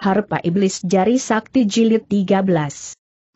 Harpa Iblis Jari Sakti Jilid 13.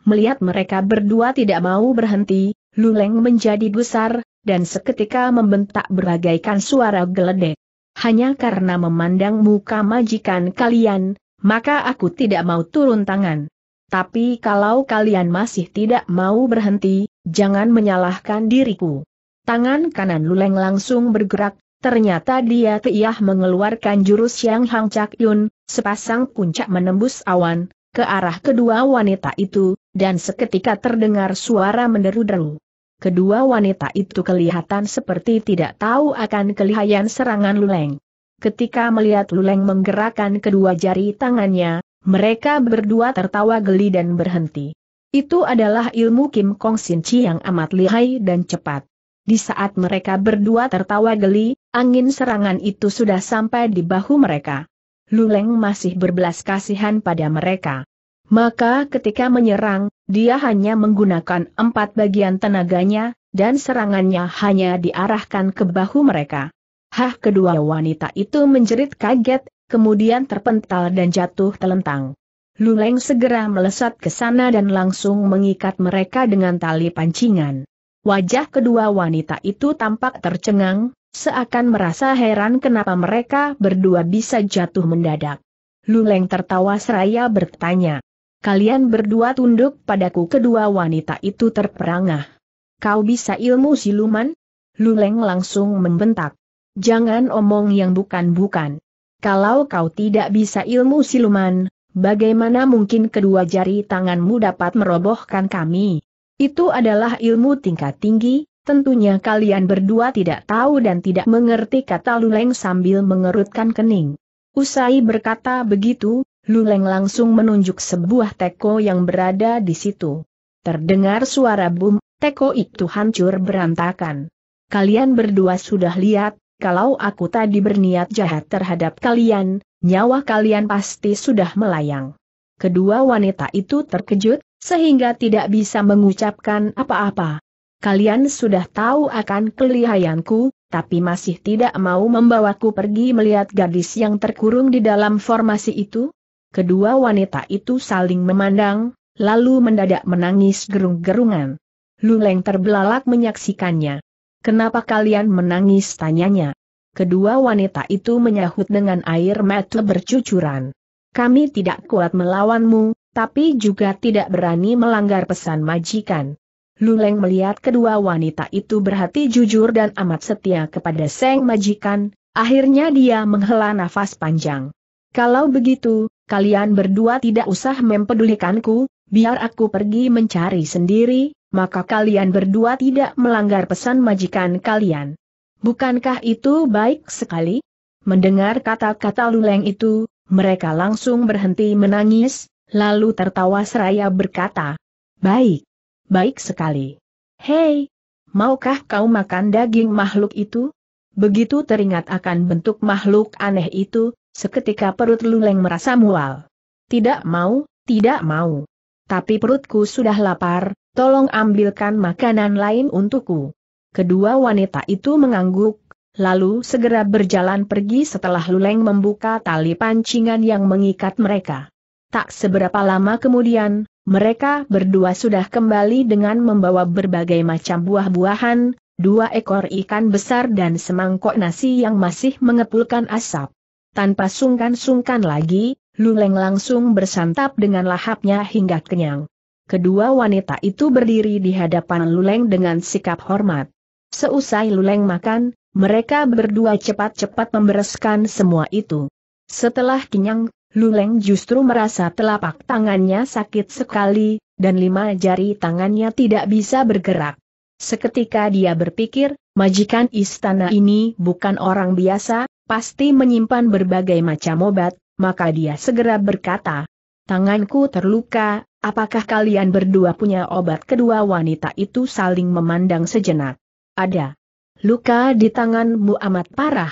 Melihat mereka berdua tidak mau berhenti, Luleng menjadi besar dan seketika membentak beragaikan suara geledek. Hanya karena memandang muka majikan kalian, maka aku tidak mau turun tangan. Tapi kalau kalian masih tidak mau berhenti, jangan menyalahkan diriku. Tangan kanan Luleng langsung bergerak, Ternyata dia tiah mengeluarkan jurus yang Hang Chak Yun, sepasang puncak menembus awan, ke arah kedua wanita itu, dan seketika terdengar suara menderu-deru. Kedua wanita itu kelihatan seperti tidak tahu akan kelihayan serangan Luleng. Ketika melihat Luleng menggerakkan kedua jari tangannya, mereka berdua tertawa geli dan berhenti. Itu adalah ilmu Kim Kong Sin Chi yang amat lihai dan cepat. Di saat mereka berdua tertawa geli, angin serangan itu sudah sampai di bahu mereka. Luleng masih berbelas kasihan pada mereka. Maka ketika menyerang, dia hanya menggunakan empat bagian tenaganya, dan serangannya hanya diarahkan ke bahu mereka. Hah kedua wanita itu menjerit kaget, kemudian terpental dan jatuh telentang. Luleng segera melesat ke sana dan langsung mengikat mereka dengan tali pancingan. Wajah kedua wanita itu tampak tercengang, seakan merasa heran kenapa mereka berdua bisa jatuh mendadak. Luleng tertawa seraya bertanya. Kalian berdua tunduk padaku kedua wanita itu terperangah. Kau bisa ilmu siluman? Luleng langsung membentak. Jangan omong yang bukan-bukan. Kalau kau tidak bisa ilmu siluman, bagaimana mungkin kedua jari tanganmu dapat merobohkan kami? Itu adalah ilmu tingkat tinggi, tentunya kalian berdua tidak tahu dan tidak mengerti kata Luleng sambil mengerutkan kening. Usai berkata begitu, Luleng langsung menunjuk sebuah teko yang berada di situ. Terdengar suara bum, teko itu hancur berantakan. Kalian berdua sudah lihat, kalau aku tadi berniat jahat terhadap kalian, nyawa kalian pasti sudah melayang. Kedua wanita itu terkejut, sehingga tidak bisa mengucapkan apa-apa. Kalian sudah tahu akan kelihayanku, tapi masih tidak mau membawaku pergi melihat gadis yang terkurung di dalam formasi itu? Kedua wanita itu saling memandang, lalu mendadak menangis gerung-gerungan. Luleng terbelalak menyaksikannya. Kenapa kalian menangis tanyanya? Kedua wanita itu menyahut dengan air mata bercucuran. Kami tidak kuat melawanmu, tapi juga tidak berani melanggar pesan majikan. Luleng melihat kedua wanita itu berhati jujur dan amat setia kepada Seng Majikan, akhirnya dia menghela nafas panjang. Kalau begitu, kalian berdua tidak usah mempedulikanku, biar aku pergi mencari sendiri, maka kalian berdua tidak melanggar pesan majikan kalian. Bukankah itu baik sekali? Mendengar kata-kata Luleng itu, mereka langsung berhenti menangis, Lalu tertawa seraya berkata, Baik. Baik sekali. Hei, maukah kau makan daging makhluk itu? Begitu teringat akan bentuk makhluk aneh itu, seketika perut Luleng merasa mual. Tidak mau, tidak mau. Tapi perutku sudah lapar, tolong ambilkan makanan lain untukku. Kedua wanita itu mengangguk, lalu segera berjalan pergi setelah Luleng membuka tali pancingan yang mengikat mereka. Tak seberapa lama kemudian, mereka berdua sudah kembali dengan membawa berbagai macam buah-buahan, dua ekor ikan besar dan semangkok nasi yang masih mengepulkan asap. Tanpa sungkan-sungkan lagi, Luleng langsung bersantap dengan lahapnya hingga kenyang. Kedua wanita itu berdiri di hadapan Luleng dengan sikap hormat. Seusai Luleng makan, mereka berdua cepat-cepat membereskan semua itu. Setelah kenyang, Luleng justru merasa telapak tangannya sakit sekali, dan lima jari tangannya tidak bisa bergerak. Seketika dia berpikir, majikan istana ini bukan orang biasa, pasti menyimpan berbagai macam obat, maka dia segera berkata, Tanganku terluka, apakah kalian berdua punya obat kedua wanita itu saling memandang sejenak? Ada. Luka di tanganmu amat parah.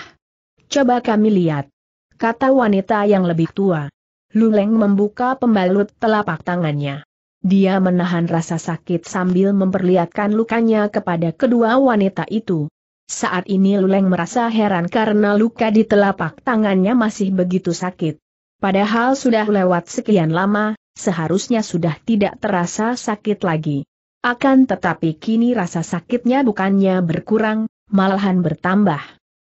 Coba kami lihat kata wanita yang lebih tua. Luleng membuka pembalut telapak tangannya. Dia menahan rasa sakit sambil memperlihatkan lukanya kepada kedua wanita itu. Saat ini Luleng merasa heran karena luka di telapak tangannya masih begitu sakit. Padahal sudah lewat sekian lama, seharusnya sudah tidak terasa sakit lagi. Akan tetapi kini rasa sakitnya bukannya berkurang, malahan bertambah.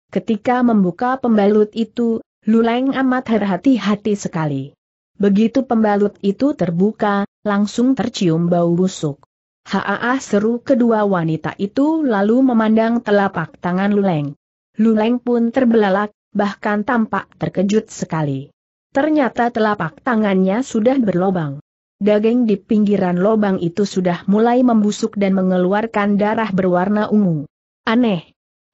Ketika membuka pembalut itu, Luleng amat berhati hati sekali. Begitu pembalut itu terbuka, langsung tercium bau busuk. Haa seru kedua wanita itu lalu memandang telapak tangan Luleng. Luleng pun terbelalak, bahkan tampak terkejut sekali. Ternyata telapak tangannya sudah berlobang. Daging di pinggiran lobang itu sudah mulai membusuk dan mengeluarkan darah berwarna ungu. Aneh,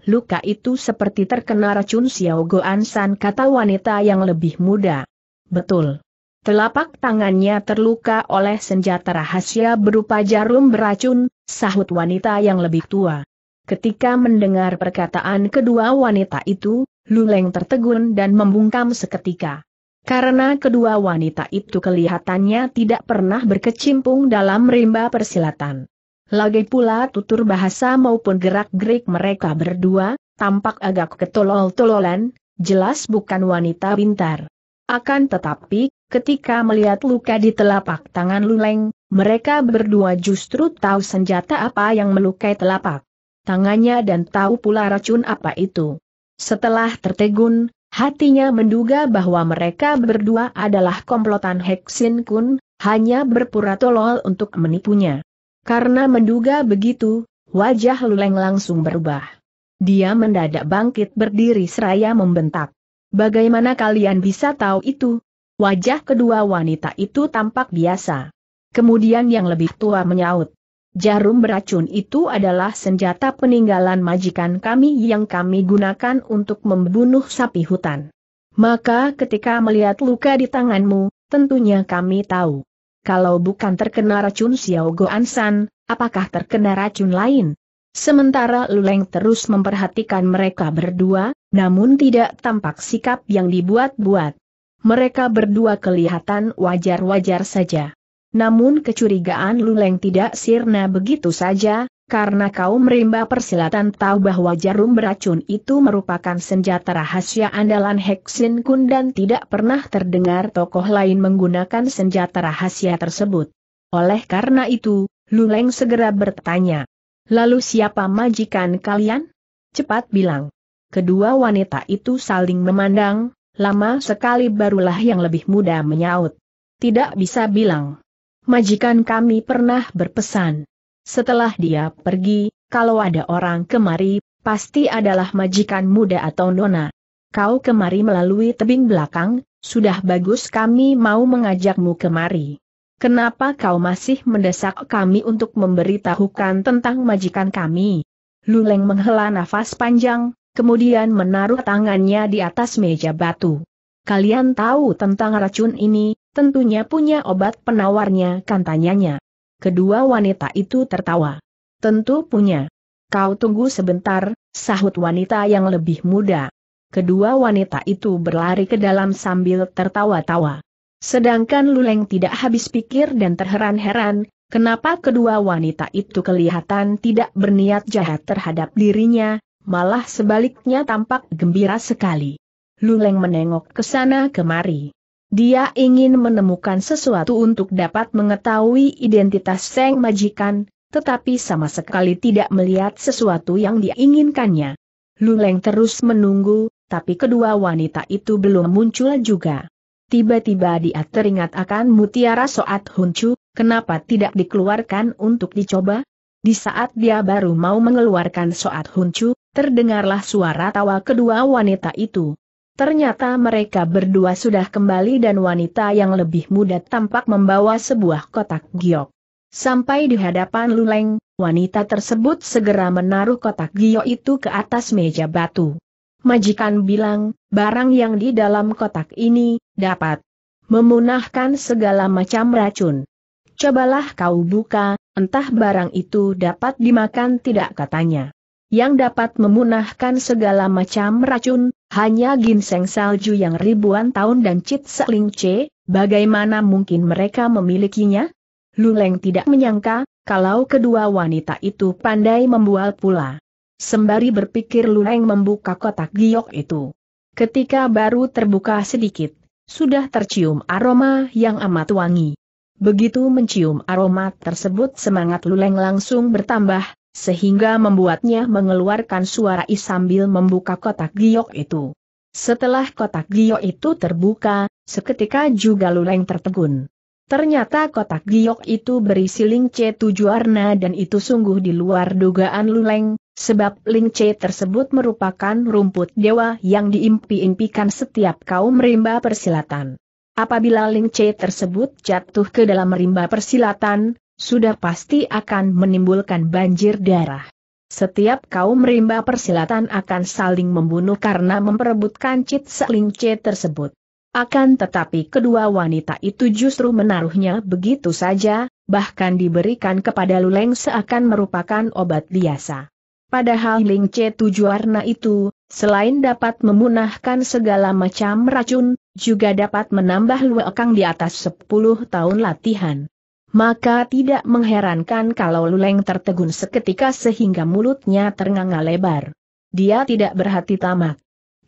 luka itu seperti terkena racun Xiao Goan San kata wanita yang lebih muda. Betul. Telapak tangannya terluka oleh senjata rahasia berupa jarum beracun, sahut wanita yang lebih tua. Ketika mendengar perkataan kedua wanita itu, Luleng tertegun dan membungkam seketika. Karena kedua wanita itu kelihatannya tidak pernah berkecimpung dalam rimba persilatan. Lagi pula tutur bahasa maupun gerak-gerik mereka berdua, tampak agak ketolol-tololan, jelas bukan wanita pintar. Akan tetapi, ketika melihat luka di telapak tangan Luleng, mereka berdua justru tahu senjata apa yang melukai telapak tangannya dan tahu pula racun apa itu. Setelah tertegun, hatinya menduga bahwa mereka berdua adalah komplotan Heksin Kun, hanya berpura tolol untuk menipunya. Karena menduga begitu, wajah Luleng langsung berubah. Dia mendadak bangkit berdiri seraya membentak. Bagaimana kalian bisa tahu itu? Wajah kedua wanita itu tampak biasa. Kemudian yang lebih tua menyaut. Jarum beracun itu adalah senjata peninggalan majikan kami yang kami gunakan untuk membunuh sapi hutan. Maka ketika melihat luka di tanganmu, tentunya kami tahu kalau bukan terkena racun Xiao Goan San, apakah terkena racun lain? Sementara Luleng terus memperhatikan mereka berdua, namun tidak tampak sikap yang dibuat-buat. Mereka berdua kelihatan wajar-wajar saja. Namun kecurigaan Luleng tidak sirna begitu saja, karena kaum rimba persilatan tahu bahwa jarum beracun itu merupakan senjata rahasia andalan Heksin Kun dan tidak pernah terdengar tokoh lain menggunakan senjata rahasia tersebut. Oleh karena itu, Luleng segera bertanya. Lalu siapa majikan kalian? Cepat bilang. Kedua wanita itu saling memandang, lama sekali barulah yang lebih muda menyaut. Tidak bisa bilang. Majikan kami pernah berpesan. Setelah dia pergi, kalau ada orang kemari, pasti adalah majikan muda atau nona. Kau kemari melalui tebing belakang, sudah bagus kami mau mengajakmu kemari. Kenapa kau masih mendesak kami untuk memberitahukan tentang majikan kami? Luleng menghela nafas panjang, kemudian menaruh tangannya di atas meja batu. Kalian tahu tentang racun ini, tentunya punya obat penawarnya, katanya. Kedua wanita itu tertawa. Tentu punya. Kau tunggu sebentar, sahut wanita yang lebih muda. Kedua wanita itu berlari ke dalam sambil tertawa-tawa. Sedangkan Luleng tidak habis pikir dan terheran-heran, kenapa kedua wanita itu kelihatan tidak berniat jahat terhadap dirinya, malah sebaliknya tampak gembira sekali. Luleng menengok ke sana kemari. Dia ingin menemukan sesuatu untuk dapat mengetahui identitas Seng Majikan, tetapi sama sekali tidak melihat sesuatu yang diinginkannya. Luleng terus menunggu, tapi kedua wanita itu belum muncul juga. Tiba-tiba dia teringat akan mutiara Soat Huncu, kenapa tidak dikeluarkan untuk dicoba? Di saat dia baru mau mengeluarkan Soat Huncu, terdengarlah suara tawa kedua wanita itu. Ternyata mereka berdua sudah kembali dan wanita yang lebih muda tampak membawa sebuah kotak giok. Sampai di hadapan Luleng, wanita tersebut segera menaruh kotak giok itu ke atas meja batu. Majikan bilang, barang yang di dalam kotak ini, dapat memunahkan segala macam racun. Cobalah kau buka, entah barang itu dapat dimakan tidak katanya. Yang dapat memunahkan segala macam racun, hanya ginseng salju yang ribuan tahun dan cit seling C, bagaimana mungkin mereka memilikinya? Luleng tidak menyangka, kalau kedua wanita itu pandai membual pula. Sembari berpikir Luleng membuka kotak giok itu. Ketika baru terbuka sedikit, sudah tercium aroma yang amat wangi. Begitu mencium aroma tersebut semangat Luleng langsung bertambah, sehingga membuatnya mengeluarkan suara I sambil membuka kotak giok itu. Setelah kotak giok itu terbuka, seketika juga luleng tertegun. Ternyata kotak giok itu berisi Ling C tujuh warna dan itu sungguh di luar dugaan Luleng, sebab Ling tersebut merupakan rumput dewa yang diimpi-impikan setiap kaum rimba persilatan. Apabila Ling tersebut jatuh ke dalam rimba persilatan, sudah pasti akan menimbulkan banjir darah. Setiap kaum rimba persilatan akan saling membunuh karena memperebutkan cit selingce tersebut. Akan tetapi kedua wanita itu justru menaruhnya begitu saja, bahkan diberikan kepada Luleng seakan merupakan obat biasa. Padahal C tujuh warna itu, selain dapat memunahkan segala macam racun, juga dapat menambah luekang di atas 10 tahun latihan maka tidak mengherankan kalau Luleng tertegun seketika sehingga mulutnya ternganga lebar. Dia tidak berhati tamak.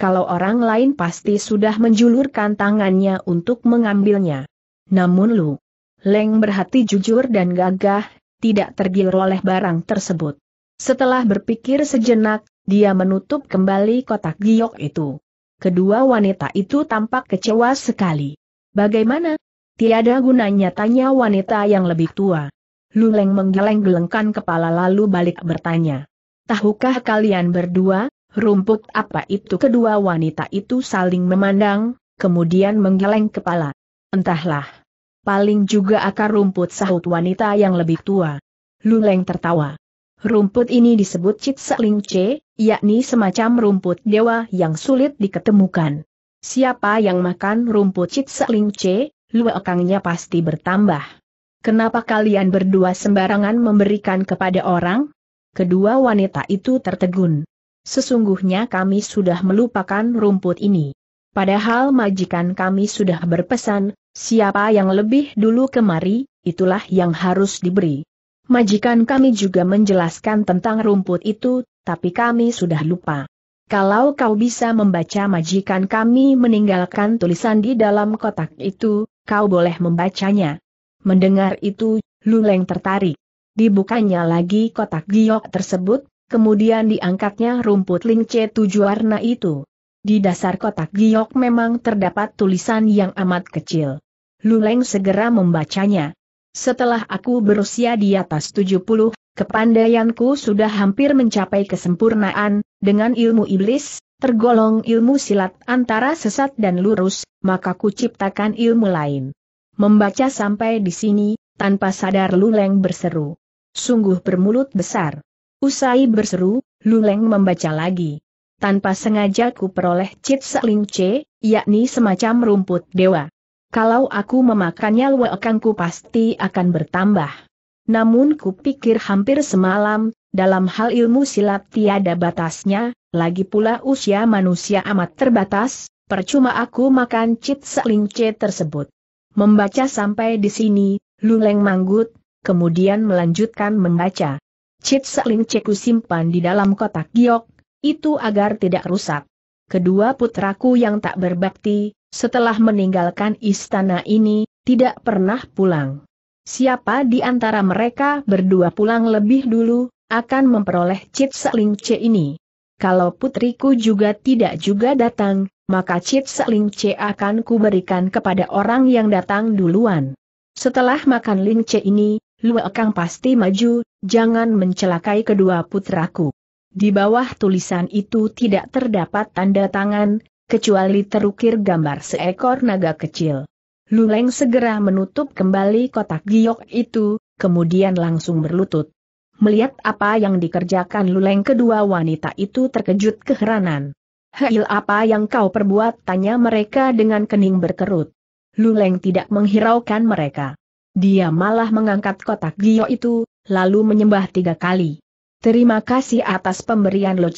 Kalau orang lain pasti sudah menjulurkan tangannya untuk mengambilnya. Namun Lu Leng berhati jujur dan gagah, tidak tergiur oleh barang tersebut. Setelah berpikir sejenak, dia menutup kembali kotak giok itu. Kedua wanita itu tampak kecewa sekali. Bagaimana, Tiada gunanya tanya wanita yang lebih tua. Luleng menggeleng-gelengkan kepala lalu balik bertanya. Tahukah kalian berdua, rumput apa itu kedua wanita itu saling memandang, kemudian menggeleng kepala. Entahlah. Paling juga akar rumput sahut wanita yang lebih tua. Luleng tertawa. Rumput ini disebut Cit C, yakni semacam rumput dewa yang sulit diketemukan. Siapa yang makan rumput Cit C, Luakangnya pasti bertambah. Kenapa kalian berdua sembarangan memberikan kepada orang? Kedua wanita itu tertegun. Sesungguhnya kami sudah melupakan rumput ini. Padahal majikan kami sudah berpesan, siapa yang lebih dulu kemari, itulah yang harus diberi. Majikan kami juga menjelaskan tentang rumput itu, tapi kami sudah lupa. Kalau kau bisa membaca majikan kami meninggalkan tulisan di dalam kotak itu, kau boleh membacanya. Mendengar itu, Luleng tertarik. Dibukanya lagi kotak giok tersebut, kemudian diangkatnya rumput lingce tujuh warna itu. Di dasar kotak giok memang terdapat tulisan yang amat kecil. Luleng segera membacanya. Setelah aku berusia di atas 70, kepandaianku sudah hampir mencapai kesempurnaan, dengan ilmu iblis, tergolong ilmu silat antara sesat dan lurus, maka kuciptakan ilmu lain. Membaca sampai di sini, tanpa sadar Luleng berseru. Sungguh bermulut besar. Usai berseru, Luleng membaca lagi. Tanpa sengaja ku peroleh cit seling C, yakni semacam rumput dewa. Kalau aku memakannya luakangku pasti akan bertambah. Namun ku pikir hampir semalam, dalam hal ilmu silat tiada batasnya, lagi pula usia manusia amat terbatas, percuma aku makan cit selingce tersebut. Membaca sampai di sini, Luleng manggut, kemudian melanjutkan membaca. Cit selingce ku simpan di dalam kotak giok, itu agar tidak rusak. Kedua putraku yang tak berbakti, setelah meninggalkan istana ini, tidak pernah pulang. Siapa di antara mereka berdua pulang lebih dulu, akan memperoleh cit selingce ini kalau putriku juga tidak juga datang, maka Cip Seling C akan kuberikan kepada orang yang datang duluan. Setelah makan Ling C ini, Lu Kang pasti maju, jangan mencelakai kedua putraku. Di bawah tulisan itu tidak terdapat tanda tangan, kecuali terukir gambar seekor naga kecil. Luleng segera menutup kembali kotak giok itu, kemudian langsung berlutut. Melihat apa yang dikerjakan luleng kedua wanita itu terkejut keheranan. Heil apa yang kau perbuat tanya mereka dengan kening berkerut. Luleng tidak menghiraukan mereka. Dia malah mengangkat kotak gio itu, lalu menyembah tiga kali. Terima kasih atas pemberian Lo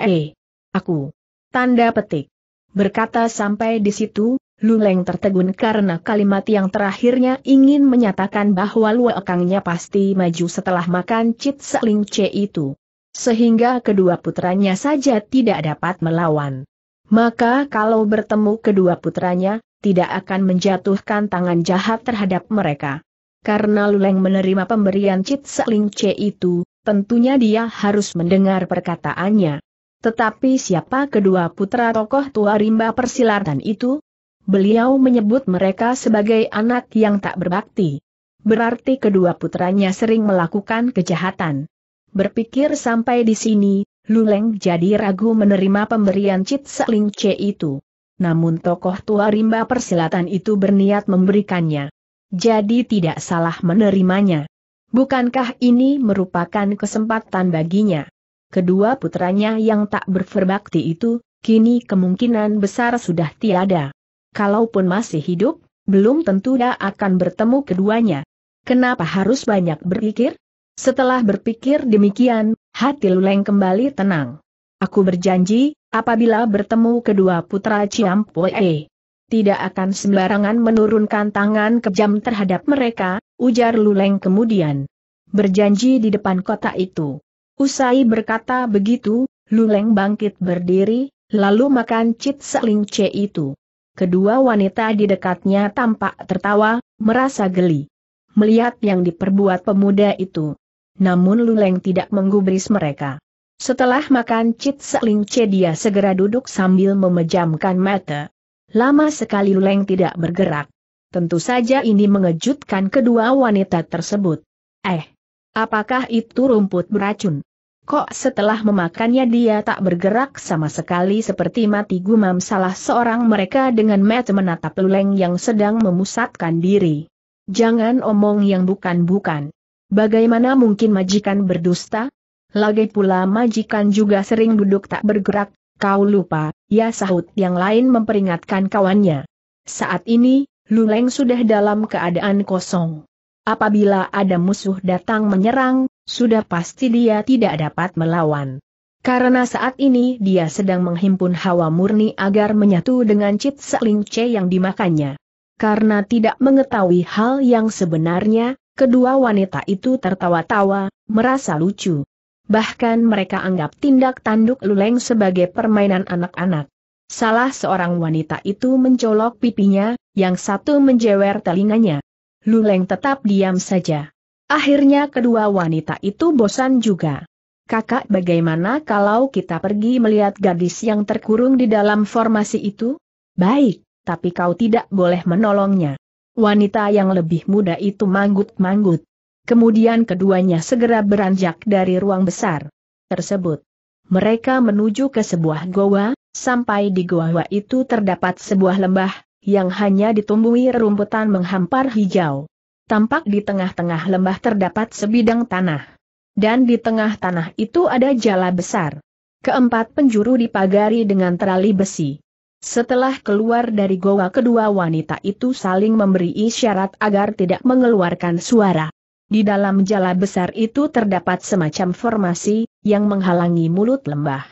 eh, Aku. Tanda petik. Berkata sampai di situ, Luleng tertegun karena kalimat yang terakhirnya ingin menyatakan bahwa luekangnya pasti maju setelah makan Cit Seling C itu. Sehingga kedua putranya saja tidak dapat melawan. Maka kalau bertemu kedua putranya, tidak akan menjatuhkan tangan jahat terhadap mereka. Karena Luleng menerima pemberian Cit Seling C itu, tentunya dia harus mendengar perkataannya. Tetapi siapa kedua putra tokoh tua rimba persilatan itu? Beliau menyebut mereka sebagai anak yang tak berbakti. Berarti kedua putranya sering melakukan kejahatan. Berpikir sampai di sini, Luleng jadi ragu menerima pemberian Cit Seling C itu. Namun tokoh tua rimba persilatan itu berniat memberikannya. Jadi tidak salah menerimanya. Bukankah ini merupakan kesempatan baginya? Kedua putranya yang tak berverbakti itu, kini kemungkinan besar sudah tiada kalaupun masih hidup, belum tentu dia akan bertemu keduanya. Kenapa harus banyak berpikir? Setelah berpikir demikian, hati Luleng kembali tenang. Aku berjanji, apabila bertemu kedua putra Ciampue, tidak akan sembarangan menurunkan tangan kejam terhadap mereka, ujar Luleng kemudian. Berjanji di depan kota itu. Usai berkata begitu, Luleng bangkit berdiri, lalu makan cit seling C itu. Kedua wanita di dekatnya tampak tertawa, merasa geli. Melihat yang diperbuat pemuda itu. Namun Luleng tidak menggubris mereka. Setelah makan cit seling cedia, dia segera duduk sambil memejamkan mata. Lama sekali Luleng tidak bergerak. Tentu saja ini mengejutkan kedua wanita tersebut. Eh, apakah itu rumput beracun? Kok setelah memakannya dia tak bergerak sama sekali seperti mati gumam salah seorang mereka dengan mata menatap luleng yang sedang memusatkan diri. Jangan omong yang bukan-bukan. Bagaimana mungkin majikan berdusta? Lagi pula majikan juga sering duduk tak bergerak, kau lupa, ya sahut yang lain memperingatkan kawannya. Saat ini, Luleng sudah dalam keadaan kosong. Apabila ada musuh datang menyerang, sudah pasti dia tidak dapat melawan. Karena saat ini dia sedang menghimpun hawa murni agar menyatu dengan Cip Seling C yang dimakannya. Karena tidak mengetahui hal yang sebenarnya, kedua wanita itu tertawa-tawa, merasa lucu. Bahkan mereka anggap tindak tanduk luleng sebagai permainan anak-anak. Salah seorang wanita itu mencolok pipinya, yang satu menjewer telinganya. Luleng tetap diam saja. Akhirnya kedua wanita itu bosan juga. Kakak bagaimana kalau kita pergi melihat gadis yang terkurung di dalam formasi itu? Baik, tapi kau tidak boleh menolongnya. Wanita yang lebih muda itu manggut-manggut. Kemudian keduanya segera beranjak dari ruang besar tersebut. Mereka menuju ke sebuah goa, sampai di goa itu terdapat sebuah lembah, yang hanya ditumbuhi rumputan menghampar hijau tampak di tengah-tengah lembah terdapat sebidang tanah. Dan di tengah tanah itu ada jala besar. Keempat penjuru dipagari dengan terali besi. Setelah keluar dari goa kedua wanita itu saling memberi isyarat agar tidak mengeluarkan suara. Di dalam jala besar itu terdapat semacam formasi, yang menghalangi mulut lembah.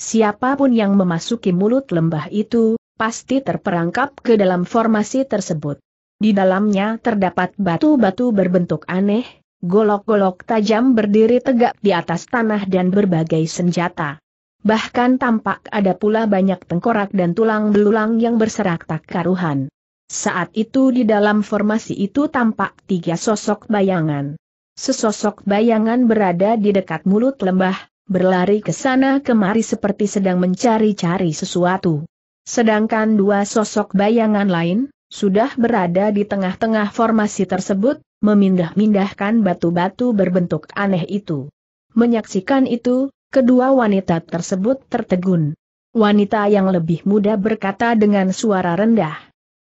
Siapapun yang memasuki mulut lembah itu, pasti terperangkap ke dalam formasi tersebut. Di dalamnya terdapat batu-batu berbentuk aneh, golok-golok tajam berdiri tegak di atas tanah dan berbagai senjata. Bahkan tampak ada pula banyak tengkorak dan tulang belulang yang berserak tak karuhan. Saat itu di dalam formasi itu tampak tiga sosok bayangan. Sesosok bayangan berada di dekat mulut lembah, berlari ke sana kemari seperti sedang mencari-cari sesuatu. Sedangkan dua sosok bayangan lain, sudah berada di tengah-tengah formasi tersebut, memindah-mindahkan batu-batu berbentuk aneh itu. Menyaksikan itu, kedua wanita tersebut tertegun. Wanita yang lebih muda berkata dengan suara rendah.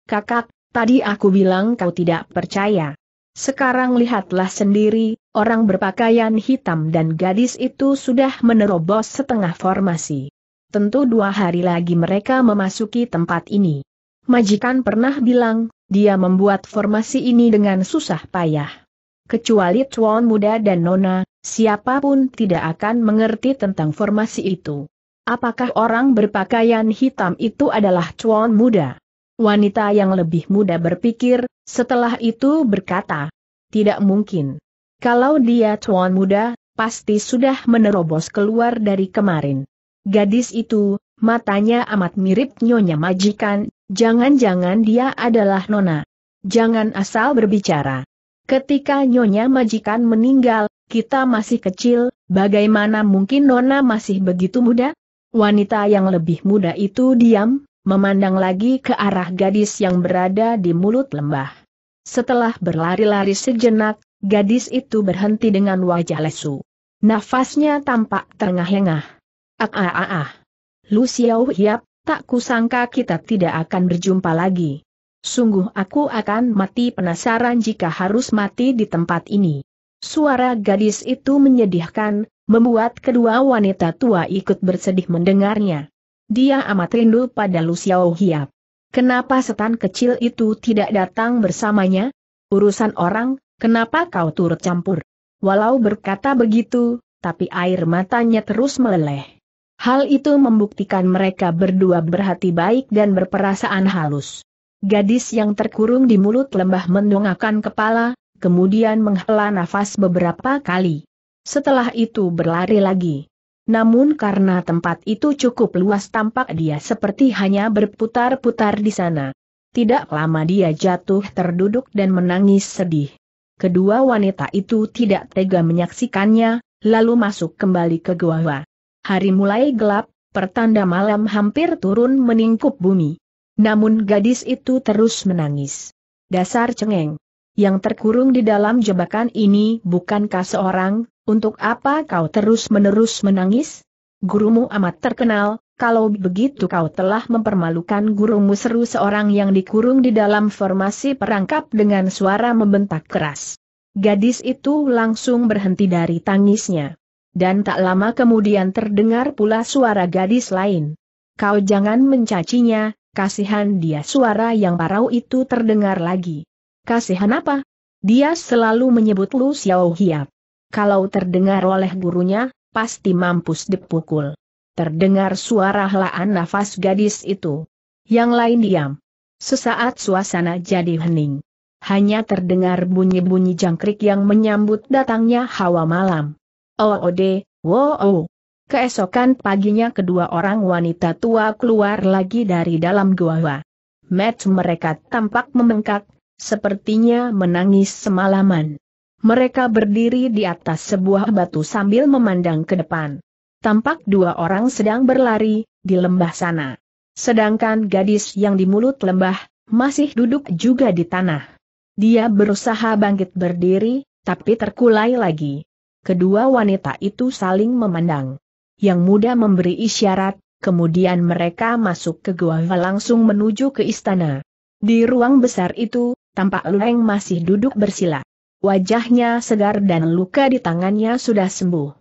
Kakak, tadi aku bilang kau tidak percaya. Sekarang lihatlah sendiri, orang berpakaian hitam dan gadis itu sudah menerobos setengah formasi. Tentu dua hari lagi mereka memasuki tempat ini majikan pernah bilang, dia membuat formasi ini dengan susah payah. Kecuali tuan muda dan nona, siapapun tidak akan mengerti tentang formasi itu. Apakah orang berpakaian hitam itu adalah tuan muda? Wanita yang lebih muda berpikir, setelah itu berkata, tidak mungkin. Kalau dia tuan muda, pasti sudah menerobos keluar dari kemarin. Gadis itu, matanya amat mirip nyonya majikan, Jangan-jangan dia adalah Nona. Jangan asal berbicara. Ketika Nyonya Majikan meninggal, kita masih kecil, bagaimana mungkin Nona masih begitu muda? Wanita yang lebih muda itu diam, memandang lagi ke arah gadis yang berada di mulut lembah. Setelah berlari-lari sejenak, gadis itu berhenti dengan wajah lesu. Nafasnya tampak terengah-engah. Ah ah ah ah. Lu Xiao Hiap, Tak kusangka kita tidak akan berjumpa lagi. Sungguh aku akan mati penasaran jika harus mati di tempat ini. Suara gadis itu menyedihkan, membuat kedua wanita tua ikut bersedih mendengarnya. Dia amat rindu pada Luciao Hiap. Kenapa setan kecil itu tidak datang bersamanya? Urusan orang, kenapa kau turut campur? Walau berkata begitu, tapi air matanya terus meleleh. Hal itu membuktikan mereka berdua berhati baik dan berperasaan halus. Gadis yang terkurung di mulut lembah mendongakkan kepala, kemudian menghela nafas beberapa kali. Setelah itu berlari lagi. Namun karena tempat itu cukup luas tampak dia seperti hanya berputar-putar di sana. Tidak lama dia jatuh terduduk dan menangis sedih. Kedua wanita itu tidak tega menyaksikannya, lalu masuk kembali ke gua hari mulai gelap, pertanda malam hampir turun meningkup bumi. Namun gadis itu terus menangis. Dasar cengeng. Yang terkurung di dalam jebakan ini bukankah seorang, untuk apa kau terus-menerus menangis? Gurumu amat terkenal, kalau begitu kau telah mempermalukan gurumu seru seorang yang dikurung di dalam formasi perangkap dengan suara membentak keras. Gadis itu langsung berhenti dari tangisnya dan tak lama kemudian terdengar pula suara gadis lain. Kau jangan mencacinya, kasihan dia suara yang parau itu terdengar lagi. Kasihan apa? Dia selalu menyebut Lu Xiao Hiap. Kalau terdengar oleh gurunya, pasti mampus dipukul. Terdengar suara helaan nafas gadis itu. Yang lain diam. Sesaat suasana jadi hening. Hanya terdengar bunyi-bunyi jangkrik yang menyambut datangnya hawa malam. OOD, oh, oh, wow. Oh. Keesokan paginya kedua orang wanita tua keluar lagi dari dalam gua. Match mereka tampak membengkak, sepertinya menangis semalaman. Mereka berdiri di atas sebuah batu sambil memandang ke depan. Tampak dua orang sedang berlari, di lembah sana. Sedangkan gadis yang di mulut lembah, masih duduk juga di tanah. Dia berusaha bangkit berdiri, tapi terkulai lagi. Kedua wanita itu saling memandang. Yang muda memberi isyarat, kemudian mereka masuk ke gua langsung menuju ke istana. Di ruang besar itu, tampak Leng masih duduk bersila. Wajahnya segar dan luka di tangannya sudah sembuh.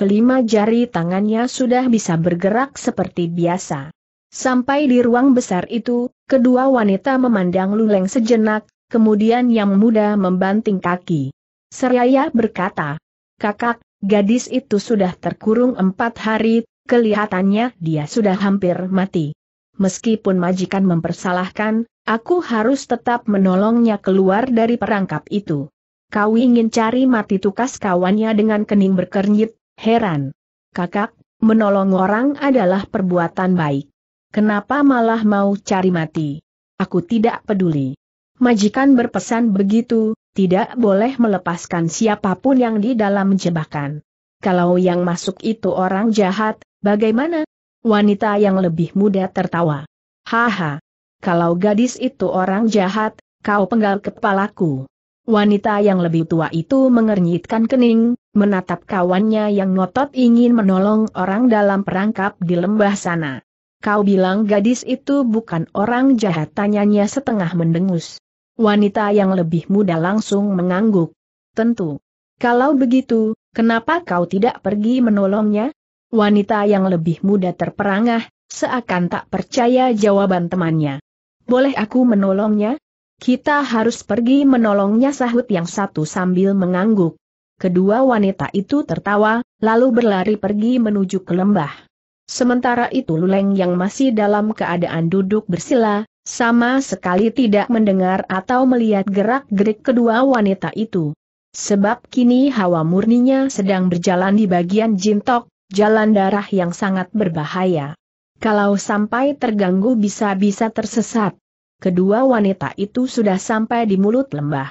Kelima jari tangannya sudah bisa bergerak seperti biasa. Sampai di ruang besar itu, kedua wanita memandang Luleng sejenak, kemudian yang muda membanting kaki. Seraya berkata, Kakak, gadis itu sudah terkurung empat hari, kelihatannya dia sudah hampir mati. Meskipun majikan mempersalahkan, aku harus tetap menolongnya keluar dari perangkap itu. Kau ingin cari mati tukas kawannya dengan kening berkernyit, heran. Kakak, menolong orang adalah perbuatan baik. Kenapa malah mau cari mati? Aku tidak peduli. Majikan berpesan begitu, tidak boleh melepaskan siapapun yang di dalam jebakan. Kalau yang masuk itu orang jahat, bagaimana? Wanita yang lebih muda tertawa. Haha. Kalau gadis itu orang jahat, kau penggal kepalaku. Wanita yang lebih tua itu mengernyitkan kening, menatap kawannya yang ngotot ingin menolong orang dalam perangkap di lembah sana. Kau bilang gadis itu bukan orang jahat tanyanya setengah mendengus. Wanita yang lebih muda langsung mengangguk. Tentu. Kalau begitu, kenapa kau tidak pergi menolongnya? Wanita yang lebih muda terperangah, seakan tak percaya jawaban temannya. Boleh aku menolongnya? Kita harus pergi menolongnya sahut yang satu sambil mengangguk. Kedua wanita itu tertawa, lalu berlari pergi menuju ke lembah. Sementara itu Luleng yang masih dalam keadaan duduk bersila, sama sekali tidak mendengar atau melihat gerak-gerik kedua wanita itu. Sebab kini hawa murninya sedang berjalan di bagian jintok, jalan darah yang sangat berbahaya. Kalau sampai terganggu bisa-bisa tersesat. Kedua wanita itu sudah sampai di mulut lembah.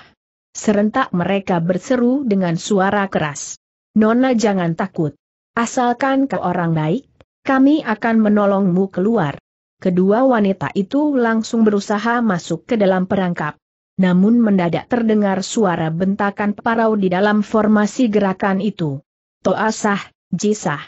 Serentak mereka berseru dengan suara keras. Nona jangan takut. Asalkan ke orang baik, kami akan menolongmu keluar kedua wanita itu langsung berusaha masuk ke dalam perangkap. Namun mendadak terdengar suara bentakan parau di dalam formasi gerakan itu. Toasah, jisah.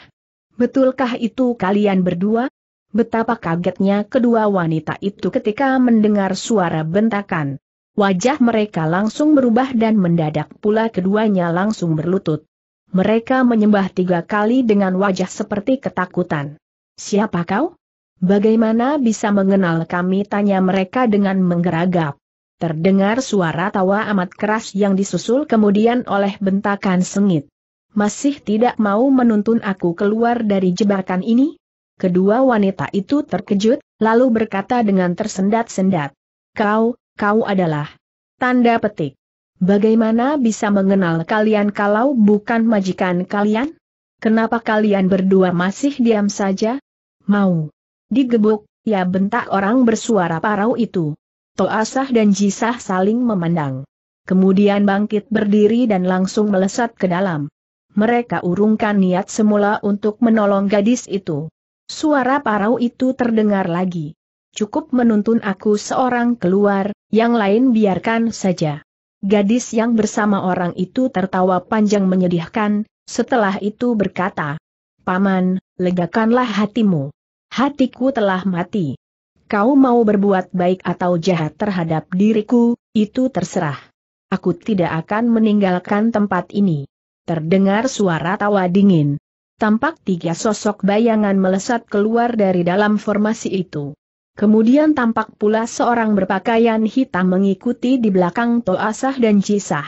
Betulkah itu kalian berdua? Betapa kagetnya kedua wanita itu ketika mendengar suara bentakan. Wajah mereka langsung berubah dan mendadak pula keduanya langsung berlutut. Mereka menyembah tiga kali dengan wajah seperti ketakutan. Siapa kau? Bagaimana bisa mengenal kami tanya mereka dengan menggeragap. Terdengar suara tawa amat keras yang disusul kemudian oleh bentakan sengit. Masih tidak mau menuntun aku keluar dari jebakan ini? Kedua wanita itu terkejut, lalu berkata dengan tersendat-sendat. Kau, kau adalah. Tanda petik. Bagaimana bisa mengenal kalian kalau bukan majikan kalian? Kenapa kalian berdua masih diam saja? Mau Digebuk, ya bentak orang bersuara parau itu. Toasah dan Jisah saling memandang. Kemudian bangkit berdiri dan langsung melesat ke dalam. Mereka urungkan niat semula untuk menolong gadis itu. Suara parau itu terdengar lagi. Cukup menuntun aku seorang keluar, yang lain biarkan saja. Gadis yang bersama orang itu tertawa panjang menyedihkan, setelah itu berkata, Paman, legakanlah hatimu hatiku telah mati. Kau mau berbuat baik atau jahat terhadap diriku, itu terserah. Aku tidak akan meninggalkan tempat ini. Terdengar suara tawa dingin. Tampak tiga sosok bayangan melesat keluar dari dalam formasi itu. Kemudian tampak pula seorang berpakaian hitam mengikuti di belakang Toasah dan Cisah.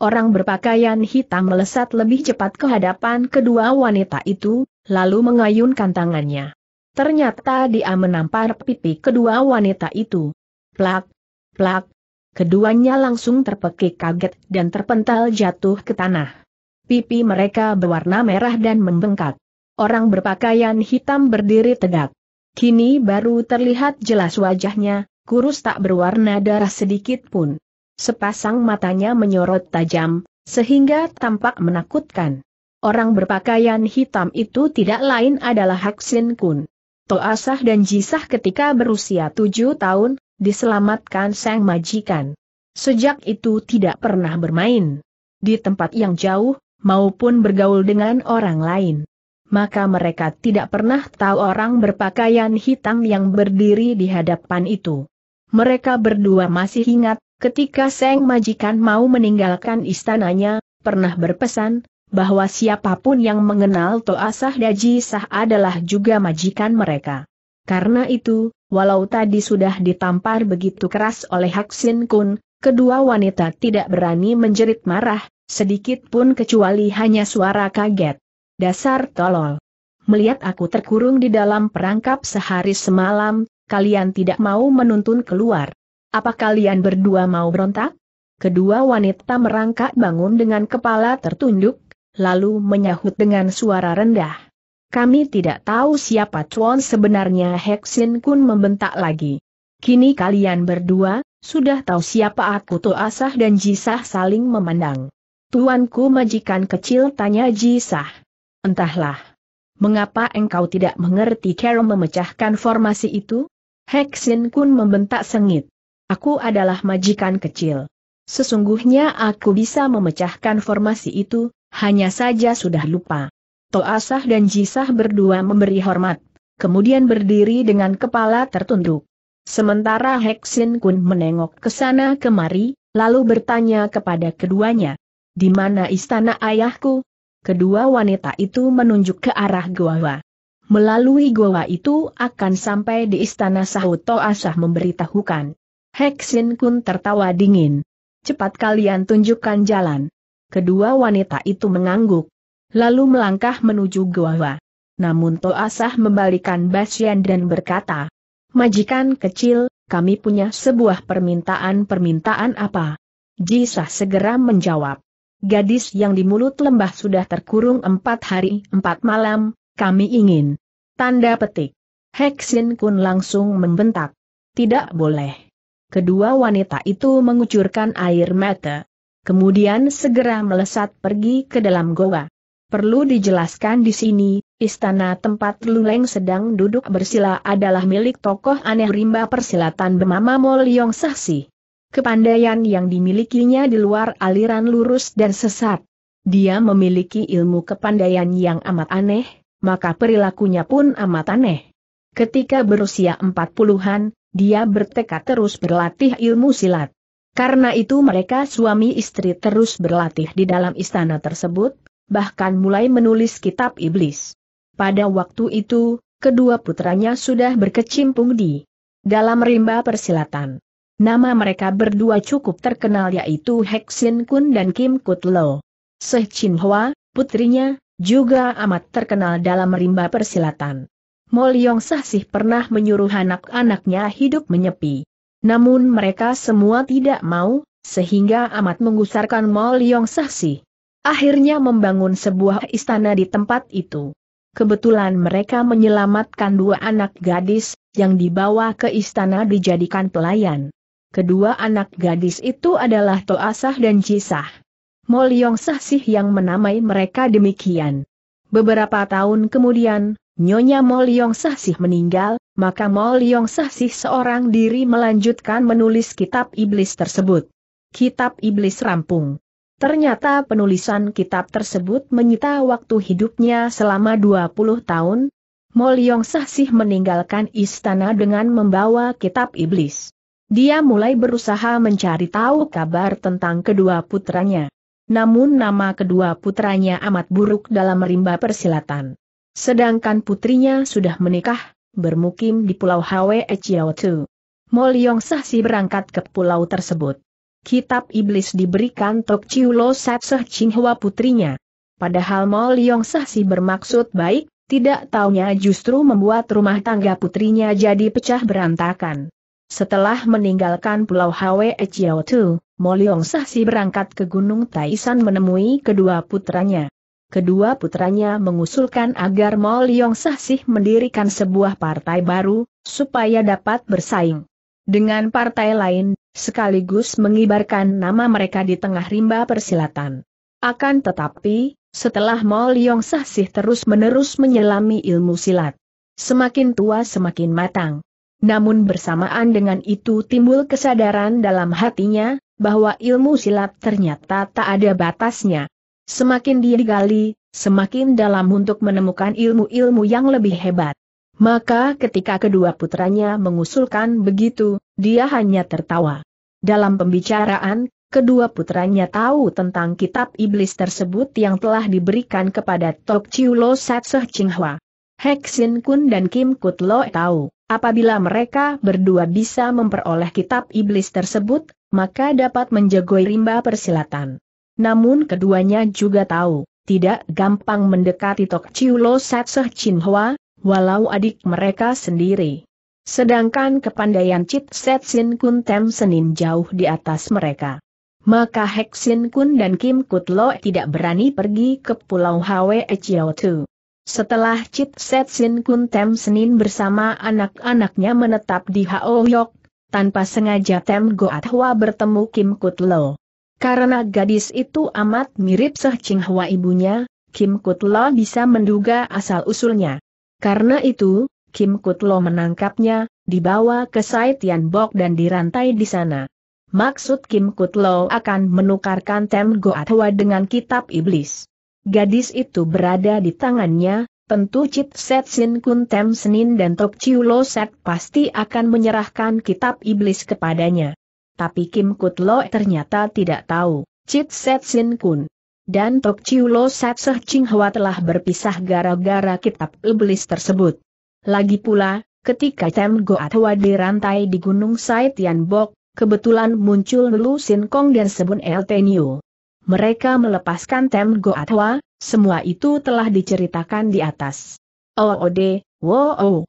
Orang berpakaian hitam melesat lebih cepat ke hadapan kedua wanita itu, lalu mengayunkan tangannya. Ternyata dia menampar pipi kedua wanita itu. Plak, plak, keduanya langsung terpekik kaget dan terpental jatuh ke tanah. Pipi mereka berwarna merah dan membengkak. Orang berpakaian hitam berdiri tegak. Kini baru terlihat jelas wajahnya, kurus tak berwarna darah sedikit pun. Sepasang matanya menyorot tajam, sehingga tampak menakutkan. Orang berpakaian hitam itu tidak lain adalah Haksin Kun. Toasah dan Jisah ketika berusia tujuh tahun, diselamatkan sang majikan. Sejak itu tidak pernah bermain di tempat yang jauh, maupun bergaul dengan orang lain. Maka mereka tidak pernah tahu orang berpakaian hitam yang berdiri di hadapan itu. Mereka berdua masih ingat, ketika sang majikan mau meninggalkan istananya, pernah berpesan, bahwa siapapun yang mengenal Toasah Daji Sah adalah juga majikan mereka. Karena itu, walau tadi sudah ditampar begitu keras oleh Haksin Kun, kedua wanita tidak berani menjerit marah, sedikit pun kecuali hanya suara kaget. Dasar tolol. Melihat aku terkurung di dalam perangkap sehari semalam, kalian tidak mau menuntun keluar. Apa kalian berdua mau berontak? Kedua wanita merangkak bangun dengan kepala tertunduk, lalu menyahut dengan suara rendah. Kami tidak tahu siapa Chuan sebenarnya Hexin Kun membentak lagi. Kini kalian berdua, sudah tahu siapa aku Asah dan Jisah saling memandang. Tuanku majikan kecil tanya Jisah. Entahlah. Mengapa engkau tidak mengerti cara memecahkan formasi itu? Hexin Kun membentak sengit. Aku adalah majikan kecil. Sesungguhnya aku bisa memecahkan formasi itu, hanya saja sudah lupa. Toasah dan Jisah berdua memberi hormat, kemudian berdiri dengan kepala tertunduk. Sementara Heksin Kun menengok ke sana kemari, lalu bertanya kepada keduanya, di mana istana ayahku? Kedua wanita itu menunjuk ke arah goa. Melalui goa itu akan sampai di istana Sahuto Asah memberitahukan. Heksin Kun tertawa dingin. Cepat kalian tunjukkan jalan. Kedua wanita itu mengangguk. Lalu melangkah menuju gua. Namun Toasah membalikan Basian dan berkata, Majikan kecil, kami punya sebuah permintaan-permintaan apa? Jisah segera menjawab. Gadis yang di mulut lembah sudah terkurung empat hari empat malam, kami ingin. Tanda petik. Heksin Kun langsung membentak. Tidak boleh. Kedua wanita itu mengucurkan air mata. Kemudian segera melesat pergi ke dalam goa. Perlu dijelaskan di sini, istana tempat Luleng sedang duduk bersila adalah milik tokoh aneh rimba persilatan bernama Moliong Sahsi. Kepandaian yang dimilikinya di luar aliran lurus dan sesat. Dia memiliki ilmu kepandaian yang amat aneh, maka perilakunya pun amat aneh. Ketika berusia empat puluhan, dia bertekad terus berlatih ilmu silat. Karena itu mereka suami istri terus berlatih di dalam istana tersebut, bahkan mulai menulis kitab iblis. Pada waktu itu, kedua putranya sudah berkecimpung di dalam rimba persilatan. Nama mereka berdua cukup terkenal yaitu Sin Kun dan Kim Kut Lo. Seh Chin Hwa, putrinya, juga amat terkenal dalam rimba persilatan. Moliong Sahsih pernah menyuruh anak-anaknya hidup menyepi. Namun mereka semua tidak mau, sehingga amat menggusarkan Moliong Sahsih. Akhirnya membangun sebuah istana di tempat itu. Kebetulan mereka menyelamatkan dua anak gadis, yang dibawa ke istana dijadikan pelayan. Kedua anak gadis itu adalah Toasah dan Cisah. Moliong Sahsih yang menamai mereka demikian. Beberapa tahun kemudian, Nyonya Mo Liong Sahsih meninggal, maka Mo Liong Sahsih seorang diri melanjutkan menulis kitab iblis tersebut. Kitab iblis rampung. Ternyata penulisan kitab tersebut menyita waktu hidupnya selama 20 tahun. Mo Liong Sahsih meninggalkan istana dengan membawa kitab iblis. Dia mulai berusaha mencari tahu kabar tentang kedua putranya. Namun nama kedua putranya amat buruk dalam rimba persilatan. Sedangkan putrinya sudah menikah, bermukim di Pulau Hwe Chiaotu. Mo Sah Sahsi berangkat ke pulau tersebut. Kitab Iblis diberikan Tok Chiu Lo Satseh Chinghua putrinya. Padahal Mo Sah Sahsi bermaksud baik, tidak taunya justru membuat rumah tangga putrinya jadi pecah berantakan. Setelah meninggalkan Pulau Hwe Chiaotu, Mo Sah Sahsi berangkat ke Gunung Taisan menemui kedua putranya kedua putranya mengusulkan agar Maul Leong Sahsih mendirikan sebuah partai baru, supaya dapat bersaing dengan partai lain, sekaligus mengibarkan nama mereka di tengah rimba persilatan. Akan tetapi, setelah Maul Leong Sahsih terus-menerus menyelami ilmu silat, semakin tua semakin matang. Namun bersamaan dengan itu timbul kesadaran dalam hatinya, bahwa ilmu silat ternyata tak ada batasnya. Semakin dia digali, semakin dalam untuk menemukan ilmu-ilmu yang lebih hebat. Maka ketika kedua putranya mengusulkan begitu, dia hanya tertawa. Dalam pembicaraan, kedua putranya tahu tentang kitab iblis tersebut yang telah diberikan kepada Tok Chiu Lo Hwa. Chinghua. Sin Kun dan Kim Kut Lo tahu, apabila mereka berdua bisa memperoleh kitab iblis tersebut, maka dapat menjagoi rimba persilatan namun keduanya juga tahu, tidak gampang mendekati Tok Chiu Chiulo Seh Chin Hwa, walau adik mereka sendiri. Sedangkan kepandaian Chit Set Sin Kun Tem Senin jauh di atas mereka. Maka Hek Sin Kun dan Kim Kut Lo tidak berani pergi ke Pulau Hwe Chiao Tu. Setelah Set Sin Kun Tem Senin bersama anak-anaknya menetap di Hao Yok, tanpa sengaja Tem Goat Hwa bertemu Kim Kut Lo. Karena gadis itu amat mirip Seh Ching ibunya, Kim Kutlo bisa menduga asal-usulnya. Karena itu, Kim Kutlo menangkapnya, dibawa ke Sai Tian Bok dan dirantai di sana. Maksud Kim Kutlo akan menukarkan Tem Goatwa dengan kitab iblis. Gadis itu berada di tangannya, tentu Chit Set Sin Kun Tem Senin dan Tok Chiu Lo Set pasti akan menyerahkan kitab iblis kepadanya tapi Kim Kutlo ternyata tidak tahu, Chit Set Sin Kun. Dan Tok Chiu Lo Set Seh Ching Hwa telah berpisah gara-gara kitab iblis tersebut. Lagi pula, ketika Tem Goat Hwa dirantai di Gunung Sai Tian Bok, kebetulan muncul Lu Sin Kong dan Sebun El Tenyu. Mereka melepaskan Tem Goat Hwa, semua itu telah diceritakan di atas. Oh Ood, oh, wow. Oh.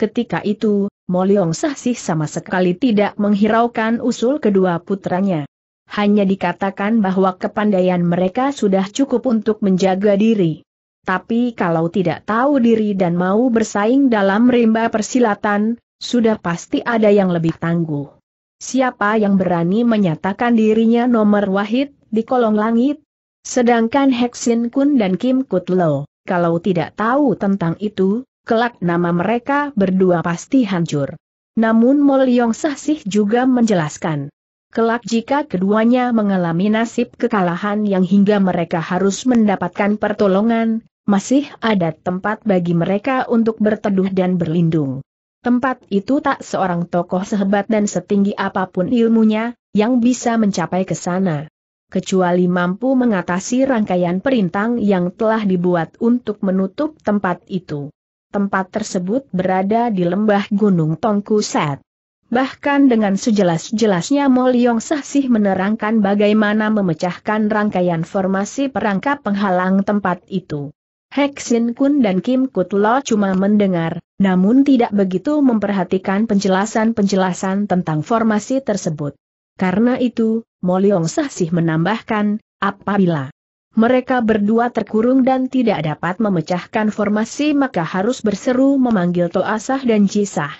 Ketika itu, Moliong Sahsih sama sekali tidak menghiraukan usul kedua putranya. Hanya dikatakan bahwa kepandaian mereka sudah cukup untuk menjaga diri. Tapi kalau tidak tahu diri dan mau bersaing dalam rimba persilatan, sudah pasti ada yang lebih tangguh. Siapa yang berani menyatakan dirinya nomor wahid di kolong langit? Sedangkan Hexin Kun dan Kim Kutlo, kalau tidak tahu tentang itu, kelak nama mereka berdua pasti hancur. Namun Mol Yong Sahsih juga menjelaskan. Kelak jika keduanya mengalami nasib kekalahan yang hingga mereka harus mendapatkan pertolongan, masih ada tempat bagi mereka untuk berteduh dan berlindung. Tempat itu tak seorang tokoh sehebat dan setinggi apapun ilmunya, yang bisa mencapai ke sana. Kecuali mampu mengatasi rangkaian perintang yang telah dibuat untuk menutup tempat itu. Tempat tersebut berada di lembah Gunung Tongku Set. Bahkan dengan sejelas-jelasnya Moliong Sahsih menerangkan bagaimana memecahkan rangkaian formasi perangkap penghalang tempat itu. Heksin Kun dan Kim Kut Lo cuma mendengar, namun tidak begitu memperhatikan penjelasan-penjelasan tentang formasi tersebut. Karena itu, Moliong Sahsih menambahkan, apabila mereka berdua terkurung dan tidak dapat memecahkan formasi maka harus berseru memanggil Toasah dan Jisah.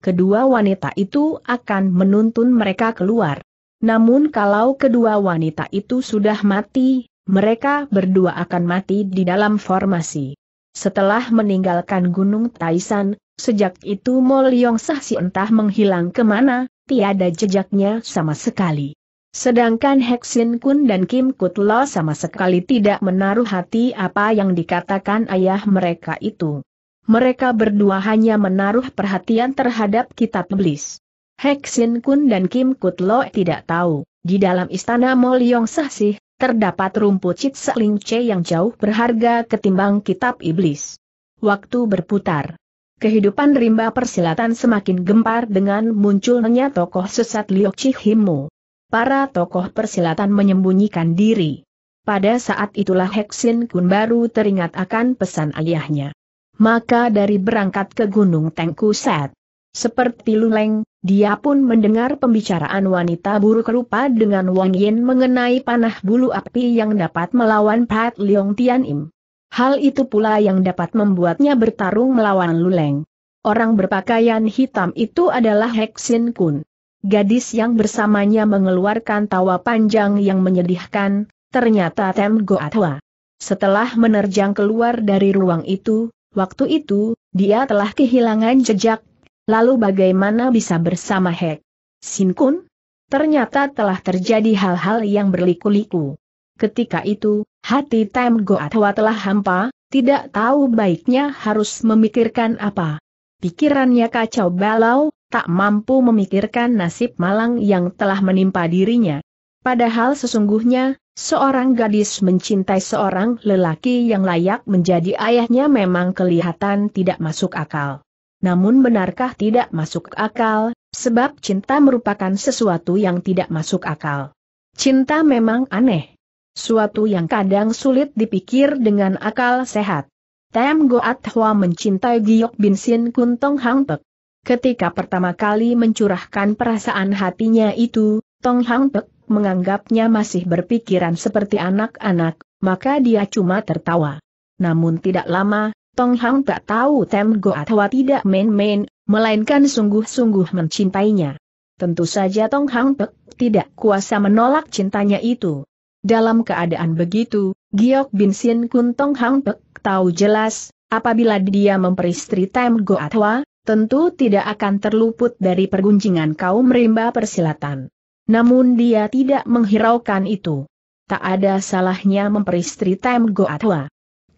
Kedua wanita itu akan menuntun mereka keluar. Namun kalau kedua wanita itu sudah mati, mereka berdua akan mati di dalam formasi. Setelah meninggalkan Gunung Taisan, sejak itu Mol Yong Sah si entah menghilang kemana, tiada jejaknya sama sekali. Sedangkan Hexin Kun dan Kim Kutlo sama sekali tidak menaruh hati apa yang dikatakan ayah mereka itu. Mereka berdua hanya menaruh perhatian terhadap kitab iblis. Hexin Kun dan Kim Kutlo tidak tahu, di dalam istana Moliong Sahsih, terdapat rumput Cit Seling yang jauh berharga ketimbang kitab iblis. Waktu berputar. Kehidupan rimba persilatan semakin gempar dengan munculnya tokoh sesat Liok Himu para tokoh persilatan menyembunyikan diri. Pada saat itulah Heksin Kun baru teringat akan pesan ayahnya. Maka dari berangkat ke Gunung Tengkuset. Seperti Luleng, dia pun mendengar pembicaraan wanita buruk rupa dengan Wang Yin mengenai panah bulu api yang dapat melawan Pat Leong Tian Im. Hal itu pula yang dapat membuatnya bertarung melawan Luleng. Orang berpakaian hitam itu adalah Heksin Kun. Gadis yang bersamanya mengeluarkan tawa panjang yang menyedihkan, ternyata Tem Goatwa. Setelah menerjang keluar dari ruang itu, waktu itu, dia telah kehilangan jejak, lalu bagaimana bisa bersama Hek? Sinkun? Ternyata telah terjadi hal-hal yang berliku-liku. Ketika itu, hati Tem Goatwa telah hampa, tidak tahu baiknya harus memikirkan apa. Pikirannya kacau balau, tak mampu memikirkan nasib malang yang telah menimpa dirinya. Padahal sesungguhnya, seorang gadis mencintai seorang lelaki yang layak menjadi ayahnya memang kelihatan tidak masuk akal. Namun benarkah tidak masuk akal, sebab cinta merupakan sesuatu yang tidak masuk akal. Cinta memang aneh. Suatu yang kadang sulit dipikir dengan akal sehat. Tem Goat Hua mencintai Giok Bin Sin Kuntong Hang Pek. Ketika pertama kali mencurahkan perasaan hatinya itu, Tong Hang Pek menganggapnya masih berpikiran seperti anak-anak, maka dia cuma tertawa. Namun tidak lama, Tong Hang tak tahu Tem Go atau tidak main-main, melainkan sungguh-sungguh mencintainya. Tentu saja Tong Hang Pek tidak kuasa menolak cintanya itu. Dalam keadaan begitu, Giok Bin Sin Kun Tong Hang Pek tahu jelas, apabila dia memperistri Tem Go Atwa, tentu tidak akan terluput dari pergunjingan kaum rimba persilatan. Namun dia tidak menghiraukan itu. Tak ada salahnya memperistri Tem Goatwa.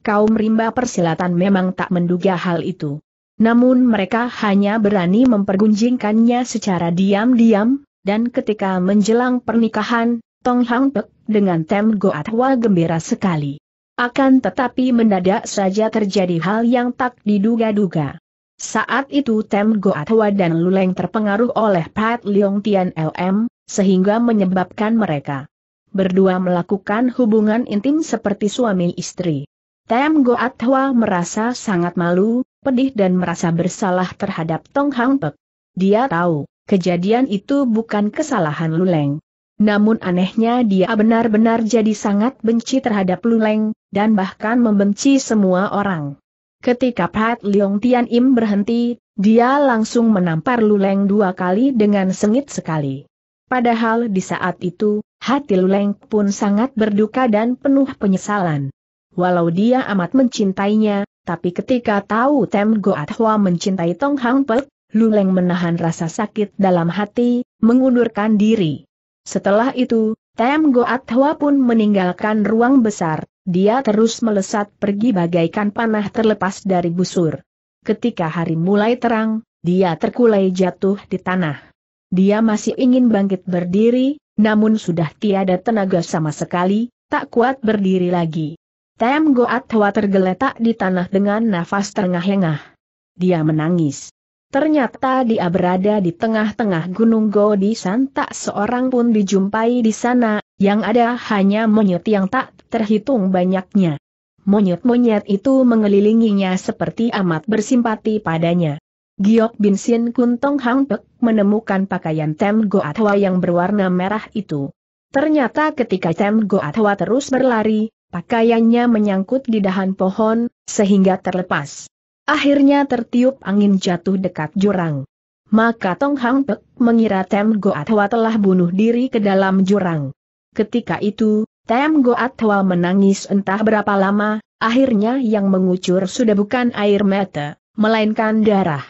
Kaum rimba persilatan memang tak menduga hal itu. Namun mereka hanya berani mempergunjingkannya secara diam-diam, dan ketika menjelang pernikahan, Tong Hang Pek dengan Tem Goatwa gembira sekali. Akan tetapi mendadak saja terjadi hal yang tak diduga-duga. Saat itu Tem Goatwa dan Luleng terpengaruh oleh Pat Leong Tian LM, sehingga menyebabkan mereka berdua melakukan hubungan intim seperti suami istri. Tem Goatwa merasa sangat malu, pedih dan merasa bersalah terhadap Tong Hang Pek. Dia tahu, kejadian itu bukan kesalahan Luleng. Namun anehnya dia benar-benar jadi sangat benci terhadap Luleng, dan bahkan membenci semua orang. Ketika Pat Leong Tian Im berhenti, dia langsung menampar Luleng dua kali dengan sengit sekali. Padahal di saat itu, hati Luleng pun sangat berduka dan penuh penyesalan. Walau dia amat mencintainya, tapi ketika tahu Tem Goat Hua mencintai Tong Hang Pek, Luleng menahan rasa sakit dalam hati, mengundurkan diri. Setelah itu, Tem Goat Hua pun meninggalkan ruang besar, dia terus melesat pergi bagaikan panah terlepas dari busur. Ketika hari mulai terang, dia terkulai jatuh di tanah. Dia masih ingin bangkit berdiri, namun sudah tiada tenaga sama sekali, tak kuat berdiri lagi. Tem Goat Hwa tergeletak di tanah dengan nafas terengah-engah. Dia menangis. Ternyata dia berada di tengah-tengah Gunung Godisan tak seorang pun dijumpai di sana, yang ada hanya monyet yang tak terhitung banyaknya. Monyet-monyet itu mengelilinginya seperti amat bersimpati padanya. Giok Bin Sin Kun Tong Hang Pek menemukan pakaian Tem Go Atwa yang berwarna merah itu. Ternyata ketika Tem Go Atwa terus berlari, pakaiannya menyangkut di dahan pohon, sehingga terlepas. Akhirnya tertiup angin jatuh dekat jurang. Maka Tong Hang Pek mengira Tem Go Atwa telah bunuh diri ke dalam jurang. Ketika itu, Tem Goat Hwa menangis entah berapa lama, akhirnya yang mengucur sudah bukan air mata, melainkan darah.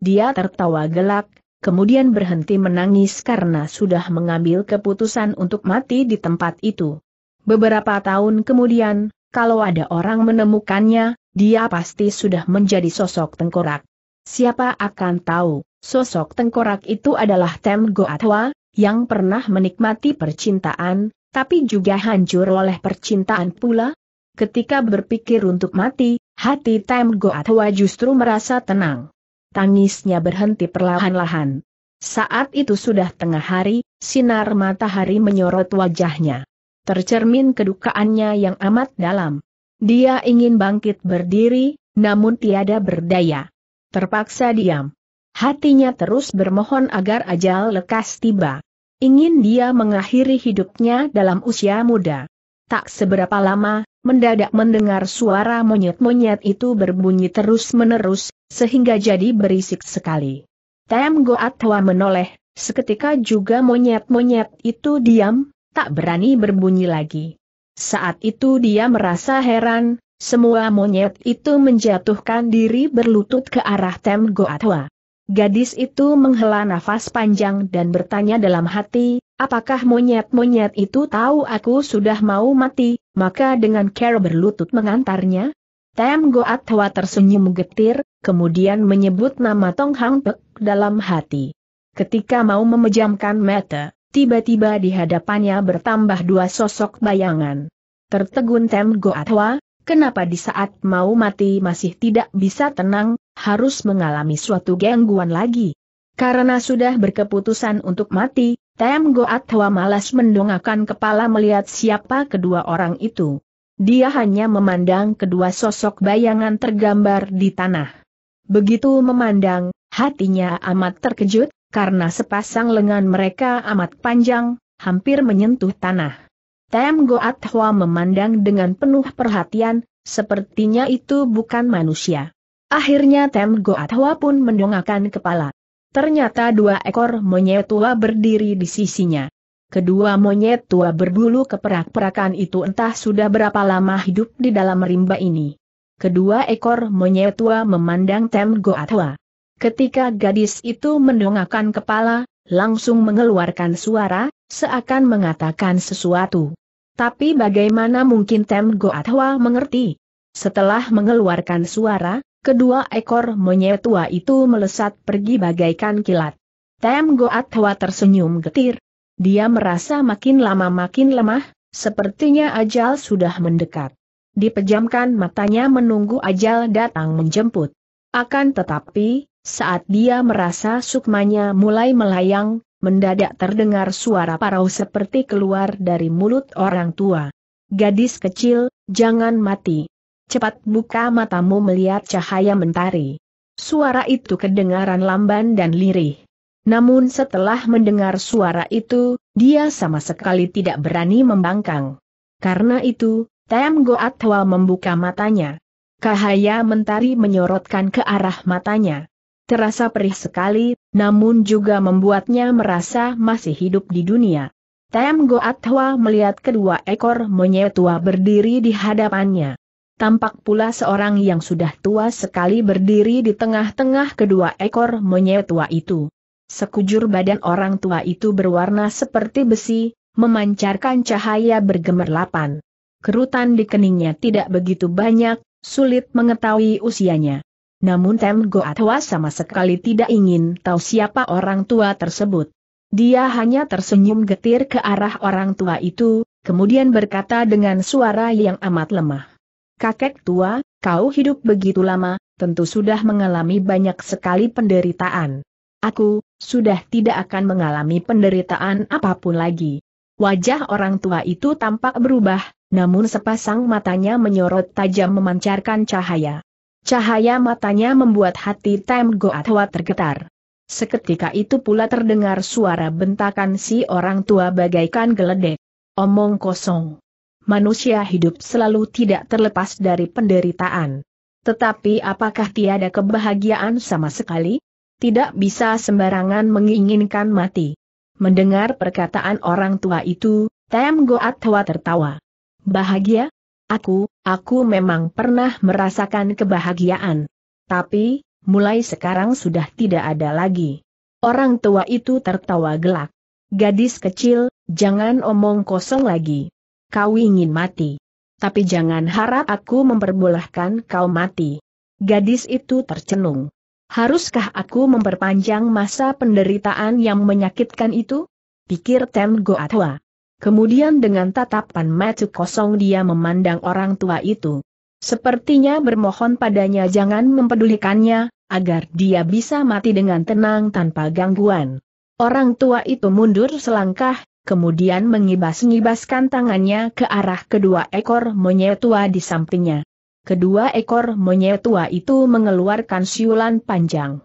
Dia tertawa gelak, kemudian berhenti menangis karena sudah mengambil keputusan untuk mati di tempat itu. Beberapa tahun kemudian, kalau ada orang menemukannya, dia pasti sudah menjadi sosok tengkorak. Siapa akan tahu, sosok tengkorak itu adalah Tem hwa yang pernah menikmati percintaan, tapi juga hancur oleh percintaan pula? Ketika berpikir untuk mati, hati Tem Goatwa justru merasa tenang. Tangisnya berhenti perlahan-lahan. Saat itu sudah tengah hari, sinar matahari menyorot wajahnya. Tercermin kedukaannya yang amat dalam. Dia ingin bangkit berdiri, namun tiada berdaya. Terpaksa diam. Hatinya terus bermohon agar ajal lekas tiba. Ingin dia mengakhiri hidupnya dalam usia muda. Tak seberapa lama, mendadak mendengar suara monyet-monyet itu berbunyi terus-menerus, sehingga jadi berisik sekali. Tem Goatwa menoleh, seketika juga monyet-monyet itu diam, tak berani berbunyi lagi. Saat itu dia merasa heran, semua monyet itu menjatuhkan diri berlutut ke arah Tem Goatwa. Gadis itu menghela nafas panjang dan bertanya dalam hati, apakah monyet-monyet itu tahu aku sudah mau mati, maka dengan care berlutut mengantarnya? Tem Goat Hwa tersenyum getir, kemudian menyebut nama Tong Hang Pek dalam hati. Ketika mau memejamkan mata, tiba-tiba di hadapannya bertambah dua sosok bayangan. Tertegun Tem Goat Hwa, kenapa di saat mau mati masih tidak bisa tenang, harus mengalami suatu gangguan lagi. Karena sudah berkeputusan untuk mati, Tem Hwa malas mendongakkan kepala melihat siapa kedua orang itu. Dia hanya memandang kedua sosok bayangan tergambar di tanah. Begitu memandang, hatinya amat terkejut, karena sepasang lengan mereka amat panjang, hampir menyentuh tanah. Tem Hwa memandang dengan penuh perhatian, sepertinya itu bukan manusia. Akhirnya Tem Goatwa pun mendongakkan kepala. Ternyata dua ekor monyet tua berdiri di sisinya. Kedua monyet tua berbulu keperak-perakan itu entah sudah berapa lama hidup di dalam rimba ini. Kedua ekor monyet tua memandang Tem Goatwa. Ketika gadis itu mendongakkan kepala, langsung mengeluarkan suara, seakan mengatakan sesuatu. Tapi bagaimana mungkin Tem Goatwa mengerti? Setelah mengeluarkan suara, Kedua ekor monyet tua itu melesat pergi bagaikan kilat. Tem Goat Hwa tersenyum getir. Dia merasa makin lama makin lemah, sepertinya ajal sudah mendekat. Dipejamkan matanya menunggu ajal datang menjemput. Akan tetapi, saat dia merasa sukmanya mulai melayang, mendadak terdengar suara parau seperti keluar dari mulut orang tua. Gadis kecil, jangan mati cepat buka matamu melihat cahaya mentari. Suara itu kedengaran lamban dan lirih. Namun setelah mendengar suara itu, dia sama sekali tidak berani membangkang. Karena itu, Tem Goat membuka matanya. Cahaya mentari menyorotkan ke arah matanya. Terasa perih sekali, namun juga membuatnya merasa masih hidup di dunia. Tem Goat melihat kedua ekor monyet tua berdiri di hadapannya. Tampak pula seorang yang sudah tua sekali berdiri di tengah-tengah kedua ekor monyet tua itu. Sekujur badan orang tua itu berwarna seperti besi, memancarkan cahaya bergemerlapan. Kerutan di keningnya tidak begitu banyak, sulit mengetahui usianya. Namun Tem Goatwa sama sekali tidak ingin tahu siapa orang tua tersebut. Dia hanya tersenyum getir ke arah orang tua itu, kemudian berkata dengan suara yang amat lemah kakek tua, kau hidup begitu lama, tentu sudah mengalami banyak sekali penderitaan. Aku, sudah tidak akan mengalami penderitaan apapun lagi. Wajah orang tua itu tampak berubah, namun sepasang matanya menyorot tajam memancarkan cahaya. Cahaya matanya membuat hati Tem Goatwa tergetar. Seketika itu pula terdengar suara bentakan si orang tua bagaikan geledek. Omong kosong manusia hidup selalu tidak terlepas dari penderitaan. Tetapi apakah tiada kebahagiaan sama sekali? Tidak bisa sembarangan menginginkan mati. Mendengar perkataan orang tua itu, Tem Goat Hwa tertawa. Bahagia? Aku, aku memang pernah merasakan kebahagiaan. Tapi, mulai sekarang sudah tidak ada lagi. Orang tua itu tertawa gelak. Gadis kecil, jangan omong kosong lagi kau ingin mati. Tapi jangan harap aku memperbolehkan kau mati. Gadis itu tercenung. Haruskah aku memperpanjang masa penderitaan yang menyakitkan itu? Pikir Tem Goatwa. Kemudian dengan tatapan mata kosong dia memandang orang tua itu. Sepertinya bermohon padanya jangan mempedulikannya, agar dia bisa mati dengan tenang tanpa gangguan. Orang tua itu mundur selangkah, kemudian mengibas-ngibaskan tangannya ke arah kedua ekor monyet tua di sampingnya. Kedua ekor monyet tua itu mengeluarkan siulan panjang.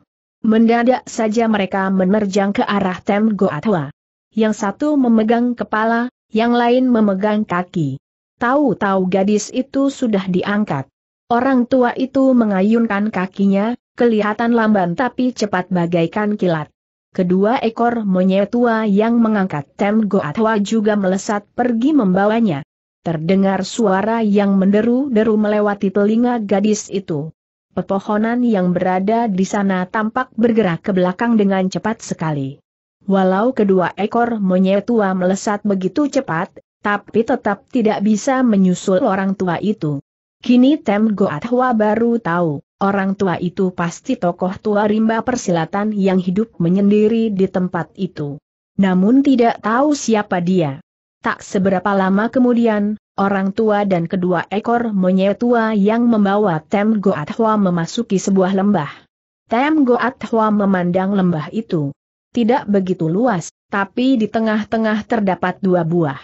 Mendadak saja mereka menerjang ke arah Tem Goatwa. Yang satu memegang kepala, yang lain memegang kaki. Tahu-tahu gadis itu sudah diangkat. Orang tua itu mengayunkan kakinya, kelihatan lamban tapi cepat bagaikan kilat kedua ekor monyet tua yang mengangkat Tem Goatwa juga melesat pergi membawanya. Terdengar suara yang menderu-deru melewati telinga gadis itu. Pepohonan yang berada di sana tampak bergerak ke belakang dengan cepat sekali. Walau kedua ekor monyet tua melesat begitu cepat, tapi tetap tidak bisa menyusul orang tua itu. Kini Tem Goatwa baru tahu Orang tua itu pasti tokoh tua rimba persilatan yang hidup menyendiri di tempat itu. Namun tidak tahu siapa dia. Tak seberapa lama kemudian, orang tua dan kedua ekor monyet tua yang membawa Tem Goat Hwa memasuki sebuah lembah. Tem Goat Hwa memandang lembah itu. Tidak begitu luas, tapi di tengah-tengah terdapat dua buah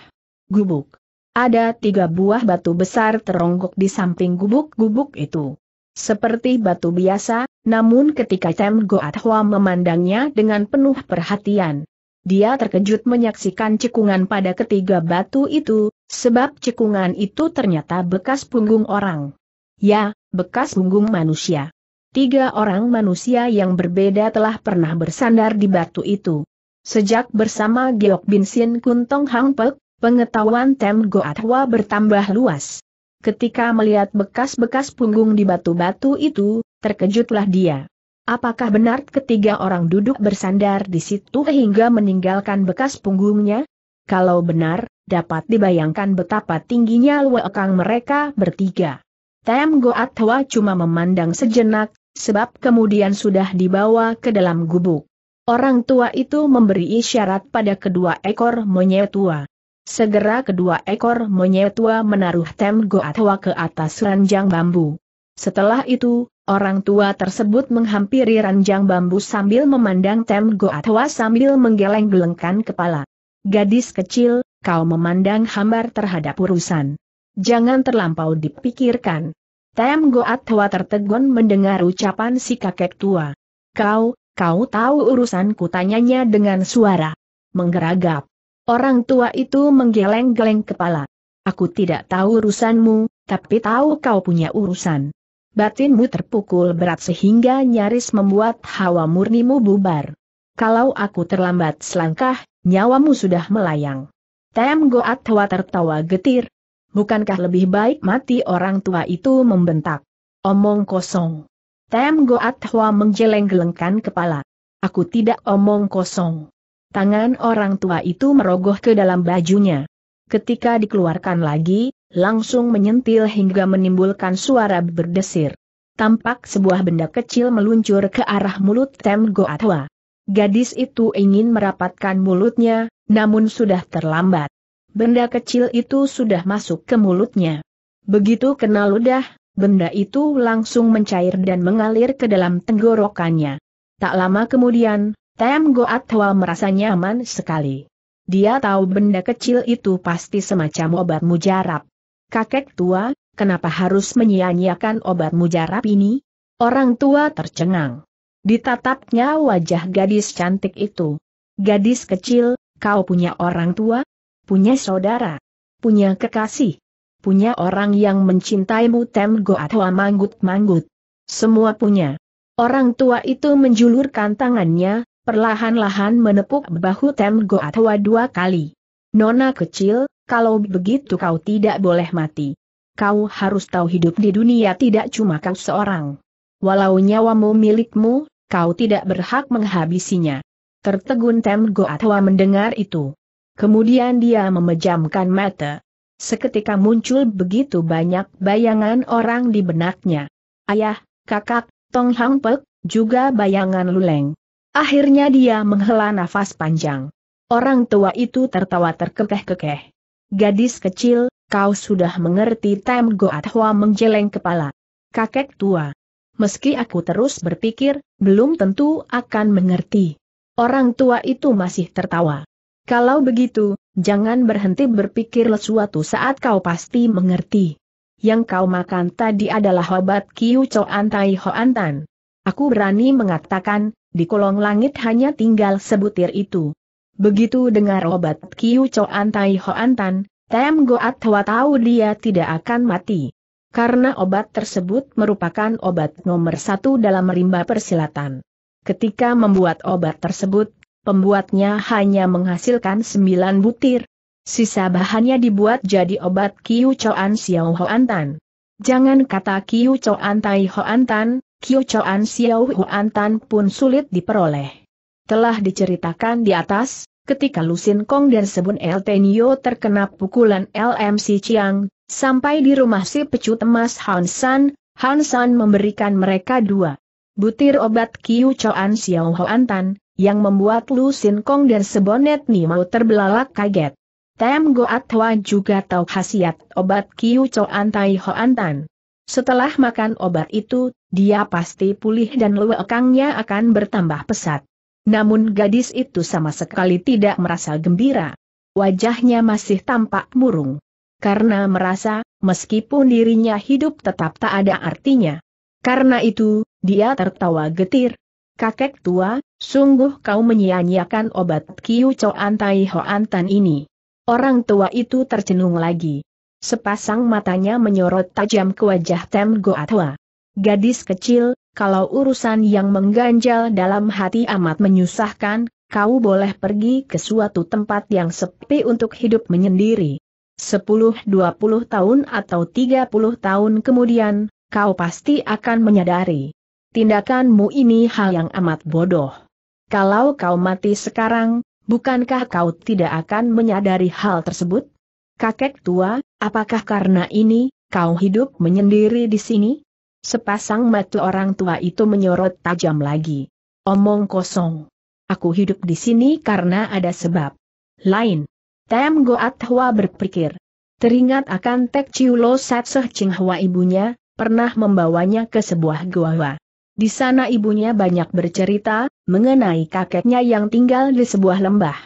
gubuk. Ada tiga buah batu besar teronggok di samping gubuk-gubuk itu seperti batu biasa, namun ketika Tem Goat Hua memandangnya dengan penuh perhatian. Dia terkejut menyaksikan cekungan pada ketiga batu itu, sebab cekungan itu ternyata bekas punggung orang. Ya, bekas punggung manusia. Tiga orang manusia yang berbeda telah pernah bersandar di batu itu. Sejak bersama Geok Bin Sin Kun Hang Pek, pengetahuan Tem Goat Hua bertambah luas ketika melihat bekas-bekas punggung di batu-batu itu, terkejutlah dia. Apakah benar ketiga orang duduk bersandar di situ hingga meninggalkan bekas punggungnya? Kalau benar, dapat dibayangkan betapa tingginya luekang mereka bertiga. Tem Goat Hwa cuma memandang sejenak, sebab kemudian sudah dibawa ke dalam gubuk. Orang tua itu memberi isyarat pada kedua ekor monyet tua. Segera kedua ekor monyet tua menaruh tem goatwa ke atas ranjang bambu. Setelah itu, orang tua tersebut menghampiri ranjang bambu sambil memandang tem goatwa sambil menggeleng-gelengkan kepala. Gadis kecil, kau memandang hambar terhadap urusan. Jangan terlampau dipikirkan. Tem goatwa tertegun mendengar ucapan si kakek tua. Kau, kau tahu urusanku tanyanya dengan suara. Menggeragap. Orang tua itu menggeleng-geleng kepala. Aku tidak tahu urusanmu, tapi tahu kau punya urusan. Batinmu terpukul berat sehingga nyaris membuat hawa murnimu bubar. Kalau aku terlambat selangkah, nyawamu sudah melayang. Tem Goat Tawa tertawa getir. Bukankah lebih baik mati orang tua itu membentak? Omong kosong. Tem Goat Tawa menjeleng-gelengkan kepala. Aku tidak omong kosong. Tangan orang tua itu merogoh ke dalam bajunya. Ketika dikeluarkan lagi, langsung menyentil hingga menimbulkan suara berdesir. Tampak sebuah benda kecil meluncur ke arah mulut Tem Goatwa. Gadis itu ingin merapatkan mulutnya, namun sudah terlambat. Benda kecil itu sudah masuk ke mulutnya. Begitu kena ludah, benda itu langsung mencair dan mengalir ke dalam tenggorokannya. Tak lama kemudian, Tam Goat Hwa merasa nyaman sekali. Dia tahu benda kecil itu pasti semacam obat mujarab. Kakek tua, kenapa harus menyia-nyiakan obat mujarab ini? Orang tua tercengang. Ditatapnya wajah gadis cantik itu. Gadis kecil, kau punya orang tua? Punya saudara? Punya kekasih? Punya orang yang mencintaimu Tem Goat Hwa manggut-manggut. Semua punya. Orang tua itu menjulurkan tangannya, perlahan-lahan menepuk bahu Tem Goatwa dua kali. Nona kecil, kalau begitu kau tidak boleh mati. Kau harus tahu hidup di dunia tidak cuma kau seorang. Walau nyawamu milikmu, kau tidak berhak menghabisinya. Tertegun Tem Goatwa mendengar itu. Kemudian dia memejamkan mata. Seketika muncul begitu banyak bayangan orang di benaknya. Ayah, kakak, Tong Hang Pek, juga bayangan Luleng. Akhirnya dia menghela nafas panjang. Orang tua itu tertawa terkekeh-kekeh. Gadis kecil, kau sudah mengerti Tem Goat Hua menjeleng kepala. Kakek tua. Meski aku terus berpikir, belum tentu akan mengerti. Orang tua itu masih tertawa. Kalau begitu, jangan berhenti berpikir suatu saat kau pasti mengerti. Yang kau makan tadi adalah obat Kiu Cho Antai Ho Antan. Aku berani mengatakan, di kolong langit hanya tinggal sebutir itu. Begitu dengar obat Kiu Cho Antai Ho Antan, Tem Goat Hwa tahu dia tidak akan mati. Karena obat tersebut merupakan obat nomor satu dalam rimba persilatan. Ketika membuat obat tersebut, pembuatnya hanya menghasilkan sembilan butir. Sisa bahannya dibuat jadi obat Kiu An Xiao Ho Antan. Jangan kata Kiu Cho Antai Ho Antan. Kyo Choan Xiao Huan Tan pun sulit diperoleh. Telah diceritakan di atas, ketika Lusin Kong dan Sebun El Tenio terkena pukulan LMC Chiang, sampai di rumah si pecut emas Han San, Han San memberikan mereka dua butir obat Kyu Choan Xiao Huan Tan, yang membuat Lusin Kong dan Sebonet Ni terbelalak kaget. Tem Goat Hwa juga tahu khasiat obat Kyu Choan Tai Huan Tan. Setelah makan obat itu, dia pasti pulih dan lewekangnya akan bertambah pesat. Namun gadis itu sama sekali tidak merasa gembira. Wajahnya masih tampak murung. Karena merasa, meskipun dirinya hidup tetap tak ada artinya. Karena itu, dia tertawa getir. Kakek tua, sungguh kau menyia-nyiakan obat Kiu Choan Tai Hoan Tan ini. Orang tua itu tercenung lagi. Sepasang matanya menyorot tajam ke wajah Tem Goatwa. Gadis kecil, kalau urusan yang mengganjal dalam hati amat menyusahkan, kau boleh pergi ke suatu tempat yang sepi untuk hidup menyendiri. 10-20 tahun atau 30 tahun kemudian, kau pasti akan menyadari. Tindakanmu ini hal yang amat bodoh. Kalau kau mati sekarang, bukankah kau tidak akan menyadari hal tersebut? Kakek tua, apakah karena ini, kau hidup menyendiri di sini? Sepasang mata orang tua itu menyorot tajam lagi. Omong kosong. Aku hidup di sini karena ada sebab. Lain. Tem Goat Hua berpikir. Teringat akan Tek Chiulo Satseh Ching Hua ibunya, pernah membawanya ke sebuah Hua. Di sana ibunya banyak bercerita, mengenai kakeknya yang tinggal di sebuah lembah.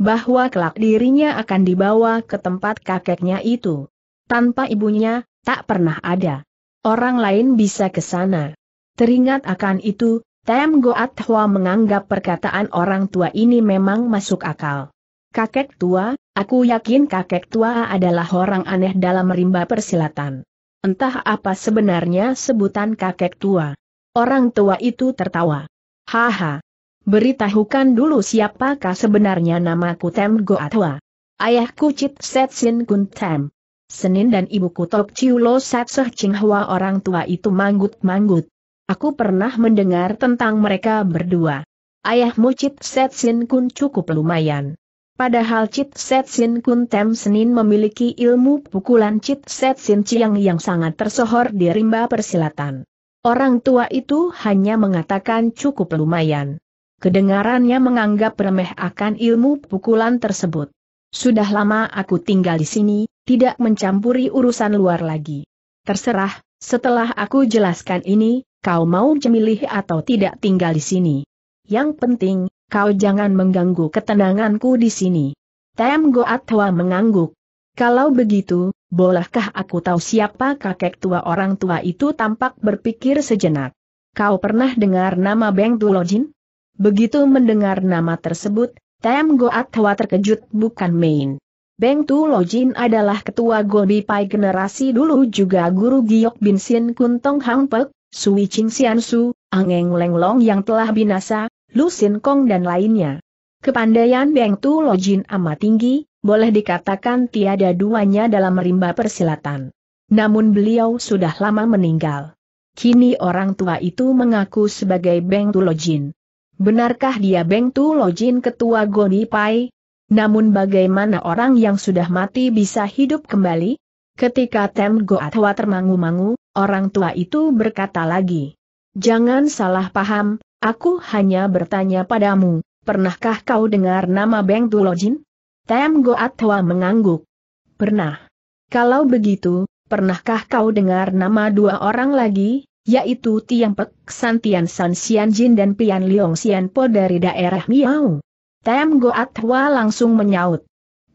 Bahwa kelak dirinya akan dibawa ke tempat kakeknya itu. Tanpa ibunya, tak pernah ada. Orang lain bisa ke sana. Teringat akan itu, Tem Goat Hua menganggap perkataan orang tua ini memang masuk akal. Kakek tua, aku yakin kakek tua adalah orang aneh dalam rimba persilatan. Entah apa sebenarnya sebutan kakek tua. Orang tua itu tertawa. Haha. Beritahukan dulu siapakah sebenarnya namaku Tem Hua. Ayahku Cip Setsin Kun Tem. Senin dan ibuku Tok Seh Ching Hua orang tua itu manggut-manggut. Aku pernah mendengar tentang mereka berdua. Ayahmu Set Setsin Kun cukup lumayan. Padahal Set Setsin Kun Tem Senin memiliki ilmu pukulan Set Setsin Chiang yang sangat tersohor di rimba persilatan. Orang tua itu hanya mengatakan cukup lumayan. Kedengarannya menganggap remeh akan ilmu pukulan tersebut. Sudah lama aku tinggal di sini, tidak mencampuri urusan luar lagi. Terserah, setelah aku jelaskan ini, kau mau memilih atau tidak tinggal di sini. Yang penting, kau jangan mengganggu ketenanganku di sini. Tem Goat mengangguk. Kalau begitu, bolehkah aku tahu siapa kakek tua orang tua itu tampak berpikir sejenak. Kau pernah dengar nama Beng Tulojin? Begitu mendengar nama tersebut, Tem Goat Hwa terkejut bukan main. Beng Tu Lojin adalah ketua Gobi Pai generasi dulu juga guru Giok Bin Sin Kun Tong Hang Pek, Sui Ching Sian Su, Angeng Leng Long yang telah binasa, Lu Sin Kong dan lainnya. Kepandaian Beng Tu Lojin amat tinggi, boleh dikatakan tiada duanya dalam rimba persilatan. Namun beliau sudah lama meninggal. Kini orang tua itu mengaku sebagai Beng Tu Lojin. Benarkah dia Beng Tu Lojin ketua Goni Pai? Namun bagaimana orang yang sudah mati bisa hidup kembali? Ketika Tem Goatwa termangu-mangu, orang tua itu berkata lagi. Jangan salah paham, aku hanya bertanya padamu, pernahkah kau dengar nama Beng Tu Lojin? Tem Goatwa mengangguk. Pernah. Kalau begitu, pernahkah kau dengar nama dua orang lagi? yaitu Tiang Pek, San Tian San Xian Jin dan Pian Liong Xian Po dari daerah Miao. Tem Goat Hwa langsung menyaut.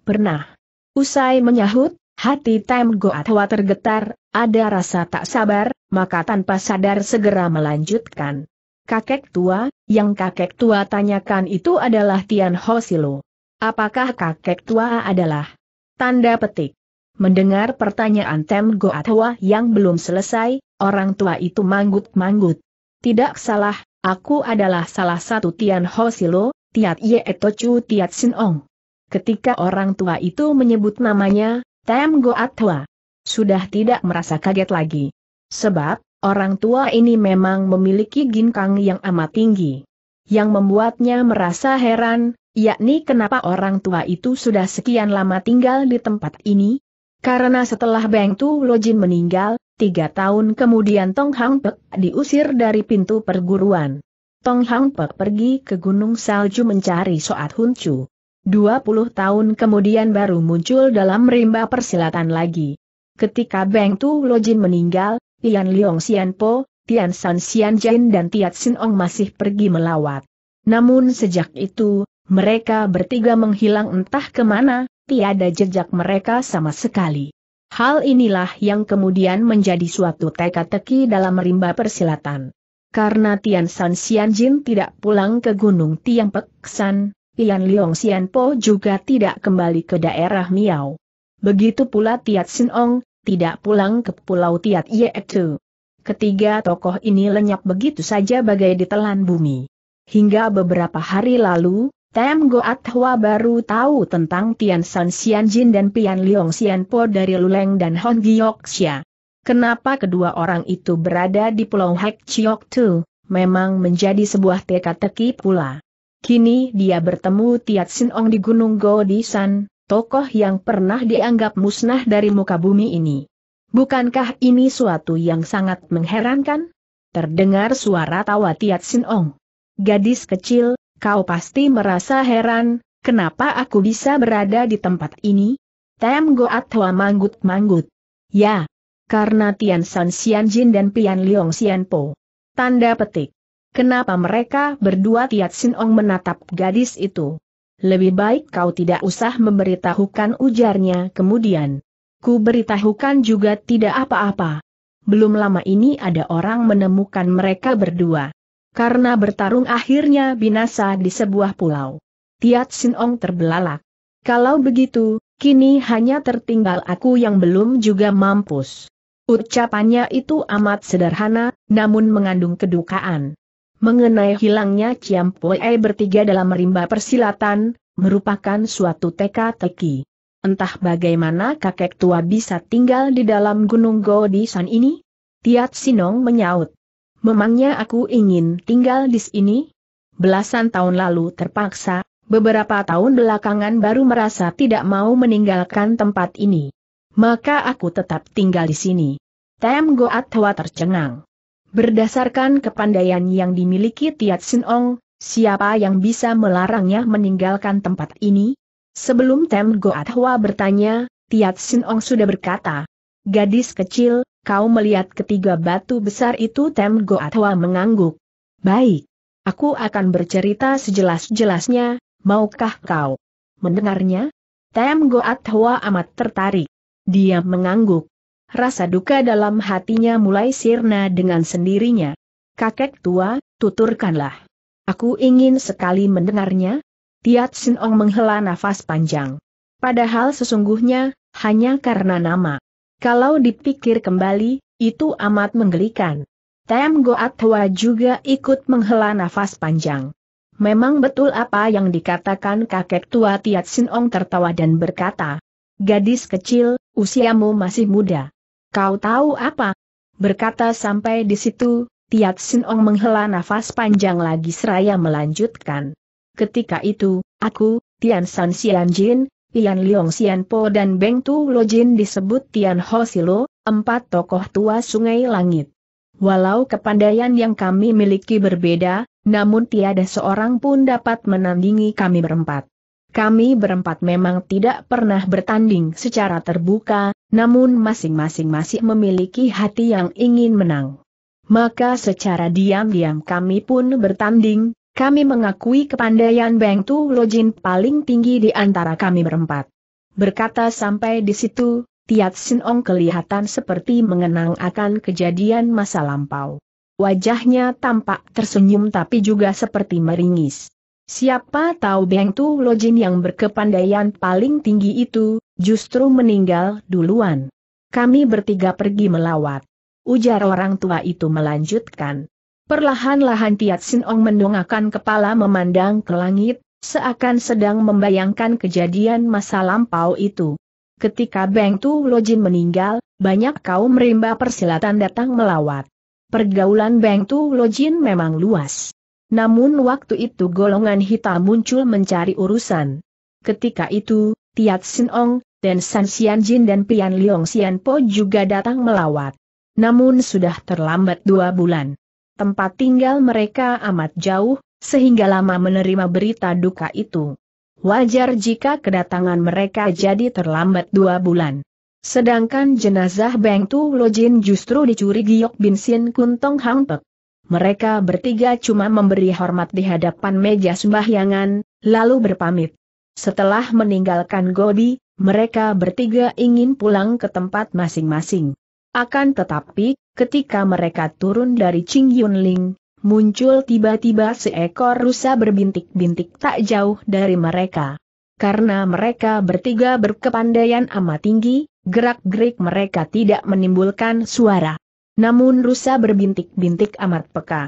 Pernah. Usai menyahut, hati Tem Goat Hwa tergetar, ada rasa tak sabar, maka tanpa sadar segera melanjutkan. Kakek tua, yang kakek tua tanyakan itu adalah Tian Ho Silo. Apakah kakek tua adalah? Tanda petik. Mendengar pertanyaan Tem Goatwa yang belum selesai, orang tua itu manggut-manggut. Tidak salah, aku adalah salah satu Tian Ho Silo, Tiat Ye Etochu Tiat Sin Ong. Ketika orang tua itu menyebut namanya, Tem Goat Sudah tidak merasa kaget lagi. Sebab, orang tua ini memang memiliki ginkang yang amat tinggi. Yang membuatnya merasa heran, yakni kenapa orang tua itu sudah sekian lama tinggal di tempat ini? Karena setelah Beng Tu Lojin meninggal, Tiga tahun kemudian Tong Hang Pek diusir dari pintu perguruan. Tong Hang Pek pergi ke Gunung Salju mencari Soat Hun Chu. 20 tahun kemudian baru muncul dalam rimba persilatan lagi. Ketika Beng Tu Lojin meninggal, Tian Liong Sian Po, Tian San Sian Jin dan Tian Sin Ong masih pergi melawat. Namun sejak itu, mereka bertiga menghilang entah kemana, tiada jejak mereka sama sekali. Hal inilah yang kemudian menjadi suatu teka-teki dalam rimba persilatan. Karena Tian San Xian Jin tidak pulang ke Gunung Tiang Peksan, Tian Liong Xian Po juga tidak kembali ke daerah Miao. Begitu pula Tian Sin Ong, tidak pulang ke Pulau Tian Ye Tu. Ketiga tokoh ini lenyap begitu saja bagai ditelan bumi. Hingga beberapa hari lalu, Tem Goat Hua baru tahu tentang Tian San Xian Jin dan Pian Liong Xian Po dari Luleng dan Hon Giok Xia. Kenapa kedua orang itu berada di Pulau Hek Chiok Tu, memang menjadi sebuah teka-teki pula. Kini dia bertemu Tiat Sin Ong di Gunung San, tokoh yang pernah dianggap musnah dari muka bumi ini. Bukankah ini suatu yang sangat mengherankan? Terdengar suara tawa Tiat Sin Ong. Gadis kecil, Kau pasti merasa heran, kenapa aku bisa berada di tempat ini? Tem Goat Hoa manggut-manggut. Ya. Karena Tian San Xian Jin dan Pian Liong Xian Po. Tanda petik. Kenapa mereka berdua Tiat Sin Ong menatap gadis itu? Lebih baik kau tidak usah memberitahukan ujarnya kemudian. Ku beritahukan juga tidak apa-apa. Belum lama ini ada orang menemukan mereka berdua. Karena bertarung akhirnya binasa di sebuah pulau. Tiat Sin Ong terbelalak. Kalau begitu, kini hanya tertinggal aku yang belum juga mampus. Ucapannya itu amat sederhana, namun mengandung kedukaan. Mengenai hilangnya Ciam Pue bertiga dalam rimba persilatan, merupakan suatu teka-teki. Entah bagaimana kakek tua bisa tinggal di dalam gunung Godisan ini? Tiat Sinong menyaut. Memangnya aku ingin tinggal di sini? Belasan tahun lalu terpaksa, beberapa tahun belakangan baru merasa tidak mau meninggalkan tempat ini. Maka aku tetap tinggal di sini. Tem Goat Hwa tercengang. Berdasarkan kepandaian yang dimiliki Tiat Sin Ong, siapa yang bisa melarangnya meninggalkan tempat ini? Sebelum Tem Goat Hwa bertanya, Tiat Sin Ong sudah berkata, Gadis kecil, Kau melihat ketiga batu besar itu Tem Goatwa mengangguk. Baik. Aku akan bercerita sejelas-jelasnya, maukah kau? Mendengarnya? Tem Goatwa amat tertarik. Dia mengangguk. Rasa duka dalam hatinya mulai sirna dengan sendirinya. Kakek tua, tuturkanlah. Aku ingin sekali mendengarnya. Tiat Sinong menghela nafas panjang. Padahal sesungguhnya, hanya karena nama. Kalau dipikir kembali, itu amat menggelikan. Tem Goat juga ikut menghela nafas panjang. Memang betul apa yang dikatakan kakek tua Tiat Sin Ong tertawa dan berkata, Gadis kecil, usiamu masih muda. Kau tahu apa? Berkata sampai di situ, Tiat Sin Ong menghela nafas panjang lagi seraya melanjutkan. Ketika itu, aku, Tian San Jin. Tian Liong Xianpo dan Beng Tu Lojin disebut Tian Ho Silo, empat tokoh tua sungai langit. Walau kepandaian yang kami miliki berbeda, namun tiada seorang pun dapat menandingi kami berempat. Kami berempat memang tidak pernah bertanding secara terbuka, namun masing-masing masih memiliki hati yang ingin menang. Maka secara diam-diam kami pun bertanding, kami mengakui kepandaian Beng Tu Lojin paling tinggi di antara kami berempat. Berkata sampai di situ, Tiat Sin Ong kelihatan seperti mengenang akan kejadian masa lampau. Wajahnya tampak tersenyum tapi juga seperti meringis. Siapa tahu Beng Tu Lojin yang berkepandaian paling tinggi itu, justru meninggal duluan. Kami bertiga pergi melawat. Ujar orang tua itu melanjutkan. Perlahan-lahan Tiat Sin Ong mendongakkan kepala memandang ke langit, seakan sedang membayangkan kejadian masa lampau itu. Ketika Beng Tu Lojin meninggal, banyak kaum rimba persilatan datang melawat. Pergaulan Beng Tu Lojin memang luas. Namun waktu itu golongan hitam muncul mencari urusan. Ketika itu, Tiat Sin Ong, dan San Xian Jin dan Pian Liong Xian Po juga datang melawat. Namun sudah terlambat dua bulan tempat tinggal mereka amat jauh, sehingga lama menerima berita duka itu. Wajar jika kedatangan mereka jadi terlambat dua bulan. Sedangkan jenazah Beng Tu Lojin justru dicuri Giok Bin Sin Kun Hang Pek. Mereka bertiga cuma memberi hormat di hadapan meja sembahyangan, lalu berpamit. Setelah meninggalkan Gobi, mereka bertiga ingin pulang ke tempat masing-masing. Akan tetapi, Ketika mereka turun dari Ching Yunling, muncul tiba-tiba seekor rusa berbintik-bintik tak jauh dari mereka. Karena mereka bertiga berkepandaian amat tinggi, gerak-gerik mereka tidak menimbulkan suara. Namun rusa berbintik-bintik amat peka.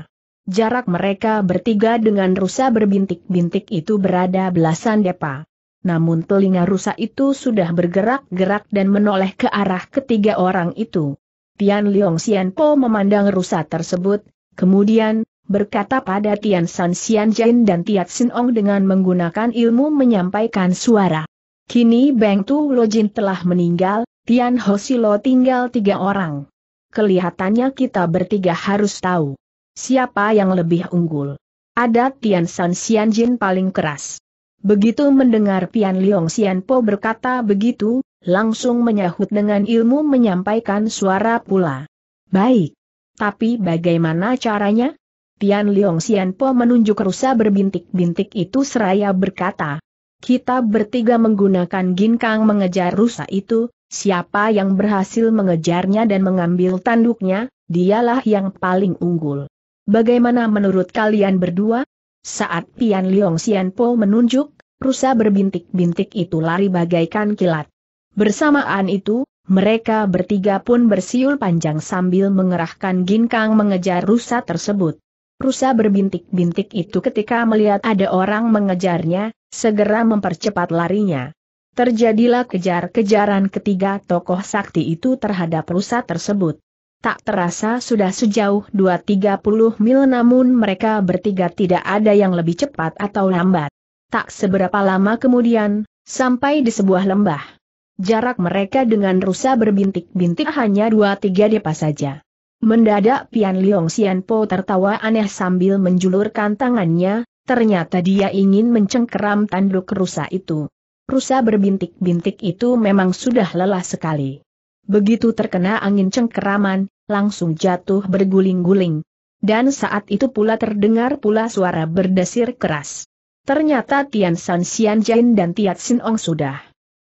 Jarak mereka bertiga dengan rusa berbintik-bintik itu berada belasan depa. Namun telinga rusa itu sudah bergerak-gerak dan menoleh ke arah ketiga orang itu. Tian Liong Sian Po memandang rusa tersebut, kemudian, berkata pada Tian San Sian Jin dan Tiat Sin Ong dengan menggunakan ilmu menyampaikan suara. Kini Beng Tu Lo Jin telah meninggal, Tian Ho Lo tinggal tiga orang. Kelihatannya kita bertiga harus tahu. Siapa yang lebih unggul? Ada Tian San Sian Jin paling keras. Begitu mendengar Pian Liong Sian Po berkata begitu, langsung menyahut dengan ilmu menyampaikan suara pula. Baik. Tapi bagaimana caranya? Tian Liong Po menunjuk rusa berbintik-bintik itu seraya berkata. Kita bertiga menggunakan ginkang mengejar rusa itu, siapa yang berhasil mengejarnya dan mengambil tanduknya, dialah yang paling unggul. Bagaimana menurut kalian berdua? Saat Pian Liong Po menunjuk, rusa berbintik-bintik itu lari bagaikan kilat. Bersamaan itu, mereka bertiga pun bersiul panjang sambil mengerahkan ginkang mengejar rusa tersebut. Rusa berbintik-bintik itu ketika melihat ada orang mengejarnya, segera mempercepat larinya. Terjadilah kejar-kejaran ketiga tokoh sakti itu terhadap rusa tersebut. Tak terasa sudah sejauh 2-30 mil namun mereka bertiga tidak ada yang lebih cepat atau lambat. Tak seberapa lama kemudian, sampai di sebuah lembah jarak mereka dengan rusa berbintik-bintik hanya dua tiga depa saja. Mendadak Pian Liong Xian Po tertawa aneh sambil menjulurkan tangannya, ternyata dia ingin mencengkeram tanduk rusa itu. Rusa berbintik-bintik itu memang sudah lelah sekali. Begitu terkena angin cengkeraman, langsung jatuh berguling-guling. Dan saat itu pula terdengar pula suara berdesir keras. Ternyata Tian San Xian Jain dan Tiat Sin Ong sudah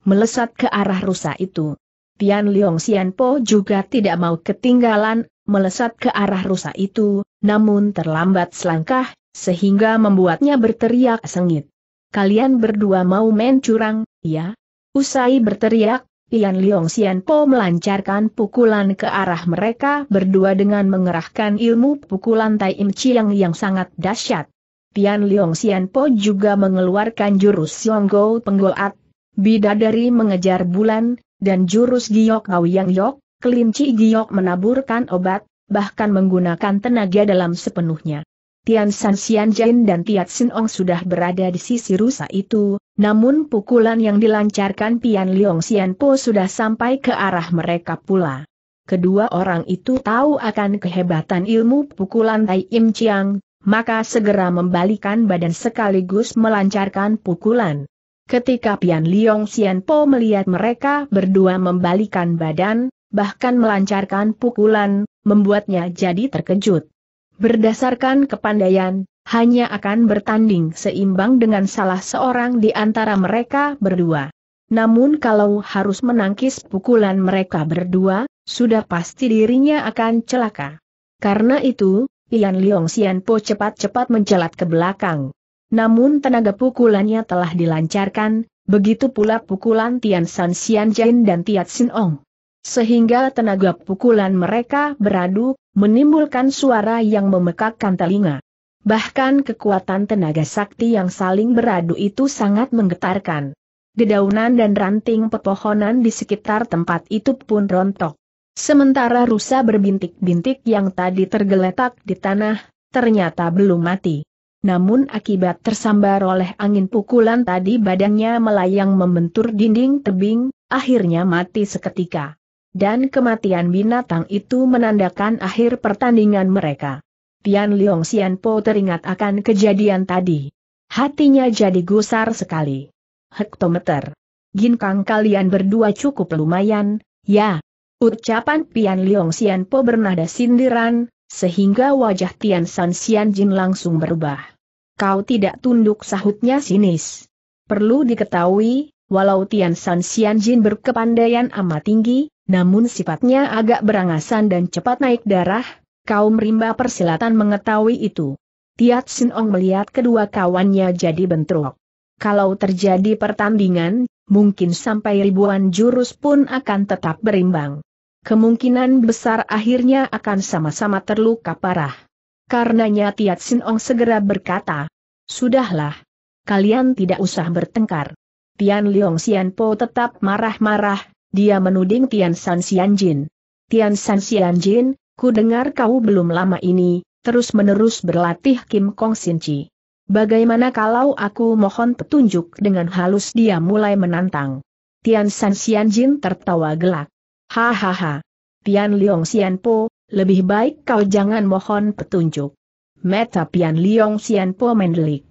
melesat ke arah rusa itu. Tian Leong Sian Po juga tidak mau ketinggalan, melesat ke arah rusa itu, namun terlambat selangkah, sehingga membuatnya berteriak sengit. Kalian berdua mau main curang, ya? Usai berteriak, Tian Leong Sian Po melancarkan pukulan ke arah mereka berdua dengan mengerahkan ilmu pukulan Tai Im Chiang yang sangat dahsyat. Tian Leong Sian Po juga mengeluarkan jurus Xiong Gou Penggolat Bidadari mengejar bulan, dan jurus giok yang yok, kelinci giok menaburkan obat, bahkan menggunakan tenaga dalam sepenuhnya. Tian San Xian Jin dan Tiat Sin Ong sudah berada di sisi rusa itu, namun pukulan yang dilancarkan Pian Liong Xian Po sudah sampai ke arah mereka pula. Kedua orang itu tahu akan kehebatan ilmu pukulan Tai Im Chiang, maka segera membalikan badan sekaligus melancarkan pukulan. Ketika Pian Liong Sien Po melihat mereka berdua membalikan badan, bahkan melancarkan pukulan, membuatnya jadi terkejut. Berdasarkan kepandaian, hanya akan bertanding seimbang dengan salah seorang di antara mereka berdua. Namun kalau harus menangkis pukulan mereka berdua, sudah pasti dirinya akan celaka. Karena itu, Pian Liong Sien Po cepat-cepat mencelat ke belakang. Namun tenaga pukulannya telah dilancarkan, begitu pula pukulan Tian San Xian Jin dan Tiat Sin Ong. Sehingga tenaga pukulan mereka beradu, menimbulkan suara yang memekakkan telinga. Bahkan kekuatan tenaga sakti yang saling beradu itu sangat menggetarkan. Dedaunan dan ranting pepohonan di sekitar tempat itu pun rontok. Sementara rusa berbintik-bintik yang tadi tergeletak di tanah, ternyata belum mati namun akibat tersambar oleh angin pukulan tadi badannya melayang membentur dinding tebing, akhirnya mati seketika. Dan kematian binatang itu menandakan akhir pertandingan mereka. Tian Leong Sian Po teringat akan kejadian tadi. Hatinya jadi gusar sekali. Hektometer. Ginkang kalian berdua cukup lumayan, ya. Ucapan Pian Leong Sian Po bernada sindiran, sehingga wajah Tian San Sian Jin langsung berubah. Kau tidak tunduk sahutnya sinis. Perlu diketahui, walau Tian San Xian Jin berkepandaian amat tinggi, namun sifatnya agak berangasan dan cepat naik darah, kaum rimba persilatan mengetahui itu. Tiat Sin Ong melihat kedua kawannya jadi bentrok. Kalau terjadi pertandingan, mungkin sampai ribuan jurus pun akan tetap berimbang. Kemungkinan besar akhirnya akan sama-sama terluka parah. Karenanya Tiat Sin Ong segera berkata, Sudahlah. Kalian tidak usah bertengkar. Tian Leong Sian Po tetap marah-marah, dia menuding Tian San Sian Jin. Tian San Sian Jin, ku dengar kau belum lama ini, terus-menerus berlatih Kim Kong Sin Chi. Bagaimana kalau aku mohon petunjuk dengan halus dia mulai menantang. Tian San Sian Jin tertawa gelak. Hahaha. Tian Leong Sian Po, lebih baik kau jangan mohon petunjuk. Meta Pian Liong Sian Po mendelik.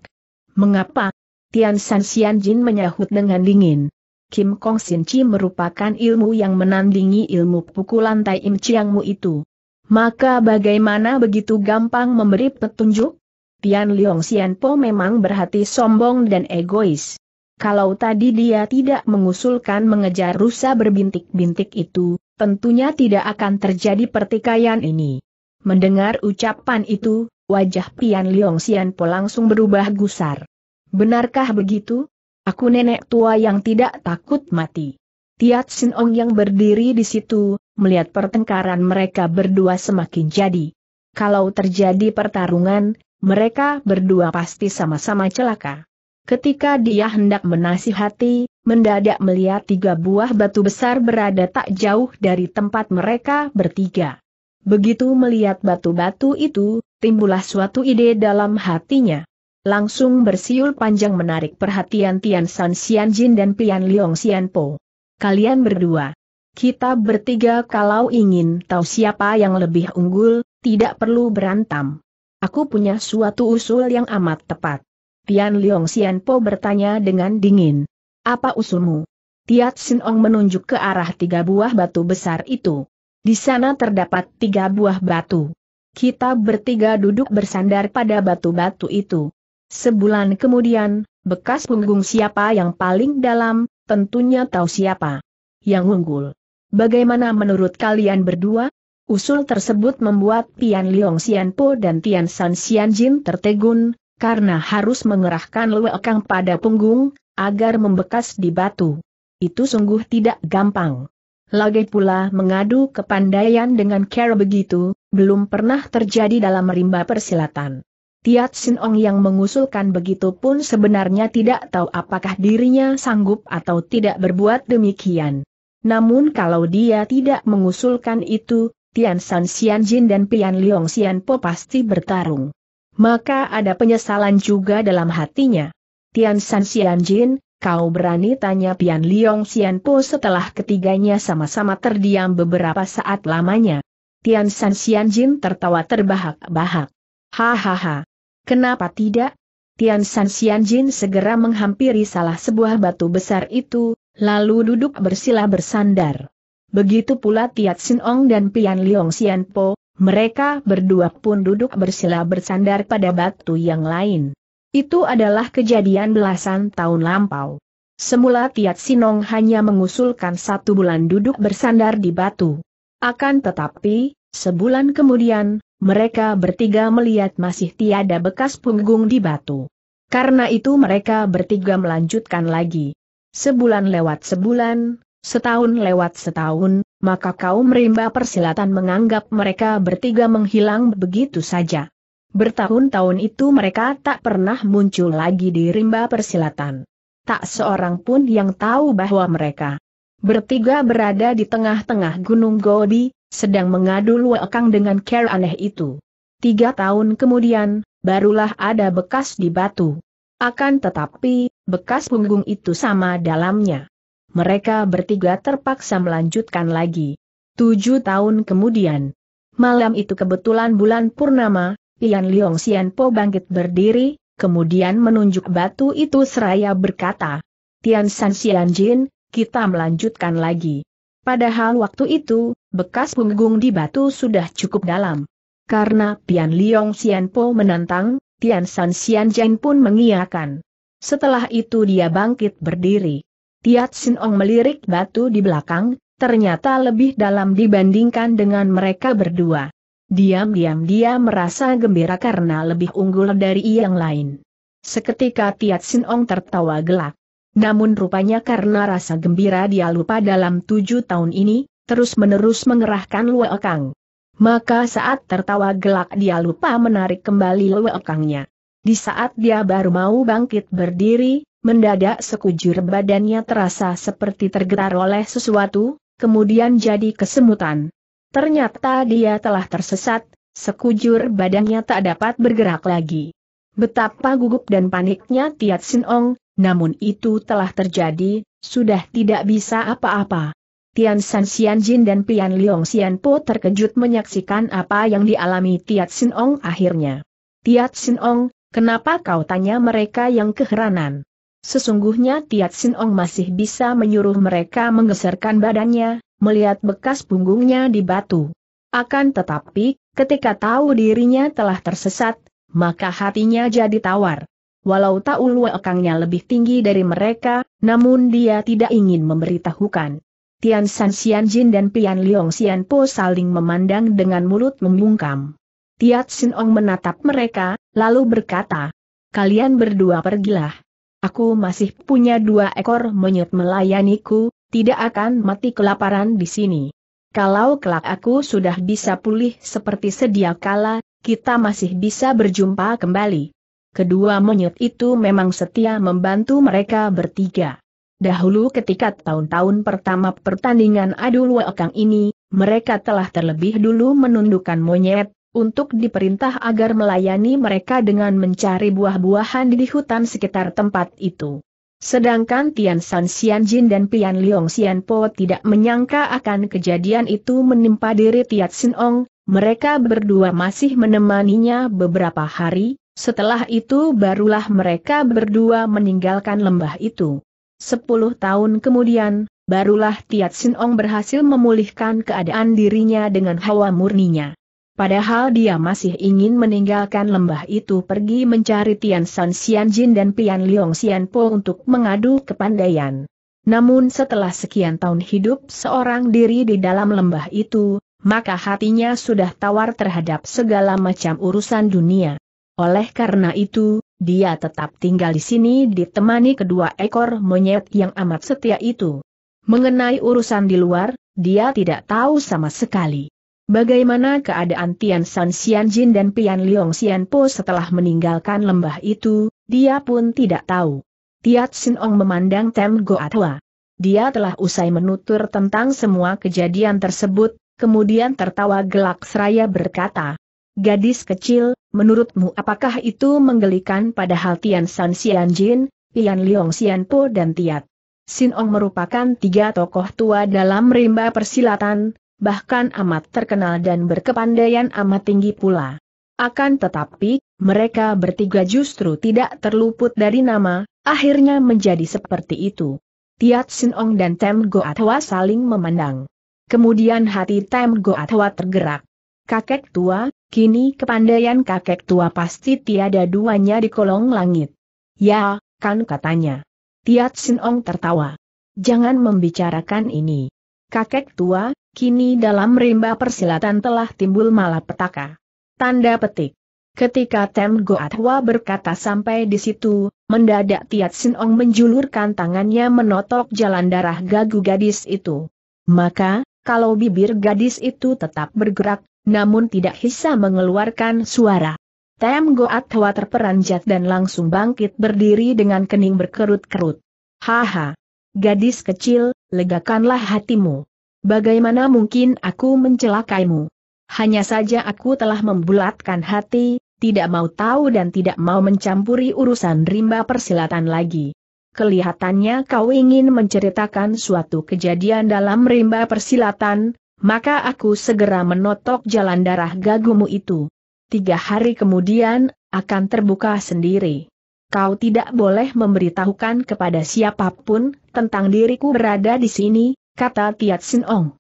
Mengapa? Tian San Sian Jin menyahut dengan dingin. Kim Kong Sin Chi merupakan ilmu yang menandingi ilmu pukulan Tai Im Chiang Mu itu. Maka bagaimana begitu gampang memberi petunjuk? Tian Liong Sian Po memang berhati sombong dan egois. Kalau tadi dia tidak mengusulkan mengejar rusa berbintik-bintik itu, tentunya tidak akan terjadi pertikaian ini. Mendengar ucapan itu, wajah Pian Liong Xian Po langsung berubah gusar. Benarkah begitu? Aku nenek tua yang tidak takut mati. Tiat Sin Ong yang berdiri di situ, melihat pertengkaran mereka berdua semakin jadi. Kalau terjadi pertarungan, mereka berdua pasti sama-sama celaka. Ketika dia hendak menasihati, mendadak melihat tiga buah batu besar berada tak jauh dari tempat mereka bertiga. Begitu melihat batu-batu itu, timbullah suatu ide dalam hatinya. Langsung bersiul panjang menarik perhatian Tian San Xian Jin dan Pian Liong Xian Po. Kalian berdua. Kita bertiga kalau ingin tahu siapa yang lebih unggul, tidak perlu berantam. Aku punya suatu usul yang amat tepat. Tian Leong Sian Po bertanya dengan dingin. Apa usulmu? Tiat Sin Ong menunjuk ke arah tiga buah batu besar itu. Di sana terdapat tiga buah batu. Kita bertiga duduk bersandar pada batu-batu itu. Sebulan kemudian, bekas punggung siapa yang paling dalam, tentunya tahu siapa yang unggul. Bagaimana menurut kalian berdua? Usul tersebut membuat Tian Leong Sian Po dan Tian San Sian Jin tertegun, karena harus mengerahkan lewekang pada punggung, agar membekas di batu. Itu sungguh tidak gampang. Lagi pula mengadu kepandaian dengan cara begitu, belum pernah terjadi dalam rimba persilatan. Tiat Sin Ong yang mengusulkan begitu pun sebenarnya tidak tahu apakah dirinya sanggup atau tidak berbuat demikian. Namun kalau dia tidak mengusulkan itu, Tian San Xian Jin dan Pian Liong Xian Po pasti bertarung maka ada penyesalan juga dalam hatinya. Tian San Xian Jin, kau berani tanya Pian Liong Xian Po setelah ketiganya sama-sama terdiam beberapa saat lamanya. Tian San Xian Jin tertawa terbahak-bahak. Hahaha. Kenapa tidak? Tian San Xian Jin segera menghampiri salah sebuah batu besar itu, lalu duduk bersila bersandar. Begitu pula Tian Sin Ong dan Pian Liong Xian Po, mereka berdua pun duduk bersila bersandar pada batu yang lain. Itu adalah kejadian belasan tahun lampau. Semula Tiat Sinong hanya mengusulkan satu bulan duduk bersandar di batu. Akan tetapi, sebulan kemudian, mereka bertiga melihat masih tiada bekas punggung di batu. Karena itu mereka bertiga melanjutkan lagi. Sebulan lewat sebulan, Setahun lewat setahun, maka kaum rimba persilatan menganggap mereka bertiga menghilang begitu saja. Bertahun-tahun itu mereka tak pernah muncul lagi di rimba persilatan. Tak seorang pun yang tahu bahwa mereka bertiga berada di tengah-tengah Gunung Gobi, sedang mengadu luakang dengan care aneh itu. Tiga tahun kemudian, barulah ada bekas di batu. Akan tetapi, bekas punggung itu sama dalamnya mereka bertiga terpaksa melanjutkan lagi. Tujuh tahun kemudian, malam itu kebetulan bulan purnama, Tian Liong Xian Po bangkit berdiri, kemudian menunjuk batu itu seraya berkata, Tian San Xian Jin, kita melanjutkan lagi. Padahal waktu itu, bekas punggung di batu sudah cukup dalam. Karena Tian Liong Xian Po menantang, Tian San Xian Jin pun mengiakan. Setelah itu dia bangkit berdiri. Tiat Sin Ong melirik batu di belakang, ternyata lebih dalam dibandingkan dengan mereka berdua. Diam-diam dia merasa gembira karena lebih unggul dari yang lain. Seketika Tiat Sin Ong tertawa gelak. Namun rupanya karena rasa gembira dia lupa dalam tujuh tahun ini, terus-menerus mengerahkan Luekang. Maka saat tertawa gelak dia lupa menarik kembali Luekangnya. Di saat dia baru mau bangkit berdiri, Mendadak sekujur badannya terasa seperti tergetar oleh sesuatu, kemudian jadi kesemutan. Ternyata dia telah tersesat, sekujur badannya tak dapat bergerak lagi. Betapa gugup dan paniknya Tiat Sin Ong, namun itu telah terjadi, sudah tidak bisa apa-apa. Tian San Xian Jin dan Pian Liong Xian Po terkejut menyaksikan apa yang dialami Tiat Sin Ong akhirnya. Tiat Sin Ong, kenapa kau tanya mereka yang keheranan? Sesungguhnya Tiat Sin Ong masih bisa menyuruh mereka menggeserkan badannya, melihat bekas punggungnya di batu. Akan tetapi, ketika tahu dirinya telah tersesat, maka hatinya jadi tawar. Walau tahu Ekangnya lebih tinggi dari mereka, namun dia tidak ingin memberitahukan. Tian San Xian Jin dan Pian Liong Xian Po saling memandang dengan mulut membungkam. Tiat Sin Ong menatap mereka, lalu berkata, Kalian berdua pergilah. Aku masih punya dua ekor monyet melayaniku, tidak akan mati kelaparan di sini. Kalau kelak aku sudah bisa pulih seperti sedia kala, kita masih bisa berjumpa kembali. Kedua monyet itu memang setia membantu mereka bertiga. Dahulu ketika tahun-tahun pertama pertandingan adu wakang ini, mereka telah terlebih dulu menundukkan monyet, untuk diperintah agar melayani mereka dengan mencari buah-buahan di hutan sekitar tempat itu. Sedangkan Tian San Xian Jin dan Pian Liong Xian Po tidak menyangka akan kejadian itu menimpa diri Tiat Sin Ong, mereka berdua masih menemaninya beberapa hari, setelah itu barulah mereka berdua meninggalkan lembah itu. Sepuluh tahun kemudian, barulah Tiat Sin Ong berhasil memulihkan keadaan dirinya dengan hawa murninya. Padahal dia masih ingin meninggalkan lembah itu pergi mencari Tian San Xian Jin dan Pian Liong Xian Po untuk mengadu kepandaian. Namun setelah sekian tahun hidup seorang diri di dalam lembah itu, maka hatinya sudah tawar terhadap segala macam urusan dunia. Oleh karena itu, dia tetap tinggal di sini ditemani kedua ekor monyet yang amat setia itu. Mengenai urusan di luar, dia tidak tahu sama sekali. Bagaimana keadaan Tian San Xian Jin, dan Pian Liong Po setelah meninggalkan lembah itu, dia pun tidak tahu. Tiat Sin Ong memandang Tem Goatwa. Dia telah usai menutur tentang semua kejadian tersebut, kemudian tertawa gelak seraya berkata, Gadis kecil, menurutmu apakah itu menggelikan padahal Tian San Xian Jin, Pian Liong Po dan Tiat? Sin Ong merupakan tiga tokoh tua dalam rimba persilatan, bahkan amat terkenal dan berkepandaian amat tinggi pula. Akan tetapi, mereka bertiga justru tidak terluput dari nama, akhirnya menjadi seperti itu. Tiat Sin Ong dan Tem Go Atwa saling memandang. Kemudian hati Tem Go Atwa tergerak. Kakek tua, kini kepandaian kakek tua pasti tiada duanya di kolong langit. Ya, kan katanya. Tiat Sin Ong tertawa. Jangan membicarakan ini. Kakek tua, Kini dalam rimba persilatan telah timbul malapetaka. Tanda petik. Ketika Tem Goatwa berkata sampai di situ, mendadak Tiat Sin Ong menjulurkan tangannya menotok jalan darah gagu gadis itu. Maka, kalau bibir gadis itu tetap bergerak, namun tidak bisa mengeluarkan suara. Tem Goatwa terperanjat dan langsung bangkit berdiri dengan kening berkerut-kerut. Haha! Gadis kecil, legakanlah hatimu. Bagaimana mungkin aku mencelakaimu? Hanya saja aku telah membulatkan hati, tidak mau tahu dan tidak mau mencampuri urusan rimba persilatan lagi. Kelihatannya kau ingin menceritakan suatu kejadian dalam rimba persilatan, maka aku segera menotok jalan darah gagumu itu. Tiga hari kemudian, akan terbuka sendiri. Kau tidak boleh memberitahukan kepada siapapun tentang diriku berada di sini, kata Tiat Sin Ong.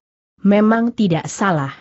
Memang tidak salah.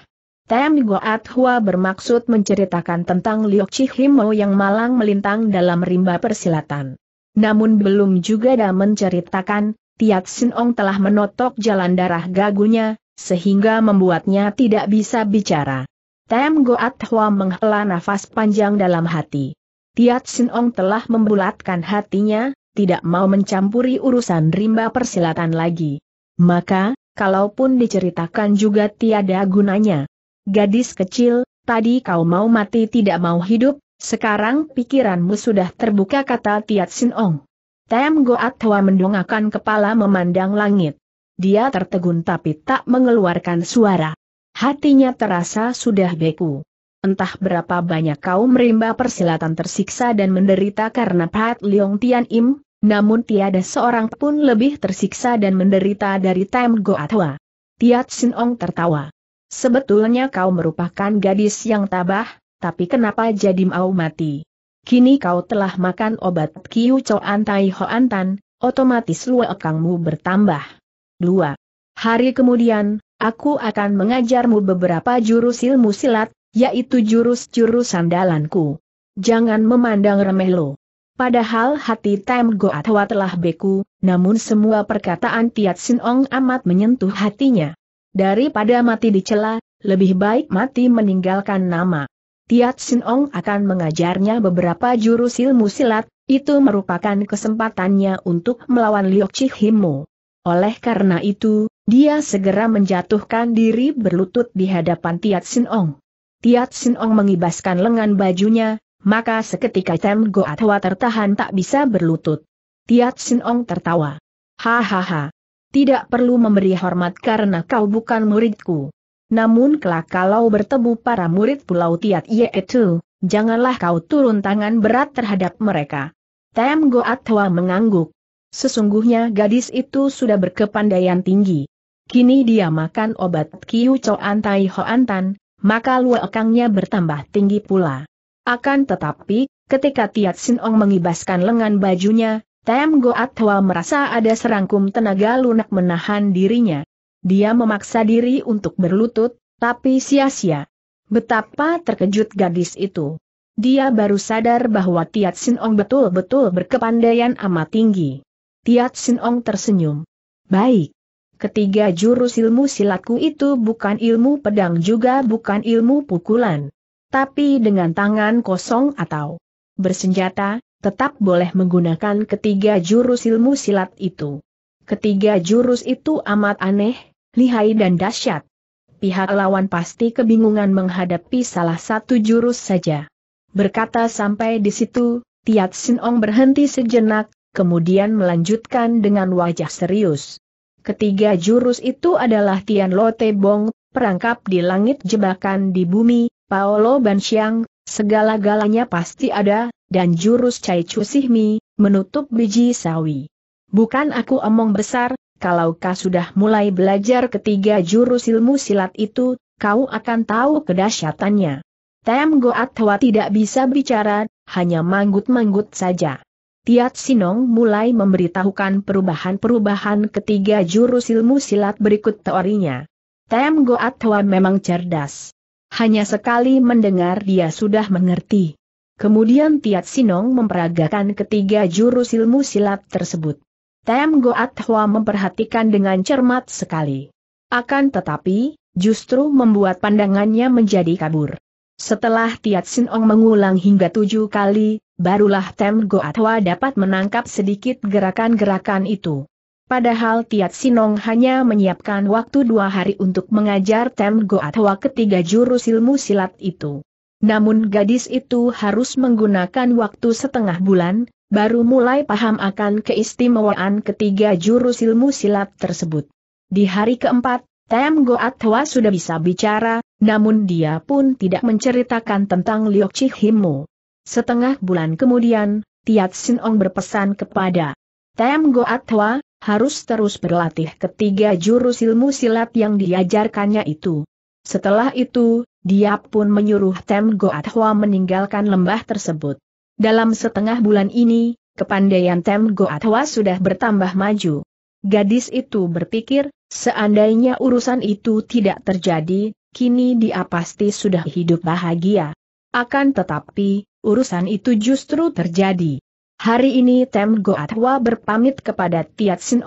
Tem Goat Hua bermaksud menceritakan tentang Liok Chihimo yang malang melintang dalam rimba persilatan. Namun belum juga dia menceritakan, Tiat Sin Ong telah menotok jalan darah gagunya, sehingga membuatnya tidak bisa bicara. Tem Goat Hua menghela nafas panjang dalam hati. Tiat Sin Ong telah membulatkan hatinya, tidak mau mencampuri urusan rimba persilatan lagi. Maka, kalaupun diceritakan juga tiada gunanya. Gadis kecil, tadi kau mau mati tidak mau hidup, sekarang pikiranmu sudah terbuka kata Tiat Sin Ong. Tem Goat Hwa mendongakkan kepala memandang langit. Dia tertegun tapi tak mengeluarkan suara. Hatinya terasa sudah beku. Entah berapa banyak kau merimba persilatan tersiksa dan menderita karena Pat Leong Tian Im, namun tiada seorang pun lebih tersiksa dan menderita dari Tem Goatwa. Tiat Sin Ong tertawa. Sebetulnya kau merupakan gadis yang tabah, tapi kenapa jadi mau mati? Kini kau telah makan obat Kiu Choan Antai Ho Antan, otomatis luekangmu bertambah. 2. Hari kemudian, aku akan mengajarmu beberapa jurus ilmu silat, yaitu jurus-jurus sandalanku. Jangan memandang remeh lo. Padahal hati Tem Goatwa telah beku, namun semua perkataan Tiat Sin Ong amat menyentuh hatinya. Daripada mati dicela, lebih baik mati meninggalkan nama. Tiat Sin Ong akan mengajarnya beberapa jurus ilmu silat, itu merupakan kesempatannya untuk melawan Liok Chi Himo. Oleh karena itu, dia segera menjatuhkan diri berlutut di hadapan Tiat Sin Ong. Tiat Sin Ong mengibaskan lengan bajunya, maka seketika Tem Goatwa tertahan tak bisa berlutut. Tiat Sin tertawa. Hahaha. Tidak perlu memberi hormat karena kau bukan muridku. Namun kelak kalau bertemu para murid pulau Tiat Ye itu, janganlah kau turun tangan berat terhadap mereka. Tem Goatwa mengangguk. Sesungguhnya gadis itu sudah berkepandaian tinggi. Kini dia makan obat Kiu Choan Antai Ho Antan, maka luakangnya bertambah tinggi pula. Akan tetapi, ketika Tiat Sin Ong mengibaskan lengan bajunya, Tam Goat Hwa merasa ada serangkum tenaga lunak menahan dirinya. Dia memaksa diri untuk berlutut, tapi sia-sia. Betapa terkejut gadis itu. Dia baru sadar bahwa Tiat Sin Ong betul-betul berkepandaian amat tinggi. Tiat Sin Ong tersenyum. Baik. Ketiga jurus ilmu silatku itu bukan ilmu pedang juga bukan ilmu pukulan tapi dengan tangan kosong atau bersenjata, tetap boleh menggunakan ketiga jurus ilmu silat itu. Ketiga jurus itu amat aneh, lihai dan dahsyat. Pihak lawan pasti kebingungan menghadapi salah satu jurus saja. Berkata sampai di situ, Tiat Sinong berhenti sejenak, kemudian melanjutkan dengan wajah serius. Ketiga jurus itu adalah Tian Lote Bong, perangkap di langit jebakan di bumi, Paolo Bansiang, segala-galanya pasti ada, dan jurus Cai Cusihmi, menutup biji sawi. Bukan aku omong besar, kalau kau sudah mulai belajar ketiga jurus ilmu silat itu, kau akan tahu kedahsyatannya. Tem Goat Hwa tidak bisa bicara, hanya manggut-manggut saja. Tiat Sinong mulai memberitahukan perubahan-perubahan ketiga jurus ilmu silat berikut teorinya. Tem Goat Hwa memang cerdas. Hanya sekali mendengar dia sudah mengerti. Kemudian Tiat Sinong memperagakan ketiga jurus ilmu silat tersebut. Tem Goat Hua memperhatikan dengan cermat sekali. Akan tetapi, justru membuat pandangannya menjadi kabur. Setelah Tiat Sinong mengulang hingga tujuh kali, barulah Tem Goat Hua dapat menangkap sedikit gerakan-gerakan itu. Padahal Tiat Sinong hanya menyiapkan waktu dua hari untuk mengajar Tem Goatwa ketiga jurus ilmu silat itu. Namun gadis itu harus menggunakan waktu setengah bulan, baru mulai paham akan keistimewaan ketiga jurus ilmu silat tersebut. Di hari keempat, Tem Goatwa sudah bisa bicara, namun dia pun tidak menceritakan tentang Liok Chihimu. Setengah bulan kemudian, Tiat Sinong berpesan kepada Tem Goatwa, harus terus berlatih ketiga jurus ilmu silat yang diajarkannya itu. Setelah itu, dia pun menyuruh Tem Goat Hua meninggalkan lembah tersebut. Dalam setengah bulan ini, kepandaian Tem Goat Hua sudah bertambah maju. Gadis itu berpikir, seandainya urusan itu tidak terjadi, kini dia pasti sudah hidup bahagia. Akan tetapi, urusan itu justru terjadi. Hari ini Tem Goatwa berpamit kepada Tiat Sin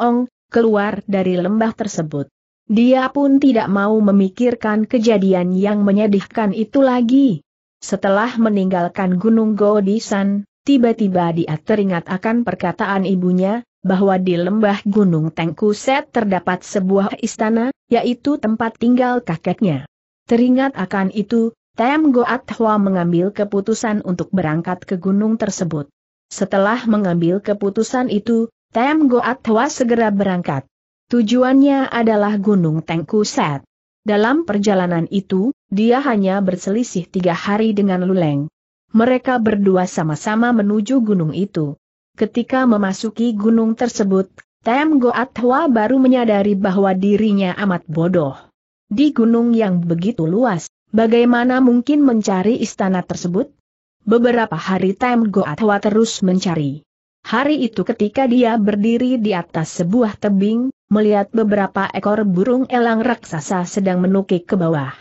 keluar dari lembah tersebut. Dia pun tidak mau memikirkan kejadian yang menyedihkan itu lagi. Setelah meninggalkan Gunung Godisan, tiba-tiba dia teringat akan perkataan ibunya, bahwa di lembah Gunung Tengkuset terdapat sebuah istana, yaitu tempat tinggal kakeknya. Teringat akan itu, Tem Goat Hwa mengambil keputusan untuk berangkat ke gunung tersebut. Setelah mengambil keputusan itu, Tem Goat segera berangkat. Tujuannya adalah Gunung Tengkuset. Dalam perjalanan itu, dia hanya berselisih tiga hari dengan Luleng. Mereka berdua sama-sama menuju gunung itu. Ketika memasuki gunung tersebut, Tem Goat baru menyadari bahwa dirinya amat bodoh. Di gunung yang begitu luas, bagaimana mungkin mencari istana tersebut? Beberapa hari Tem Goatwa terus mencari. Hari itu ketika dia berdiri di atas sebuah tebing, melihat beberapa ekor burung elang raksasa sedang menukik ke bawah.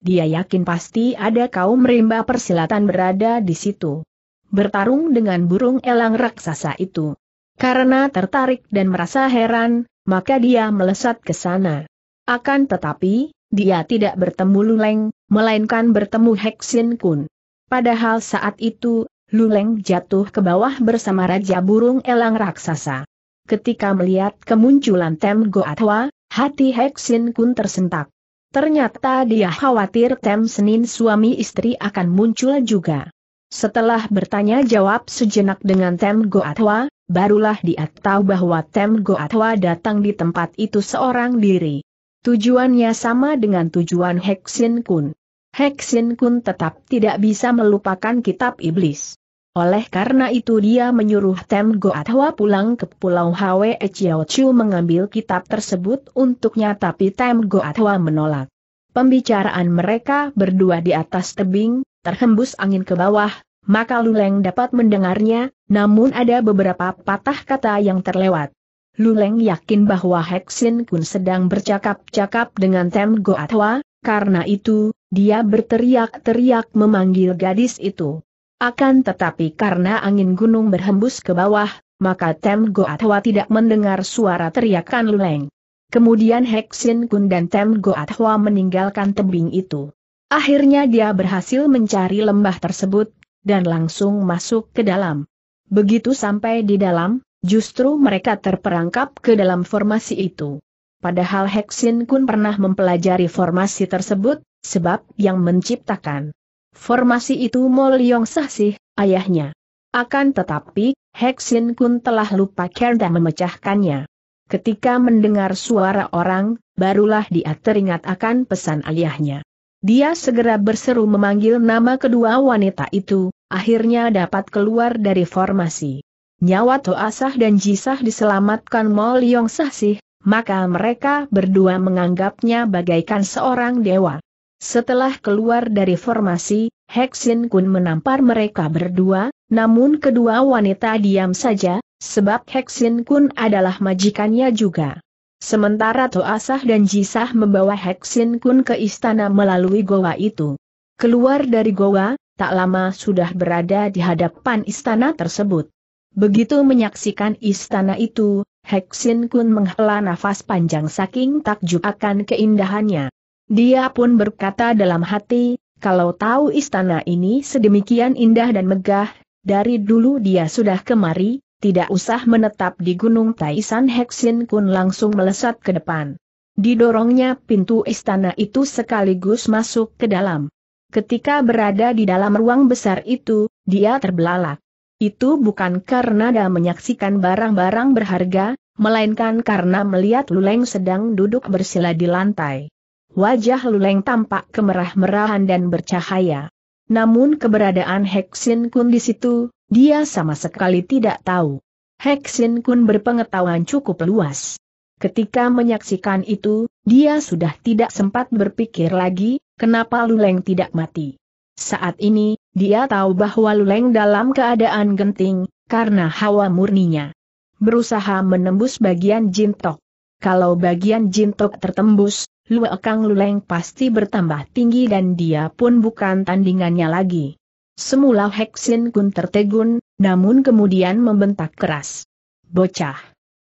Dia yakin pasti ada kaum rimba persilatan berada di situ. Bertarung dengan burung elang raksasa itu. Karena tertarik dan merasa heran, maka dia melesat ke sana. Akan tetapi, dia tidak bertemu Luleng, melainkan bertemu Heksin Kun. Padahal saat itu, Luleng jatuh ke bawah bersama Raja Burung Elang Raksasa. Ketika melihat kemunculan Tem Goatwa, hati Heksin Kun tersentak. Ternyata dia khawatir Tem Senin suami istri akan muncul juga. Setelah bertanya jawab sejenak dengan Tem Goatwa, barulah dia tahu bahwa Tem Goatwa datang di tempat itu seorang diri. Tujuannya sama dengan tujuan Heksin Kun. Heksin Kun tetap tidak bisa melupakan kitab iblis. Oleh karena itu dia menyuruh Tem Atwa pulang ke Pulau Hwe Chiao mengambil kitab tersebut untuknya tapi Tem Atwa menolak. Pembicaraan mereka berdua di atas tebing, terhembus angin ke bawah, maka Luleng dapat mendengarnya, namun ada beberapa patah kata yang terlewat. Luleng yakin bahwa Heksin Kun sedang bercakap-cakap dengan Tem Atwa, karena itu, dia berteriak-teriak memanggil gadis itu. Akan tetapi karena angin gunung berhembus ke bawah, maka Tem Goatwa tidak mendengar suara teriakan Luleng. Kemudian Heksin Kun dan Tem Goatwa meninggalkan tebing itu. Akhirnya dia berhasil mencari lembah tersebut, dan langsung masuk ke dalam. Begitu sampai di dalam, justru mereka terperangkap ke dalam formasi itu. Padahal Heksin Kun pernah mempelajari formasi tersebut, sebab yang menciptakan formasi itu Mol Yong Sahsih, ayahnya. Akan tetapi, Heksin Kun telah lupa kerda memecahkannya. Ketika mendengar suara orang, barulah dia teringat akan pesan ayahnya. Dia segera berseru memanggil nama kedua wanita itu, akhirnya dapat keluar dari formasi. Nyawa Asah dan Jisah diselamatkan Mol Yong Sahsih, maka mereka berdua menganggapnya bagaikan seorang dewa. Setelah keluar dari formasi, Hexin Kun menampar mereka berdua, namun kedua wanita diam saja, sebab Hexin Kun adalah majikannya juga. Sementara Toasah dan Jisah membawa Hexin Kun ke istana melalui goa itu. Keluar dari goa, tak lama sudah berada di hadapan istana tersebut. Begitu menyaksikan istana itu, Hexin Kun menghela nafas panjang saking takjub akan keindahannya. Dia pun berkata dalam hati, kalau tahu istana ini sedemikian indah dan megah, dari dulu dia sudah kemari, tidak usah menetap di Gunung Taisan Heksin Kun langsung melesat ke depan. Didorongnya pintu istana itu sekaligus masuk ke dalam. Ketika berada di dalam ruang besar itu, dia terbelalak. Itu bukan karena dia menyaksikan barang-barang berharga, melainkan karena melihat Luleng sedang duduk bersila di lantai. Wajah Luleng tampak kemerah-merahan dan bercahaya. Namun keberadaan Heksin Kun di situ, dia sama sekali tidak tahu. Heksin Kun berpengetahuan cukup luas. Ketika menyaksikan itu, dia sudah tidak sempat berpikir lagi, kenapa Luleng tidak mati. Saat ini, dia tahu bahwa Luleng dalam keadaan genting, karena hawa murninya. Berusaha menembus bagian jintok. Kalau bagian jintok tertembus, Lue Kang Luleng pasti bertambah tinggi dan dia pun bukan tandingannya lagi. Semula Heksin Kun tertegun, namun kemudian membentak keras. Bocah.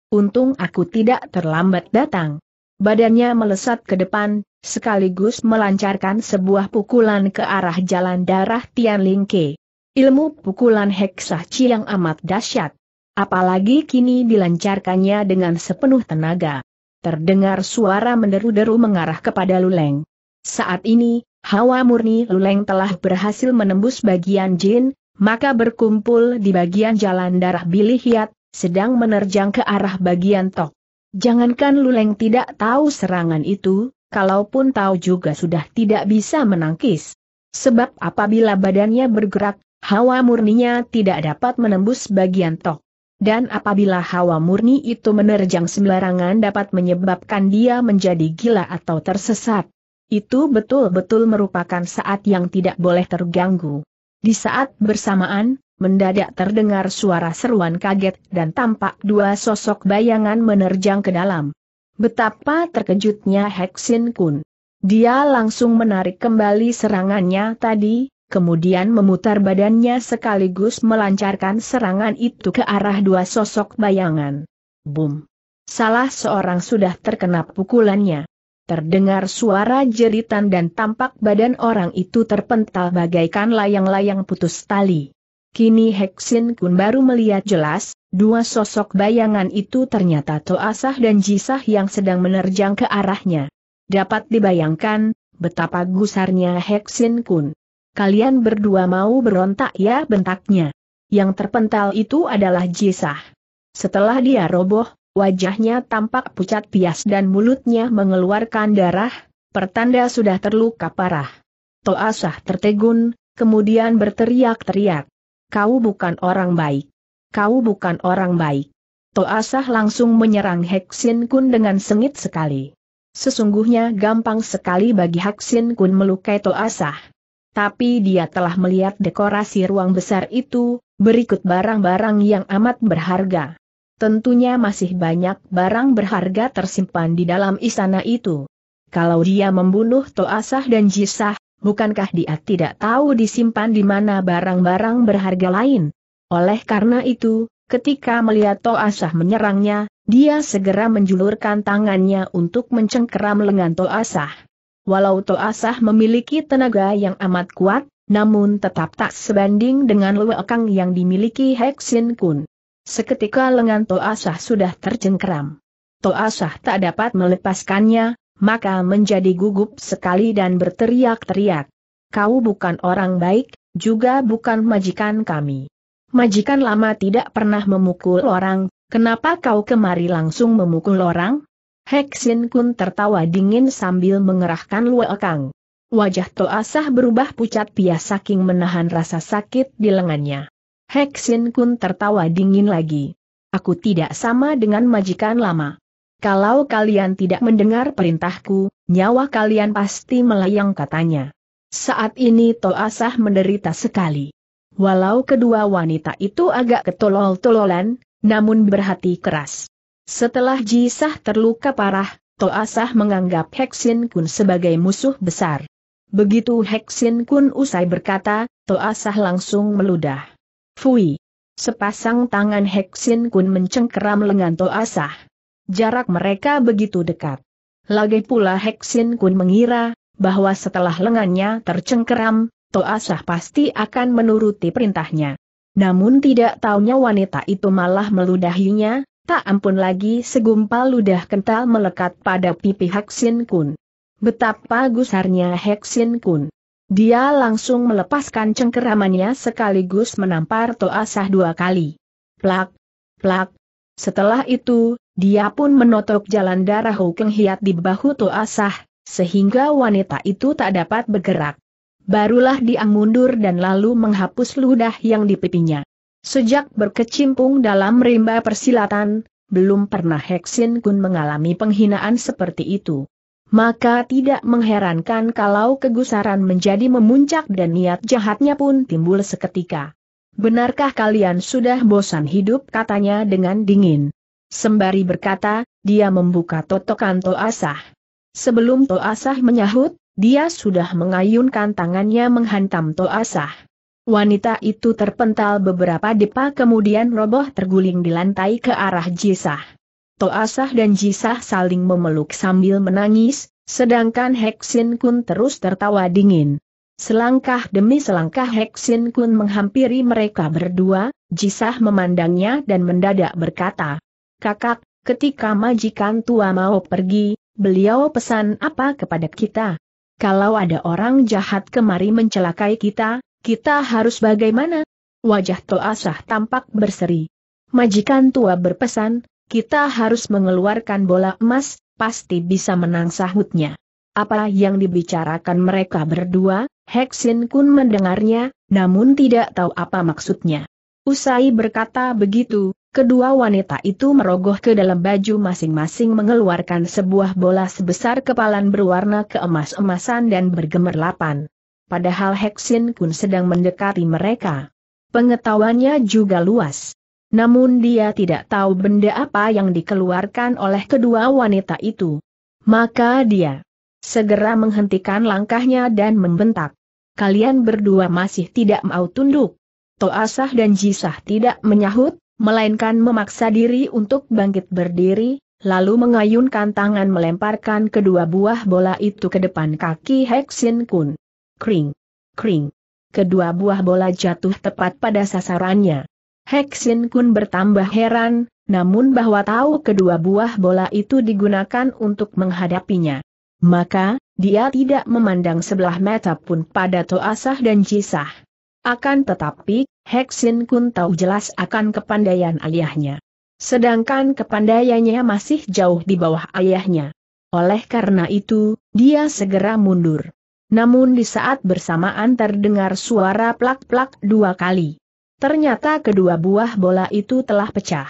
Untung aku tidak terlambat datang. Badannya melesat ke depan, sekaligus melancarkan sebuah pukulan ke arah jalan darah Tian Lingke. Ilmu pukulan Heksah yang amat dahsyat. Apalagi kini dilancarkannya dengan sepenuh tenaga terdengar suara menderu-deru mengarah kepada Luleng. Saat ini, hawa murni Luleng telah berhasil menembus bagian jin, maka berkumpul di bagian jalan darah bilihiat, sedang menerjang ke arah bagian Tok. Jangankan Luleng tidak tahu serangan itu, kalaupun tahu juga sudah tidak bisa menangkis. Sebab apabila badannya bergerak, hawa murninya tidak dapat menembus bagian Tok dan apabila hawa murni itu menerjang sembarangan dapat menyebabkan dia menjadi gila atau tersesat. Itu betul-betul merupakan saat yang tidak boleh terganggu. Di saat bersamaan, mendadak terdengar suara seruan kaget dan tampak dua sosok bayangan menerjang ke dalam. Betapa terkejutnya Hexin Kun. Dia langsung menarik kembali serangannya tadi, kemudian memutar badannya sekaligus melancarkan serangan itu ke arah dua sosok bayangan. Boom! Salah seorang sudah terkena pukulannya. Terdengar suara jeritan dan tampak badan orang itu terpental bagaikan layang-layang putus tali. Kini Heksin Kun baru melihat jelas, dua sosok bayangan itu ternyata Toasah dan Jisah yang sedang menerjang ke arahnya. Dapat dibayangkan, betapa gusarnya Heksin Kun kalian berdua mau berontak ya bentaknya. Yang terpental itu adalah Jisah. Setelah dia roboh, wajahnya tampak pucat pias dan mulutnya mengeluarkan darah, pertanda sudah terluka parah. Toasah tertegun, kemudian berteriak-teriak. Kau bukan orang baik. Kau bukan orang baik. Toasah langsung menyerang Heksin Kun dengan sengit sekali. Sesungguhnya gampang sekali bagi Heksin Kun melukai Toasah tapi dia telah melihat dekorasi ruang besar itu, berikut barang-barang yang amat berharga. Tentunya masih banyak barang berharga tersimpan di dalam istana itu. Kalau dia membunuh Toasah dan Jisah, bukankah dia tidak tahu disimpan di mana barang-barang berharga lain? Oleh karena itu, ketika melihat Toasah menyerangnya, dia segera menjulurkan tangannya untuk mencengkeram lengan Toasah. Walau Toasah memiliki tenaga yang amat kuat, namun tetap tak sebanding dengan Luekang yang dimiliki Heksin Kun. Seketika lengan Toasah sudah tercengkeram. Toasah tak dapat melepaskannya, maka menjadi gugup sekali dan berteriak-teriak. Kau bukan orang baik, juga bukan majikan kami. Majikan lama tidak pernah memukul orang, kenapa kau kemari langsung memukul orang? Heksin Kun tertawa dingin sambil mengerahkan Kang. Wajah Toasah berubah pucat pia saking menahan rasa sakit di lengannya. Heksin Kun tertawa dingin lagi. Aku tidak sama dengan majikan lama. Kalau kalian tidak mendengar perintahku, nyawa kalian pasti melayang katanya. Saat ini Toasah menderita sekali. Walau kedua wanita itu agak ketolol-tololan, namun berhati keras. Setelah Jisah terluka parah, Toasah menganggap Heksin Kun sebagai musuh besar. Begitu Heksin Kun usai berkata, Toasah langsung meludah. Fui! Sepasang tangan Heksin Kun mencengkeram lengan Toasah. Jarak mereka begitu dekat. Lagi pula Heksin Kun mengira, bahwa setelah lengannya tercengkeram, Toasah pasti akan menuruti perintahnya. Namun tidak taunya wanita itu malah meludahinya, Tak ampun lagi segumpal ludah kental melekat pada pipi Heksin Kun. Betapa gusarnya Heksin Kun. Dia langsung melepaskan cengkeramannya sekaligus menampar Toasah dua kali. Plak, plak. Setelah itu, dia pun menotok jalan darah Hukeng Hiat di bahu Toasah, sehingga wanita itu tak dapat bergerak. Barulah dia mundur dan lalu menghapus ludah yang di pipinya. Sejak berkecimpung dalam rimba persilatan, belum pernah Heksin Kun mengalami penghinaan seperti itu. Maka tidak mengherankan kalau kegusaran menjadi memuncak dan niat jahatnya pun timbul seketika. Benarkah kalian sudah bosan hidup katanya dengan dingin. Sembari berkata, dia membuka totokan Toasah. Sebelum Toasah menyahut, dia sudah mengayunkan tangannya menghantam Toasah. Wanita itu terpental beberapa depa kemudian roboh terguling di lantai ke arah Jisah. Toasah dan Jisah saling memeluk sambil menangis, sedangkan Heksin Kun terus tertawa dingin. Selangkah demi selangkah Heksin Kun menghampiri mereka berdua, Jisah memandangnya dan mendadak berkata, Kakak, ketika majikan tua mau pergi, beliau pesan apa kepada kita? Kalau ada orang jahat kemari mencelakai kita, kita harus bagaimana? Wajah Toasah tampak berseri. Majikan tua berpesan, kita harus mengeluarkan bola emas, pasti bisa menang sahutnya. Apa yang dibicarakan mereka berdua, Heksin Kun mendengarnya, namun tidak tahu apa maksudnya. Usai berkata begitu, kedua wanita itu merogoh ke dalam baju masing-masing mengeluarkan sebuah bola sebesar kepalan berwarna keemas-emasan dan bergemerlapan padahal Heksin Kun sedang mendekati mereka. Pengetahuannya juga luas. Namun dia tidak tahu benda apa yang dikeluarkan oleh kedua wanita itu. Maka dia segera menghentikan langkahnya dan membentak. Kalian berdua masih tidak mau tunduk. Toasah dan Jisah tidak menyahut, melainkan memaksa diri untuk bangkit berdiri, lalu mengayunkan tangan melemparkan kedua buah bola itu ke depan kaki Heksin Kun. Kring. Kring. Kedua buah bola jatuh tepat pada sasarannya. Heksin Kun bertambah heran, namun bahwa tahu kedua buah bola itu digunakan untuk menghadapinya. Maka, dia tidak memandang sebelah mata pun pada Toasah dan Jisah. Akan tetapi, Heksin Kun tahu jelas akan kepandaian ayahnya. Sedangkan kepandaiannya masih jauh di bawah ayahnya. Oleh karena itu, dia segera mundur. Namun di saat bersamaan terdengar suara plak-plak dua kali. Ternyata kedua buah bola itu telah pecah.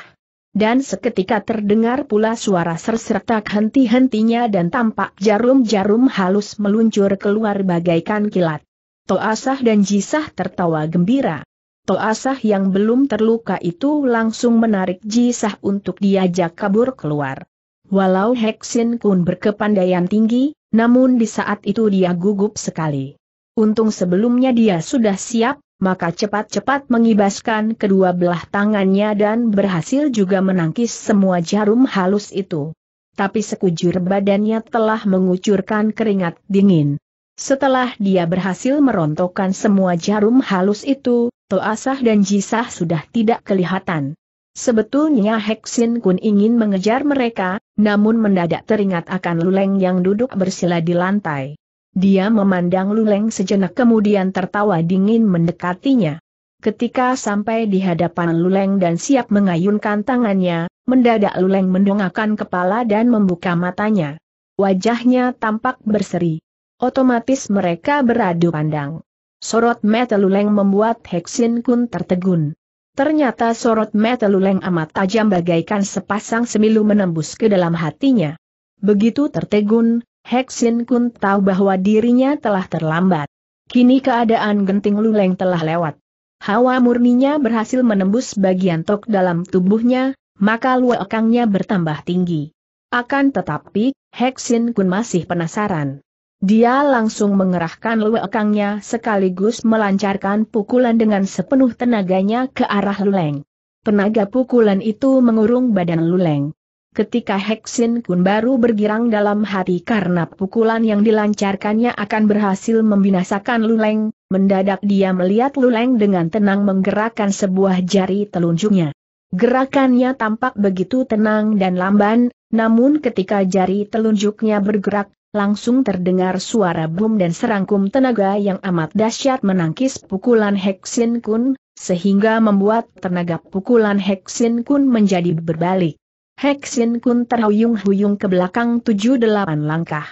Dan seketika terdengar pula suara serseretak henti-hentinya dan tampak jarum-jarum halus meluncur keluar bagaikan kilat. Toasah dan Jisah tertawa gembira. Toasah yang belum terluka itu langsung menarik Jisah untuk diajak kabur keluar. Walau Heksin Kun berkepandaian tinggi, namun di saat itu dia gugup sekali. Untung sebelumnya dia sudah siap, maka cepat-cepat mengibaskan kedua belah tangannya dan berhasil juga menangkis semua jarum halus itu. Tapi sekujur badannya telah mengucurkan keringat dingin. Setelah dia berhasil merontokkan semua jarum halus itu, Toasah dan Jisah sudah tidak kelihatan. Sebetulnya Heksin Kun ingin mengejar mereka, namun mendadak teringat akan Luleng yang duduk bersila di lantai. Dia memandang Luleng sejenak kemudian tertawa dingin mendekatinya. Ketika sampai di hadapan Luleng dan siap mengayunkan tangannya, mendadak Luleng mendongakkan kepala dan membuka matanya. Wajahnya tampak berseri. Otomatis mereka beradu pandang. Sorot mata Luleng membuat Heksin Kun tertegun. Ternyata sorot mata Luleng amat tajam bagaikan sepasang semilu menembus ke dalam hatinya. Begitu tertegun, Heksin Kun tahu bahwa dirinya telah terlambat. Kini keadaan genting Luleng telah lewat. Hawa murninya berhasil menembus bagian tok dalam tubuhnya, maka luakangnya bertambah tinggi. Akan tetapi, Heksin Kun masih penasaran. Dia langsung mengerahkan luekangnya sekaligus melancarkan pukulan dengan sepenuh tenaganya ke arah Luleng. Penaga pukulan itu mengurung badan Luleng. Ketika Heksin Kun baru bergirang dalam hati karena pukulan yang dilancarkannya akan berhasil membinasakan Luleng, mendadak dia melihat Luleng dengan tenang menggerakkan sebuah jari telunjuknya. Gerakannya tampak begitu tenang dan lamban, namun ketika jari telunjuknya bergerak, langsung terdengar suara boom dan serangkum tenaga yang amat dahsyat menangkis pukulan Heksin Kun, sehingga membuat tenaga pukulan Heksin Kun menjadi berbalik. Heksin Kun terhuyung-huyung ke belakang tujuh delapan langkah.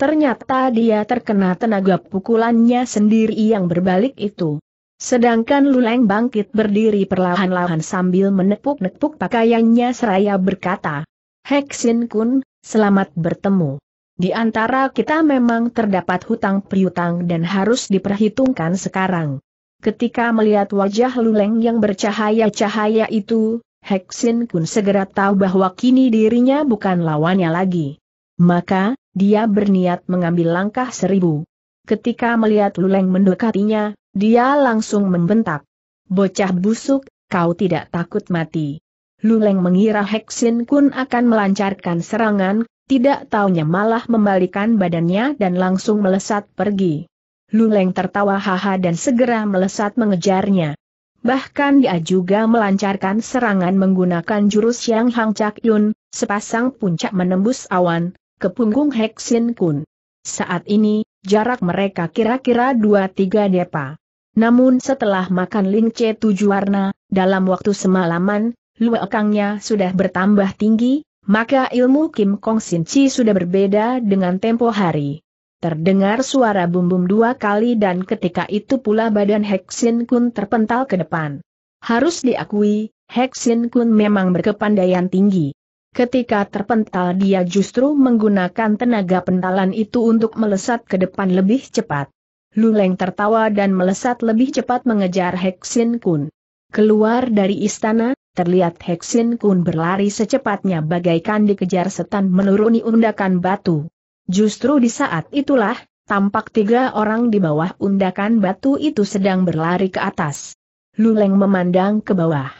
Ternyata dia terkena tenaga pukulannya sendiri yang berbalik itu. Sedangkan Luleng bangkit berdiri perlahan-lahan sambil menepuk-nepuk pakaiannya seraya berkata, Heksin Kun, selamat bertemu. Di antara kita memang terdapat hutang piutang dan harus diperhitungkan sekarang. Ketika melihat wajah Luleng yang bercahaya-cahaya itu, Heksin Kun segera tahu bahwa kini dirinya bukan lawannya lagi. Maka, dia berniat mengambil langkah seribu. Ketika melihat Luleng mendekatinya, dia langsung membentak. Bocah busuk, kau tidak takut mati. Luleng mengira Heksin Kun akan melancarkan serangan, tidak taunya malah membalikan badannya dan langsung melesat pergi. Luleng tertawa haha dan segera melesat mengejarnya. Bahkan dia juga melancarkan serangan menggunakan jurus yang Hang Chak Yun, sepasang puncak menembus awan, ke punggung Sin Kun. Saat ini, jarak mereka kira-kira 2-3 depa. Namun setelah makan lingce tujuh warna, dalam waktu semalaman, luekangnya sudah bertambah tinggi, maka ilmu Kim Kong Sin Chi sudah berbeda dengan tempo hari. Terdengar suara bumbum dua kali dan ketika itu pula badan Heksin Kun terpental ke depan. Harus diakui, Heksin Kun memang berkepandaian tinggi. Ketika terpental dia justru menggunakan tenaga pentalan itu untuk melesat ke depan lebih cepat. Luleng tertawa dan melesat lebih cepat mengejar Heksin Kun. Keluar dari istana, terlihat Heksin Kun berlari secepatnya bagaikan dikejar setan menuruni undakan batu. Justru di saat itulah, tampak tiga orang di bawah undakan batu itu sedang berlari ke atas. Luleng memandang ke bawah.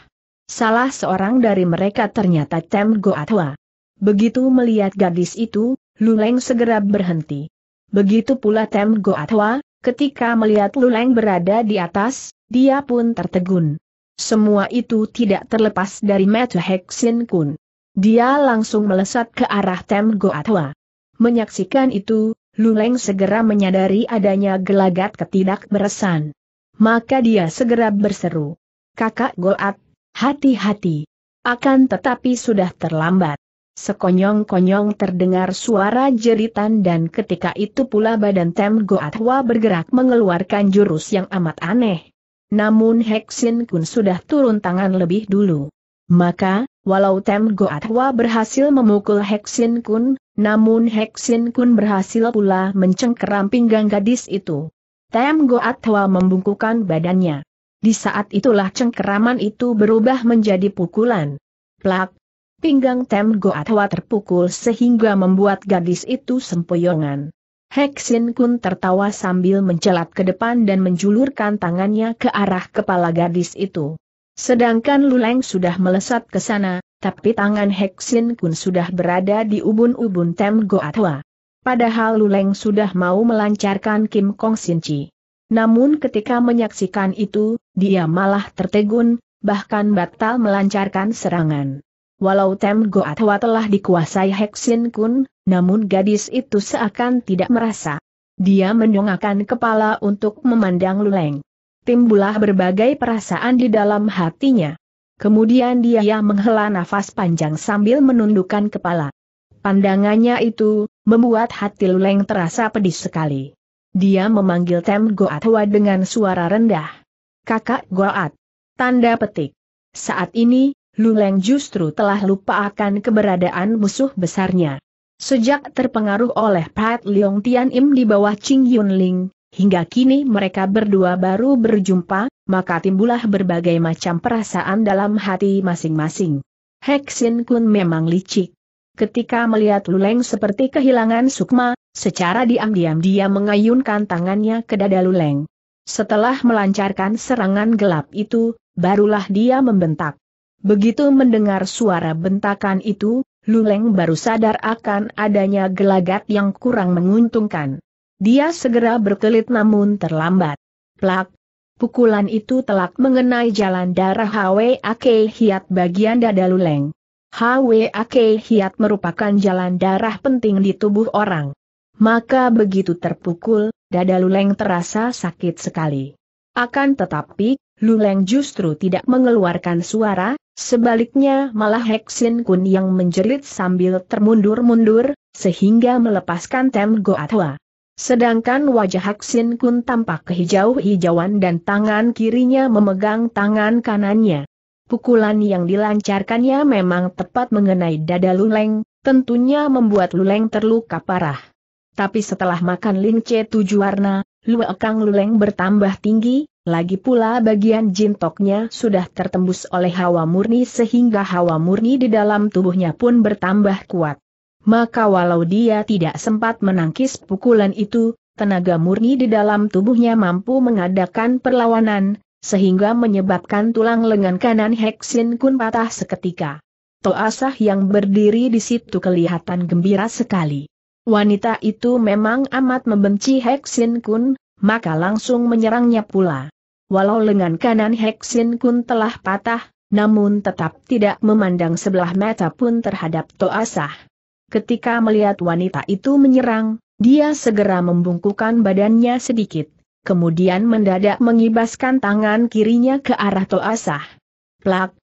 Salah seorang dari mereka ternyata Tem Goatwa. Begitu melihat gadis itu, Luleng segera berhenti. Begitu pula Tem Goatwa, ketika melihat Luleng berada di atas, dia pun tertegun semua itu tidak terlepas dari Matthew Hexin Kun. Dia langsung melesat ke arah Tem Goatwa. Menyaksikan itu, Luleng segera menyadari adanya gelagat ketidakberesan. Maka dia segera berseru. Kakak Goat, hati-hati. Akan tetapi sudah terlambat. Sekonyong-konyong terdengar suara jeritan dan ketika itu pula badan Tem Goatwa bergerak mengeluarkan jurus yang amat aneh namun Heksin Kun sudah turun tangan lebih dulu. Maka, walau Tem Hwa berhasil memukul Heksin Kun, namun Heksin Kun berhasil pula mencengkeram pinggang gadis itu. Tem Hwa membungkukan badannya. Di saat itulah cengkeraman itu berubah menjadi pukulan. Plak! Pinggang Tem Hwa terpukul sehingga membuat gadis itu sempoyongan. Heksin Kun tertawa sambil mencelat ke depan dan menjulurkan tangannya ke arah kepala gadis itu. Sedangkan Luleng sudah melesat ke sana, tapi tangan Heksin Kun sudah berada di ubun-ubun Tem Goatwa. Padahal Luleng sudah mau melancarkan Kim Kong Sin Chi. Namun ketika menyaksikan itu, dia malah tertegun, bahkan batal melancarkan serangan. Walau Tem Goatwa telah dikuasai Heksin Kun, namun gadis itu seakan tidak merasa. Dia mendongakkan kepala untuk memandang Luleng. Timbulah berbagai perasaan di dalam hatinya. Kemudian dia menghela nafas panjang sambil menundukkan kepala. Pandangannya itu, membuat hati Luleng terasa pedih sekali. Dia memanggil Tem Goatwa dengan suara rendah. Kakak Goat. Tanda petik. Saat ini, Luleng justru telah lupa akan keberadaan musuh besarnya. Sejak terpengaruh oleh Pat Leong Tian Im di bawah Ching Yun Ling, hingga kini mereka berdua baru berjumpa, maka timbullah berbagai macam perasaan dalam hati masing-masing. Hexin Kun memang licik. Ketika melihat Luleng seperti kehilangan sukma, secara diam-diam dia mengayunkan tangannya ke dada Luleng. Setelah melancarkan serangan gelap itu, barulah dia membentak. Begitu mendengar suara bentakan itu, Luleng baru sadar akan adanya gelagat yang kurang menguntungkan. Dia segera berkelit namun terlambat. Plak! Pukulan itu telak mengenai jalan darah Hwe Ake Hiat bagian dada Luleng. Hwe Ake Hiat merupakan jalan darah penting di tubuh orang. Maka begitu terpukul, dada Luleng terasa sakit sekali. Akan tetapi, Luleng justru tidak mengeluarkan suara, sebaliknya malah Heksin Kun yang menjerit sambil termundur-mundur, sehingga melepaskan Tem Goatwa. Sedangkan wajah Heksin Kun tampak kehijau-hijauan dan tangan kirinya memegang tangan kanannya. Pukulan yang dilancarkannya memang tepat mengenai dada Luleng, tentunya membuat Luleng terluka parah. Tapi setelah makan lingce tujuh warna, luekang Kang Luleng bertambah tinggi, lagi pula bagian jintoknya sudah tertembus oleh hawa murni sehingga hawa murni di dalam tubuhnya pun bertambah kuat. Maka walau dia tidak sempat menangkis pukulan itu, tenaga murni di dalam tubuhnya mampu mengadakan perlawanan, sehingga menyebabkan tulang lengan kanan Heksin Kun patah seketika. Toasah yang berdiri di situ kelihatan gembira sekali. Wanita itu memang amat membenci Heksin Kun, maka langsung menyerangnya pula walau lengan kanan Heksin Kun telah patah, namun tetap tidak memandang sebelah mata pun terhadap Toasah. Ketika melihat wanita itu menyerang, dia segera membungkukan badannya sedikit, kemudian mendadak mengibaskan tangan kirinya ke arah Toasah. Plak!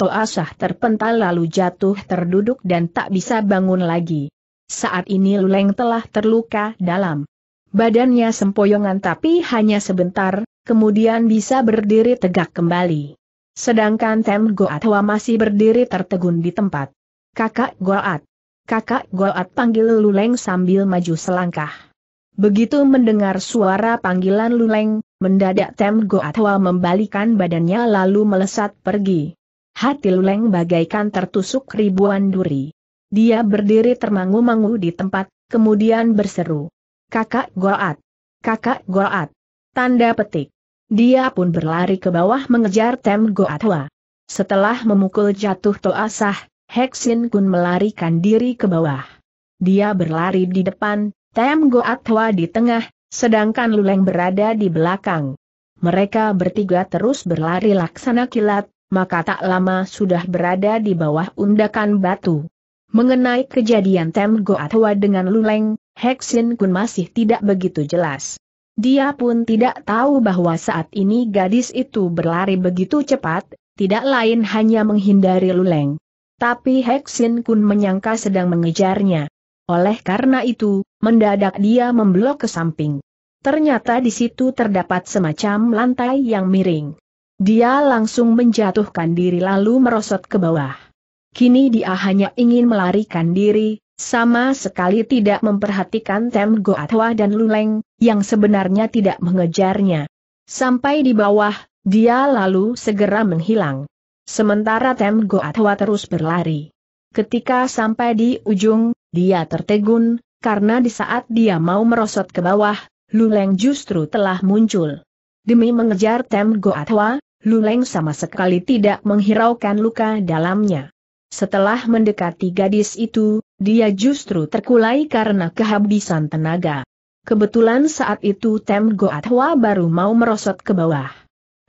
Toasah terpental lalu jatuh terduduk dan tak bisa bangun lagi. Saat ini Luleng telah terluka dalam. Badannya sempoyongan tapi hanya sebentar, kemudian bisa berdiri tegak kembali. Sedangkan Tem Goat masih berdiri tertegun di tempat. Kakak Goat. Kakak Goat panggil Luleng sambil maju selangkah. Begitu mendengar suara panggilan Luleng, mendadak Tem Goat Hwa membalikan badannya lalu melesat pergi. Hati Luleng bagaikan tertusuk ribuan duri. Dia berdiri termangu-mangu di tempat, kemudian berseru. Kakak Goat. Kakak Goat. Tanda petik. Dia pun berlari ke bawah mengejar Tem Goatwa. Setelah memukul jatuh Toasah, Hexin Kun melarikan diri ke bawah. Dia berlari di depan, Tem Goatwa di tengah, sedangkan Luleng berada di belakang. Mereka bertiga terus berlari laksana kilat, maka tak lama sudah berada di bawah undakan batu. Mengenai kejadian Tem Goatwa dengan Luleng, Hexin Kun masih tidak begitu jelas. Dia pun tidak tahu bahwa saat ini gadis itu berlari begitu cepat, tidak lain hanya menghindari Luleng. Tapi Hexin Kun menyangka sedang mengejarnya. Oleh karena itu, mendadak dia memblok ke samping. Ternyata di situ terdapat semacam lantai yang miring. Dia langsung menjatuhkan diri lalu merosot ke bawah. Kini dia hanya ingin melarikan diri, sama sekali tidak memperhatikan Tem Goatwa dan Luleng, yang sebenarnya tidak mengejarnya. Sampai di bawah, dia lalu segera menghilang. Sementara Tem Goatwa terus berlari. Ketika sampai di ujung, dia tertegun, karena di saat dia mau merosot ke bawah, Luleng justru telah muncul. Demi mengejar Tem Goatwa, Luleng sama sekali tidak menghiraukan luka dalamnya. Setelah mendekati gadis itu, dia justru terkulai karena kehabisan tenaga. Kebetulan saat itu Tem Goatwa baru mau merosot ke bawah.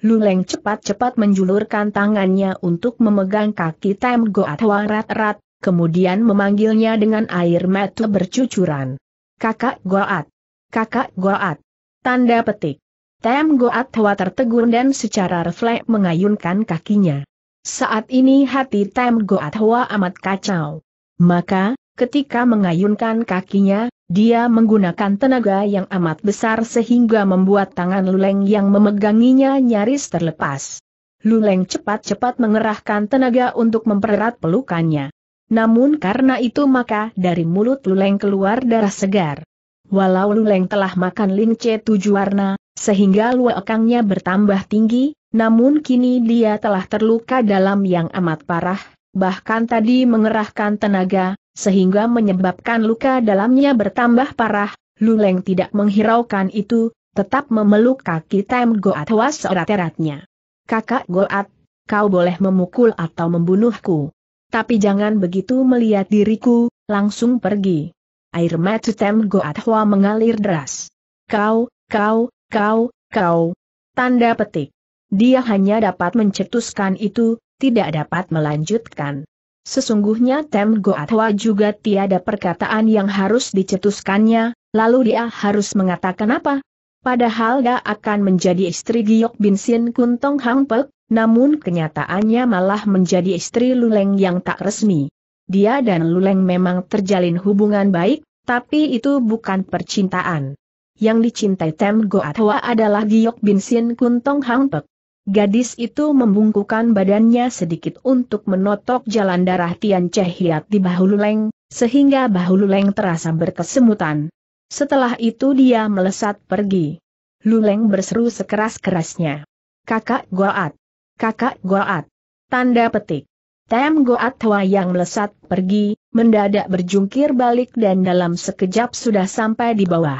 Luleng cepat-cepat menjulurkan tangannya untuk memegang kaki Tem Goatwa rat-rat, kemudian memanggilnya dengan air mata bercucuran. Kakak Goat. Kakak Goat. Tanda petik. Tem Goat Hwa tertegun dan secara refleks mengayunkan kakinya. Saat ini hati Tem Goat Hoa amat kacau. Maka, ketika mengayunkan kakinya, dia menggunakan tenaga yang amat besar sehingga membuat tangan Luleng yang memeganginya nyaris terlepas. Luleng cepat-cepat mengerahkan tenaga untuk mempererat pelukannya. Namun karena itu maka dari mulut Luleng keluar darah segar. Walau Luleng telah makan lingce tujuh warna, sehingga luakangnya bertambah tinggi, namun kini dia telah terluka dalam yang amat parah, bahkan tadi mengerahkan tenaga, sehingga menyebabkan luka dalamnya bertambah parah, Luleng tidak menghiraukan itu, tetap memeluk kaki Tem Goat was erat-eratnya. Kakak Goat, kau boleh memukul atau membunuhku. Tapi jangan begitu melihat diriku, langsung pergi. Air mata Tem Goat Hwa mengalir deras. Kau, kau, kau, kau. Tanda petik. Dia hanya dapat mencetuskan itu, tidak dapat melanjutkan. Sesungguhnya Tem Goatwa juga tiada perkataan yang harus dicetuskannya, lalu dia harus mengatakan apa? Padahal dia akan menjadi istri Giok Bin Sin Kuntong Hang namun kenyataannya malah menjadi istri Luleng yang tak resmi. Dia dan Luleng memang terjalin hubungan baik, tapi itu bukan percintaan. Yang dicintai Tem Goatwa adalah Giok Bin Sin Kuntong Hang Gadis itu membungkukan badannya sedikit untuk menotok jalan darah Tian Hiat di bahu luleng, sehingga bahu luleng terasa berkesemutan. Setelah itu dia melesat pergi. Luleng berseru sekeras-kerasnya. Kakak Goat! Kakak Goat! Tanda petik. Tem Goat Hwa yang melesat pergi, mendadak berjungkir balik dan dalam sekejap sudah sampai di bawah.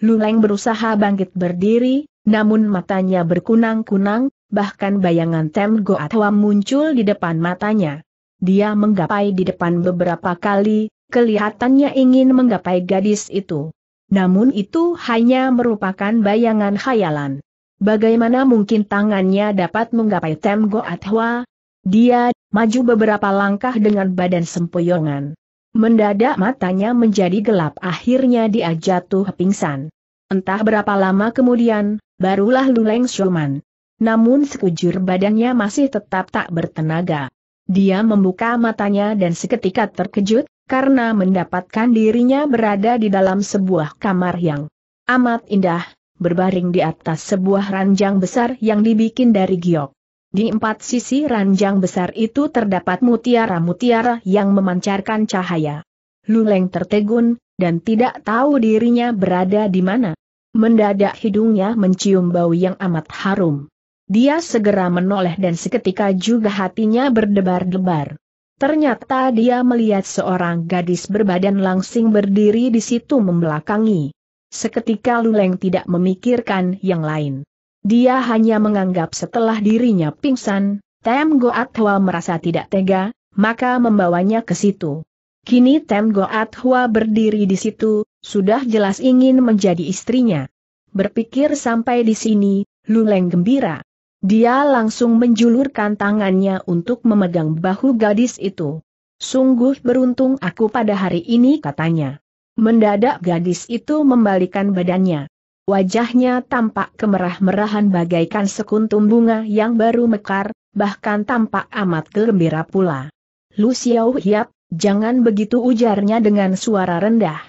Luleng berusaha bangkit berdiri, namun matanya berkunang-kunang, bahkan bayangan Tem Goatwa muncul di depan matanya. Dia menggapai di depan beberapa kali, kelihatannya ingin menggapai gadis itu. Namun itu hanya merupakan bayangan khayalan. Bagaimana mungkin tangannya dapat menggapai Tem Goatwa? Dia maju beberapa langkah dengan badan sempoyongan. Mendadak matanya menjadi gelap akhirnya dia jatuh pingsan. Entah berapa lama kemudian, barulah Luleng Shoman. Namun sekujur badannya masih tetap tak bertenaga. Dia membuka matanya dan seketika terkejut, karena mendapatkan dirinya berada di dalam sebuah kamar yang amat indah, berbaring di atas sebuah ranjang besar yang dibikin dari giok. Di empat sisi ranjang besar itu terdapat mutiara-mutiara yang memancarkan cahaya. Luleng tertegun, dan tidak tahu dirinya berada di mana. Mendadak hidungnya mencium bau yang amat harum. Dia segera menoleh dan seketika juga hatinya berdebar-debar. Ternyata dia melihat seorang gadis berbadan langsing berdiri di situ membelakangi. Seketika Luleng tidak memikirkan yang lain. Dia hanya menganggap setelah dirinya pingsan, Tem Goat merasa tidak tega, maka membawanya ke situ. Kini Tem Goat Hua berdiri di situ, sudah jelas ingin menjadi istrinya. Berpikir sampai di sini, Luleng gembira. Dia langsung menjulurkan tangannya untuk memegang bahu gadis itu. Sungguh beruntung aku pada hari ini katanya. Mendadak gadis itu membalikan badannya. Wajahnya tampak kemerah-merahan bagaikan sekuntum bunga yang baru mekar, bahkan tampak amat gembira pula. Lu Xiao Hiap, Jangan begitu ujarnya dengan suara rendah.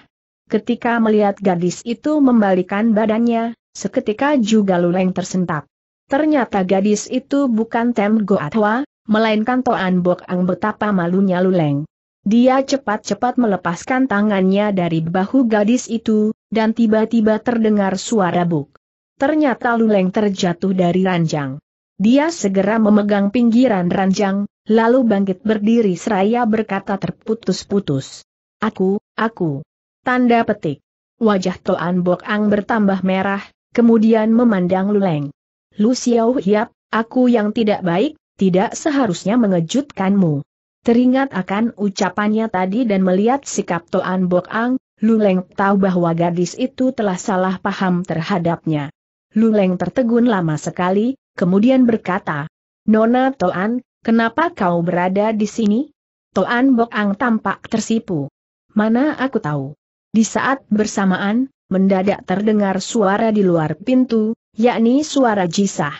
Ketika melihat gadis itu membalikan badannya, seketika juga Luleng tersentap. Ternyata gadis itu bukan Tem Goatwa, melainkan Toan Bok Ang betapa malunya Luleng. Dia cepat-cepat melepaskan tangannya dari bahu gadis itu, dan tiba-tiba terdengar suara buk. Ternyata Luleng terjatuh dari ranjang. Dia segera memegang pinggiran ranjang, Lalu bangkit berdiri seraya berkata terputus-putus. Aku, aku. Tanda petik. Wajah Toan Bok Ang bertambah merah, kemudian memandang Luleng. Lu Xiao Hiap, aku yang tidak baik, tidak seharusnya mengejutkanmu. Teringat akan ucapannya tadi dan melihat sikap Toan Bok Ang, Luleng tahu bahwa gadis itu telah salah paham terhadapnya. Luleng tertegun lama sekali, kemudian berkata, Nona Toan, Kenapa kau berada di sini? Toan Bok Ang tampak tersipu. Mana aku tahu. Di saat bersamaan, mendadak terdengar suara di luar pintu, yakni suara jisah.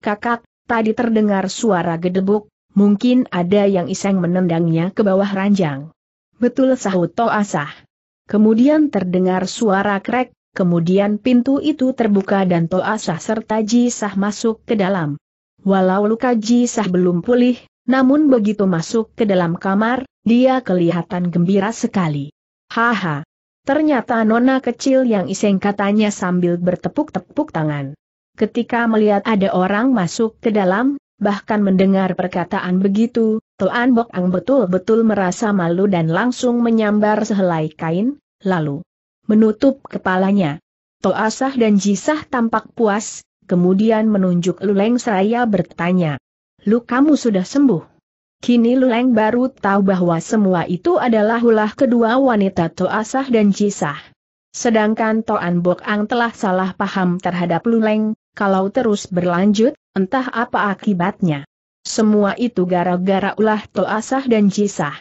Kakak, tadi terdengar suara gedebuk, mungkin ada yang iseng menendangnya ke bawah ranjang. Betul sahut Asah. Kemudian terdengar suara krek, kemudian pintu itu terbuka dan Asah serta jisah masuk ke dalam. Walau luka Jisah belum pulih, namun begitu masuk ke dalam kamar, dia kelihatan gembira sekali. Haha. Ternyata nona kecil yang iseng katanya sambil bertepuk-tepuk tangan. Ketika melihat ada orang masuk ke dalam, bahkan mendengar perkataan begitu, Toan Bok Ang betul-betul merasa malu dan langsung menyambar sehelai kain, lalu menutup kepalanya. Toasah dan Jisah tampak puas, kemudian menunjuk Luleng seraya bertanya. lu kamu sudah sembuh. Kini Luleng baru tahu bahwa semua itu adalah ulah kedua wanita Toasah dan Jisah. Sedangkan Toan Bok Ang telah salah paham terhadap Luleng, kalau terus berlanjut, entah apa akibatnya. Semua itu gara-gara ulah Toasah dan Jisah.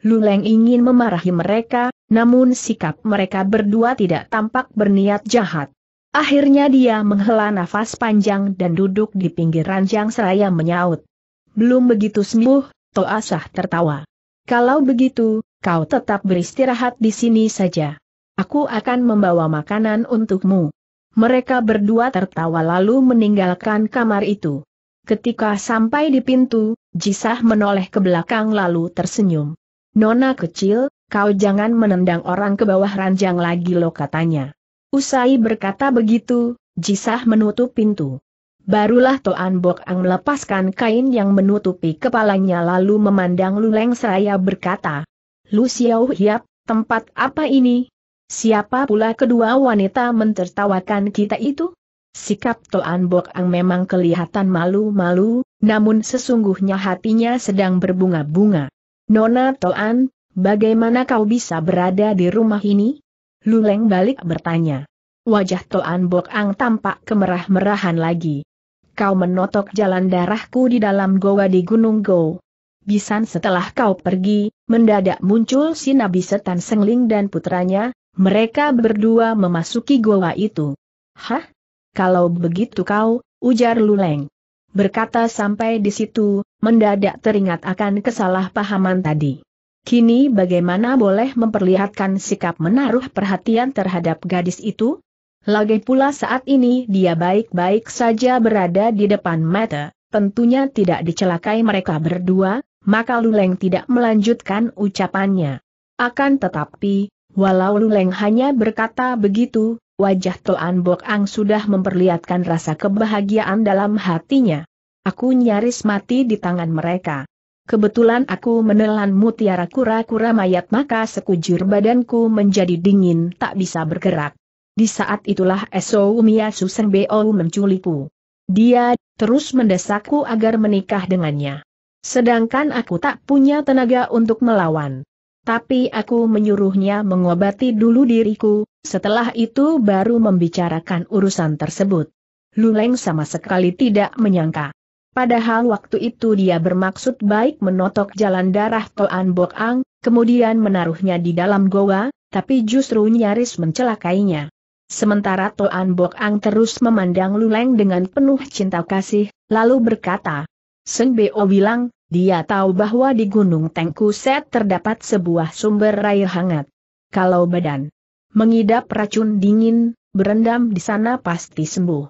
Luleng ingin memarahi mereka, namun sikap mereka berdua tidak tampak berniat jahat. Akhirnya dia menghela nafas panjang dan duduk di pinggir ranjang seraya menyaut. Belum begitu sembuh, Toasah tertawa. Kalau begitu, kau tetap beristirahat di sini saja. Aku akan membawa makanan untukmu. Mereka berdua tertawa lalu meninggalkan kamar itu. Ketika sampai di pintu, Jisah menoleh ke belakang lalu tersenyum. Nona kecil, kau jangan menendang orang ke bawah ranjang lagi lo katanya. Usai berkata begitu, Jisah menutup pintu. Barulah Toan Bok Ang melepaskan kain yang menutupi kepalanya lalu memandang Luleng Seraya berkata, Lu Xiao Hiap, tempat apa ini? Siapa pula kedua wanita mentertawakan kita itu? Sikap Toan Bok Ang memang kelihatan malu-malu, namun sesungguhnya hatinya sedang berbunga-bunga. Nona Toan, bagaimana kau bisa berada di rumah ini? Luleng balik bertanya. Wajah Toan Bok Ang tampak kemerah-merahan lagi. Kau menotok jalan darahku di dalam goa di Gunung Go. Bisan setelah kau pergi, mendadak muncul si Nabi Setan Sengling dan putranya, mereka berdua memasuki goa itu. Hah? Kalau begitu kau, ujar Luleng. Berkata sampai di situ, mendadak teringat akan kesalahpahaman tadi. Kini bagaimana boleh memperlihatkan sikap menaruh perhatian terhadap gadis itu? Lagi pula saat ini dia baik-baik saja berada di depan mata, tentunya tidak dicelakai mereka berdua, maka Luleng tidak melanjutkan ucapannya. Akan tetapi, walau Luleng hanya berkata begitu, wajah Toan Bok Ang sudah memperlihatkan rasa kebahagiaan dalam hatinya. Aku nyaris mati di tangan mereka kebetulan aku menelan mutiara kura-kura mayat maka sekujur badanku menjadi dingin tak bisa bergerak. Di saat itulah Eso Umiyasu Beo menculikku. Dia terus mendesakku agar menikah dengannya. Sedangkan aku tak punya tenaga untuk melawan. Tapi aku menyuruhnya mengobati dulu diriku, setelah itu baru membicarakan urusan tersebut. Luleng sama sekali tidak menyangka. Padahal waktu itu dia bermaksud baik menotok jalan darah Toan Bok Ang, kemudian menaruhnya di dalam goa, tapi justru nyaris mencelakainya. Sementara Toan Bok Ang terus memandang Luleng dengan penuh cinta kasih, lalu berkata, Seng Bo bilang, dia tahu bahwa di Gunung Tengku Set terdapat sebuah sumber air hangat. Kalau badan mengidap racun dingin, berendam di sana pasti sembuh.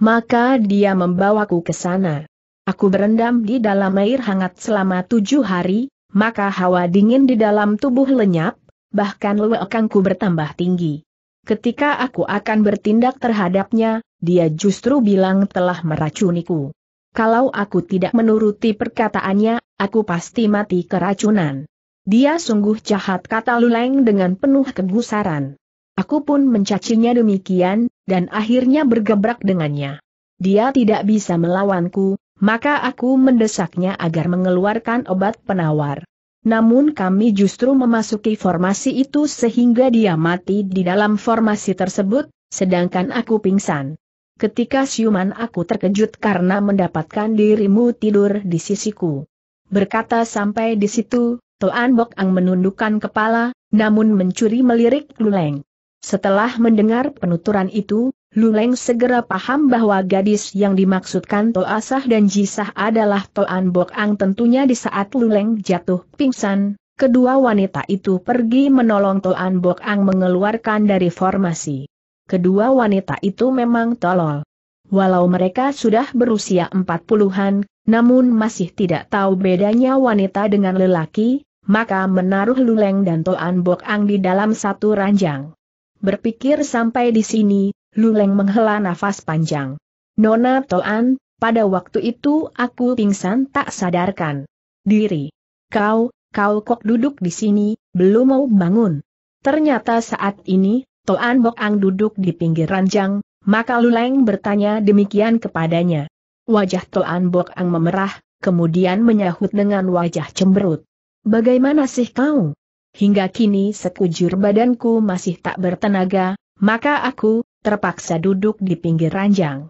Maka dia membawaku ke sana. Aku berendam di dalam air hangat selama tujuh hari, maka hawa dingin di dalam tubuh lenyap, bahkan lewekangku bertambah tinggi. Ketika aku akan bertindak terhadapnya, dia justru bilang telah meracuniku. Kalau aku tidak menuruti perkataannya, aku pasti mati keracunan. Dia sungguh jahat kata Luleng dengan penuh kegusaran. Aku pun mencacinya demikian, dan akhirnya bergebrak dengannya. Dia tidak bisa melawanku, maka aku mendesaknya agar mengeluarkan obat penawar. Namun kami justru memasuki formasi itu sehingga dia mati di dalam formasi tersebut, sedangkan aku pingsan. Ketika siuman aku terkejut karena mendapatkan dirimu tidur di sisiku. Berkata sampai di situ, Toan Bok Ang menundukkan kepala, namun mencuri melirik Luleng. Setelah mendengar penuturan itu, Luleng segera paham bahwa gadis yang dimaksudkan Toasah dan Jisah adalah Toan Bok Ang tentunya di saat Luleng jatuh pingsan, kedua wanita itu pergi menolong Toan Bok Ang mengeluarkan dari formasi. Kedua wanita itu memang tolol. Walau mereka sudah berusia empat puluhan, namun masih tidak tahu bedanya wanita dengan lelaki, maka menaruh Luleng dan Toan Bok Ang di dalam satu ranjang. Berpikir sampai di sini, Luleng menghela nafas panjang. Nona Toan, pada waktu itu aku pingsan tak sadarkan. Diri. Kau, kau kok duduk di sini, belum mau bangun. Ternyata saat ini, Toan Bok Ang duduk di pinggir ranjang, maka Luleng bertanya demikian kepadanya. Wajah Toan Bok Ang memerah, kemudian menyahut dengan wajah cemberut. Bagaimana sih kau? Hingga kini sekujur badanku masih tak bertenaga, maka aku, terpaksa duduk di pinggir ranjang.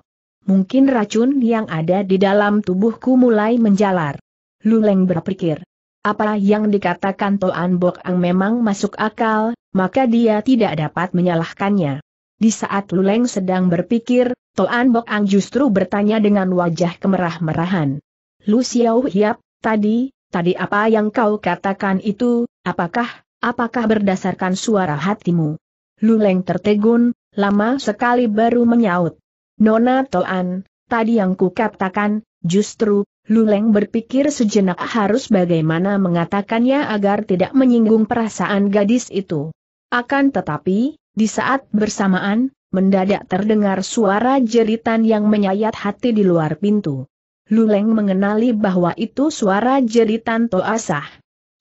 Mungkin racun yang ada di dalam tubuhku mulai menjalar. Luleng berpikir, apa yang dikatakan Toan Bok Ang memang masuk akal, maka dia tidak dapat menyalahkannya. Di saat Luleng sedang berpikir, Toan Bok Ang justru bertanya dengan wajah kemerah-merahan. Lu Xiao Hiap, tadi, tadi apa yang kau katakan itu, apakah, apakah berdasarkan suara hatimu? Luleng tertegun, lama sekali baru menyaut. Nona Toan, tadi yang kukatakan, justru, Luleng berpikir sejenak harus bagaimana mengatakannya agar tidak menyinggung perasaan gadis itu. Akan tetapi, di saat bersamaan, mendadak terdengar suara jeritan yang menyayat hati di luar pintu. Luleng mengenali bahwa itu suara jeritan Toasah.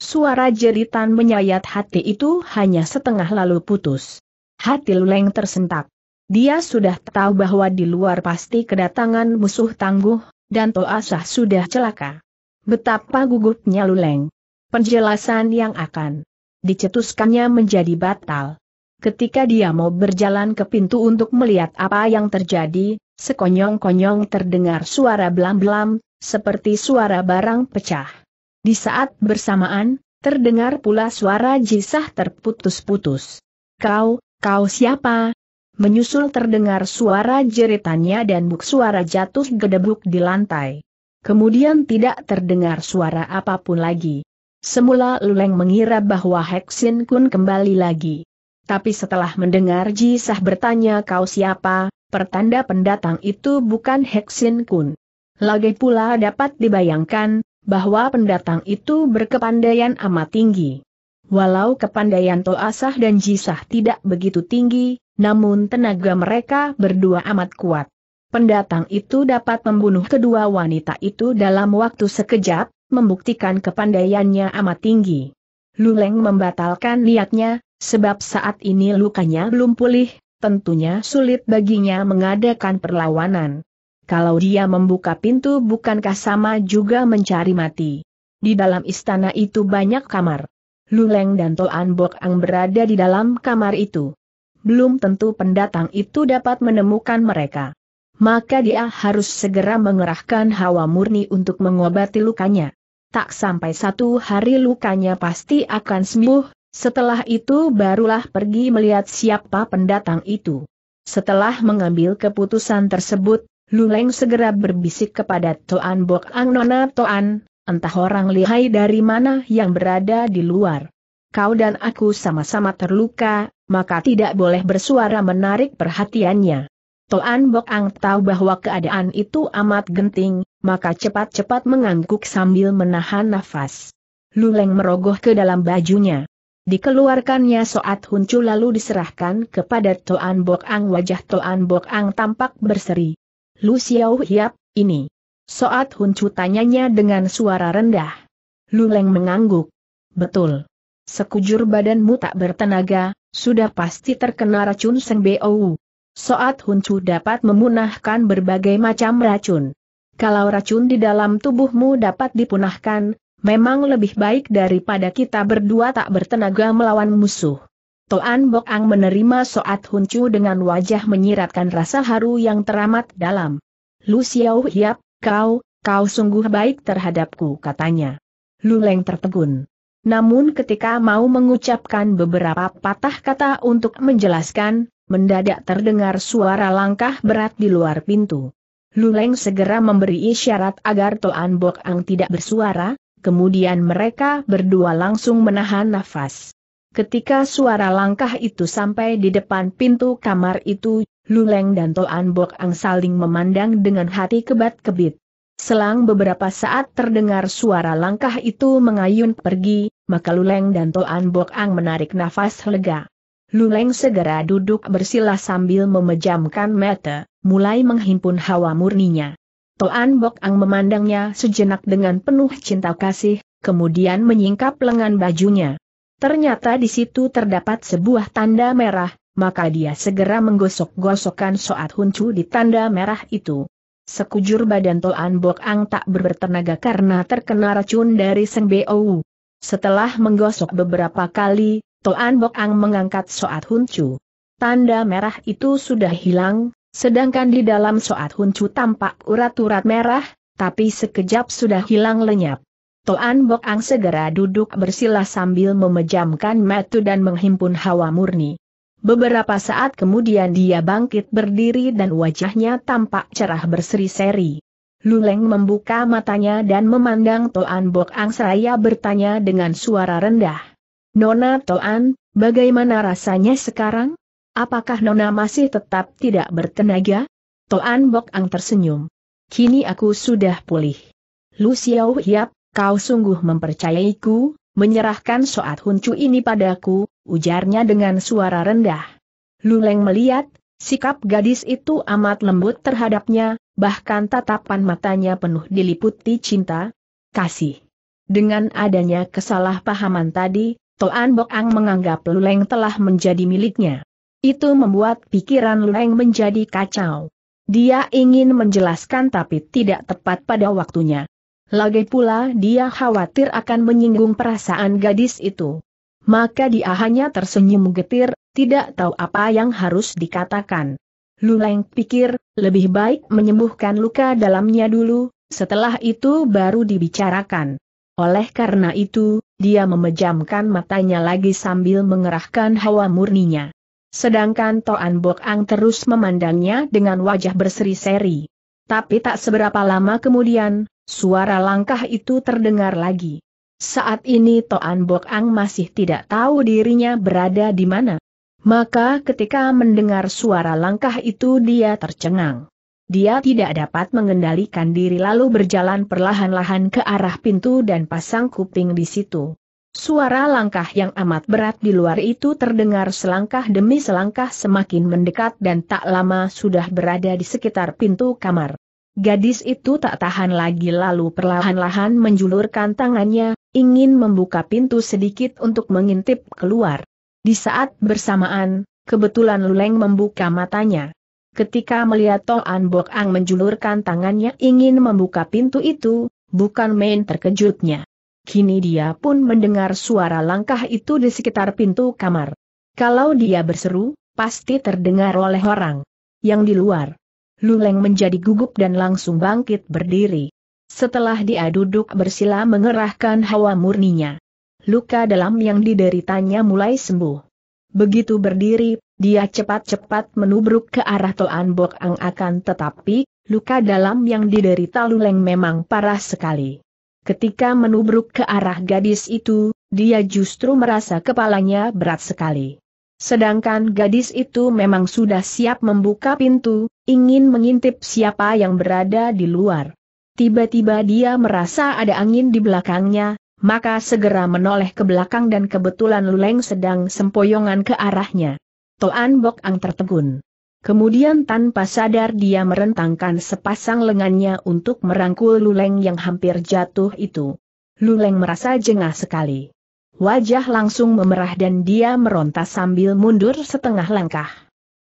Suara jeritan menyayat hati itu hanya setengah lalu putus. Hati Luleng tersentak. Dia sudah tahu bahwa di luar pasti kedatangan musuh tangguh, dan Sah sudah celaka. Betapa gugupnya Luleng. Penjelasan yang akan dicetuskannya menjadi batal. Ketika dia mau berjalan ke pintu untuk melihat apa yang terjadi, sekonyong-konyong terdengar suara belam-belam, seperti suara barang pecah. Di saat bersamaan, terdengar pula suara jisah terputus-putus. Kau, Kau siapa? Menyusul terdengar suara jeritannya dan buk suara jatuh gedebuk di lantai. Kemudian tidak terdengar suara apapun lagi. Semula Luleng mengira bahwa Heksin Kun kembali lagi. Tapi setelah mendengar Jisah bertanya kau siapa, pertanda pendatang itu bukan Heksin Kun. Lagi pula dapat dibayangkan, bahwa pendatang itu berkepandaian amat tinggi. Walau kepandaian Toasah dan Jisah tidak begitu tinggi, namun tenaga mereka berdua amat kuat. Pendatang itu dapat membunuh kedua wanita itu dalam waktu sekejap, membuktikan kepandaiannya amat tinggi. Luleng membatalkan niatnya, sebab saat ini lukanya belum pulih, tentunya sulit baginya mengadakan perlawanan. Kalau dia membuka pintu bukankah sama juga mencari mati? Di dalam istana itu banyak kamar. Luleng dan Toan Bok Ang berada di dalam kamar itu. Belum tentu pendatang itu dapat menemukan mereka. Maka dia harus segera mengerahkan hawa murni untuk mengobati lukanya. Tak sampai satu hari lukanya pasti akan sembuh, setelah itu barulah pergi melihat siapa pendatang itu. Setelah mengambil keputusan tersebut, Luleng segera berbisik kepada Toan Bok Ang Nona Toan, entah orang lihai dari mana yang berada di luar. Kau dan aku sama-sama terluka, maka tidak boleh bersuara menarik perhatiannya. Toan Bok Ang tahu bahwa keadaan itu amat genting, maka cepat-cepat mengangguk sambil menahan nafas. Luleng merogoh ke dalam bajunya. Dikeluarkannya soat huncu lalu diserahkan kepada Toan Bok Ang wajah Toan Bok Ang tampak berseri. Lu Xiao Hiap, ini. Soat Huncu tanyanya dengan suara rendah. Luleng mengangguk. Betul. Sekujur badanmu tak bertenaga, sudah pasti terkena racun Seng Bou. Soat Huncu dapat memunahkan berbagai macam racun. Kalau racun di dalam tubuhmu dapat dipunahkan, memang lebih baik daripada kita berdua tak bertenaga melawan musuh. Toan Bok Ang menerima Soat Huncu dengan wajah menyiratkan rasa haru yang teramat dalam. Lu Xiao Hiap, kau, kau sungguh baik terhadapku katanya. Luleng tertegun. Namun ketika mau mengucapkan beberapa patah kata untuk menjelaskan, mendadak terdengar suara langkah berat di luar pintu. Luleng segera memberi isyarat agar Toan Bok Ang tidak bersuara, kemudian mereka berdua langsung menahan nafas. Ketika suara langkah itu sampai di depan pintu kamar itu, Luleng dan Toan Bok Ang saling memandang dengan hati kebat-kebit. Selang beberapa saat terdengar suara langkah itu mengayun pergi, maka Luleng dan Toan Bok Ang menarik nafas lega. Luleng segera duduk bersila sambil memejamkan mata, mulai menghimpun hawa murninya. Toan Bok Ang memandangnya sejenak dengan penuh cinta kasih, kemudian menyingkap lengan bajunya. Ternyata di situ terdapat sebuah tanda merah, maka dia segera menggosok-gosokkan soat huncu di tanda merah itu. Sekujur badan Toan Bok Ang tak bertenaga karena terkena racun dari Seng Bou. Setelah menggosok beberapa kali, Toan Bok Ang mengangkat soat huncu. Tanda merah itu sudah hilang, sedangkan di dalam soat huncu tampak urat-urat merah, tapi sekejap sudah hilang lenyap. Toan Bok Ang segera duduk bersila sambil memejamkan metu dan menghimpun hawa murni. Beberapa saat kemudian dia bangkit berdiri dan wajahnya tampak cerah berseri-seri. Luleng membuka matanya dan memandang Toan Bok Ang bertanya dengan suara rendah. Nona Toan, bagaimana rasanya sekarang? Apakah Nona masih tetap tidak bertenaga? Toan Bok Ang tersenyum. Kini aku sudah pulih. Lu Xiao Hiap, kau sungguh mempercayaiku, menyerahkan soat huncu ini padaku, ujarnya dengan suara rendah. Luleng melihat, sikap gadis itu amat lembut terhadapnya, bahkan tatapan matanya penuh diliputi cinta, kasih. Dengan adanya kesalahpahaman tadi, Toan Bok Ang menganggap Luleng telah menjadi miliknya. Itu membuat pikiran Luleng menjadi kacau. Dia ingin menjelaskan tapi tidak tepat pada waktunya. Lagi pula dia khawatir akan menyinggung perasaan gadis itu maka dia hanya tersenyum getir, tidak tahu apa yang harus dikatakan. Luleng pikir, lebih baik menyembuhkan luka dalamnya dulu, setelah itu baru dibicarakan. Oleh karena itu, dia memejamkan matanya lagi sambil mengerahkan hawa murninya. Sedangkan Toan Bok Ang terus memandangnya dengan wajah berseri-seri. Tapi tak seberapa lama kemudian, suara langkah itu terdengar lagi. Saat ini Toan Bok Ang masih tidak tahu dirinya berada di mana. Maka ketika mendengar suara langkah itu dia tercengang. Dia tidak dapat mengendalikan diri lalu berjalan perlahan-lahan ke arah pintu dan pasang kuping di situ. Suara langkah yang amat berat di luar itu terdengar selangkah demi selangkah semakin mendekat dan tak lama sudah berada di sekitar pintu kamar. Gadis itu tak tahan lagi lalu perlahan-lahan menjulurkan tangannya, ingin membuka pintu sedikit untuk mengintip keluar. Di saat bersamaan, kebetulan Luleng membuka matanya. Ketika melihat Toan Bok Ang menjulurkan tangannya ingin membuka pintu itu, bukan main terkejutnya. Kini dia pun mendengar suara langkah itu di sekitar pintu kamar. Kalau dia berseru, pasti terdengar oleh orang yang di luar. Luleng menjadi gugup dan langsung bangkit berdiri. Setelah dia duduk bersila mengerahkan hawa murninya. Luka dalam yang dideritanya mulai sembuh. Begitu berdiri, dia cepat-cepat menubruk ke arah Toan Bok Ang akan tetapi, luka dalam yang diderita Luleng memang parah sekali. Ketika menubruk ke arah gadis itu, dia justru merasa kepalanya berat sekali. Sedangkan gadis itu memang sudah siap membuka pintu, ingin mengintip siapa yang berada di luar. Tiba-tiba dia merasa ada angin di belakangnya, maka segera menoleh ke belakang dan kebetulan Luleng sedang sempoyongan ke arahnya. Toan Bok Ang tertegun. Kemudian tanpa sadar dia merentangkan sepasang lengannya untuk merangkul Luleng yang hampir jatuh itu. Luleng merasa jengah sekali. Wajah langsung memerah dan dia meronta sambil mundur setengah langkah.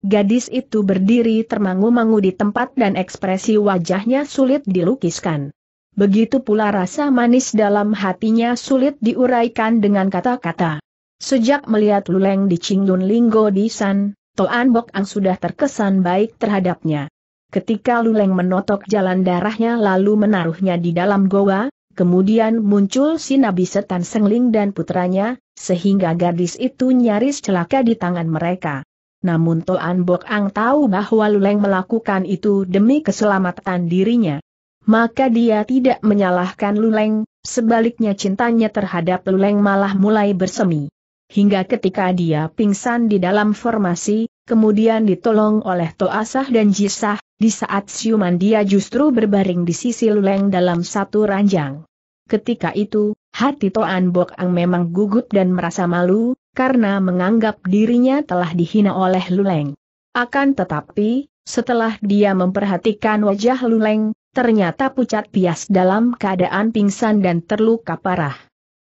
Gadis itu berdiri termangu-mangu di tempat dan ekspresi wajahnya sulit dilukiskan. Begitu pula rasa manis dalam hatinya sulit diuraikan dengan kata-kata. Sejak melihat Luleng di Chingdun Linggo di San, Toan Bok Ang sudah terkesan baik terhadapnya. Ketika Luleng menotok jalan darahnya lalu menaruhnya di dalam goa, Kemudian muncul si Nabi Setan Sengling dan putranya, sehingga gadis itu nyaris celaka di tangan mereka. Namun Toan Bok Ang tahu bahwa Luleng melakukan itu demi keselamatan dirinya. Maka dia tidak menyalahkan Luleng, sebaliknya cintanya terhadap Luleng malah mulai bersemi. Hingga ketika dia pingsan di dalam formasi, kemudian ditolong oleh Toasah dan Jisah, di saat siuman dia justru berbaring di sisi Luleng dalam satu ranjang. Ketika itu, hati Toan Bok Ang memang gugup dan merasa malu, karena menganggap dirinya telah dihina oleh Luleng. Akan tetapi, setelah dia memperhatikan wajah Luleng, ternyata pucat pias dalam keadaan pingsan dan terluka parah.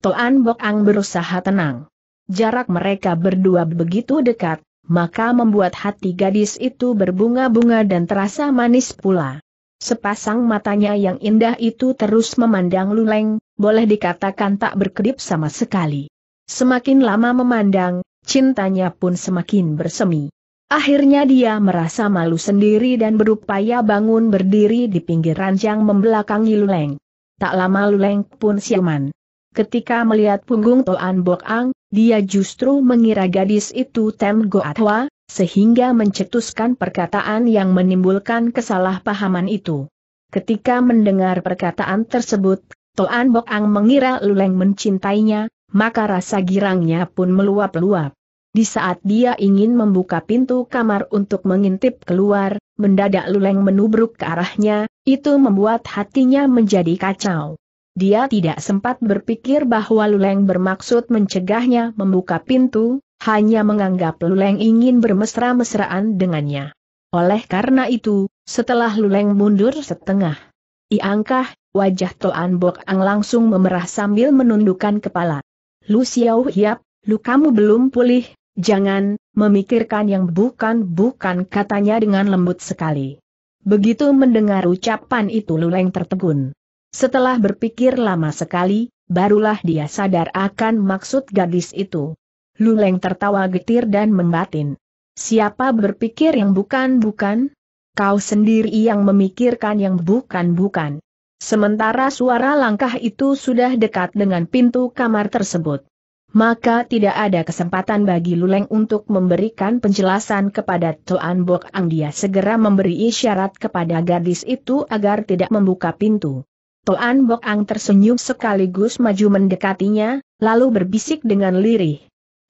Toan Bok Ang berusaha tenang. Jarak mereka berdua begitu dekat, maka membuat hati gadis itu berbunga-bunga dan terasa manis pula. Sepasang matanya yang indah itu terus memandang Luleng, boleh dikatakan tak berkedip sama sekali. Semakin lama memandang, cintanya pun semakin bersemi. Akhirnya dia merasa malu sendiri dan berupaya bangun berdiri di pinggir ranjang membelakangi Luleng. Tak lama Luleng pun siuman ketika melihat punggung Toan Bok Ang, dia justru mengira gadis itu Tem Goatwa, sehingga mencetuskan perkataan yang menimbulkan kesalahpahaman itu. Ketika mendengar perkataan tersebut, Toan Bok Ang mengira Luleng mencintainya, maka rasa girangnya pun meluap-luap. Di saat dia ingin membuka pintu kamar untuk mengintip keluar, mendadak Luleng menubruk ke arahnya, itu membuat hatinya menjadi kacau. Dia tidak sempat berpikir bahwa Luleng bermaksud mencegahnya membuka pintu, hanya menganggap Luleng ingin bermesra-mesraan dengannya. Oleh karena itu, setelah Luleng mundur setengah, iangkah, wajah Toan Bok Ang langsung memerah sambil menundukkan kepala. Lu Xiao Hiap, lu kamu belum pulih, jangan, memikirkan yang bukan-bukan katanya dengan lembut sekali. Begitu mendengar ucapan itu Luleng tertegun. Setelah berpikir lama sekali, barulah dia sadar akan maksud gadis itu. Luleng tertawa getir dan membatin. Siapa berpikir yang bukan-bukan? Kau sendiri yang memikirkan yang bukan-bukan. Sementara suara langkah itu sudah dekat dengan pintu kamar tersebut. Maka tidak ada kesempatan bagi Luleng untuk memberikan penjelasan kepada Tuan Bok Ang dia segera memberi isyarat kepada gadis itu agar tidak membuka pintu. Toan Bok Ang tersenyum sekaligus maju mendekatinya, lalu berbisik dengan lirih.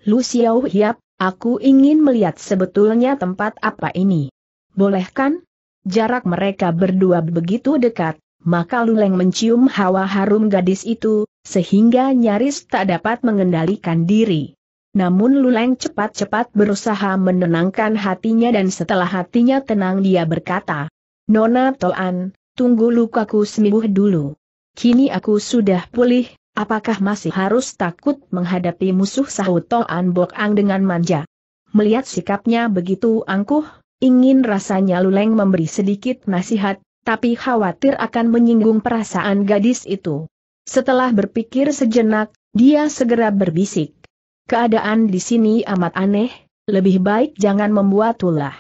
Lu Xiao Hiap, aku ingin melihat sebetulnya tempat apa ini. Boleh kan? Jarak mereka berdua begitu dekat, maka Luleng mencium hawa harum gadis itu, sehingga nyaris tak dapat mengendalikan diri. Namun Luleng cepat-cepat berusaha menenangkan hatinya dan setelah hatinya tenang dia berkata, Nona Toan, tunggu lukaku sembuh dulu. Kini aku sudah pulih, apakah masih harus takut menghadapi musuh sahut Toan Bok Ang dengan manja? Melihat sikapnya begitu angkuh, ingin rasanya Luleng memberi sedikit nasihat, tapi khawatir akan menyinggung perasaan gadis itu. Setelah berpikir sejenak, dia segera berbisik. Keadaan di sini amat aneh, lebih baik jangan membuat ulah.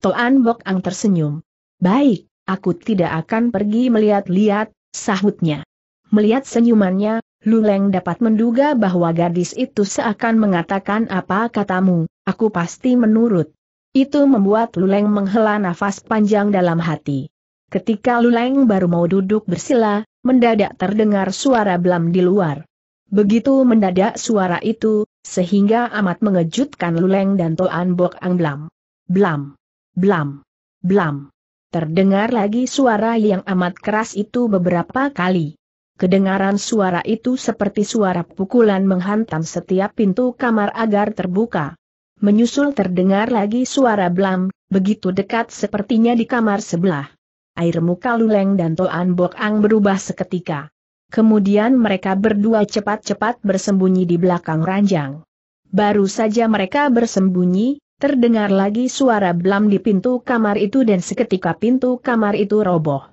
Toan Bok Ang tersenyum. Baik, Aku tidak akan pergi melihat-lihat, sahutnya. Melihat senyumannya, Luleng dapat menduga bahwa gadis itu seakan mengatakan apa katamu, aku pasti menurut. Itu membuat Luleng menghela nafas panjang dalam hati. Ketika Luleng baru mau duduk bersila, mendadak terdengar suara blam di luar. Begitu mendadak suara itu, sehingga amat mengejutkan Luleng dan Toan Bok Ang Blam. Blam. Blam. Blam. Terdengar lagi suara yang amat keras itu beberapa kali. Kedengaran suara itu seperti suara pukulan menghantam setiap pintu kamar agar terbuka. Menyusul terdengar lagi suara blam, begitu dekat sepertinya di kamar sebelah. Air muka Luleng dan Toan Bok Ang berubah seketika. Kemudian mereka berdua cepat-cepat bersembunyi di belakang ranjang. Baru saja mereka bersembunyi, Terdengar lagi suara blam di pintu kamar itu dan seketika pintu kamar itu roboh.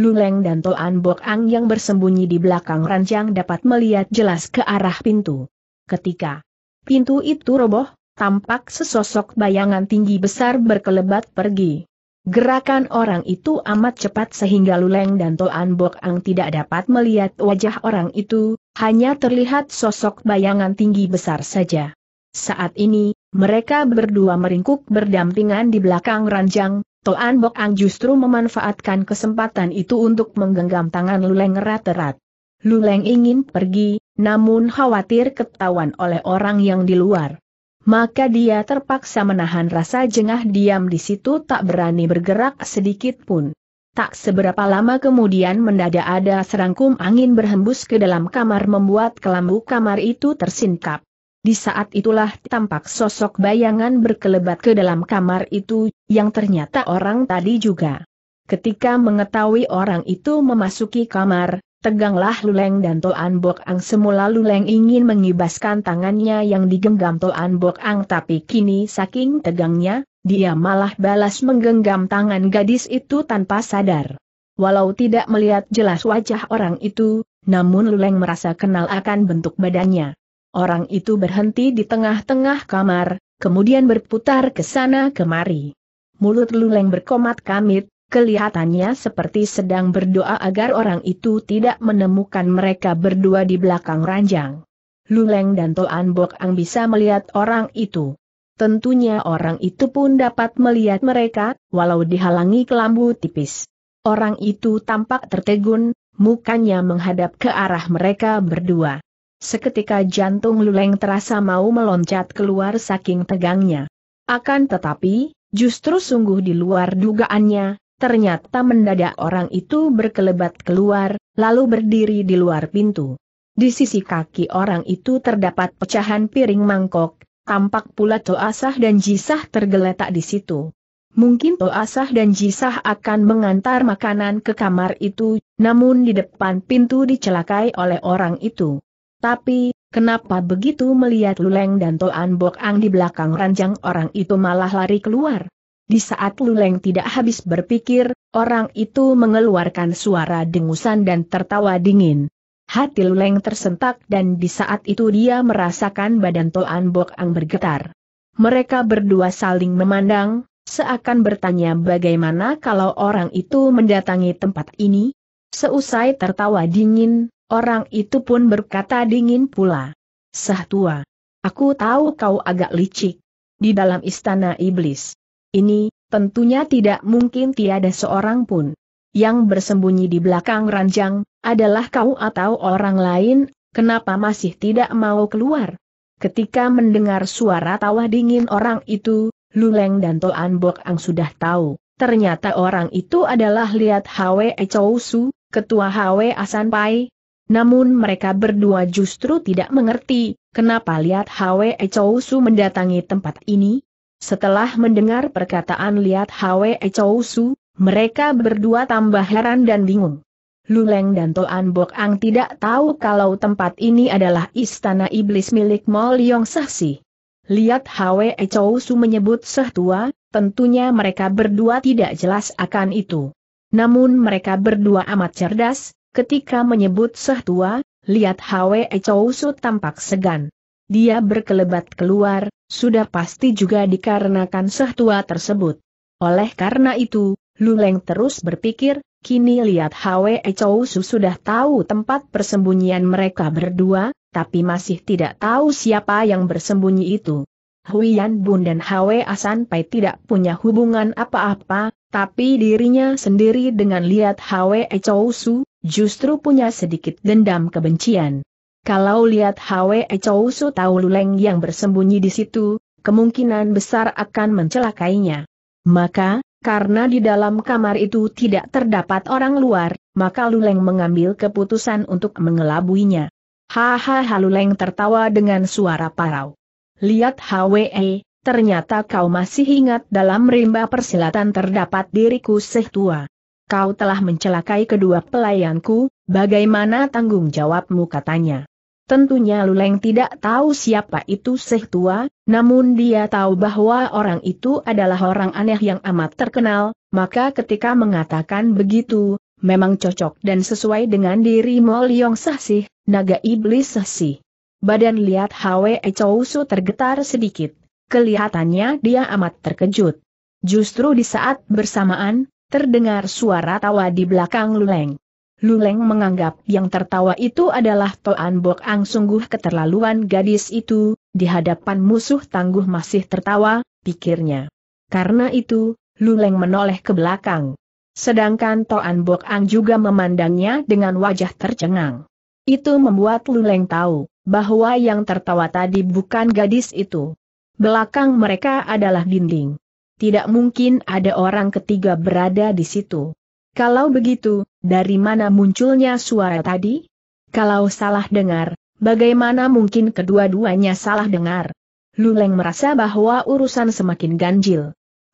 Luleng dan Toan Bok Ang yang bersembunyi di belakang ranjang dapat melihat jelas ke arah pintu. Ketika pintu itu roboh, tampak sesosok bayangan tinggi besar berkelebat pergi. Gerakan orang itu amat cepat sehingga Luleng dan Toan Bok Ang tidak dapat melihat wajah orang itu, hanya terlihat sosok bayangan tinggi besar saja. Saat ini, mereka berdua meringkuk berdampingan di belakang ranjang, Toan Bok Ang justru memanfaatkan kesempatan itu untuk menggenggam tangan Luleng erat-erat. Luleng ingin pergi, namun khawatir ketahuan oleh orang yang di luar. Maka dia terpaksa menahan rasa jengah diam di situ tak berani bergerak sedikit pun. Tak seberapa lama kemudian mendadak ada serangkum angin berhembus ke dalam kamar membuat kelambu kamar itu tersingkap. Di saat itulah tampak sosok bayangan berkelebat ke dalam kamar itu, yang ternyata orang tadi juga. Ketika mengetahui orang itu memasuki kamar, teganglah Luleng dan Toan Bok Ang semula Luleng ingin mengibaskan tangannya yang digenggam Toan Bok Ang tapi kini saking tegangnya, dia malah balas menggenggam tangan gadis itu tanpa sadar. Walau tidak melihat jelas wajah orang itu, namun Luleng merasa kenal akan bentuk badannya. Orang itu berhenti di tengah-tengah kamar, kemudian berputar ke sana kemari. Mulut Luleng berkomat kamit, kelihatannya seperti sedang berdoa agar orang itu tidak menemukan mereka berdua di belakang ranjang. Luleng dan Toan Bok Ang bisa melihat orang itu. Tentunya orang itu pun dapat melihat mereka, walau dihalangi kelambu tipis. Orang itu tampak tertegun, mukanya menghadap ke arah mereka berdua. Seketika jantung Luleng terasa mau meloncat keluar saking tegangnya. Akan tetapi, justru sungguh di luar dugaannya, ternyata mendadak orang itu berkelebat keluar, lalu berdiri di luar pintu. Di sisi kaki orang itu terdapat pecahan piring mangkok, tampak pula Toasah dan Jisah tergeletak di situ. Mungkin Toasah dan Jisah akan mengantar makanan ke kamar itu, namun di depan pintu dicelakai oleh orang itu. Tapi, kenapa begitu melihat Luleng dan Toan Bok Ang di belakang ranjang orang itu malah lari keluar? Di saat Luleng tidak habis berpikir, orang itu mengeluarkan suara dengusan dan tertawa dingin. Hati Luleng tersentak dan di saat itu dia merasakan badan Toan Bok Ang bergetar. Mereka berdua saling memandang, seakan bertanya bagaimana kalau orang itu mendatangi tempat ini. Seusai tertawa dingin, Orang itu pun berkata dingin pula. Sah tua. Aku tahu kau agak licik. Di dalam istana iblis. Ini, tentunya tidak mungkin tiada seorang pun. Yang bersembunyi di belakang ranjang, adalah kau atau orang lain, kenapa masih tidak mau keluar? Ketika mendengar suara tawa dingin orang itu, Luleng dan Toan Bok Ang sudah tahu, ternyata orang itu adalah Liat Hwe Chou ketua Hwe Asan Pai, namun mereka berdua justru tidak mengerti, kenapa Liat Hwe Chou Su mendatangi tempat ini? Setelah mendengar perkataan Liat Hwe Chou Su, mereka berdua tambah heran dan bingung. Luleng dan Toan Bok Ang tidak tahu kalau tempat ini adalah istana iblis milik Mol Yong Sahsi. Lihat Hwe Chou Su menyebut Seh Tua, tentunya mereka berdua tidak jelas akan itu. Namun mereka berdua amat cerdas, Ketika menyebut sehtua, lihat Hwe Chow tampak segan. Dia berkelebat keluar, sudah pasti juga dikarenakan sehtua tersebut. Oleh karena itu, Luleng terus berpikir, kini lihat Hwe Chow sudah tahu tempat persembunyian mereka berdua, tapi masih tidak tahu siapa yang bersembunyi itu. Huian Bun dan Hwe Asan Pai tidak punya hubungan apa-apa, tapi dirinya sendiri dengan lihat Hwe Chou Su, justru punya sedikit dendam kebencian. Kalau lihat Hwe Chou Su tahu Luleng yang bersembunyi di situ, kemungkinan besar akan mencelakainya. Maka, karena di dalam kamar itu tidak terdapat orang luar, maka Luleng mengambil keputusan untuk mengelabuinya. Hahaha Luleng tertawa dengan suara parau. Lihat HWE, ternyata kau masih ingat dalam rimba persilatan terdapat diriku seh tua. Kau telah mencelakai kedua pelayanku, bagaimana tanggung jawabmu katanya. Tentunya Luleng tidak tahu siapa itu Seh Tua, namun dia tahu bahwa orang itu adalah orang aneh yang amat terkenal, maka ketika mengatakan begitu, memang cocok dan sesuai dengan diri Mol Yong Sih, naga iblis Sih. Badan lihat Hwe Chow tergetar sedikit. Kelihatannya dia amat terkejut. Justru di saat bersamaan, terdengar suara tawa di belakang Luleng. Luleng menganggap yang tertawa itu adalah Toan Bok Ang sungguh keterlaluan gadis itu, di hadapan musuh tangguh masih tertawa, pikirnya. Karena itu, Luleng menoleh ke belakang. Sedangkan Toan Bok Ang juga memandangnya dengan wajah tercengang. Itu membuat Luleng tahu, bahwa yang tertawa tadi bukan gadis itu. Belakang mereka adalah dinding. Tidak mungkin ada orang ketiga berada di situ. Kalau begitu, dari mana munculnya suara tadi? Kalau salah dengar, bagaimana mungkin kedua-duanya salah dengar? Luleng merasa bahwa urusan semakin ganjil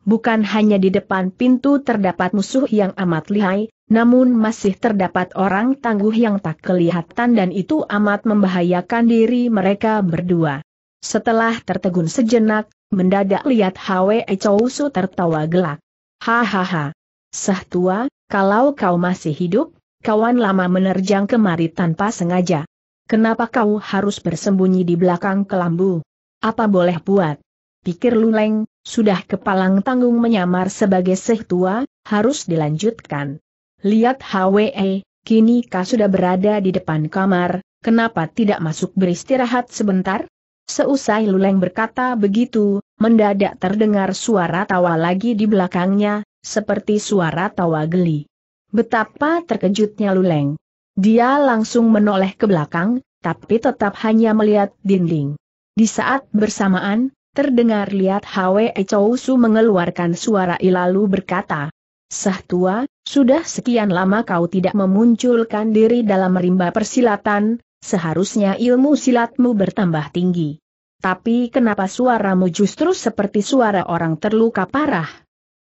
bukan hanya di depan pintu terdapat musuh yang amat lihai, namun masih terdapat orang tangguh yang tak kelihatan dan itu amat membahayakan diri mereka berdua. Setelah tertegun sejenak, mendadak lihat Hwe Chousu tertawa gelak. Hahaha. Sah tua, kalau kau masih hidup, kawan lama menerjang kemari tanpa sengaja. Kenapa kau harus bersembunyi di belakang kelambu? Apa boleh buat? Pikir Luleng, sudah kepalang tanggung menyamar sebagai tua harus dilanjutkan. Lihat HWE, kini kau sudah berada di depan kamar, kenapa tidak masuk beristirahat sebentar? Seusai Luleng berkata begitu, mendadak terdengar suara tawa lagi di belakangnya, seperti suara tawa geli. Betapa terkejutnya Luleng. Dia langsung menoleh ke belakang, tapi tetap hanya melihat dinding. Di saat bersamaan, Terdengar lihat Hwe Chou Su mengeluarkan suara ilalu berkata, Sah tua, sudah sekian lama kau tidak memunculkan diri dalam rimba persilatan, seharusnya ilmu silatmu bertambah tinggi. Tapi kenapa suaramu justru seperti suara orang terluka parah?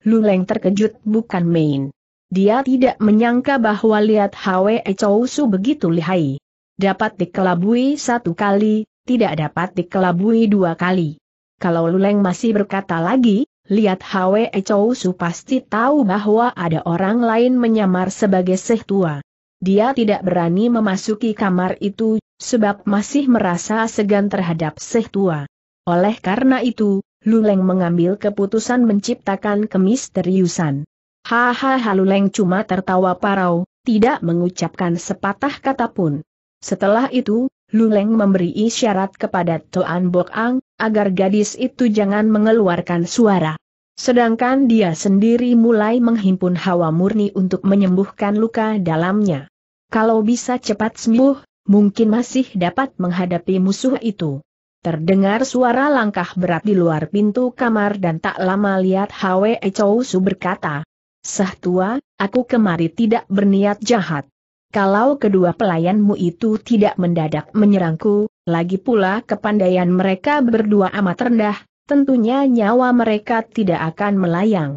Luleng terkejut bukan main. Dia tidak menyangka bahwa lihat Hwe Chou Su begitu lihai. Dapat dikelabui satu kali, tidak dapat dikelabui dua kali. Kalau Luleng masih berkata lagi, lihat Hwe Chou Su pasti tahu bahwa ada orang lain menyamar sebagai Seh Tua. Dia tidak berani memasuki kamar itu, sebab masih merasa segan terhadap Seh Tua. Oleh karena itu, Luleng mengambil keputusan menciptakan kemisteriusan. Hahaha Luleng cuma tertawa parau, tidak mengucapkan sepatah kata pun. Setelah itu, Luleng memberi isyarat kepada Toan Bok Ang, agar gadis itu jangan mengeluarkan suara. Sedangkan dia sendiri mulai menghimpun hawa murni untuk menyembuhkan luka dalamnya. Kalau bisa cepat sembuh, mungkin masih dapat menghadapi musuh itu. Terdengar suara langkah berat di luar pintu kamar dan tak lama lihat Hwe Chou berkata, Sah tua, aku kemari tidak berniat jahat. Kalau kedua pelayanmu itu tidak mendadak menyerangku, lagi pula kepandaian mereka berdua amat rendah, tentunya nyawa mereka tidak akan melayang.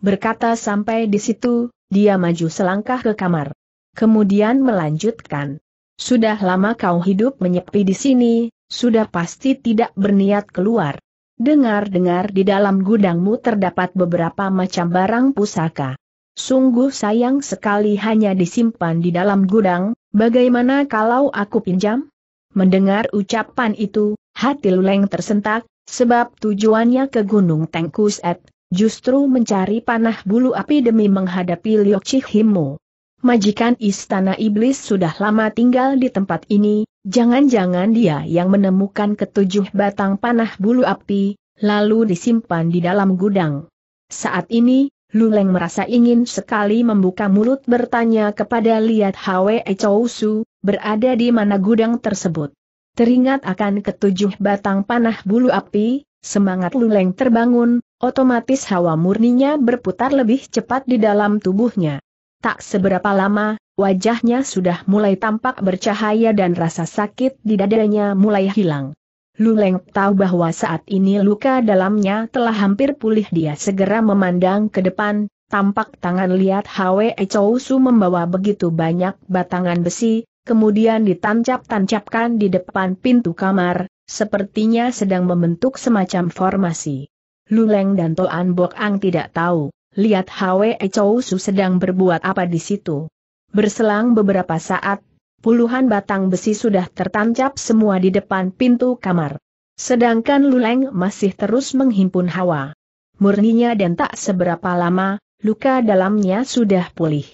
Berkata sampai di situ, dia maju selangkah ke kamar. Kemudian melanjutkan. Sudah lama kau hidup menyepi di sini, sudah pasti tidak berniat keluar. Dengar-dengar di dalam gudangmu terdapat beberapa macam barang pusaka. Sungguh sayang sekali hanya disimpan di dalam gudang, bagaimana kalau aku pinjam? Mendengar ucapan itu, hati Luleng tersentak, sebab tujuannya ke Gunung Tengkuset, justru mencari panah bulu api demi menghadapi Liok Chihimu. Majikan istana iblis sudah lama tinggal di tempat ini, jangan-jangan dia yang menemukan ketujuh batang panah bulu api, lalu disimpan di dalam gudang. Saat ini, Luleng merasa ingin sekali membuka mulut bertanya kepada Liat Hwe Chow berada di mana gudang tersebut. Teringat akan ketujuh batang panah bulu api, semangat Luleng terbangun, otomatis hawa murninya berputar lebih cepat di dalam tubuhnya. Tak seberapa lama, wajahnya sudah mulai tampak bercahaya dan rasa sakit di dadanya mulai hilang. Luleng tahu bahwa saat ini luka dalamnya telah hampir pulih dia segera memandang ke depan, tampak tangan lihat Hwe Chou Su membawa begitu banyak batangan besi, kemudian ditancap-tancapkan di depan pintu kamar, sepertinya sedang membentuk semacam formasi. Luleng dan Toan Bok Ang tidak tahu, lihat Hwe Chou Su sedang berbuat apa di situ. Berselang beberapa saat, puluhan batang besi sudah tertancap semua di depan pintu kamar. Sedangkan Luleng masih terus menghimpun hawa. Murninya dan tak seberapa lama, luka dalamnya sudah pulih.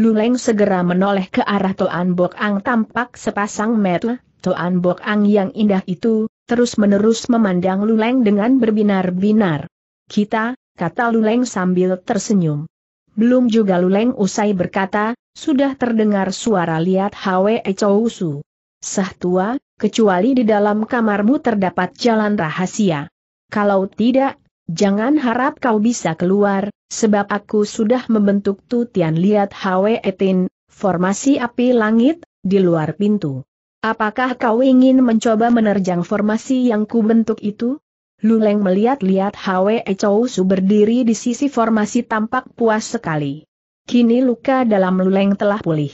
Luleng segera menoleh ke arah Toan Bok Ang tampak sepasang mata, Toan Bok Ang yang indah itu, terus-menerus memandang Luleng dengan berbinar-binar. Kita, kata Luleng sambil tersenyum. Belum juga Luleng usai berkata, sudah terdengar suara lihat Hwe Chousu. Sah tua, kecuali di dalam kamarmu terdapat jalan rahasia. Kalau tidak, jangan harap kau bisa keluar, sebab aku sudah membentuk tutian Liat Hwe Etin, formasi api langit, di luar pintu. Apakah kau ingin mencoba menerjang formasi yang kubentuk itu? Luleng melihat-lihat Hwe Chousu berdiri di sisi formasi tampak puas sekali. Kini luka dalam luleng telah pulih.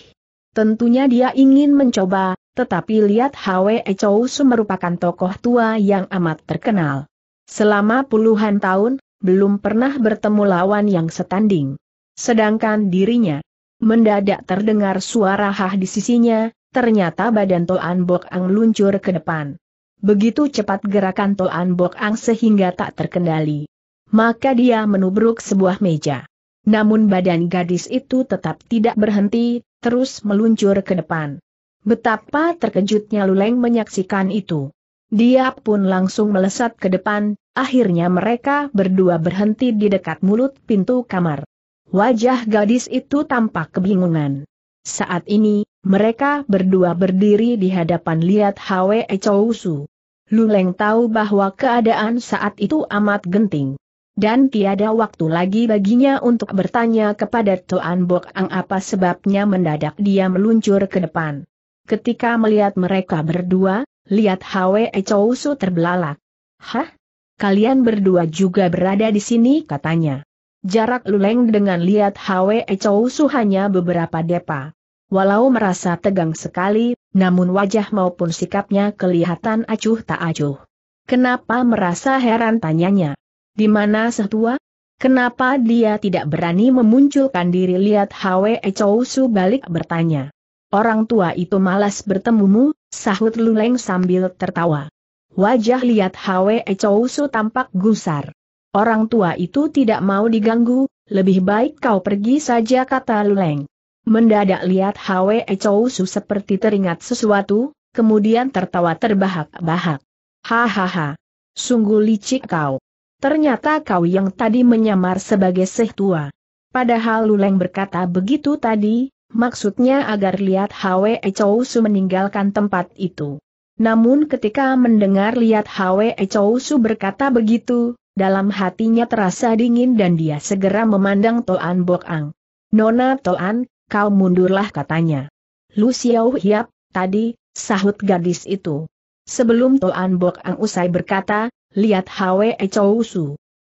Tentunya dia ingin mencoba, tetapi lihat Hwe Chou merupakan tokoh tua yang amat terkenal. Selama puluhan tahun, belum pernah bertemu lawan yang setanding. Sedangkan dirinya, mendadak terdengar suara hah di sisinya, ternyata badan Toan Bok Ang luncur ke depan. Begitu cepat gerakan Toan Bok Ang sehingga tak terkendali. Maka dia menubruk sebuah meja. Namun badan gadis itu tetap tidak berhenti, terus meluncur ke depan. Betapa terkejutnya Luleng menyaksikan itu. Dia pun langsung melesat ke depan, akhirnya mereka berdua berhenti di dekat mulut pintu kamar. Wajah gadis itu tampak kebingungan. Saat ini, mereka berdua berdiri di hadapan lihat Hwe Chou Luleng tahu bahwa keadaan saat itu amat genting dan tiada waktu lagi baginya untuk bertanya kepada Toan Bok Ang apa sebabnya mendadak dia meluncur ke depan. Ketika melihat mereka berdua, lihat Hwe Chou Su terbelalak. Hah? Kalian berdua juga berada di sini katanya. Jarak Luleng dengan lihat Hwe Chou Su hanya beberapa depa. Walau merasa tegang sekali, namun wajah maupun sikapnya kelihatan acuh tak acuh. Kenapa merasa heran tanyanya? Di mana setua? Kenapa dia tidak berani memunculkan diri lihat Hwe Chou Su balik bertanya. Orang tua itu malas bertemumu, sahut Luleng sambil tertawa. Wajah lihat Hwe Chou Su tampak gusar. Orang tua itu tidak mau diganggu, lebih baik kau pergi saja kata Luleng. Mendadak lihat Hwe Chou Su seperti teringat sesuatu, kemudian tertawa terbahak-bahak. Hahaha, sungguh licik kau. Ternyata kau yang tadi menyamar sebagai Seh Tua. Padahal Luleng berkata begitu tadi, maksudnya agar lihat Hwe Chou Su meninggalkan tempat itu. Namun ketika mendengar lihat Hwe Chou Su berkata begitu, dalam hatinya terasa dingin dan dia segera memandang Toan Bok Ang. Nona Toan, kau mundurlah katanya. Lu Xiao Hiap, tadi, sahut gadis itu. Sebelum Toan Bok Ang usai berkata, lihat Hwe Chou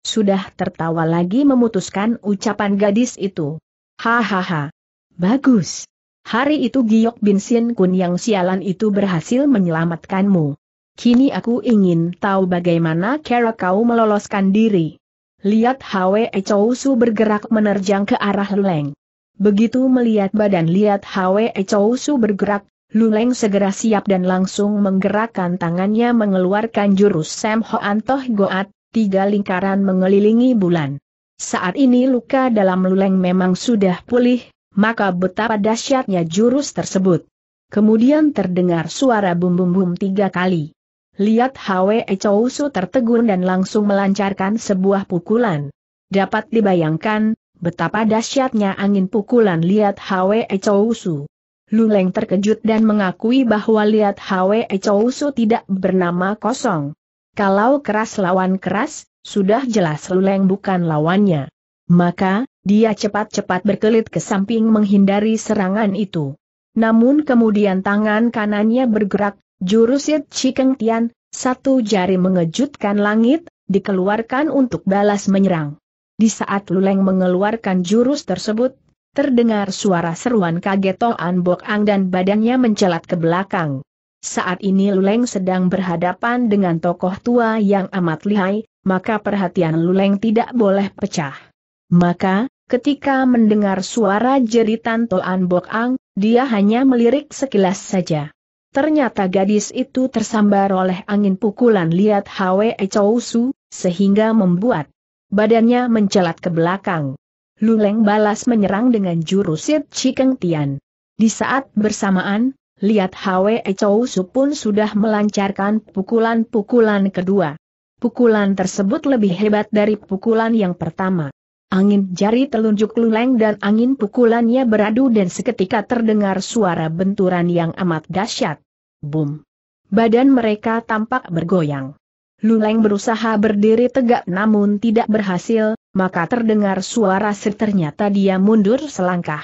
Sudah tertawa lagi memutuskan ucapan gadis itu. Hahaha. Bagus. Hari itu Giok Bin Sin Kun yang sialan itu berhasil menyelamatkanmu. Kini aku ingin tahu bagaimana cara kau meloloskan diri. Lihat Hwe Chou bergerak menerjang ke arah Leng. Begitu melihat badan lihat Hwe Chou bergerak, Luleng segera siap dan langsung menggerakkan tangannya mengeluarkan jurus Sam Ho Antoh Goat, tiga lingkaran mengelilingi bulan. Saat ini luka dalam Luleng memang sudah pulih, maka betapa dahsyatnya jurus tersebut. Kemudian terdengar suara bum-bum-bum tiga kali. Lihat Hwe Chousu tertegun dan langsung melancarkan sebuah pukulan. Dapat dibayangkan, betapa dahsyatnya angin pukulan lihat Hwe Chousu. Luleng terkejut dan mengakui bahwa lihat Hwe Chousu tidak bernama kosong. Kalau keras lawan keras, sudah jelas Luleng bukan lawannya. Maka, dia cepat-cepat berkelit ke samping menghindari serangan itu. Namun kemudian tangan kanannya bergerak, jurusit Cikeng Tian, satu jari mengejutkan langit, dikeluarkan untuk balas menyerang. Di saat Luleng mengeluarkan jurus tersebut, Terdengar suara seruan kaget Toh An Bok Ang dan badannya mencelat ke belakang. Saat ini Luleng sedang berhadapan dengan tokoh tua yang amat lihai, maka perhatian Luleng tidak boleh pecah. Maka, ketika mendengar suara jeritan Toan Bok Ang, dia hanya melirik sekilas saja. Ternyata gadis itu tersambar oleh angin pukulan liat Hwe Chou Su, sehingga membuat badannya mencelat ke belakang. Luleng balas menyerang dengan jurusit Cikeng Tian. Di saat bersamaan, lihat Hwe Chou Su pun sudah melancarkan pukulan-pukulan kedua. Pukulan tersebut lebih hebat dari pukulan yang pertama. Angin jari telunjuk luleng dan angin pukulannya beradu dan seketika terdengar suara benturan yang amat dahsyat. Boom. Badan mereka tampak bergoyang. Luleng berusaha berdiri tegak namun tidak berhasil, maka terdengar suara sir. ternyata dia mundur selangkah.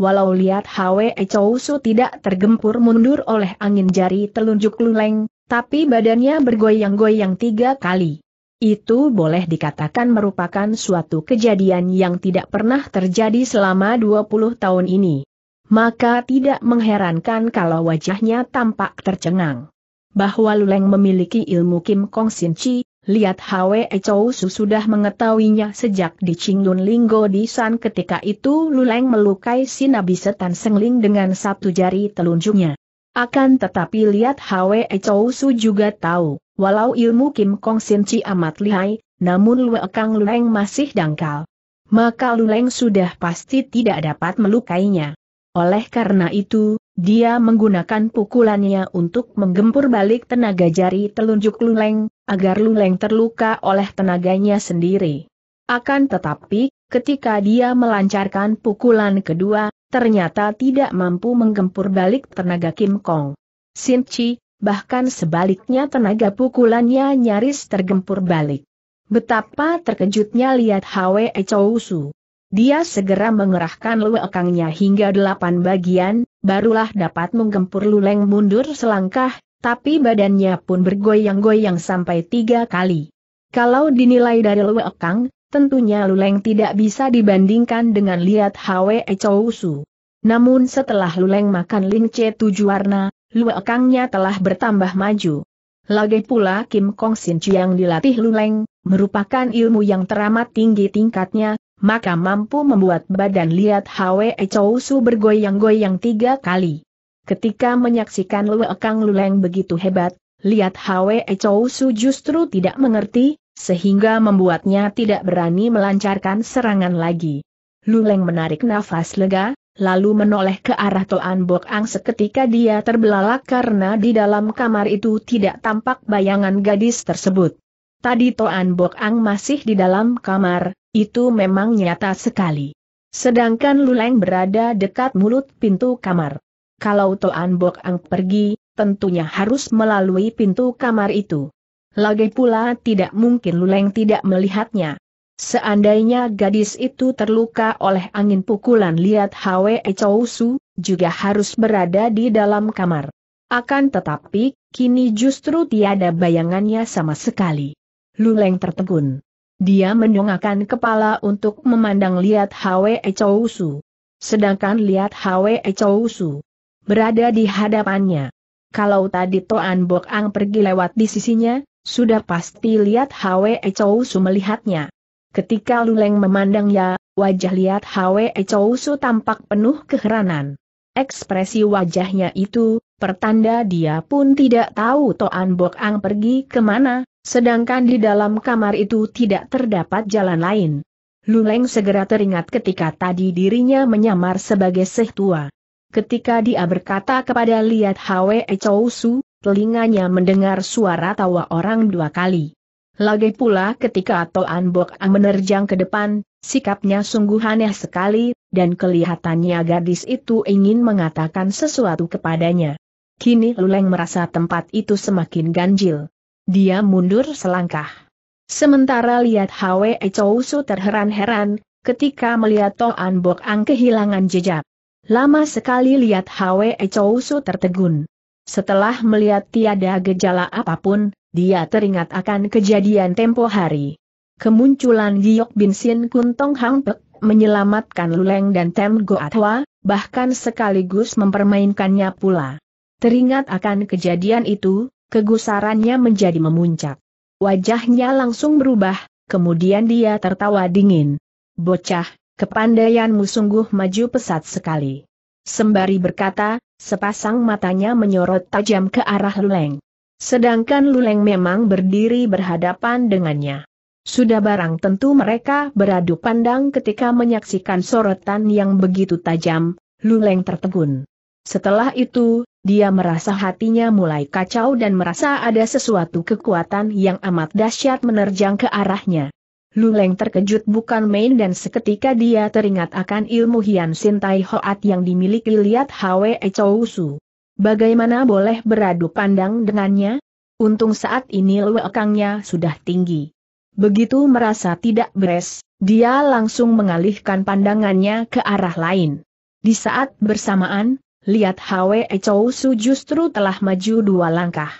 Walau lihat Hwe Chow tidak tergempur mundur oleh angin jari telunjuk luleng, tapi badannya bergoyang-goyang tiga kali. Itu boleh dikatakan merupakan suatu kejadian yang tidak pernah terjadi selama 20 tahun ini. Maka tidak mengherankan kalau wajahnya tampak tercengang. Bahwa Luleng memiliki ilmu Kim Kong Sin Chi, Lihat Hwe Chou Su sudah mengetahuinya sejak di Cingdun Linggo di San ketika itu Luleng melukai si Nabi Setan Sengling dengan satu jari telunjuknya. Akan tetapi lihat Hwe Chou Su juga tahu, walau ilmu Kim Kong Sin Chi amat lihai, namun Lue Kang Luleng masih dangkal. Maka Luleng sudah pasti tidak dapat melukainya. Oleh karena itu, dia menggunakan pukulannya untuk menggempur balik tenaga jari telunjuk Luleng, agar Luleng terluka oleh tenaganya sendiri. Akan tetapi, ketika dia melancarkan pukulan kedua, ternyata tidak mampu menggempur balik tenaga Kim Kong. Sin Chi, bahkan sebaliknya tenaga pukulannya nyaris tergempur balik. Betapa terkejutnya lihat Hwe Chou Su. Dia segera mengerahkan luekangnya hingga delapan bagian, barulah dapat menggempur luleng mundur selangkah, tapi badannya pun bergoyang-goyang sampai tiga kali. Kalau dinilai dari luekang, tentunya luleng tidak bisa dibandingkan dengan liat Hwe Chousu. Namun setelah luleng makan Ling tujuh warna, luekangnya telah bertambah maju. Lagi pula Kim Kong Sin Chiang dilatih luleng, merupakan ilmu yang teramat tinggi tingkatnya, maka mampu membuat badan lihat Hwe Chou Su bergoyang-goyang tiga kali. Ketika menyaksikan Lue Kang Luleng begitu hebat, lihat Hwe Chou Su justru tidak mengerti, sehingga membuatnya tidak berani melancarkan serangan lagi. Luleng menarik nafas lega, lalu menoleh ke arah Toan Bok Ang seketika dia terbelalak karena di dalam kamar itu tidak tampak bayangan gadis tersebut. Tadi Toan Bok Ang masih di dalam kamar, itu memang nyata sekali. Sedangkan Luleng berada dekat mulut pintu kamar. Kalau Toan Bok Ang pergi, tentunya harus melalui pintu kamar itu. Lagi pula tidak mungkin Luleng tidak melihatnya. Seandainya gadis itu terluka oleh angin pukulan lihat Hwe Chow juga harus berada di dalam kamar. Akan tetapi, kini justru tiada bayangannya sama sekali. Luleng tertegun. Dia menyongakkan kepala untuk memandang lihat Hwe Chousu. Sedangkan lihat Hwe Chousu berada di hadapannya. Kalau tadi Toan Bok Ang pergi lewat di sisinya, sudah pasti lihat Hwe Chousu melihatnya. Ketika Luleng memandangnya, wajah lihat Hwe Chousu tampak penuh keheranan. Ekspresi wajahnya itu, pertanda dia pun tidak tahu Toan Bok Ang pergi kemana, Sedangkan di dalam kamar itu tidak terdapat jalan lain. Luleng segera teringat ketika tadi dirinya menyamar sebagai Seh Tua. Ketika dia berkata kepada Liat Hwe Chow telinganya mendengar suara tawa orang dua kali. Lagi pula ketika Toan Bok menerjang ke depan, sikapnya sungguh aneh sekali, dan kelihatannya gadis itu ingin mengatakan sesuatu kepadanya. Kini Luleng merasa tempat itu semakin ganjil. Dia mundur selangkah. Sementara lihat Hwe Chousu terheran-heran, ketika melihat Toan Bok Ang kehilangan jejak. Lama sekali lihat Hwe Chousu tertegun. Setelah melihat tiada gejala apapun, dia teringat akan kejadian tempo hari. Kemunculan Giok Bin Sin Kuntong Hang Pek menyelamatkan Luleng dan Tem Goatwa, bahkan sekaligus mempermainkannya pula. Teringat akan kejadian itu, kegusarannya menjadi memuncak. Wajahnya langsung berubah, kemudian dia tertawa dingin. Bocah, kepandaianmu sungguh maju pesat sekali. Sembari berkata, sepasang matanya menyorot tajam ke arah Luleng. Sedangkan Luleng memang berdiri berhadapan dengannya. Sudah barang tentu mereka beradu pandang ketika menyaksikan sorotan yang begitu tajam, Luleng tertegun. Setelah itu, dia merasa hatinya mulai kacau dan merasa ada sesuatu kekuatan yang amat dahsyat menerjang ke arahnya. Luleng terkejut bukan main dan seketika dia teringat akan ilmu Hian Sintai Hoat yang dimiliki Liat Hwe Chou Bagaimana boleh beradu pandang dengannya? Untung saat ini lewekangnya sudah tinggi. Begitu merasa tidak beres, dia langsung mengalihkan pandangannya ke arah lain. Di saat bersamaan, lihat Hwe Chou Su justru telah maju dua langkah.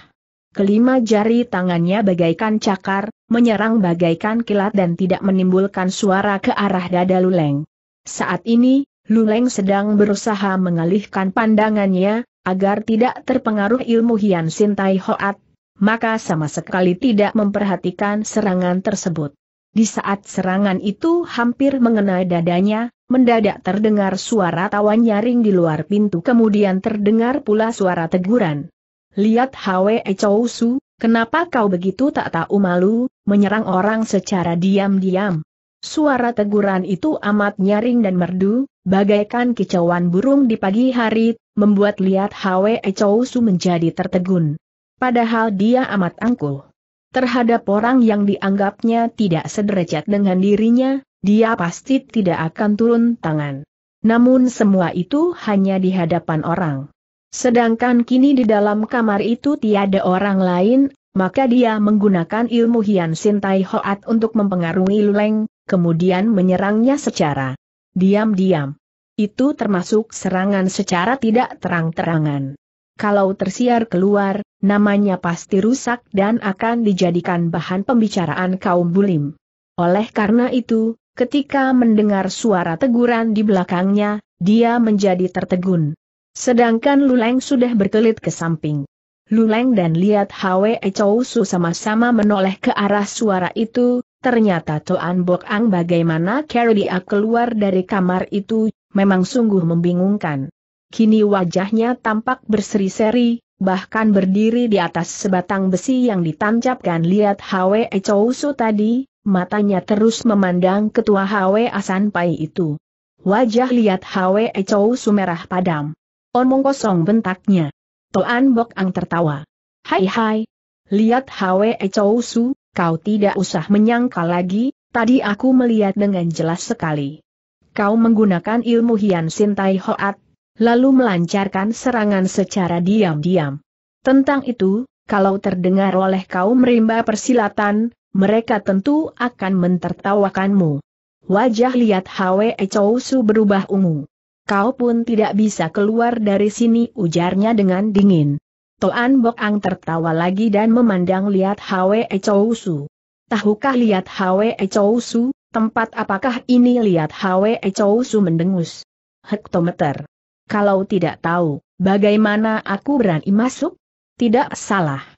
Kelima jari tangannya bagaikan cakar, menyerang bagaikan kilat dan tidak menimbulkan suara ke arah dada Luleng. Saat ini, Luleng sedang berusaha mengalihkan pandangannya, agar tidak terpengaruh ilmu Hian Sin Hoat, maka sama sekali tidak memperhatikan serangan tersebut. Di saat serangan itu hampir mengenai dadanya, mendadak terdengar suara tawa nyaring di luar pintu kemudian terdengar pula suara teguran. Lihat Hwe Chow kenapa kau begitu tak tahu malu, menyerang orang secara diam-diam. Suara teguran itu amat nyaring dan merdu, bagaikan kicauan burung di pagi hari, membuat lihat Hwe Chow menjadi tertegun. Padahal dia amat angkuh terhadap orang yang dianggapnya tidak sederajat dengan dirinya, dia pasti tidak akan turun tangan. Namun semua itu hanya di hadapan orang. Sedangkan kini di dalam kamar itu tiada orang lain, maka dia menggunakan ilmu Hian Sintai Hoat untuk mempengaruhi Leng, kemudian menyerangnya secara diam-diam. Itu termasuk serangan secara tidak terang-terangan. Kalau tersiar keluar, namanya pasti rusak dan akan dijadikan bahan pembicaraan kaum bulim. Oleh karena itu, Ketika mendengar suara teguran di belakangnya, dia menjadi tertegun. Sedangkan Luleng sudah berkelit ke samping. Luleng dan lihat Hwe Chow Su sama-sama menoleh ke arah suara itu, ternyata Toan Bok Ang bagaimana Carrie keluar dari kamar itu, memang sungguh membingungkan. Kini wajahnya tampak berseri-seri, bahkan berdiri di atas sebatang besi yang ditancapkan lihat Hwe Chow Su tadi, matanya terus memandang ketua Hwe Asan Pai itu. Wajah lihat Hwe Chow sumerah padam. Omong kosong bentaknya. Toan Bok Ang tertawa. Hai hai. Lihat Hwe Chow Su, kau tidak usah menyangka lagi, tadi aku melihat dengan jelas sekali. Kau menggunakan ilmu Hian Sintai Hoat, lalu melancarkan serangan secara diam-diam. Tentang itu, kalau terdengar oleh kaum rimba persilatan, mereka tentu akan mentertawakanmu. Wajah lihat Hwe Chow berubah ungu. Kau pun tidak bisa keluar dari sini ujarnya dengan dingin. Toan Bok Ang tertawa lagi dan memandang lihat Hwe Chow Tahukah lihat Hwe Chow tempat apakah ini lihat Hwe Chow mendengus? Hektometer. Kalau tidak tahu, bagaimana aku berani masuk? Tidak salah.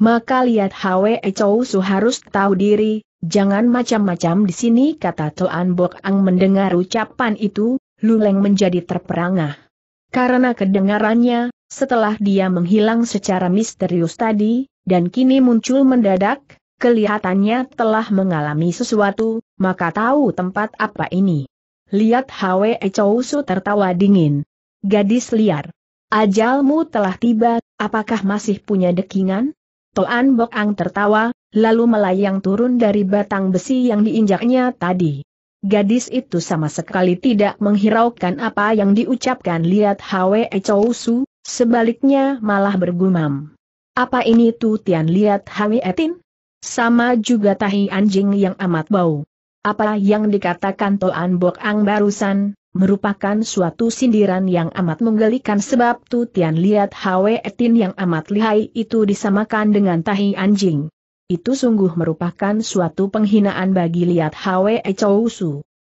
Maka lihat Hwe Su harus tahu diri, jangan macam-macam di sini kata Toan Bok Ang mendengar ucapan itu, Luleng menjadi terperangah. Karena kedengarannya, setelah dia menghilang secara misterius tadi, dan kini muncul mendadak, kelihatannya telah mengalami sesuatu, maka tahu tempat apa ini. Lihat Hwe Su tertawa dingin. Gadis liar. Ajalmu telah tiba, apakah masih punya dekingan? Toan Bok tertawa, lalu melayang turun dari batang besi yang diinjaknya tadi. Gadis itu sama sekali tidak menghiraukan apa yang diucapkan lihat Hwe Chou Su, sebaliknya malah bergumam. Apa ini Tu Tian lihat Hwe Etin? Sama juga tahi anjing yang amat bau. Apa yang dikatakan Toan Bok Ang barusan, merupakan suatu sindiran yang amat menggelikan sebab Tu Tian lihat Hwe Etin yang amat lihai itu disamakan dengan tahi anjing. Itu sungguh merupakan suatu penghinaan bagi lihat Hwe Chou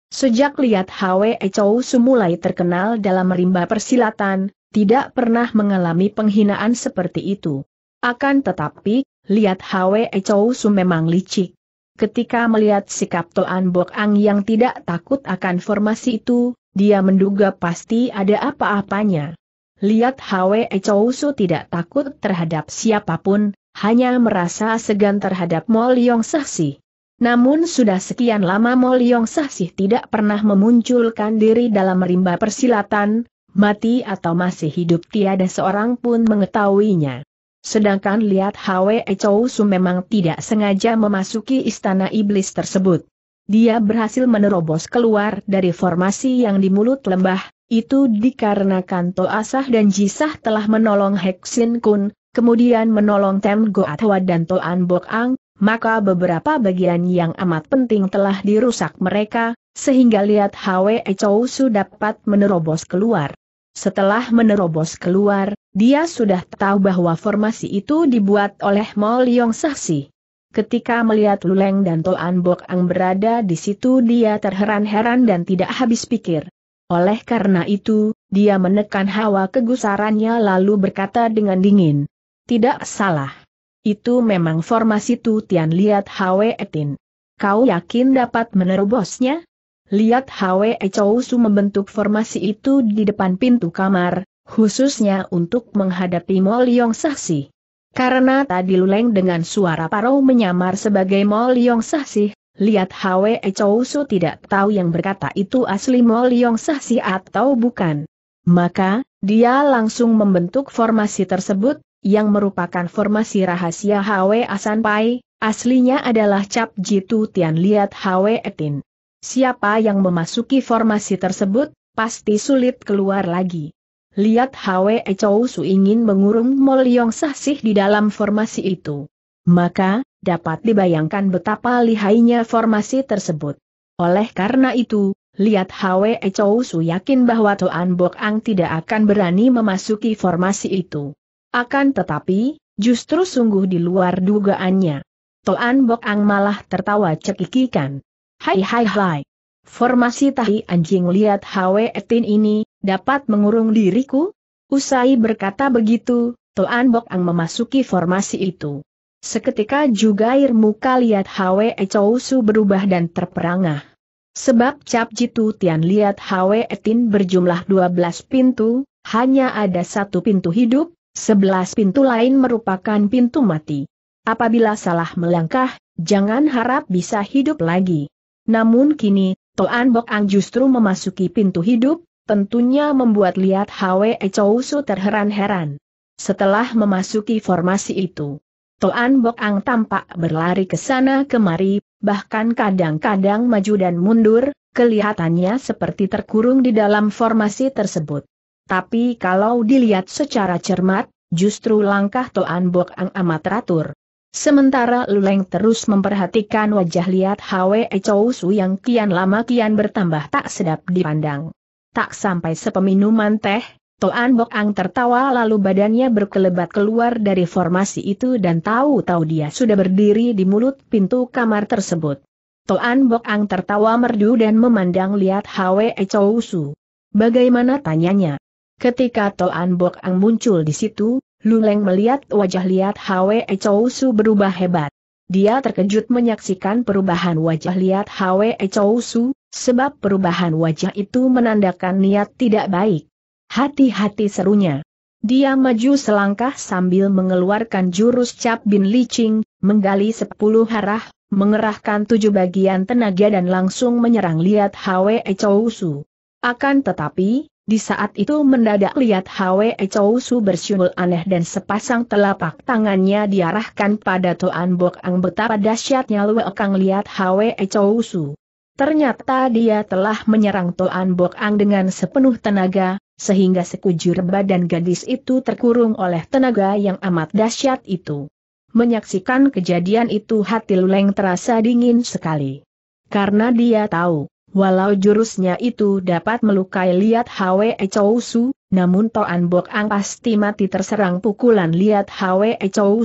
Sejak lihat Hwe Chou mulai terkenal dalam rimba persilatan, tidak pernah mengalami penghinaan seperti itu. Akan tetapi, lihat Hwe Chou memang licik. Ketika melihat sikap Toan Bok Ang yang tidak takut akan formasi itu, dia menduga pasti ada apa-apanya. Lihat Hwe Chousu tidak takut terhadap siapapun, hanya merasa segan terhadap Mo Leong Sahsi. Namun sudah sekian lama Mo Leong Sahsi tidak pernah memunculkan diri dalam rimba persilatan, mati atau masih hidup tiada seorang pun mengetahuinya. Sedangkan lihat Hwe Chousu memang tidak sengaja memasuki istana iblis tersebut. Dia berhasil menerobos keluar dari formasi yang di mulut lembah, itu dikarenakan Toasah dan Jisah telah menolong Heksin Kun, kemudian menolong Tem Goatwa dan Toan Bok Ang, maka beberapa bagian yang amat penting telah dirusak mereka, sehingga lihat Hwe Chou Su dapat menerobos keluar. Setelah menerobos keluar, dia sudah tahu bahwa formasi itu dibuat oleh Mo Leong Sahsi. Ketika melihat Luleng dan Toan Bok Ang berada di situ dia terheran-heran dan tidak habis pikir. Oleh karena itu, dia menekan hawa kegusarannya lalu berkata dengan dingin. Tidak salah. Itu memang formasi Tu Tian lihat Hwe Etin. Kau yakin dapat menerobosnya? Lihat Hwe Chou Su membentuk formasi itu di depan pintu kamar, khususnya untuk menghadapi Yong Sah karena tadi Luleng dengan suara parau menyamar sebagai Mo Liong sih, lihat Hwe Chou tidak tahu yang berkata itu asli Mo Liong sih atau bukan. Maka, dia langsung membentuk formasi tersebut, yang merupakan formasi rahasia Hwe Asan Pai, aslinya adalah Cap Jitu Tian Liat Hwe Etin. Siapa yang memasuki formasi tersebut, pasti sulit keluar lagi lihat Hwe Chou Su ingin mengurung Moliong Sahsih di dalam formasi itu. Maka, dapat dibayangkan betapa lihainya formasi tersebut. Oleh karena itu, lihat Hwe Chou Su yakin bahwa Toan Bok Ang tidak akan berani memasuki formasi itu. Akan tetapi, justru sungguh di luar dugaannya. Toan Bok Ang malah tertawa cekikikan. Hai hai hai. Formasi tahi anjing lihat Hwe Tin ini, dapat mengurung diriku? Usai berkata begitu, Toan Bok Ang memasuki formasi itu. Seketika juga air muka lihat Hwe Chou berubah dan terperangah. Sebab Cap Jitu Tian lihat Hwe Tin berjumlah 12 pintu, hanya ada satu pintu hidup, 11 pintu lain merupakan pintu mati. Apabila salah melangkah, jangan harap bisa hidup lagi. Namun kini, Toan Bok Ang justru memasuki pintu hidup, tentunya membuat lihat Hwe Chow Su terheran-heran. Setelah memasuki formasi itu, Toan Bok Ang tampak berlari ke sana kemari, bahkan kadang-kadang maju dan mundur, kelihatannya seperti terkurung di dalam formasi tersebut. Tapi kalau dilihat secara cermat, justru langkah Toan Bok Ang amat teratur. Sementara Luleng terus memperhatikan wajah lihat Hwe Chow Su yang kian lama kian bertambah tak sedap dipandang. Tak sampai sepeminuman teh, Toan Bok Ang tertawa lalu badannya berkelebat keluar dari formasi itu dan tahu-tahu dia sudah berdiri di mulut pintu kamar tersebut. Toan Bok Ang tertawa merdu dan memandang lihat Hwe Chou Su. Bagaimana tanyanya? Ketika Toan Bok Ang muncul di situ, Luleng melihat wajah lihat Hwe Chou Su berubah hebat. Dia terkejut menyaksikan perubahan wajah lihat Hwe Chou Su, Sebab perubahan wajah itu menandakan niat tidak baik. Hati-hati serunya. Dia maju selangkah sambil mengeluarkan jurus cap bin licing, menggali sepuluh harah, mengerahkan tujuh bagian tenaga dan langsung menyerang lihat Hwe Chousu. Akan tetapi, di saat itu mendadak lihat Hwe Chousu bersyumbul aneh dan sepasang telapak tangannya diarahkan pada Toan Bok Ang betapa dahsyatnya Lue Kang lihat Hwe Chousu. Ternyata dia telah menyerang Toan Bok Ang dengan sepenuh tenaga, sehingga sekujur badan gadis itu terkurung oleh tenaga yang amat dahsyat itu. Menyaksikan kejadian itu hati Luleng terasa dingin sekali. Karena dia tahu, walau jurusnya itu dapat melukai Liat Hwe Chou namun Toan Bok Ang pasti mati terserang pukulan Liat Hwe Chou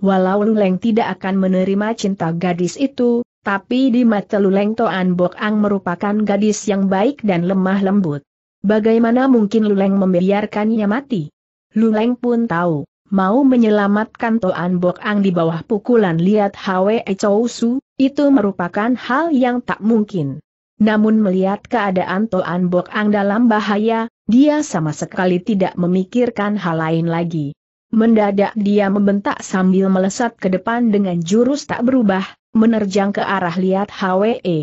Walau Luleng tidak akan menerima cinta gadis itu, tapi di mata Luleng Toan Bok Ang merupakan gadis yang baik dan lemah lembut. Bagaimana mungkin Luleng membiarkannya mati? Luleng pun tahu, mau menyelamatkan Toan Bok Ang di bawah pukulan lihat Hwe Chow Su, itu merupakan hal yang tak mungkin. Namun melihat keadaan Toan Bok Ang dalam bahaya, dia sama sekali tidak memikirkan hal lain lagi. Mendadak dia membentak sambil melesat ke depan dengan jurus tak berubah, menerjang ke arah liat HWE. E.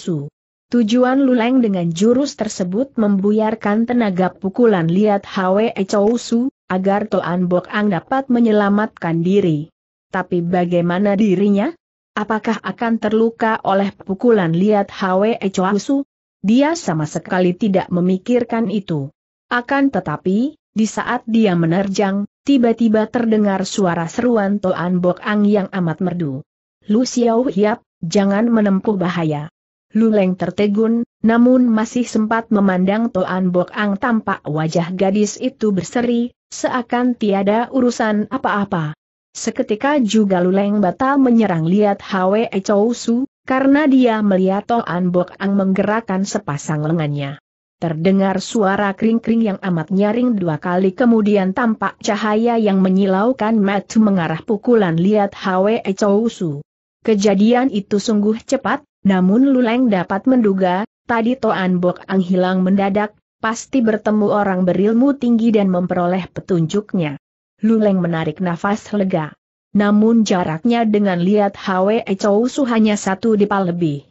Su. Tujuan Luleng dengan jurus tersebut membuyarkan tenaga pukulan liat HWE Chosu agar Toan Bok Ang dapat menyelamatkan diri. Tapi bagaimana dirinya? Apakah akan terluka oleh pukulan liat HWE Chosu? Dia sama sekali tidak memikirkan itu. Akan tetapi, di saat dia menerjang, tiba-tiba terdengar suara seruan Toan Bok Ang yang amat merdu. Lu Xiao Hiap, jangan menempuh bahaya. Lu Leng tertegun, namun masih sempat memandang Toan Bok Ang tampak wajah gadis itu berseri, seakan tiada urusan apa-apa. Seketika juga Lu Leng batal menyerang lihat Hwe Chou Su, karena dia melihat Toan Bok Ang menggerakkan sepasang lengannya. Terdengar suara kring-kring yang amat nyaring dua kali kemudian tampak cahaya yang menyilaukan mata mengarah pukulan lihat Hwe Chou Su. Kejadian itu sungguh cepat, namun Luleng dapat menduga, tadi Toan Bok Ang hilang mendadak, pasti bertemu orang berilmu tinggi dan memperoleh petunjuknya. Luleng menarik nafas lega. Namun jaraknya dengan Liat Hwe Chou hanya satu dipal lebih.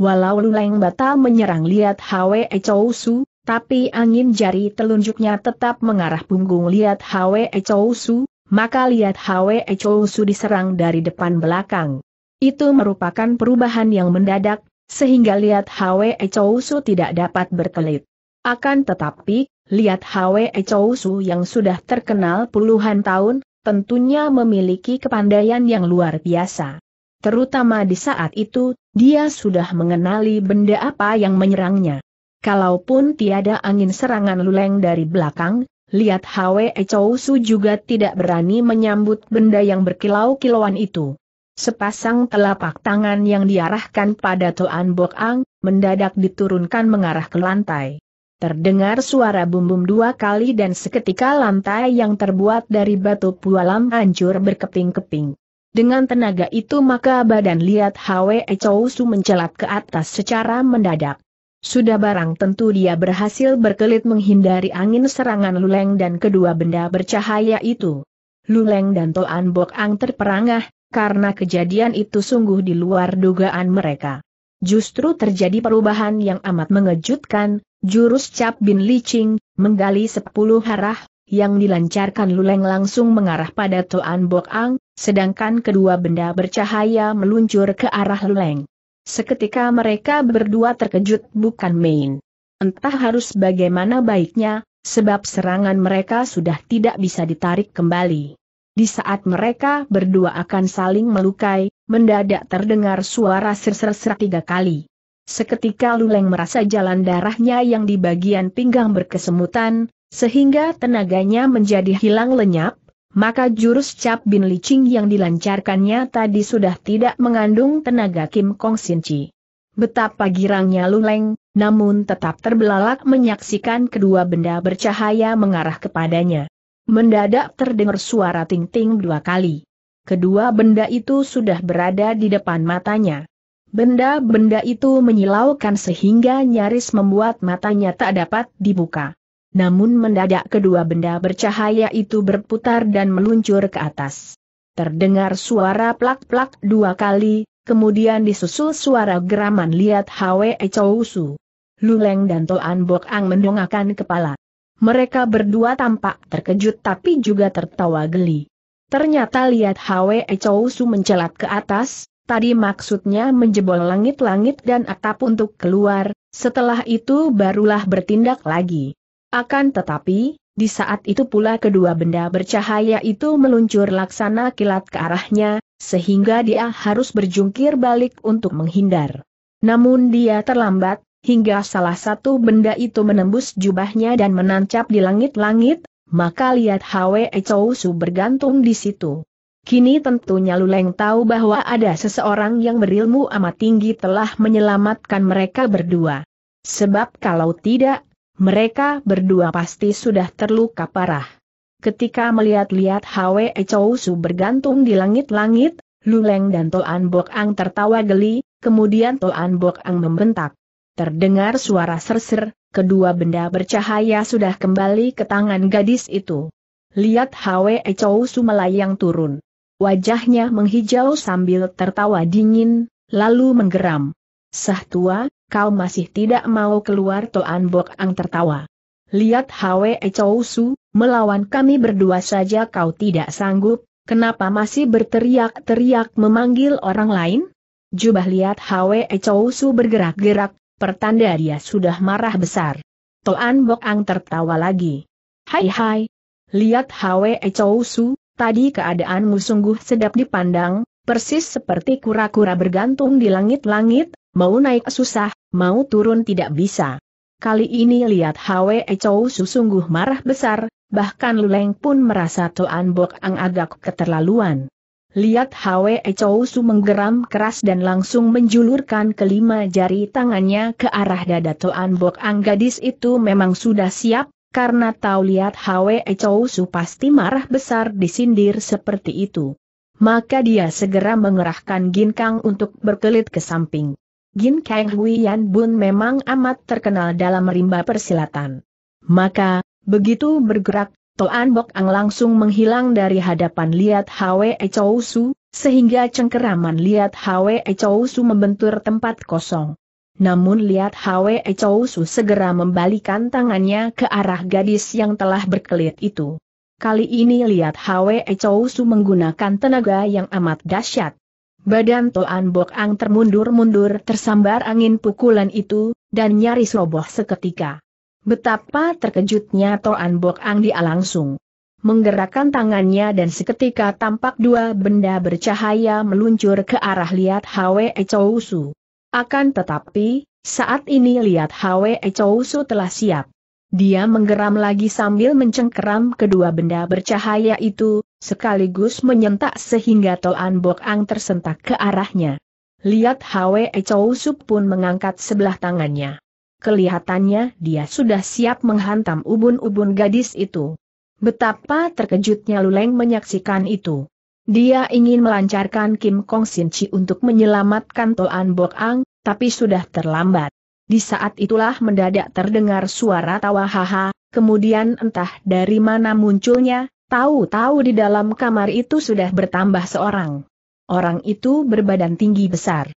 Walau Luleng batal menyerang Liat Hwe Chou tapi angin jari telunjuknya tetap mengarah punggung Liat Hwe Chou maka Liat Hwe Chou diserang dari depan belakang. Itu merupakan perubahan yang mendadak, sehingga lihat Hwe Chou Su tidak dapat berkelit. Akan tetapi, lihat Hwe Chou Su yang sudah terkenal puluhan tahun, tentunya memiliki kepandaian yang luar biasa. Terutama di saat itu, dia sudah mengenali benda apa yang menyerangnya. Kalaupun tiada angin serangan luleng dari belakang, lihat Hwe Chou Su juga tidak berani menyambut benda yang berkilau-kilauan itu. Sepasang telapak tangan yang diarahkan pada Toan Bok Ang, mendadak diturunkan mengarah ke lantai. Terdengar suara bumbum dua kali dan seketika lantai yang terbuat dari batu pualam hancur berkeping-keping. Dengan tenaga itu maka badan lihat Hwe Chow Su mencelat ke atas secara mendadak. Sudah barang tentu dia berhasil berkelit menghindari angin serangan Luleng dan kedua benda bercahaya itu. Luleng dan Toan Bok Ang terperangah, karena kejadian itu sungguh di luar dugaan mereka. Justru terjadi perubahan yang amat mengejutkan, jurus Cap Bin Licing, menggali sepuluh harah, yang dilancarkan Luleng langsung mengarah pada Toan Bok Ang, sedangkan kedua benda bercahaya meluncur ke arah Luleng. Seketika mereka berdua terkejut bukan main. Entah harus bagaimana baiknya, sebab serangan mereka sudah tidak bisa ditarik kembali. Di saat mereka berdua akan saling melukai, mendadak terdengar suara ser ser tiga kali. Seketika Luleng merasa jalan darahnya yang di bagian pinggang berkesemutan, sehingga tenaganya menjadi hilang lenyap, maka jurus cap bin licing yang dilancarkannya tadi sudah tidak mengandung tenaga Kim Kong Sin Chi. Betapa girangnya Luleng, namun tetap terbelalak menyaksikan kedua benda bercahaya mengarah kepadanya. Mendadak terdengar suara ting-ting dua kali. Kedua benda itu sudah berada di depan matanya. Benda-benda itu menyilaukan sehingga nyaris membuat matanya tak dapat dibuka. Namun mendadak kedua benda bercahaya itu berputar dan meluncur ke atas. Terdengar suara plak-plak dua kali, kemudian disusul suara geraman liat Hwe Chou Su. Luleng dan Toan Bok Ang mendongakkan kepala. Mereka berdua tampak terkejut tapi juga tertawa geli. Ternyata lihat Hwe Chou Su mencelat ke atas, tadi maksudnya menjebol langit-langit dan atap untuk keluar, setelah itu barulah bertindak lagi. Akan tetapi, di saat itu pula kedua benda bercahaya itu meluncur laksana kilat ke arahnya, sehingga dia harus berjungkir balik untuk menghindar. Namun dia terlambat, hingga salah satu benda itu menembus jubahnya dan menancap di langit-langit, maka lihat Hwe Chou Su bergantung di situ. Kini tentunya Luleng tahu bahwa ada seseorang yang berilmu amat tinggi telah menyelamatkan mereka berdua. Sebab kalau tidak, mereka berdua pasti sudah terluka parah. Ketika melihat-lihat Hwe Chou Su bergantung di langit-langit, Luleng dan Toan Bok Ang tertawa geli, kemudian Toan Bok Ang membentak. Terdengar suara serser, kedua benda bercahaya sudah kembali ke tangan gadis itu. Lihat Hwe Su melayang turun. Wajahnya menghijau sambil tertawa dingin, lalu menggeram. Sah tua, kau masih tidak mau keluar Toan Bok Ang tertawa. Lihat Hwe Chou Su, melawan kami berdua saja kau tidak sanggup, kenapa masih berteriak-teriak memanggil orang lain? Jubah lihat Hwe Chou Su bergerak-gerak, pertanda dia sudah marah besar. Toan Bok Ang tertawa lagi. Hai hai, lihat Hwe Chow tadi keadaanmu sungguh sedap dipandang, persis seperti kura-kura bergantung di langit-langit, mau naik susah, mau turun tidak bisa. Kali ini lihat Hwe Chow sungguh marah besar, bahkan Luleng pun merasa Toan Bok Ang agak keterlaluan. Lihat Hwe Chou menggeram keras dan langsung menjulurkan kelima jari tangannya ke arah dada Toan Bok Ang gadis itu memang sudah siap, karena tahu lihat Hwe Chou pasti marah besar disindir seperti itu. Maka dia segera mengerahkan gin kang untuk berkelit ke samping. Gin Kang Yan Bun memang amat terkenal dalam rimba persilatan. Maka, begitu bergerak, Toan Bok Ang langsung menghilang dari hadapan Liat Hwe Chow Su, sehingga cengkeraman Liat Hwe Chow Su membentur tempat kosong. Namun Liat Hwe Chow Su segera membalikan tangannya ke arah gadis yang telah berkelit itu. Kali ini Liat Hwe Chow Su menggunakan tenaga yang amat dahsyat. Badan Toan Bok Ang termundur-mundur tersambar angin pukulan itu, dan nyaris roboh seketika. Betapa terkejutnya Toan Bok Ang Dia langsung menggerakkan tangannya dan seketika tampak dua benda bercahaya meluncur ke arah lihat Hwe Chou Su. Akan tetapi, saat ini lihat Hwe Chou Su telah siap. Dia menggeram lagi sambil mencengkeram kedua benda bercahaya itu, sekaligus menyentak sehingga Toan Bok Ang tersentak ke arahnya. Lihat Hwe Chou Su pun mengangkat sebelah tangannya. Kelihatannya dia sudah siap menghantam ubun-ubun gadis itu. Betapa terkejutnya Luleng menyaksikan itu. Dia ingin melancarkan Kim Kong Sin Chi untuk menyelamatkan Toan Bok Ang, tapi sudah terlambat. Di saat itulah mendadak terdengar suara tawa haha, kemudian entah dari mana munculnya, tahu-tahu di dalam kamar itu sudah bertambah seorang. Orang itu berbadan tinggi besar.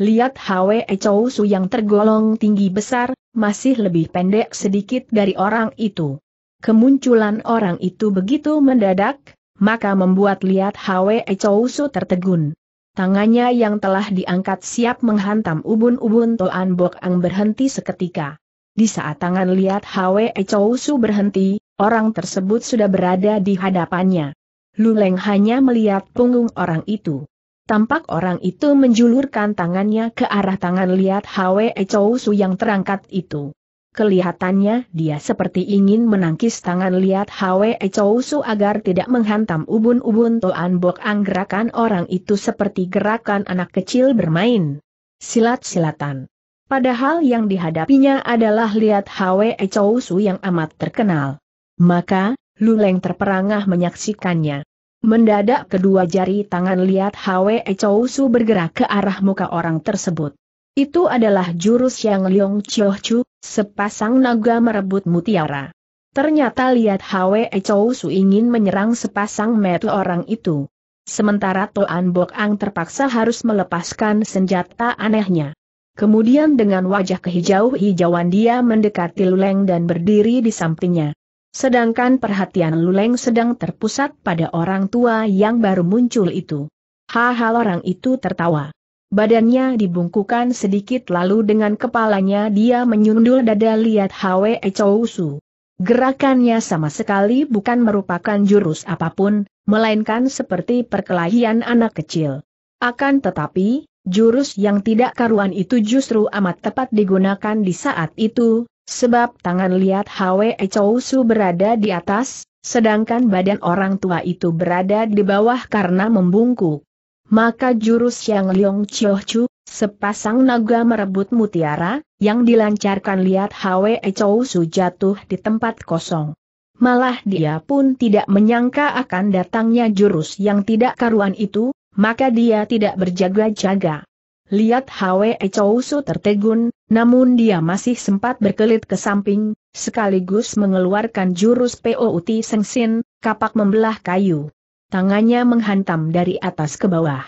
Lihat Hwe Chou Su yang tergolong tinggi besar, masih lebih pendek sedikit dari orang itu. Kemunculan orang itu begitu mendadak, maka membuat lihat Hwe Chou Su tertegun. Tangannya yang telah diangkat siap menghantam ubun-ubun Toan Bok Ang berhenti seketika. Di saat tangan lihat Hwe Chou Su berhenti, orang tersebut sudah berada di hadapannya. Luleng hanya melihat punggung orang itu. Tampak orang itu menjulurkan tangannya ke arah tangan lihat Hwe Chou Su yang terangkat itu. Kelihatannya dia seperti ingin menangkis tangan lihat Hwe Chou Su agar tidak menghantam ubun-ubun Toan Bok Ang gerakan orang itu seperti gerakan anak kecil bermain. Silat-silatan. Padahal yang dihadapinya adalah lihat Hwe Chou Su yang amat terkenal. Maka, Luleng terperangah menyaksikannya. Mendadak kedua jari tangan lihat Hwe Chow Su bergerak ke arah muka orang tersebut. Itu adalah jurus yang Leong Chiu Chu, sepasang naga merebut mutiara. Ternyata lihat Hwe Chow Su ingin menyerang sepasang metu orang itu. Sementara Toan Bok Ang terpaksa harus melepaskan senjata anehnya. Kemudian dengan wajah kehijau-hijauan dia mendekati Luleng dan berdiri di sampingnya. Sedangkan perhatian Luleng sedang terpusat pada orang tua yang baru muncul itu. Haha orang itu tertawa. Badannya dibungkukan sedikit lalu dengan kepalanya dia menyundul dada lihat Hwe Chou Gerakannya sama sekali bukan merupakan jurus apapun, melainkan seperti perkelahian anak kecil. Akan tetapi, jurus yang tidak karuan itu justru amat tepat digunakan di saat itu, Sebab tangan lihat Hwe Chou Su berada di atas, sedangkan badan orang tua itu berada di bawah karena membungkuk. Maka jurus yang Leong Chiochu, sepasang naga merebut mutiara, yang dilancarkan lihat Hwe Chou Su jatuh di tempat kosong. Malah dia pun tidak menyangka akan datangnya jurus yang tidak karuan itu, maka dia tidak berjaga-jaga. Lihat Hwe Chousu tertegun, namun dia masih sempat berkelit ke samping, sekaligus mengeluarkan jurus POUT Sengsin, kapak membelah kayu. Tangannya menghantam dari atas ke bawah.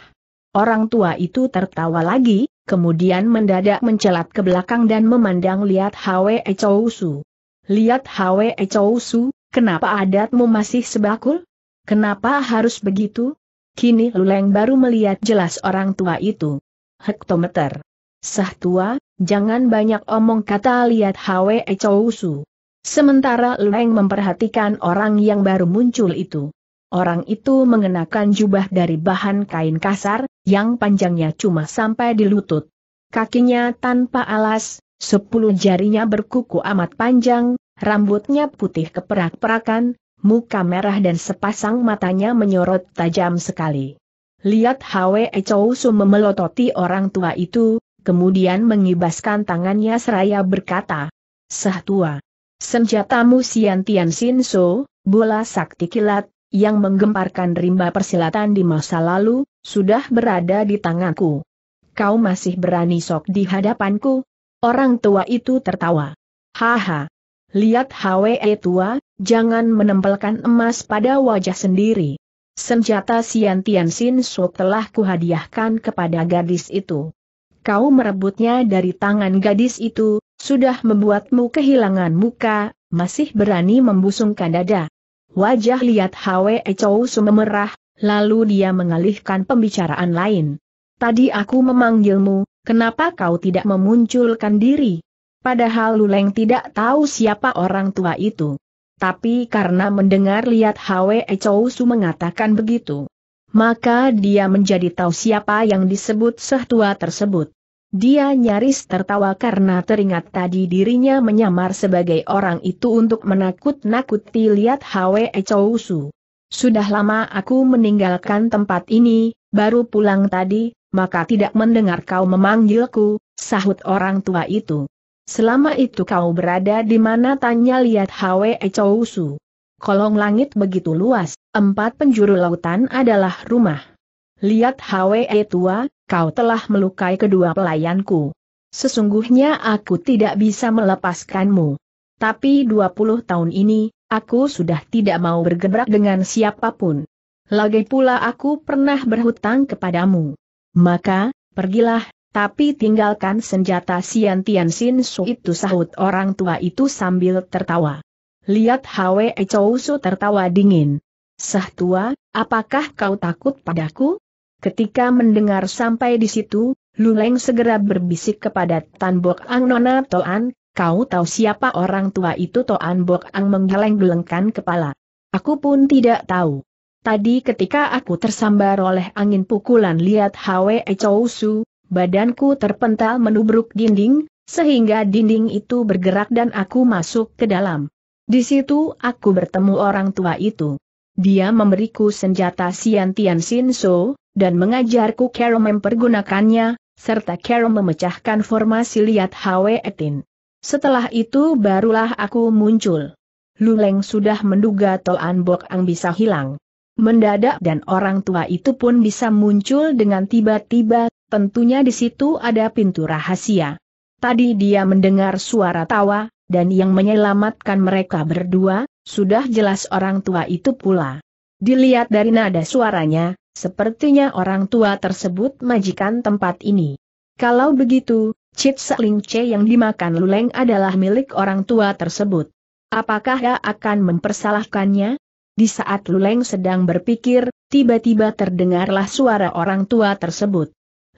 Orang tua itu tertawa lagi, kemudian mendadak mencelat ke belakang dan memandang lihat Hwe Chousu. Lihat Hwe Chousu, kenapa adatmu masih sebakul? Kenapa harus begitu? Kini Luleng baru melihat jelas orang tua itu hektometer. Sah tua, jangan banyak omong kata lihat Hwe Chousu. Sementara Leng memperhatikan orang yang baru muncul itu. Orang itu mengenakan jubah dari bahan kain kasar, yang panjangnya cuma sampai di lutut. Kakinya tanpa alas, sepuluh jarinya berkuku amat panjang, rambutnya putih keperak-perakan, muka merah dan sepasang matanya menyorot tajam sekali. Lihat Hwe Chow Su memelototi orang tua itu, kemudian mengibaskan tangannya seraya berkata, Sah tua, senjatamu Sian Tian Sin So, bola sakti kilat, yang menggemparkan rimba persilatan di masa lalu, sudah berada di tanganku. Kau masih berani sok di hadapanku? Orang tua itu tertawa. Haha. Lihat Hwe tua, jangan menempelkan emas pada wajah sendiri senjata Sian Tian Sin Su telah kuhadiahkan kepada gadis itu. Kau merebutnya dari tangan gadis itu, sudah membuatmu kehilangan muka, masih berani membusungkan dada. Wajah lihat Hwe Chow memerah, lalu dia mengalihkan pembicaraan lain. Tadi aku memanggilmu, kenapa kau tidak memunculkan diri? Padahal Luleng tidak tahu siapa orang tua itu tapi karena mendengar lihat Hwe Chou Su mengatakan begitu. Maka dia menjadi tahu siapa yang disebut tua tersebut. Dia nyaris tertawa karena teringat tadi dirinya menyamar sebagai orang itu untuk menakut-nakuti lihat Hwe Chou Su. Sudah lama aku meninggalkan tempat ini, baru pulang tadi, maka tidak mendengar kau memanggilku, sahut orang tua itu. Selama itu kau berada di mana tanya lihat Hwe Chou Su. Kolong langit begitu luas, empat penjuru lautan adalah rumah. Lihat Hwe tua, kau telah melukai kedua pelayanku. Sesungguhnya aku tidak bisa melepaskanmu. Tapi dua puluh tahun ini, aku sudah tidak mau bergerak dengan siapapun. Lagi pula aku pernah berhutang kepadamu. Maka, pergilah, tapi tinggalkan senjata Sian Tian Sin Su itu sahut orang tua itu sambil tertawa. Lihat Hwe Chou Su tertawa dingin. Sah tua, apakah kau takut padaku? Ketika mendengar sampai di situ, Luleng segera berbisik kepada Tan Bok Ang Nona Toan, kau tahu siapa orang tua itu Toan Bok Ang menggeleng-gelengkan kepala. Aku pun tidak tahu. Tadi ketika aku tersambar oleh angin pukulan lihat Hwe Chou Su, badanku terpental menubruk dinding, sehingga dinding itu bergerak dan aku masuk ke dalam. Di situ aku bertemu orang tua itu. Dia memberiku senjata Sian Tian Sin So, dan mengajarku cara mempergunakannya, serta cara memecahkan formasi liat Hwe Etin. Setelah itu barulah aku muncul. Luleng sudah menduga Toan Bok Ang bisa hilang. Mendadak dan orang tua itu pun bisa muncul dengan tiba-tiba, Tentunya di situ ada pintu rahasia. Tadi dia mendengar suara tawa, dan yang menyelamatkan mereka berdua, sudah jelas orang tua itu pula. Dilihat dari nada suaranya, sepertinya orang tua tersebut majikan tempat ini. Kalau begitu, Cit Seling C yang dimakan Luleng adalah milik orang tua tersebut. Apakah ia akan mempersalahkannya? Di saat Luleng sedang berpikir, tiba-tiba terdengarlah suara orang tua tersebut.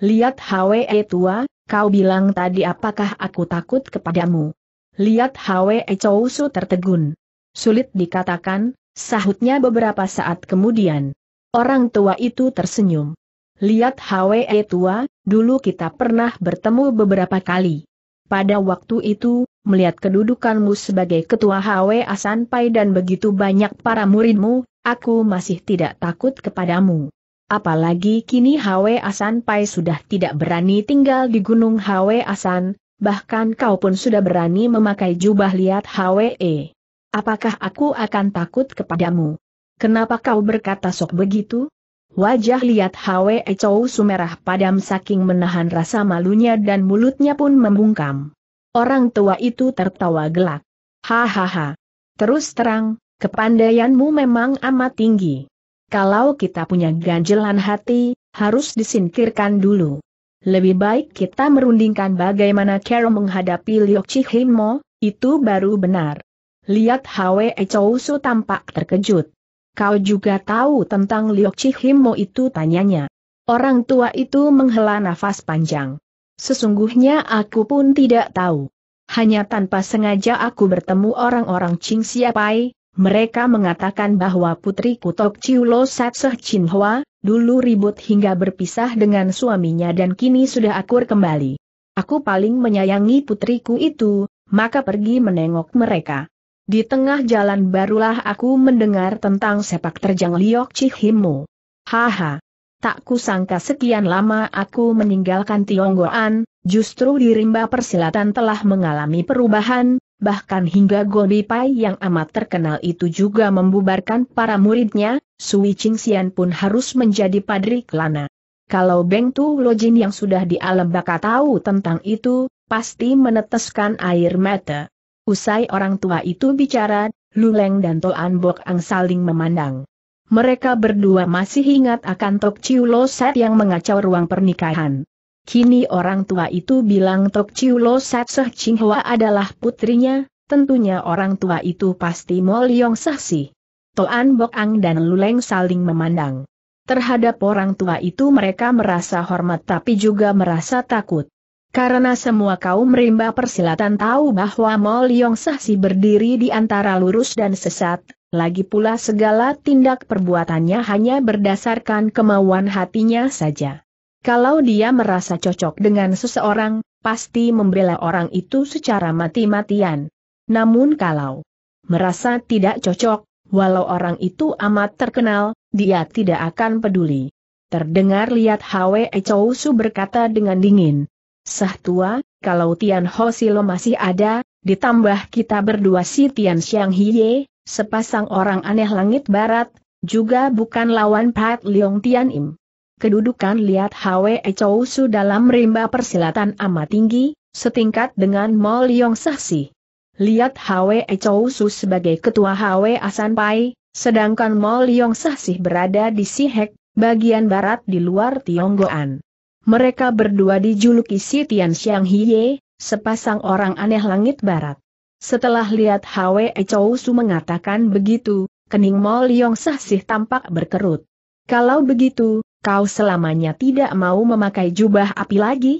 Lihat Hwe tua, kau bilang tadi apakah aku takut kepadamu. Lihat Hwe Chou Su tertegun. Sulit dikatakan, sahutnya beberapa saat kemudian. Orang tua itu tersenyum. Lihat Hwe tua, dulu kita pernah bertemu beberapa kali. Pada waktu itu, melihat kedudukanmu sebagai ketua HWA asanpai e dan begitu banyak para muridmu, aku masih tidak takut kepadamu. Apalagi kini Hwe Asan Pai sudah tidak berani tinggal di gunung Hwe Asan, bahkan kau pun sudah berani memakai jubah liat Hwe. E. Apakah aku akan takut kepadamu? Kenapa kau berkata sok begitu? Wajah liat Hwe Chow sumerah padam saking menahan rasa malunya dan mulutnya pun membungkam. Orang tua itu tertawa gelak. Hahaha. Terus terang, kepandaianmu memang amat tinggi kalau kita punya ganjelan hati, harus disingkirkan dulu. Lebih baik kita merundingkan bagaimana Carol menghadapi Liok Chihimo, itu baru benar. Lihat Hwe Chousu tampak terkejut. Kau juga tahu tentang Liok Chihimo itu tanyanya. Orang tua itu menghela nafas panjang. Sesungguhnya aku pun tidak tahu. Hanya tanpa sengaja aku bertemu orang-orang Qing Siapai, mereka mengatakan bahwa putri Kutok Ciulo Satseh Chin Hua, dulu ribut hingga berpisah dengan suaminya dan kini sudah akur kembali. Aku paling menyayangi putriku itu, maka pergi menengok mereka. Di tengah jalan barulah aku mendengar tentang sepak terjang Liok Chihimu. Haha. Tak kusangka sekian lama aku meninggalkan Tionggoan, justru di rimba persilatan telah mengalami perubahan, bahkan hingga Gobi Pai yang amat terkenal itu juga membubarkan para muridnya, Sui Ching Sian pun harus menjadi padri kelana. Kalau Beng Tu Jin yang sudah di alam baka tahu tentang itu, pasti meneteskan air mata. Usai orang tua itu bicara, Luleng dan Toan Bok Ang saling memandang. Mereka berdua masih ingat akan Tok Chiu Lo Set yang mengacau ruang pernikahan. Kini orang tua itu bilang Tok Chiu Lo Satseh Ching adalah putrinya, tentunya orang tua itu pasti Mo Leong Sahsi. Toan Bok Ang dan Luleng saling memandang. Terhadap orang tua itu mereka merasa hormat tapi juga merasa takut. Karena semua kaum rimba persilatan tahu bahwa Mo Leong Sahsi berdiri di antara lurus dan sesat, lagi pula segala tindak perbuatannya hanya berdasarkan kemauan hatinya saja. Kalau dia merasa cocok dengan seseorang, pasti membela orang itu secara mati-matian. Namun kalau merasa tidak cocok, walau orang itu amat terkenal, dia tidak akan peduli. Terdengar lihat Hwe Chou Su berkata dengan dingin. Sah tua, kalau Tian Ho Silo masih ada, ditambah kita berdua si Tian Xiang Hye, sepasang orang aneh langit barat, juga bukan lawan Pat Leong Tian Im kedudukan Liat Hwe Chousu dalam rimba persilatan amat tinggi, setingkat dengan Mo Leong Sahsi. Liat Hwe Chousu sebagai ketua Hwe Asan Pai, sedangkan Mo Leong Sahsi berada di Sihek, bagian barat di luar Tionggoan. Mereka berdua dijuluki si Tian Xiang Hiye, sepasang orang aneh langit barat. Setelah Liat Hwe Chousu mengatakan begitu, kening Mo Leong Sahsih tampak berkerut. Kalau begitu, Kau selamanya tidak mau memakai jubah api lagi?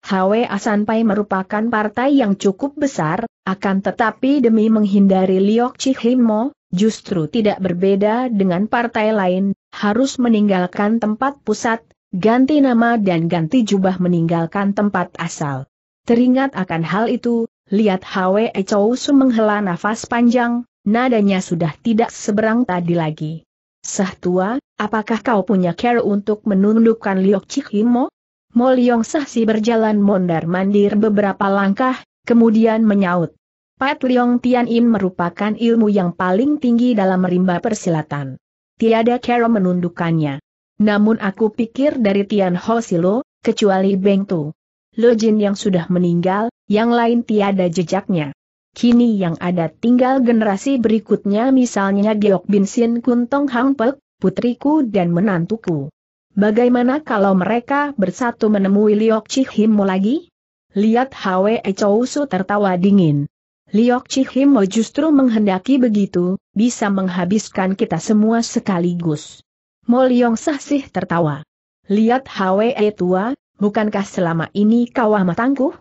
HWA Asanpai merupakan partai yang cukup besar, akan tetapi demi menghindari Liok Chihimo, justru tidak berbeda dengan partai lain, harus meninggalkan tempat pusat, ganti nama dan ganti jubah meninggalkan tempat asal. Teringat akan hal itu, lihat HWE Chou menghela nafas panjang, nadanya sudah tidak seberang tadi lagi. Sah tua, apakah kau punya care untuk menundukkan Liok Chikhimo? Mo Liong Sah si berjalan mondar-mandir beberapa langkah, kemudian menyaut. Pat Liong Tian In merupakan ilmu yang paling tinggi dalam rimba persilatan. Tiada cara menundukkannya. Namun aku pikir dari Tian Ho Silo, kecuali Beng Tu. Lo Jin yang sudah meninggal, yang lain tiada jejaknya. Kini yang ada tinggal generasi berikutnya misalnya Geok Bin Sin Kuntong Tong Hang Pek, putriku dan menantuku. Bagaimana kalau mereka bersatu menemui Liok Chihimo lagi? Lihat Hwe Chou Su tertawa dingin. Liok Chihimo justru menghendaki begitu, bisa menghabiskan kita semua sekaligus. Mo Liong Sahsih tertawa. Lihat Hwe tua, bukankah selama ini kau amat ah tangguh?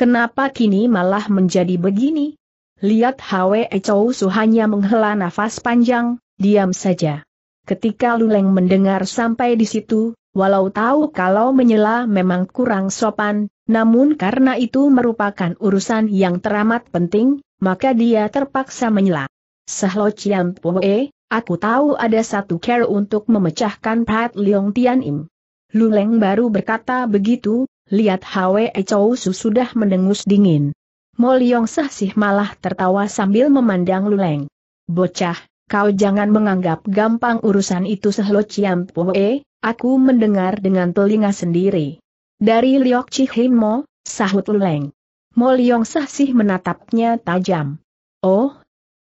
Kenapa kini malah menjadi begini? Lihat Hwe Chou Su hanya menghela nafas panjang, diam saja. Ketika Luleng mendengar sampai di situ, walau tahu kalau menyela memang kurang sopan, namun karena itu merupakan urusan yang teramat penting, maka dia terpaksa menyela. Sehlo Chiam Poe, aku tahu ada satu care untuk memecahkan Pat Leong Tian Im. Luleng baru berkata begitu, Lihat Hwe Chou Su sudah mendengus dingin. Moliong Sahsih malah tertawa sambil memandang Luleng. Bocah, kau jangan menganggap gampang urusan itu sehlo Chiam Pue, aku mendengar dengan telinga sendiri. Dari Liok Chihimo, sahut Luleng. Moliong Sahsih menatapnya tajam. Oh,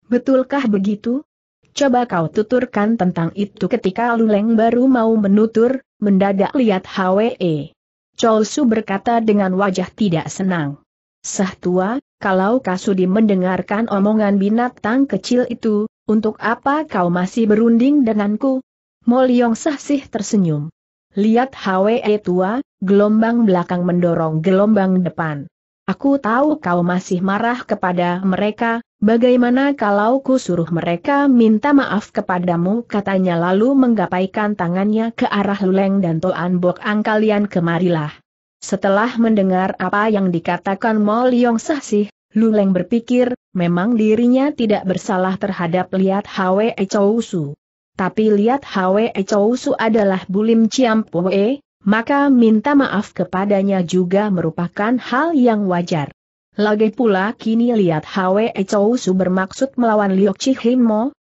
betulkah begitu? Coba kau tuturkan tentang itu ketika Luleng baru mau menutur, mendadak lihat Hwe. Chol Su berkata dengan wajah tidak senang. Sah tua, kalau Kasudi mendengarkan omongan binatang kecil itu, untuk apa kau masih berunding denganku? Moliong Sah sih tersenyum. Lihat Hwe e tua, gelombang belakang mendorong gelombang depan. Aku tahu kau masih marah kepada mereka, bagaimana kalau ku suruh mereka minta maaf kepadamu katanya lalu menggapaikan tangannya ke arah Luleng dan Toan Bok Ang kalian kemarilah. Setelah mendengar apa yang dikatakan Mo Leong Sahsih, Luleng berpikir, memang dirinya tidak bersalah terhadap lihat Hwe Chou Tapi lihat Hwe Chou adalah Bulim Chiam maka minta maaf kepadanya juga merupakan hal yang wajar. Lagi pula kini lihat Hwe Chou Su bermaksud melawan Liok Chi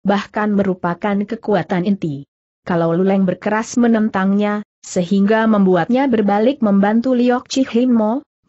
bahkan merupakan kekuatan inti. Kalau Luleng berkeras menentangnya, sehingga membuatnya berbalik membantu Liok Chi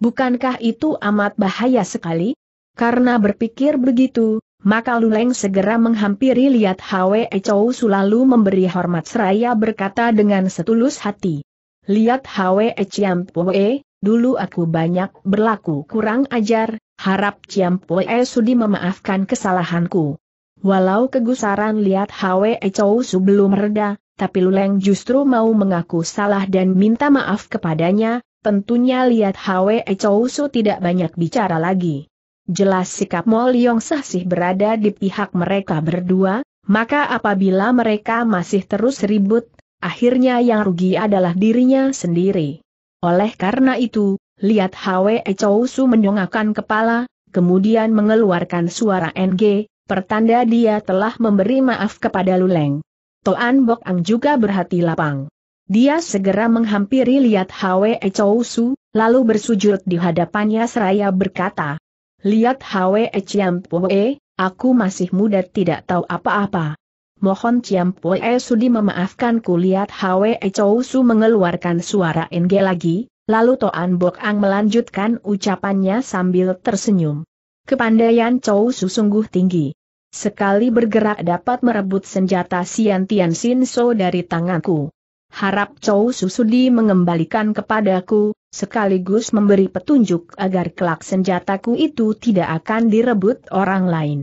bukankah itu amat bahaya sekali? Karena berpikir begitu, maka Luleng segera menghampiri lihat Hwe Chou Su lalu memberi hormat seraya berkata dengan setulus hati. Lihat Hwe Chiampue, dulu aku banyak berlaku kurang ajar, harap Chiampue sudi memaafkan kesalahanku. Walau kegusaran lihat Hwe Chou belum reda, tapi Luleng justru mau mengaku salah dan minta maaf kepadanya, tentunya lihat Hwe Chou tidak banyak bicara lagi. Jelas sikap Mo Leong sih berada di pihak mereka berdua, maka apabila mereka masih terus ribut, akhirnya yang rugi adalah dirinya sendiri. Oleh karena itu, lihat Hwe Chousu menyongakkan kepala, kemudian mengeluarkan suara NG, pertanda dia telah memberi maaf kepada Luleng. Toan Bok Ang juga berhati lapang. Dia segera menghampiri lihat Hwe Chousu, lalu bersujud di hadapannya seraya berkata, Lihat Hwe Chiam Pue, aku masih muda tidak tahu apa-apa. Mohon Ciam Poe Sudi memaafkanku lihat Hwe Chow Su mengeluarkan suara NG lagi, lalu Toan Bok Ang melanjutkan ucapannya sambil tersenyum. Kepandaian Chow Su sungguh tinggi. Sekali bergerak dapat merebut senjata Sian Tian Sin So dari tanganku. Harap Chow Su Sudi mengembalikan kepadaku, sekaligus memberi petunjuk agar kelak senjataku itu tidak akan direbut orang lain.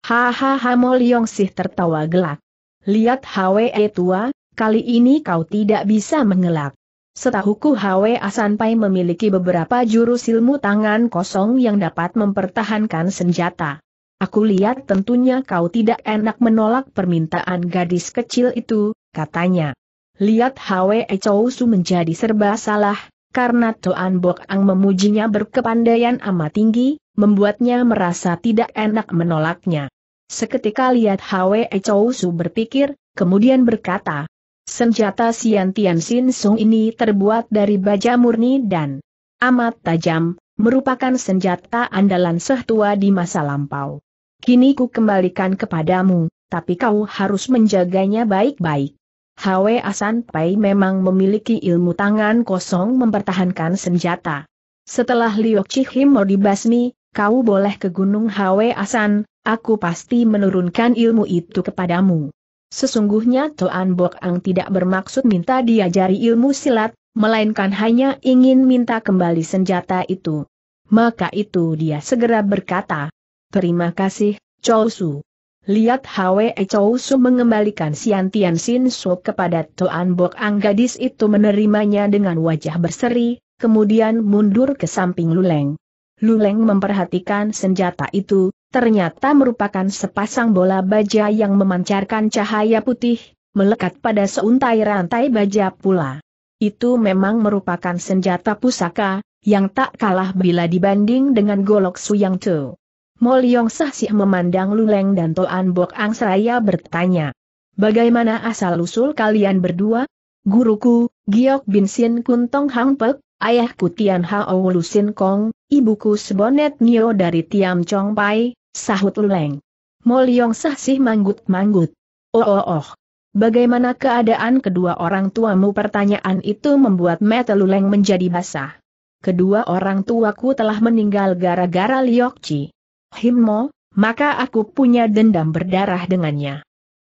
Hahaha Moliong Sih tertawa gelak. Lihat Hwe e tua, kali ini kau tidak bisa mengelak. Setahuku Hwe Asanpai memiliki beberapa jurus ilmu tangan kosong yang dapat mempertahankan senjata. Aku lihat tentunya kau tidak enak menolak permintaan gadis kecil itu, katanya. Lihat Hwe e Chou Su menjadi serba salah, karena Toan Bok Ang memujinya berkepandaian amat tinggi, membuatnya merasa tidak enak menolaknya. Seketika lihat Hwe Chou Su berpikir, kemudian berkata, Senjata Sian Tian Sin Sung ini terbuat dari baja murni dan amat tajam, merupakan senjata andalan sehtua di masa lampau. Kini ku kembalikan kepadamu, tapi kau harus menjaganya baik-baik. Hwe Asan Pai memang memiliki ilmu tangan kosong mempertahankan senjata. Setelah Liok Chihimo dibasmi, kau boleh ke Gunung Hwe Asan, aku pasti menurunkan ilmu itu kepadamu. Sesungguhnya Toan Bok Ang tidak bermaksud minta diajari ilmu silat, melainkan hanya ingin minta kembali senjata itu. Maka itu dia segera berkata, Terima kasih, Chow Su. Lihat Hwe Chow Su mengembalikan Sian Tian Sin Su kepada Toan Bok Ang gadis itu menerimanya dengan wajah berseri, kemudian mundur ke samping luleng. Luleng memperhatikan senjata itu, ternyata merupakan sepasang bola baja yang memancarkan cahaya putih, melekat pada seuntai rantai baja pula. Itu memang merupakan senjata pusaka, yang tak kalah bila dibanding dengan golok Suyang Tu. Mol Sahsih memandang Luleng dan Toan Bok Ang Seraya bertanya. Bagaimana asal-usul kalian berdua? Guruku, Giok Bin Sin Kuntong Hang Pek, ayahku Tian Hao Lusin Kong, ibuku Sebonet Nio dari Tiam Chong Pai, sahut Luleng. Mo Leong Sah sih manggut-manggut. Oh oh oh. Bagaimana keadaan kedua orang tuamu pertanyaan itu membuat mata Luleng menjadi basah. Kedua orang tuaku telah meninggal gara-gara Liokci. Himmo, maka aku punya dendam berdarah dengannya.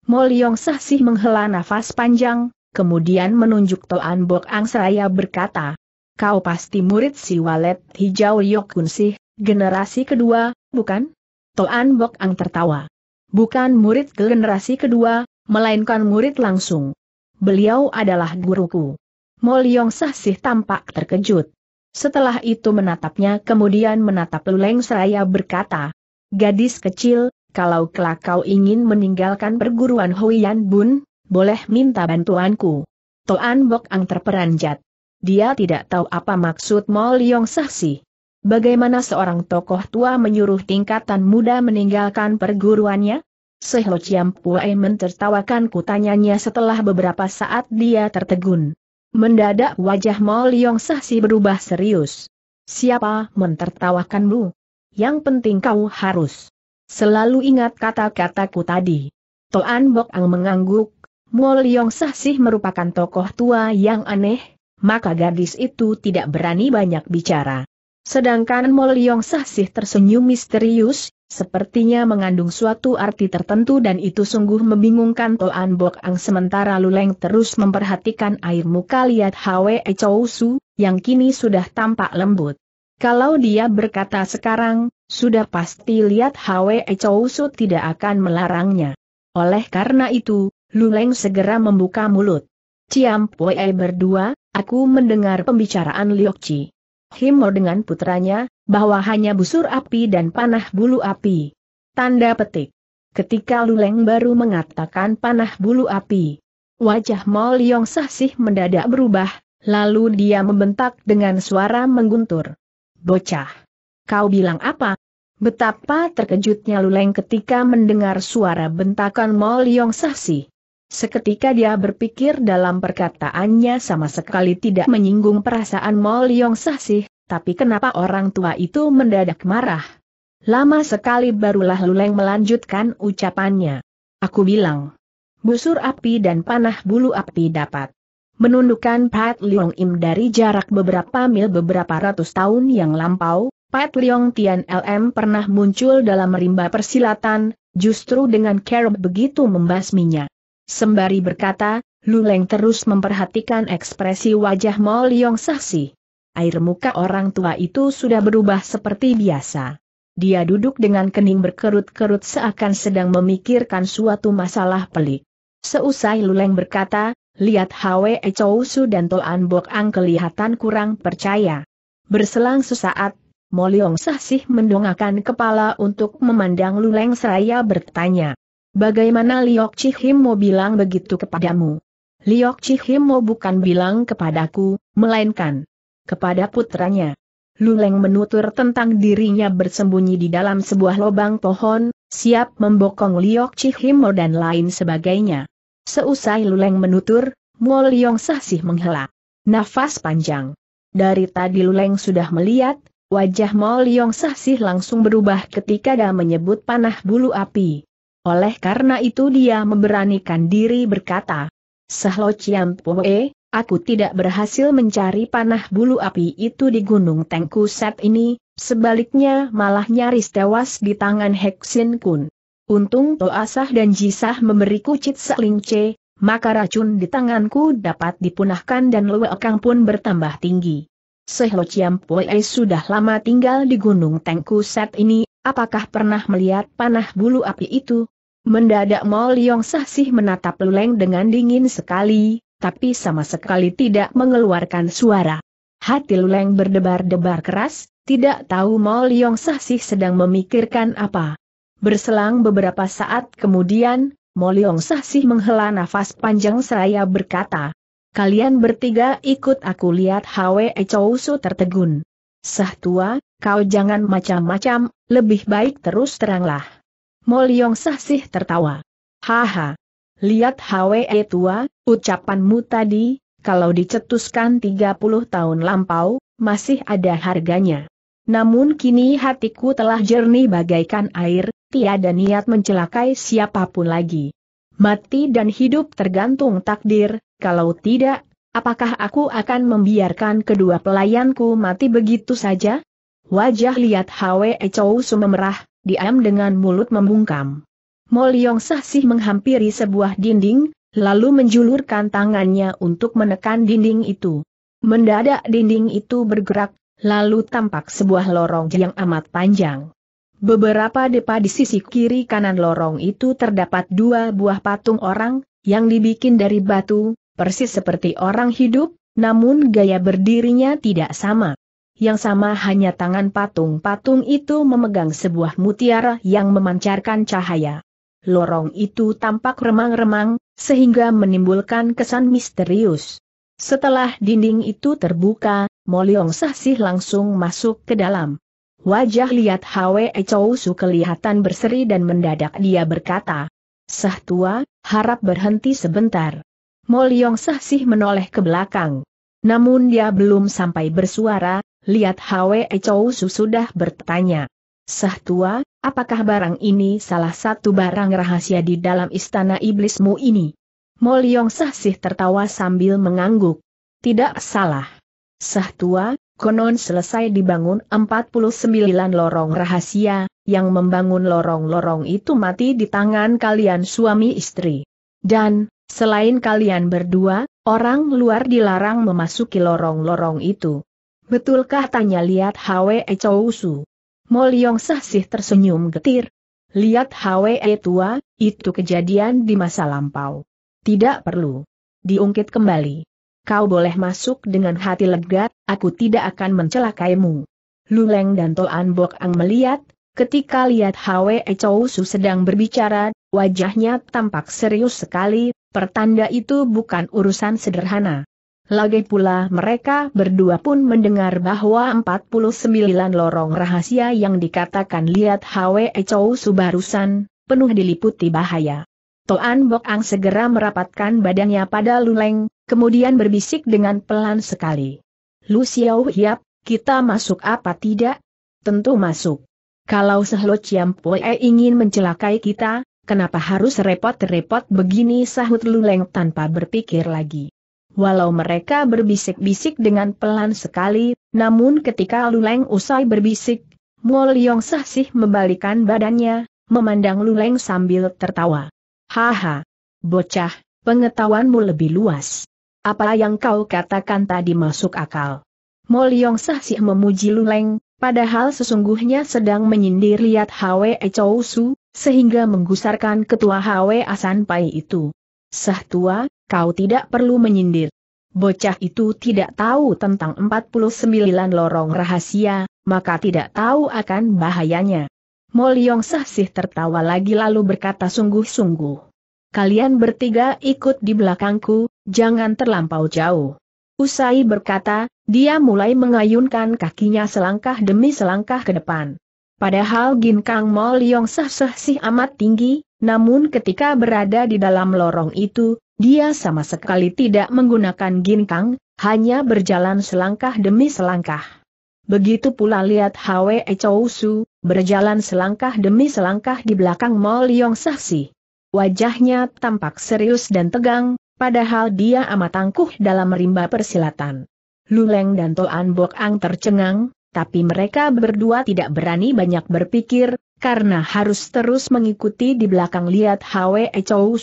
Mo Leong Sah sih menghela nafas panjang, kemudian menunjuk Toan Bok Ang seraya berkata, kau pasti murid si walet hijau Yokun sih, generasi kedua, bukan? Toan Bok Ang tertawa. Bukan murid ke generasi kedua, melainkan murid langsung. Beliau adalah guruku. Mol Yong Sah sih tampak terkejut. Setelah itu menatapnya kemudian menatap Luleng Seraya berkata, Gadis kecil, kalau kelak kau ingin meninggalkan perguruan Huiyan Bun, boleh minta bantuanku. Toan Bok Ang terperanjat. Dia tidak tahu apa maksud Mol Leong Sahsi. Bagaimana seorang tokoh tua menyuruh tingkatan muda meninggalkan perguruannya? Seho Chiam Pue mentertawakan kutanyanya setelah beberapa saat dia tertegun. Mendadak wajah Mol Leong Sahsi berubah serius. Siapa mentertawakanmu? Yang penting kau harus selalu ingat kata-kataku tadi. Toan Bok Ang mengangguk, Mol Leong Sahsi merupakan tokoh tua yang aneh, maka gadis itu tidak berani banyak bicara. Sedangkan Moliong Sahsih tersenyum misterius, sepertinya mengandung suatu arti tertentu dan itu sungguh membingungkan Toan Bok Ang sementara Luleng terus memperhatikan air muka lihat Hwe Chow Su, yang kini sudah tampak lembut. Kalau dia berkata sekarang, sudah pasti lihat Hwe Chow Su tidak akan melarangnya. Oleh karena itu, Luleng segera membuka mulut. Ciam Pue berdua, Aku mendengar pembicaraan Liokci. Himo dengan putranya, bahwa hanya busur api dan panah bulu api. Tanda petik. Ketika Luleng baru mengatakan panah bulu api, wajah Mol Liong Sahsih mendadak berubah, lalu dia membentak dengan suara mengguntur. Bocah! Kau bilang apa? Betapa terkejutnya Luleng ketika mendengar suara bentakan Mol Liong Sahsih. Seketika dia berpikir dalam perkataannya sama sekali tidak menyinggung perasaan Mol Yong Sahsih, tapi kenapa orang tua itu mendadak marah? Lama sekali barulah Luleng melanjutkan ucapannya. Aku bilang, busur api dan panah bulu api dapat menundukkan Pat Leong Im dari jarak beberapa mil beberapa ratus tahun yang lampau. Pat Leong Tian LM pernah muncul dalam rimba persilatan, justru dengan Carib begitu membasminya. Sembari berkata, Luleng terus memperhatikan ekspresi wajah Mo Liong Sahsi. Air muka orang tua itu sudah berubah seperti biasa. Dia duduk dengan kening berkerut-kerut seakan sedang memikirkan suatu masalah pelik. Seusai Luleng berkata, lihat Hwe Chou Su dan Toan Bok Ang kelihatan kurang percaya. Berselang sesaat, Mo Liong Sahsi mendongakkan kepala untuk memandang Luleng seraya bertanya. Bagaimana Liok mau bilang begitu kepadamu? Liok mau bukan bilang kepadaku, melainkan kepada putranya. Luleng menutur tentang dirinya bersembunyi di dalam sebuah lubang pohon, siap membokong Liok Chihimo dan lain sebagainya. Seusai Luleng menutur, Mo Liong Sahsih menghela. Nafas panjang. Dari tadi Luleng sudah melihat, wajah Mo Liong Sahsih langsung berubah ketika dia menyebut panah bulu api. Oleh karena itu dia memberanikan diri berkata, Sehlo Chiam Poe, aku tidak berhasil mencari panah bulu api itu di Gunung Tengku Set ini, sebaliknya malah nyaris tewas di tangan Heksin Kun. Untung Toasah dan Jisah memberiku cit selingce, maka racun di tanganku dapat dipunahkan dan lewekang pun bertambah tinggi. Sehlo Chiam Poe sudah lama tinggal di Gunung Tengku Set ini, Apakah pernah melihat panah bulu api itu? Mendadak Mo Leong Sahsih menatap Luleng dengan dingin sekali, tapi sama sekali tidak mengeluarkan suara. Hati Luleng berdebar-debar keras, tidak tahu Mo Leong Sahsih sedang memikirkan apa. Berselang beberapa saat kemudian, Mo Leong Sahsih menghela nafas panjang seraya berkata, Kalian bertiga ikut aku lihat Hwe Chow tertegun. Sah tua, Kau jangan macam-macam, lebih baik terus teranglah. Moliong sahsih tertawa. Haha. Lihat Hwe tua, ucapanmu tadi, kalau dicetuskan 30 tahun lampau, masih ada harganya. Namun kini hatiku telah jernih bagaikan air, tiada niat mencelakai siapapun lagi. Mati dan hidup tergantung takdir, kalau tidak, apakah aku akan membiarkan kedua pelayanku mati begitu saja? Wajah lihat Hwe Chou memerah, diam dengan mulut membungkam. Mo sah Sahsih menghampiri sebuah dinding, lalu menjulurkan tangannya untuk menekan dinding itu. Mendadak dinding itu bergerak, lalu tampak sebuah lorong yang amat panjang. Beberapa depa di sisi kiri kanan lorong itu terdapat dua buah patung orang, yang dibikin dari batu, persis seperti orang hidup, namun gaya berdirinya tidak sama yang sama hanya tangan patung-patung itu memegang sebuah mutiara yang memancarkan cahaya. Lorong itu tampak remang-remang, sehingga menimbulkan kesan misterius. Setelah dinding itu terbuka, Moliong Sahsih langsung masuk ke dalam. Wajah lihat Hwe Chou Su kelihatan berseri dan mendadak dia berkata, Sah tua, harap berhenti sebentar. Moliong Sahsih menoleh ke belakang. Namun dia belum sampai bersuara, lihat Hwe Chow Su sudah bertanya. Sah tua, apakah barang ini salah satu barang rahasia di dalam istana iblismu ini? Moliong Sah Sih tertawa sambil mengangguk. Tidak salah. Sah tua, konon selesai dibangun 49 lorong rahasia, yang membangun lorong-lorong itu mati di tangan kalian suami istri. Dan, selain kalian berdua, orang luar dilarang memasuki lorong-lorong itu. Betulkah tanya lihat Hwe Chou Su? Mo Sahsih tersenyum getir. Lihat Hwe tua, itu kejadian di masa lampau. Tidak perlu. Diungkit kembali. Kau boleh masuk dengan hati lega, aku tidak akan mencelakaimu. Luleng dan Toan Bok Ang melihat, ketika lihat Hwe Chou Su sedang berbicara, wajahnya tampak serius sekali, pertanda itu bukan urusan sederhana. Lagi pula mereka berdua pun mendengar bahwa 49 lorong rahasia yang dikatakan lihat Hwe Chou Subarusan, penuh diliputi bahaya. Toan Bok Ang segera merapatkan badannya pada Luleng, kemudian berbisik dengan pelan sekali. Lu Xiao Hiap, kita masuk apa tidak? Tentu masuk. Kalau Sehlo Chiam Poe ingin mencelakai kita, kenapa harus repot-repot begini sahut Luleng tanpa berpikir lagi. Walau mereka berbisik-bisik dengan pelan sekali, namun ketika Luleng usai berbisik, Mo Leong sih membalikan badannya, memandang Luleng sambil tertawa. Haha, bocah, pengetahuanmu lebih luas. Apa yang kau katakan tadi masuk akal. Mo Leong sih memuji Luleng, padahal sesungguhnya sedang menyindir lihat Hwe Chou Su, sehingga menggusarkan ketua Hwe Asan Pai itu. Sah tua, kau tidak perlu menyindir. Bocah itu tidak tahu tentang 49 lorong rahasia, maka tidak tahu akan bahayanya. Moliong Sahsih tertawa lagi lalu berkata sungguh-sungguh. Kalian bertiga ikut di belakangku, jangan terlampau jauh. Usai berkata, dia mulai mengayunkan kakinya selangkah demi selangkah ke depan. Padahal Ginkang Moliong Sahsih amat tinggi, namun ketika berada di dalam lorong itu, dia sama sekali tidak menggunakan ginkang, hanya berjalan selangkah demi selangkah. Begitu pula lihat Hwe Chou berjalan selangkah demi selangkah di belakang Mol Yong Sahsi. Wajahnya tampak serius dan tegang, padahal dia amat tangguh dalam rimba persilatan. Luleng dan Toan Bok Ang tercengang, tapi mereka berdua tidak berani banyak berpikir, karena harus terus mengikuti di belakang lihat Hwe Chou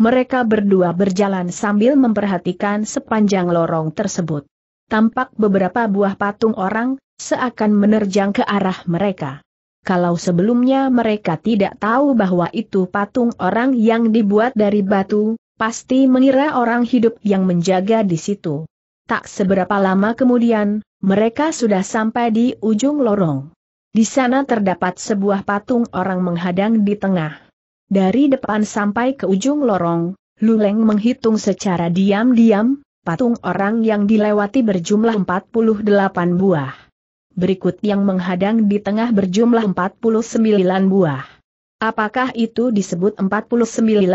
mereka berdua berjalan sambil memperhatikan sepanjang lorong tersebut. Tampak beberapa buah patung orang, seakan menerjang ke arah mereka. Kalau sebelumnya mereka tidak tahu bahwa itu patung orang yang dibuat dari batu, pasti mengira orang hidup yang menjaga di situ. Tak seberapa lama kemudian, mereka sudah sampai di ujung lorong. Di sana terdapat sebuah patung orang menghadang di tengah. Dari depan sampai ke ujung lorong, Luleng menghitung secara diam-diam, patung orang yang dilewati berjumlah 48 buah. Berikut yang menghadang di tengah berjumlah 49 buah. Apakah itu disebut 49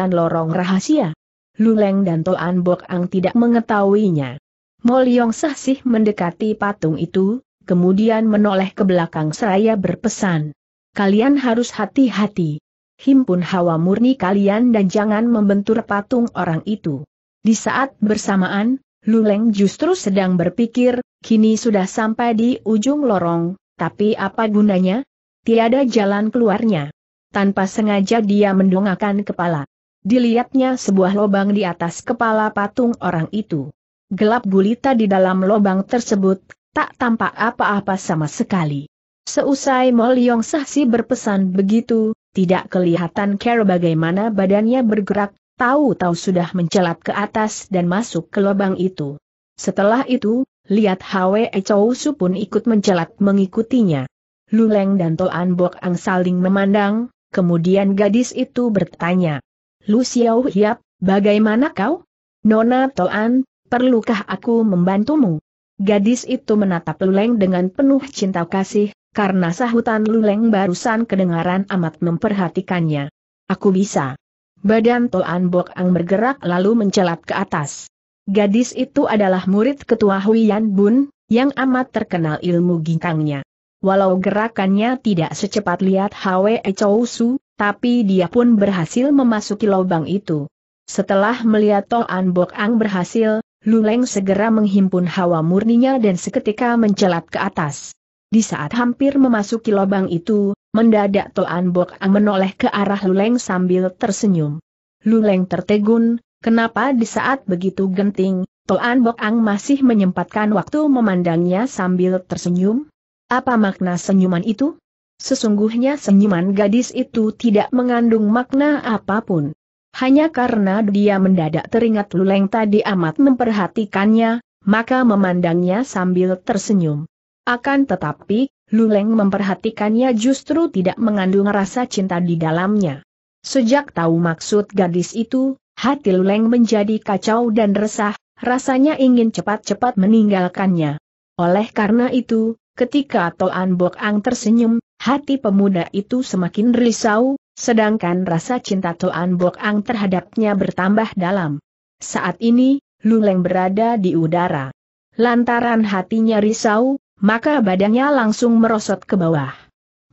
lorong rahasia? Luleng dan Toan Bok Ang tidak mengetahuinya. Moliong Sahsih mendekati patung itu, kemudian menoleh ke belakang seraya berpesan. Kalian harus hati-hati himpun hawa murni kalian dan jangan membentur patung orang itu. Di saat bersamaan, Luleng justru sedang berpikir, kini sudah sampai di ujung lorong, tapi apa gunanya? Tiada jalan keluarnya. Tanpa sengaja dia mendongakkan kepala. Dilihatnya sebuah lobang di atas kepala patung orang itu. Gelap gulita di dalam lobang tersebut, tak tampak apa-apa sama sekali. Seusai Mol Yong si berpesan begitu, tidak kelihatan care bagaimana badannya bergerak, tahu-tahu sudah mencelat ke atas dan masuk ke lubang itu. Setelah itu, lihat Hwe Chou Su pun ikut mencelat mengikutinya. Luleng dan Toan Bok Ang saling memandang, kemudian gadis itu bertanya. Lu Xiao Hiap, bagaimana kau? Nona Toan, perlukah aku membantumu? Gadis itu menatap Luleng dengan penuh cinta kasih, karena sahutan Luleng barusan kedengaran amat memperhatikannya. Aku bisa. Badan Toan Bok Ang bergerak lalu mencelat ke atas. Gadis itu adalah murid ketua Huiyan Bun, yang amat terkenal ilmu ginkangnya. Walau gerakannya tidak secepat lihat Hwe Chou Su, tapi dia pun berhasil memasuki lubang itu. Setelah melihat Toan Bok Ang berhasil, Luleng segera menghimpun hawa murninya dan seketika mencelat ke atas. Di saat hampir memasuki lubang itu, mendadak Toan Bok Ang menoleh ke arah Luleng sambil tersenyum. Luleng tertegun, kenapa di saat begitu genting, Toan Bok Ang masih menyempatkan waktu memandangnya sambil tersenyum? Apa makna senyuman itu? Sesungguhnya senyuman gadis itu tidak mengandung makna apapun. Hanya karena dia mendadak teringat Luleng tadi amat memperhatikannya, maka memandangnya sambil tersenyum. Akan tetapi, Luleng memperhatikannya justru tidak mengandung rasa cinta di dalamnya. Sejak tahu maksud gadis itu, hati Luleng menjadi kacau dan resah, rasanya ingin cepat-cepat meninggalkannya. Oleh karena itu, ketika Toan Bok Ang tersenyum, hati pemuda itu semakin risau, sedangkan rasa cinta Toan Bok Ang terhadapnya bertambah dalam. Saat ini, Luleng berada di udara. Lantaran hatinya risau, maka badannya langsung merosot ke bawah.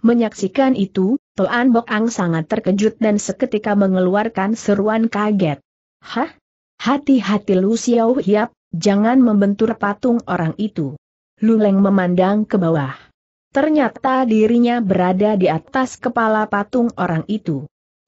Menyaksikan itu, Toan Bok Ang sangat terkejut dan seketika mengeluarkan seruan kaget. Hah? Hati-hati Lu Xiao Hiap, jangan membentur patung orang itu. Lu Leng memandang ke bawah. Ternyata dirinya berada di atas kepala patung orang itu.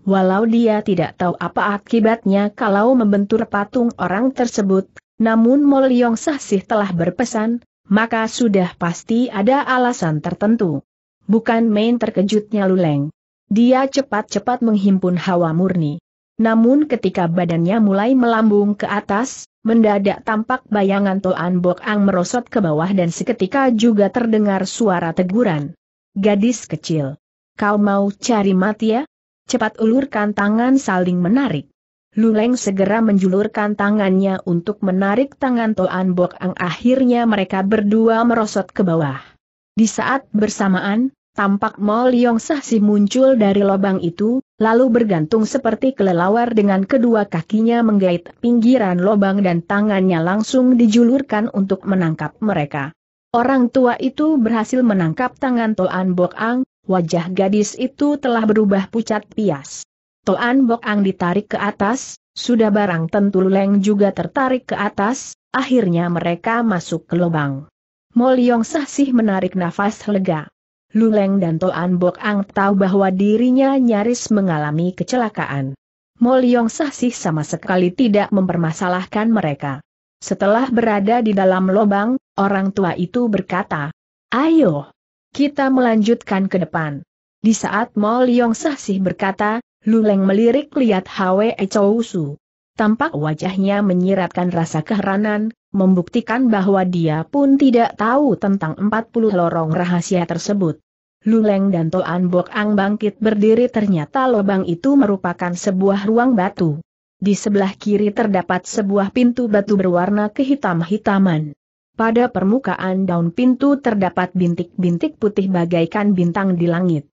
Walau dia tidak tahu apa akibatnya kalau membentur patung orang tersebut, namun Mol Yong sah-sih telah berpesan, maka sudah pasti ada alasan tertentu. Bukan main terkejutnya Luleng. Dia cepat-cepat menghimpun hawa murni. Namun ketika badannya mulai melambung ke atas, mendadak tampak bayangan Toan Bok Ang merosot ke bawah dan seketika juga terdengar suara teguran. Gadis kecil. Kau mau cari mati ya? Cepat ulurkan tangan saling menarik. Luleng segera menjulurkan tangannya untuk menarik tangan Toan Bok Ang akhirnya mereka berdua merosot ke bawah. Di saat bersamaan, tampak Mo Liong si muncul dari lubang itu, lalu bergantung seperti kelelawar dengan kedua kakinya menggait pinggiran lubang dan tangannya langsung dijulurkan untuk menangkap mereka. Orang tua itu berhasil menangkap tangan Toan Bok Ang, wajah gadis itu telah berubah pucat pias. Toan Bok Ang ditarik ke atas, sudah barang tentu Leng juga tertarik ke atas, akhirnya mereka masuk ke lubang. Mol Yong Sah menarik nafas lega. Luleng dan Toan Bok Ang tahu bahwa dirinya nyaris mengalami kecelakaan. Mol Yong Sah sama sekali tidak mempermasalahkan mereka. Setelah berada di dalam lubang, orang tua itu berkata, Ayo, kita melanjutkan ke depan. Di saat Mol Yong Sah berkata, Luleng melirik lihat Hwe Chou Tampak wajahnya menyiratkan rasa keheranan, membuktikan bahwa dia pun tidak tahu tentang 40 lorong rahasia tersebut. Luleng dan Toan Bok Ang bangkit berdiri ternyata lubang itu merupakan sebuah ruang batu. Di sebelah kiri terdapat sebuah pintu batu berwarna kehitam-hitaman. Pada permukaan daun pintu terdapat bintik-bintik putih bagaikan bintang di langit.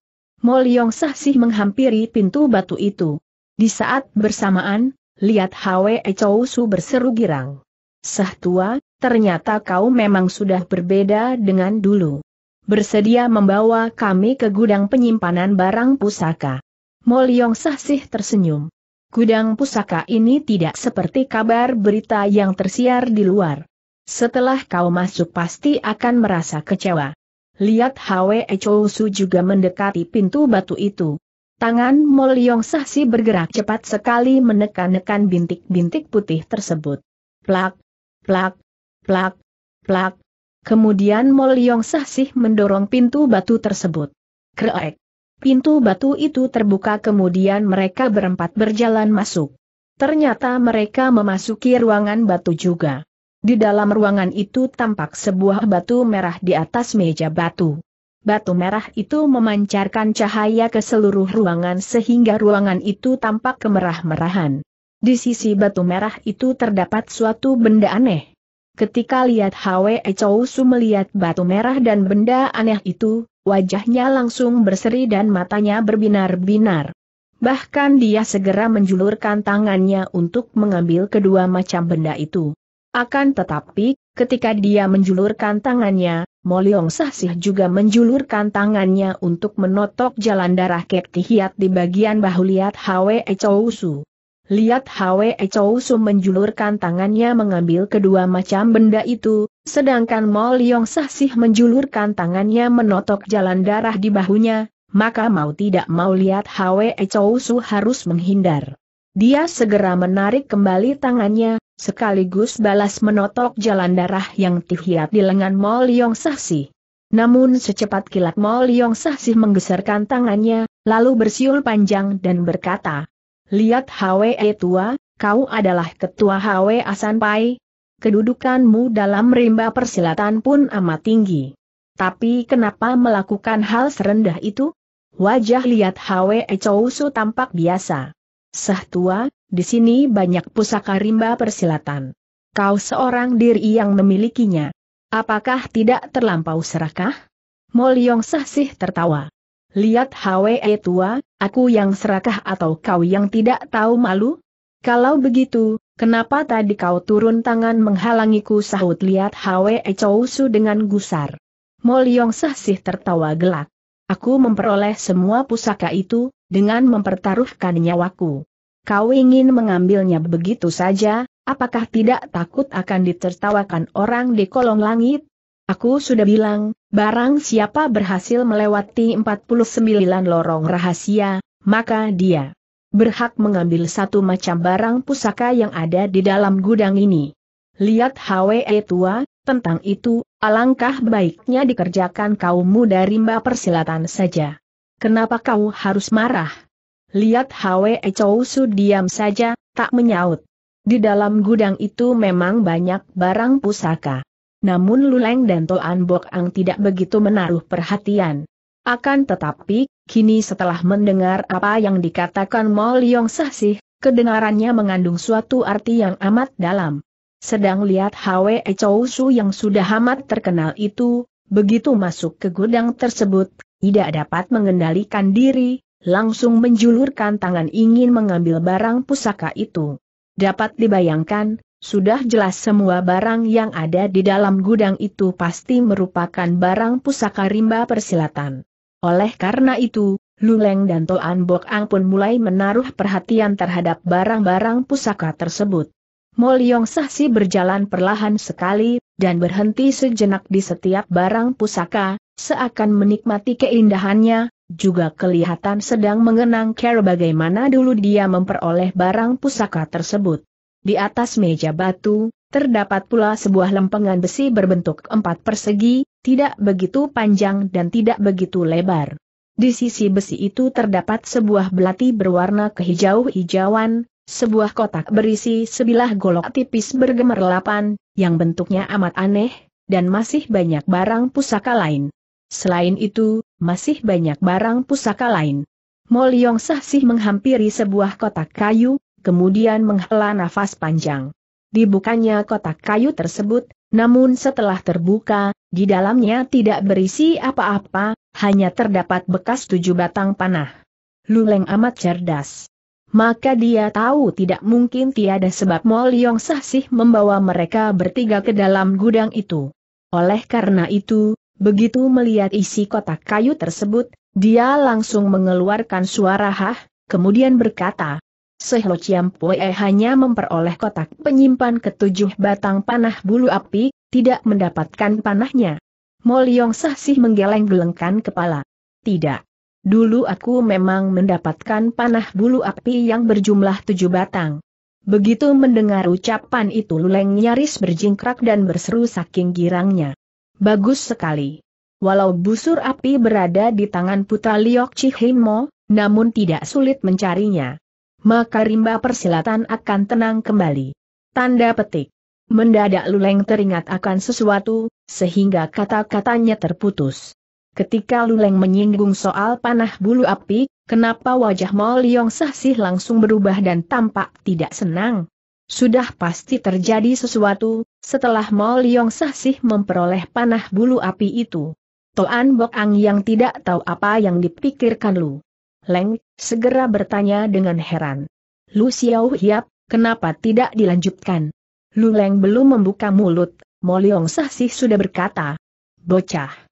Mo Leong Sih menghampiri pintu batu itu. Di saat bersamaan, lihat Hwe Chou Su berseru girang. Sah tua, ternyata kau memang sudah berbeda dengan dulu. Bersedia membawa kami ke gudang penyimpanan barang pusaka. Mo Leong Sih tersenyum. Gudang pusaka ini tidak seperti kabar berita yang tersiar di luar. Setelah kau masuk pasti akan merasa kecewa. Lihat Hwe Chousu juga mendekati pintu batu itu. Tangan Moliong Sahsi bergerak cepat sekali menekan-nekan bintik-bintik putih tersebut. Plak, plak, plak, plak. Kemudian Moliong Sahsi mendorong pintu batu tersebut. Krek. Pintu batu itu terbuka kemudian mereka berempat berjalan masuk. Ternyata mereka memasuki ruangan batu juga. Di dalam ruangan itu tampak sebuah batu merah di atas meja batu. Batu merah itu memancarkan cahaya ke seluruh ruangan sehingga ruangan itu tampak kemerah-merahan. Di sisi batu merah itu terdapat suatu benda aneh. Ketika lihat Hwe Chou Su melihat batu merah dan benda aneh itu, wajahnya langsung berseri dan matanya berbinar-binar. Bahkan dia segera menjulurkan tangannya untuk mengambil kedua macam benda itu. Akan tetapi, ketika dia menjulurkan tangannya, Moliong Sahsih juga menjulurkan tangannya untuk menotok jalan darah Kek di bagian bahu lihat Hwe Chousu. Lihat Hwe Chousu menjulurkan tangannya mengambil kedua macam benda itu, sedangkan Moliong Sahsih menjulurkan tangannya menotok jalan darah di bahunya, maka mau tidak mau lihat Hwe Chousu harus menghindar. Dia segera menarik kembali tangannya, sekaligus balas menotok jalan darah yang tihiat di lengan Mol Yong Sahsi. Namun secepat kilat Mol Yong Sahsi menggeserkan tangannya, lalu bersiul panjang dan berkata, Lihat Hwe e tua, kau adalah ketua Hwe Asanpai. Kedudukanmu dalam rimba persilatan pun amat tinggi. Tapi kenapa melakukan hal serendah itu? Wajah lihat Hwe e Chousu tampak biasa. Sah tua, di sini banyak pusaka rimba persilatan. Kau seorang diri yang memilikinya. Apakah tidak terlampau serakah? Moliong Sah sih tertawa. Lihat Hwe e tua, aku yang serakah atau kau yang tidak tahu malu? Kalau begitu, kenapa tadi kau turun tangan menghalangiku sahut lihat Hwe E causu dengan gusar? Moliong Sah sih tertawa gelak. Aku memperoleh semua pusaka itu, dengan mempertaruhkan nyawaku. Kau ingin mengambilnya begitu saja, apakah tidak takut akan ditertawakan orang di kolong langit? Aku sudah bilang, barang siapa berhasil melewati 49 lorong rahasia, maka dia berhak mengambil satu macam barang pusaka yang ada di dalam gudang ini. Lihat Hwe tua, tentang itu, alangkah baiknya dikerjakan kaummu dari mbak persilatan saja. Kenapa kau harus marah? Lihat Hwe Chou diam saja, tak menyaut. Di dalam gudang itu memang banyak barang pusaka. Namun Luleng dan Toan Bok Ang tidak begitu menaruh perhatian. Akan tetapi, kini setelah mendengar apa yang dikatakan Mo Leong Sahsih, kedengarannya mengandung suatu arti yang amat dalam. Sedang lihat Hwe Chow Su yang sudah amat terkenal itu, begitu masuk ke gudang tersebut, tidak dapat mengendalikan diri, langsung menjulurkan tangan ingin mengambil barang pusaka itu. Dapat dibayangkan, sudah jelas semua barang yang ada di dalam gudang itu pasti merupakan barang pusaka rimba persilatan. Oleh karena itu, Luleng dan Toan Bok Ang pun mulai menaruh perhatian terhadap barang-barang pusaka tersebut. Moliong Sahsi berjalan perlahan sekali, dan berhenti sejenak di setiap barang pusaka, seakan menikmati keindahannya, juga kelihatan sedang mengenang care bagaimana dulu dia memperoleh barang pusaka tersebut. Di atas meja batu, terdapat pula sebuah lempengan besi berbentuk empat persegi, tidak begitu panjang dan tidak begitu lebar. Di sisi besi itu terdapat sebuah belati berwarna kehijau-hijauan, sebuah kotak berisi sebilah golok tipis bergemerlapan, yang bentuknya amat aneh, dan masih banyak barang pusaka lain. Selain itu, masih banyak barang pusaka lain. Moliong Sahsih menghampiri sebuah kotak kayu, kemudian menghela nafas panjang. Dibukanya kotak kayu tersebut, namun setelah terbuka, di dalamnya tidak berisi apa-apa, hanya terdapat bekas tujuh batang panah. Luleng amat cerdas maka dia tahu tidak mungkin tiada sebab Moliyong Sahsih membawa mereka bertiga ke dalam gudang itu. Oleh karena itu, begitu melihat isi kotak kayu tersebut, dia langsung mengeluarkan suara hah, kemudian berkata, Sehlo Ciampue hanya memperoleh kotak penyimpan ketujuh batang panah bulu api, tidak mendapatkan panahnya. Moliyong Sahsih menggeleng-gelengkan kepala. Tidak. Dulu aku memang mendapatkan panah bulu api yang berjumlah tujuh batang. Begitu mendengar ucapan itu Luleng nyaris berjingkrak dan berseru saking girangnya. Bagus sekali. Walau busur api berada di tangan putra Liok Chihimo, namun tidak sulit mencarinya. Maka rimba persilatan akan tenang kembali. Tanda petik. Mendadak Luleng teringat akan sesuatu, sehingga kata-katanya terputus. Ketika Luleng menyinggung soal panah bulu api, kenapa wajah Moliong Sahsih langsung berubah dan tampak tidak senang? Sudah pasti terjadi sesuatu, setelah Moliong Sahsih memperoleh panah bulu api itu. Toan Bok Ang yang tidak tahu apa yang dipikirkan Lu. Leng, segera bertanya dengan heran. Lu Xiao Hiap, kenapa tidak dilanjutkan? Lu Leng belum membuka mulut, Moliong Sahsih sudah berkata. Bocah.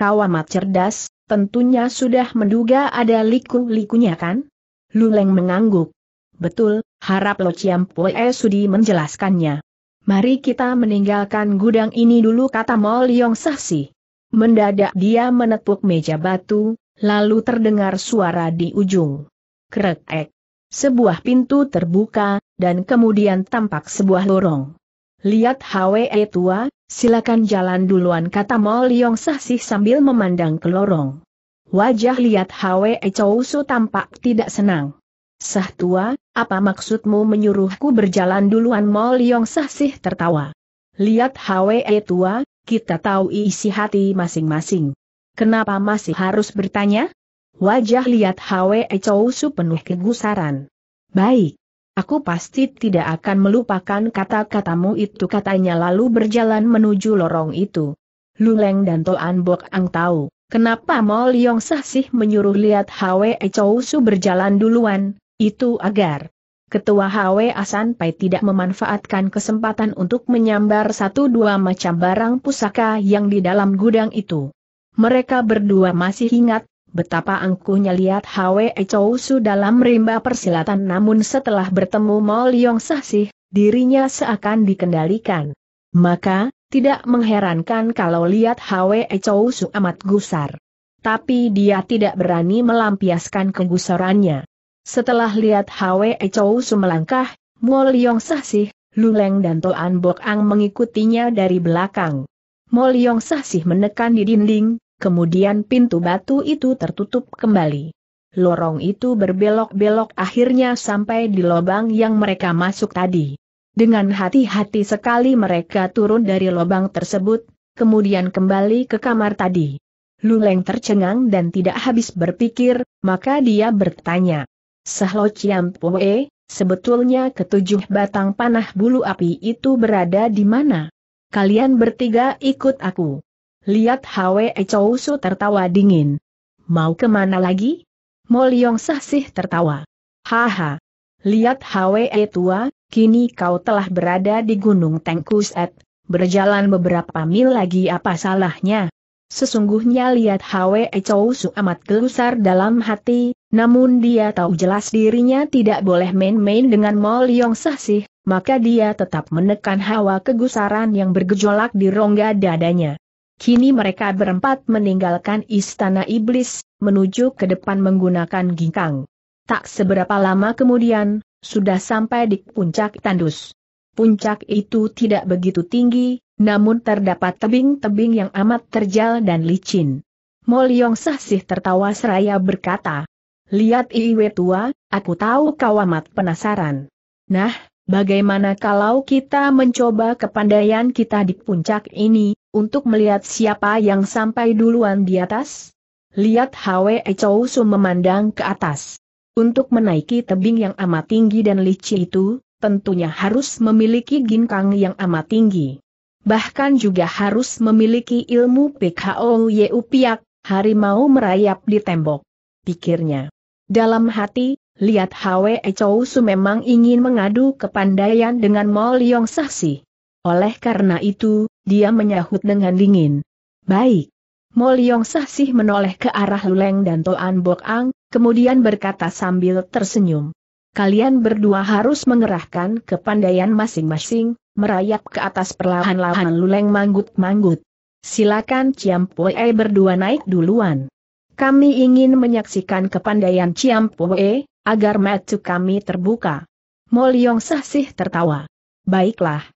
Kau amat cerdas, tentunya sudah menduga ada liku-likunya kan? Luleng mengangguk. Betul, harap Lo Ciampoe Sudi menjelaskannya. Mari kita meninggalkan gudang ini dulu kata Mol Yong Sahsi. Mendadak dia menepuk meja batu, lalu terdengar suara di ujung. Krek-ek. Sebuah pintu terbuka, dan kemudian tampak sebuah lorong. Lihat Hwe tua, silakan jalan duluan kata Mo Sahsih sambil memandang ke lorong. Wajah lihat Hwe Chow tampak tidak senang. Sah tua, apa maksudmu menyuruhku berjalan duluan Mo Sahsih tertawa. Lihat Hwe tua, kita tahu isi hati masing-masing. Kenapa masih harus bertanya? Wajah lihat Hwe Chow penuh kegusaran. Baik, Aku pasti tidak akan melupakan kata-katamu itu katanya lalu berjalan menuju lorong itu. Luleng dan Toan Bok Ang tahu, kenapa Mo Leong Sahsih menyuruh lihat Hwe Chow Su berjalan duluan, itu agar Ketua Hwe Asan Pai tidak memanfaatkan kesempatan untuk menyambar satu dua macam barang pusaka yang di dalam gudang itu. Mereka berdua masih ingat, Betapa angkuhnya lihat Hwe Chou Su dalam rimba persilatan namun setelah bertemu Mo Yong Sahsih, dirinya seakan dikendalikan. Maka, tidak mengherankan kalau lihat Hwe Chou Su amat gusar. Tapi dia tidak berani melampiaskan kegusarannya. Setelah lihat Hwe Chou Su melangkah, Mo Yong Sahsih, Luleng dan Toan Bok Ang mengikutinya dari belakang. Mo Yong Sahsih menekan di dinding, Kemudian pintu batu itu tertutup kembali. Lorong itu berbelok-belok akhirnya sampai di lubang yang mereka masuk tadi. Dengan hati-hati sekali mereka turun dari lubang tersebut, kemudian kembali ke kamar tadi. Luleng tercengang dan tidak habis berpikir, maka dia bertanya. Sahlo Chiam Pue, sebetulnya ketujuh batang panah bulu api itu berada di mana? Kalian bertiga ikut aku. Lihat Hwe Chow Su tertawa dingin. Mau kemana lagi? Mo Leong Sah sih tertawa. Haha. Lihat Hwe e tua, kini kau telah berada di Gunung Tengkuset, berjalan beberapa mil lagi apa salahnya? Sesungguhnya lihat Hwe Chow Su amat gelusar dalam hati, namun dia tahu jelas dirinya tidak boleh main-main dengan Mo Leong Sah sih, maka dia tetap menekan hawa kegusaran yang bergejolak di rongga dadanya. Kini mereka berempat meninggalkan istana iblis, menuju ke depan menggunakan ginkang. Tak seberapa lama kemudian, sudah sampai di puncak tandus. Puncak itu tidak begitu tinggi, namun terdapat tebing-tebing yang amat terjal dan licin. Moliong Sahsih tertawa seraya berkata, Lihat Iwe tua, aku tahu kau amat penasaran. Nah, bagaimana kalau kita mencoba kepandaian kita di puncak ini, untuk melihat siapa yang sampai duluan di atas? Lihat Hwe Chou Su memandang ke atas. Untuk menaiki tebing yang amat tinggi dan licin itu, tentunya harus memiliki ginkang yang amat tinggi. Bahkan juga harus memiliki ilmu PKO Yeupiak, harimau merayap di tembok. Pikirnya. Dalam hati, lihat Hwe Chou Su memang ingin mengadu kepandaian dengan Mal Yong Saksi. Oleh karena itu, dia menyahut dengan dingin. Baik. Mo Leong Sah menoleh ke arah Luleng dan Toan Bok Ang, kemudian berkata sambil tersenyum. Kalian berdua harus mengerahkan kepandaian masing-masing, merayap ke atas perlahan-lahan Luleng manggut-manggut. Silakan Ciam Poe berdua naik duluan. Kami ingin menyaksikan kepandaian Ciam Poe, agar mata kami terbuka. Mo Leong Sah tertawa. Baiklah,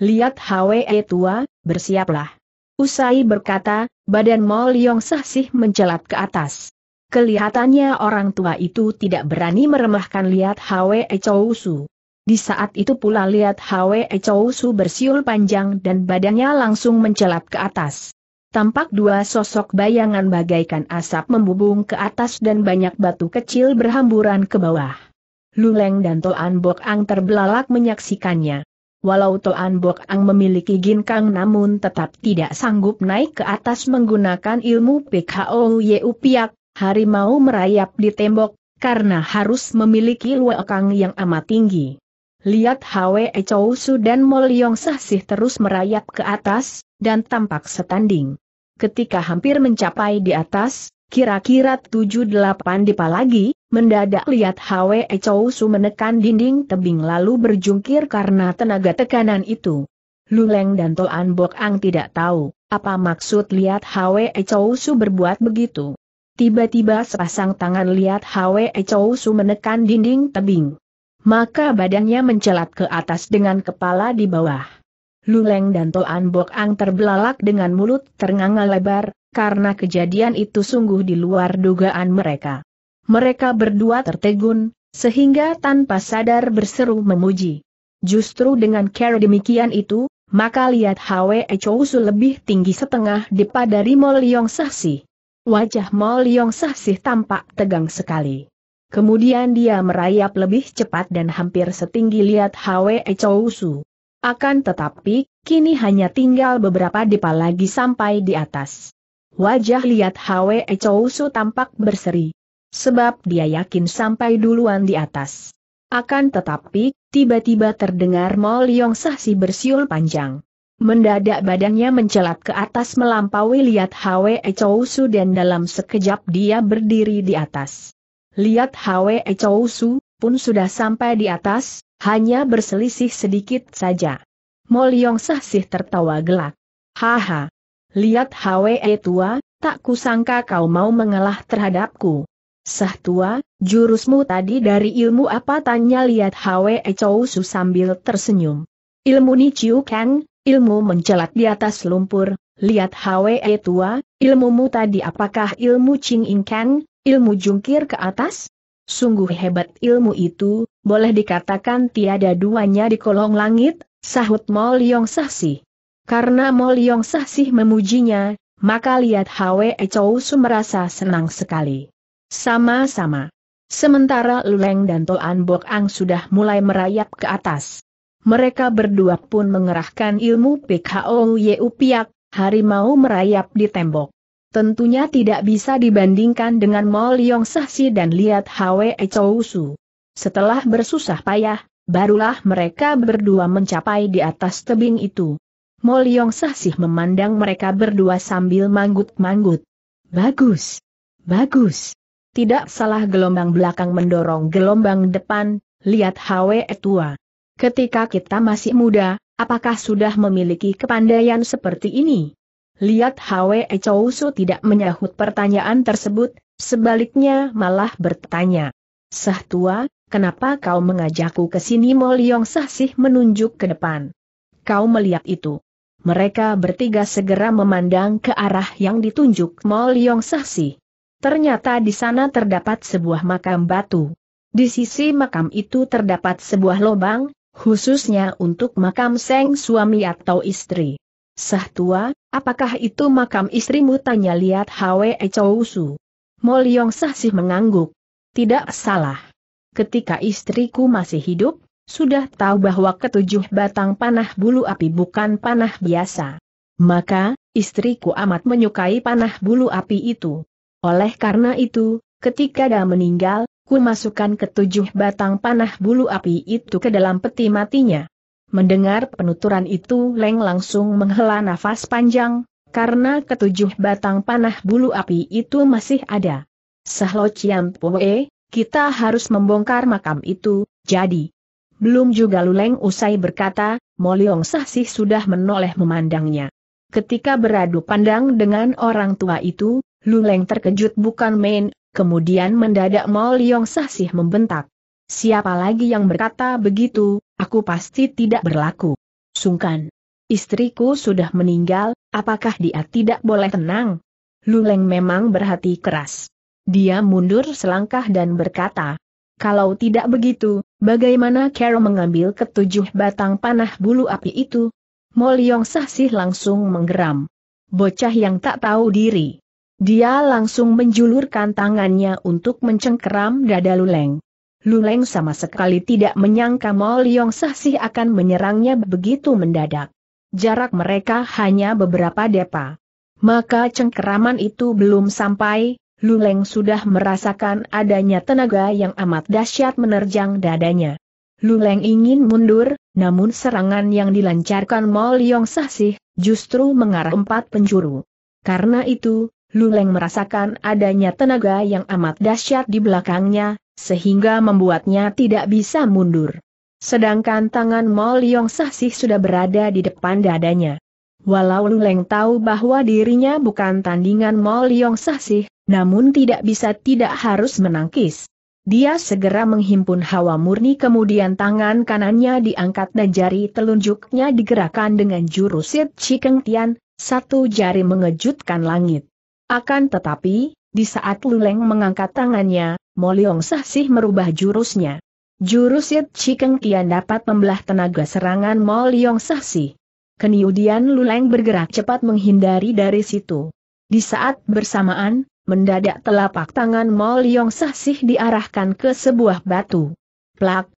lihat Hwe tua, bersiaplah. Usai berkata, badan Mol Yong sih mencelat ke atas. Kelihatannya orang tua itu tidak berani meremahkan lihat Hwe Chou Su. Di saat itu pula lihat Hwe Chou Su bersiul panjang dan badannya langsung mencelat ke atas. Tampak dua sosok bayangan bagaikan asap membubung ke atas dan banyak batu kecil berhamburan ke bawah. Luleng dan Toan Bok Ang terbelalak menyaksikannya. Walau Toan Bok Ang memiliki ginkang namun tetap tidak sanggup naik ke atas menggunakan ilmu PKO Yeu Piak, harimau merayap di tembok, karena harus memiliki luakang yang amat tinggi. Lihat Hwe Chow Su dan Moliong Sahsih terus merayap ke atas, dan tampak setanding. Ketika hampir mencapai di atas, Kira-kira tujuh delapan dipa lagi, mendadak lihat Hwe Chow Su menekan dinding tebing lalu berjungkir karena tenaga tekanan itu. Luleng dan Toan Bok Ang tidak tahu, apa maksud lihat Hwe Chow Su berbuat begitu. Tiba-tiba sepasang tangan lihat Hwe Chow Su menekan dinding tebing. Maka badannya mencelat ke atas dengan kepala di bawah. Luleng dan Toan Bok Ang terbelalak dengan mulut ternganga lebar, karena kejadian itu sungguh di luar dugaan mereka. Mereka berdua tertegun, sehingga tanpa sadar berseru memuji. Justru dengan cara demikian itu, maka lihat Hwe Chousu lebih tinggi setengah daripada dari Mol Yong Sahsi. Wajah Mol Yong Sahsi tampak tegang sekali. Kemudian dia merayap lebih cepat dan hampir setinggi lihat Hwe Chousu. Akan tetapi, kini hanya tinggal beberapa depa lagi sampai di atas. Wajah lihat Hwe Chousu tampak berseri. Sebab dia yakin sampai duluan di atas. Akan tetapi, tiba-tiba terdengar Mo Yong Sahsi bersiul panjang. Mendadak badannya mencelat ke atas melampaui lihat Hwe Chousu dan dalam sekejap dia berdiri di atas. Lihat Hwe Chousu pun sudah sampai di atas, hanya berselisih sedikit saja. Mo Yong Sahsih tertawa gelak. Haha, Lihat Hwe e tua, tak kusangka kau mau mengalah terhadapku. Sah tua, jurusmu tadi dari ilmu apa tanya lihat Hwe e Chou Su sambil tersenyum. Ilmu Ni Chiu Kang, ilmu mencelat di atas lumpur, lihat Hwe e tua, ilmumu tadi apakah ilmu Ching In Kang, ilmu jungkir ke atas? Sungguh hebat ilmu itu, boleh dikatakan tiada duanya di kolong langit, sahut Mo Yong Sahsi. Karena Mo Leong sahsih memujinya, maka lihat Hwe Chou Su merasa senang sekali. Sama-sama. Sementara Luleng dan Toan Bok Ang sudah mulai merayap ke atas. Mereka berdua pun mengerahkan ilmu PKO Yeu Piak, harimau merayap di tembok. Tentunya tidak bisa dibandingkan dengan Mo Leong Sahsi dan Liat Hwe Chou Su. Setelah bersusah payah, barulah mereka berdua mencapai di atas tebing itu. Mo Leong Sahsih memandang mereka berdua sambil manggut-manggut. Bagus. Bagus. Tidak salah gelombang belakang mendorong gelombang depan, lihat Hwe tua. Ketika kita masih muda, apakah sudah memiliki kepandaian seperti ini? Lihat Hwe Chow tidak menyahut pertanyaan tersebut, sebaliknya malah bertanya. Sah tua, kenapa kau mengajakku ke sini Mo Leong Sahsih menunjuk ke depan. Kau melihat itu mereka bertiga segera memandang ke arah yang ditunjuk Mol Yong Sahsi. Ternyata di sana terdapat sebuah makam batu. Di sisi makam itu terdapat sebuah lubang, khususnya untuk makam seng suami atau istri. Sah tua, apakah itu makam istrimu? Tanya lihat Hwe Chousu. Mol Yong Sahsi mengangguk. Tidak salah. Ketika istriku masih hidup, sudah tahu bahwa ketujuh batang panah bulu api bukan panah biasa. Maka, istriku amat menyukai panah bulu api itu. Oleh karena itu, ketika dia meninggal, ku masukkan ketujuh batang panah bulu api itu ke dalam peti matinya. Mendengar penuturan itu Leng langsung menghela nafas panjang, karena ketujuh batang panah bulu api itu masih ada. Sahlo Chiam kita harus membongkar makam itu, jadi, belum juga Luleng usai berkata, Moliong Sahsih sudah menoleh memandangnya. Ketika beradu pandang dengan orang tua itu, Luleng terkejut bukan main, kemudian mendadak Moliong Sahsih membentak. Siapa lagi yang berkata begitu, aku pasti tidak berlaku. Sungkan. Istriku sudah meninggal, apakah dia tidak boleh tenang? Luleng memang berhati keras. Dia mundur selangkah dan berkata, kalau tidak begitu, bagaimana Carol mengambil ketujuh batang panah bulu api itu? Mo Sahsih langsung menggeram. Bocah yang tak tahu diri. Dia langsung menjulurkan tangannya untuk mencengkeram dada Luleng. Luleng sama sekali tidak menyangka Mo Sahsih akan menyerangnya begitu mendadak. Jarak mereka hanya beberapa depa. Maka cengkeraman itu belum sampai, Luleng sudah merasakan adanya tenaga yang amat dahsyat menerjang dadanya. Luleng ingin mundur, namun serangan yang dilancarkan Mol Yong Sahsih justru mengarah empat penjuru. Karena itu, Luleng merasakan adanya tenaga yang amat dahsyat di belakangnya, sehingga membuatnya tidak bisa mundur. Sedangkan tangan Mol Yong Sahsih sudah berada di depan dadanya. Walau Luleng tahu bahwa dirinya bukan tandingan Mol Yong Sahsih, namun tidak bisa tidak harus menangkis. Dia segera menghimpun hawa murni kemudian tangan kanannya diangkat dan jari telunjuknya digerakkan dengan jurusit Cikeng Tian, satu jari mengejutkan langit. Akan tetapi, di saat Luleng mengangkat tangannya, Moliong Sahsih merubah jurusnya. Jurusit Cikeng Tian dapat membelah tenaga serangan Moliong Sahsih. Kemudian Luleng bergerak cepat menghindari dari situ. Di saat bersamaan, mendadak telapak tangan Mol Yong Sah Sih diarahkan ke sebuah batu. Plak,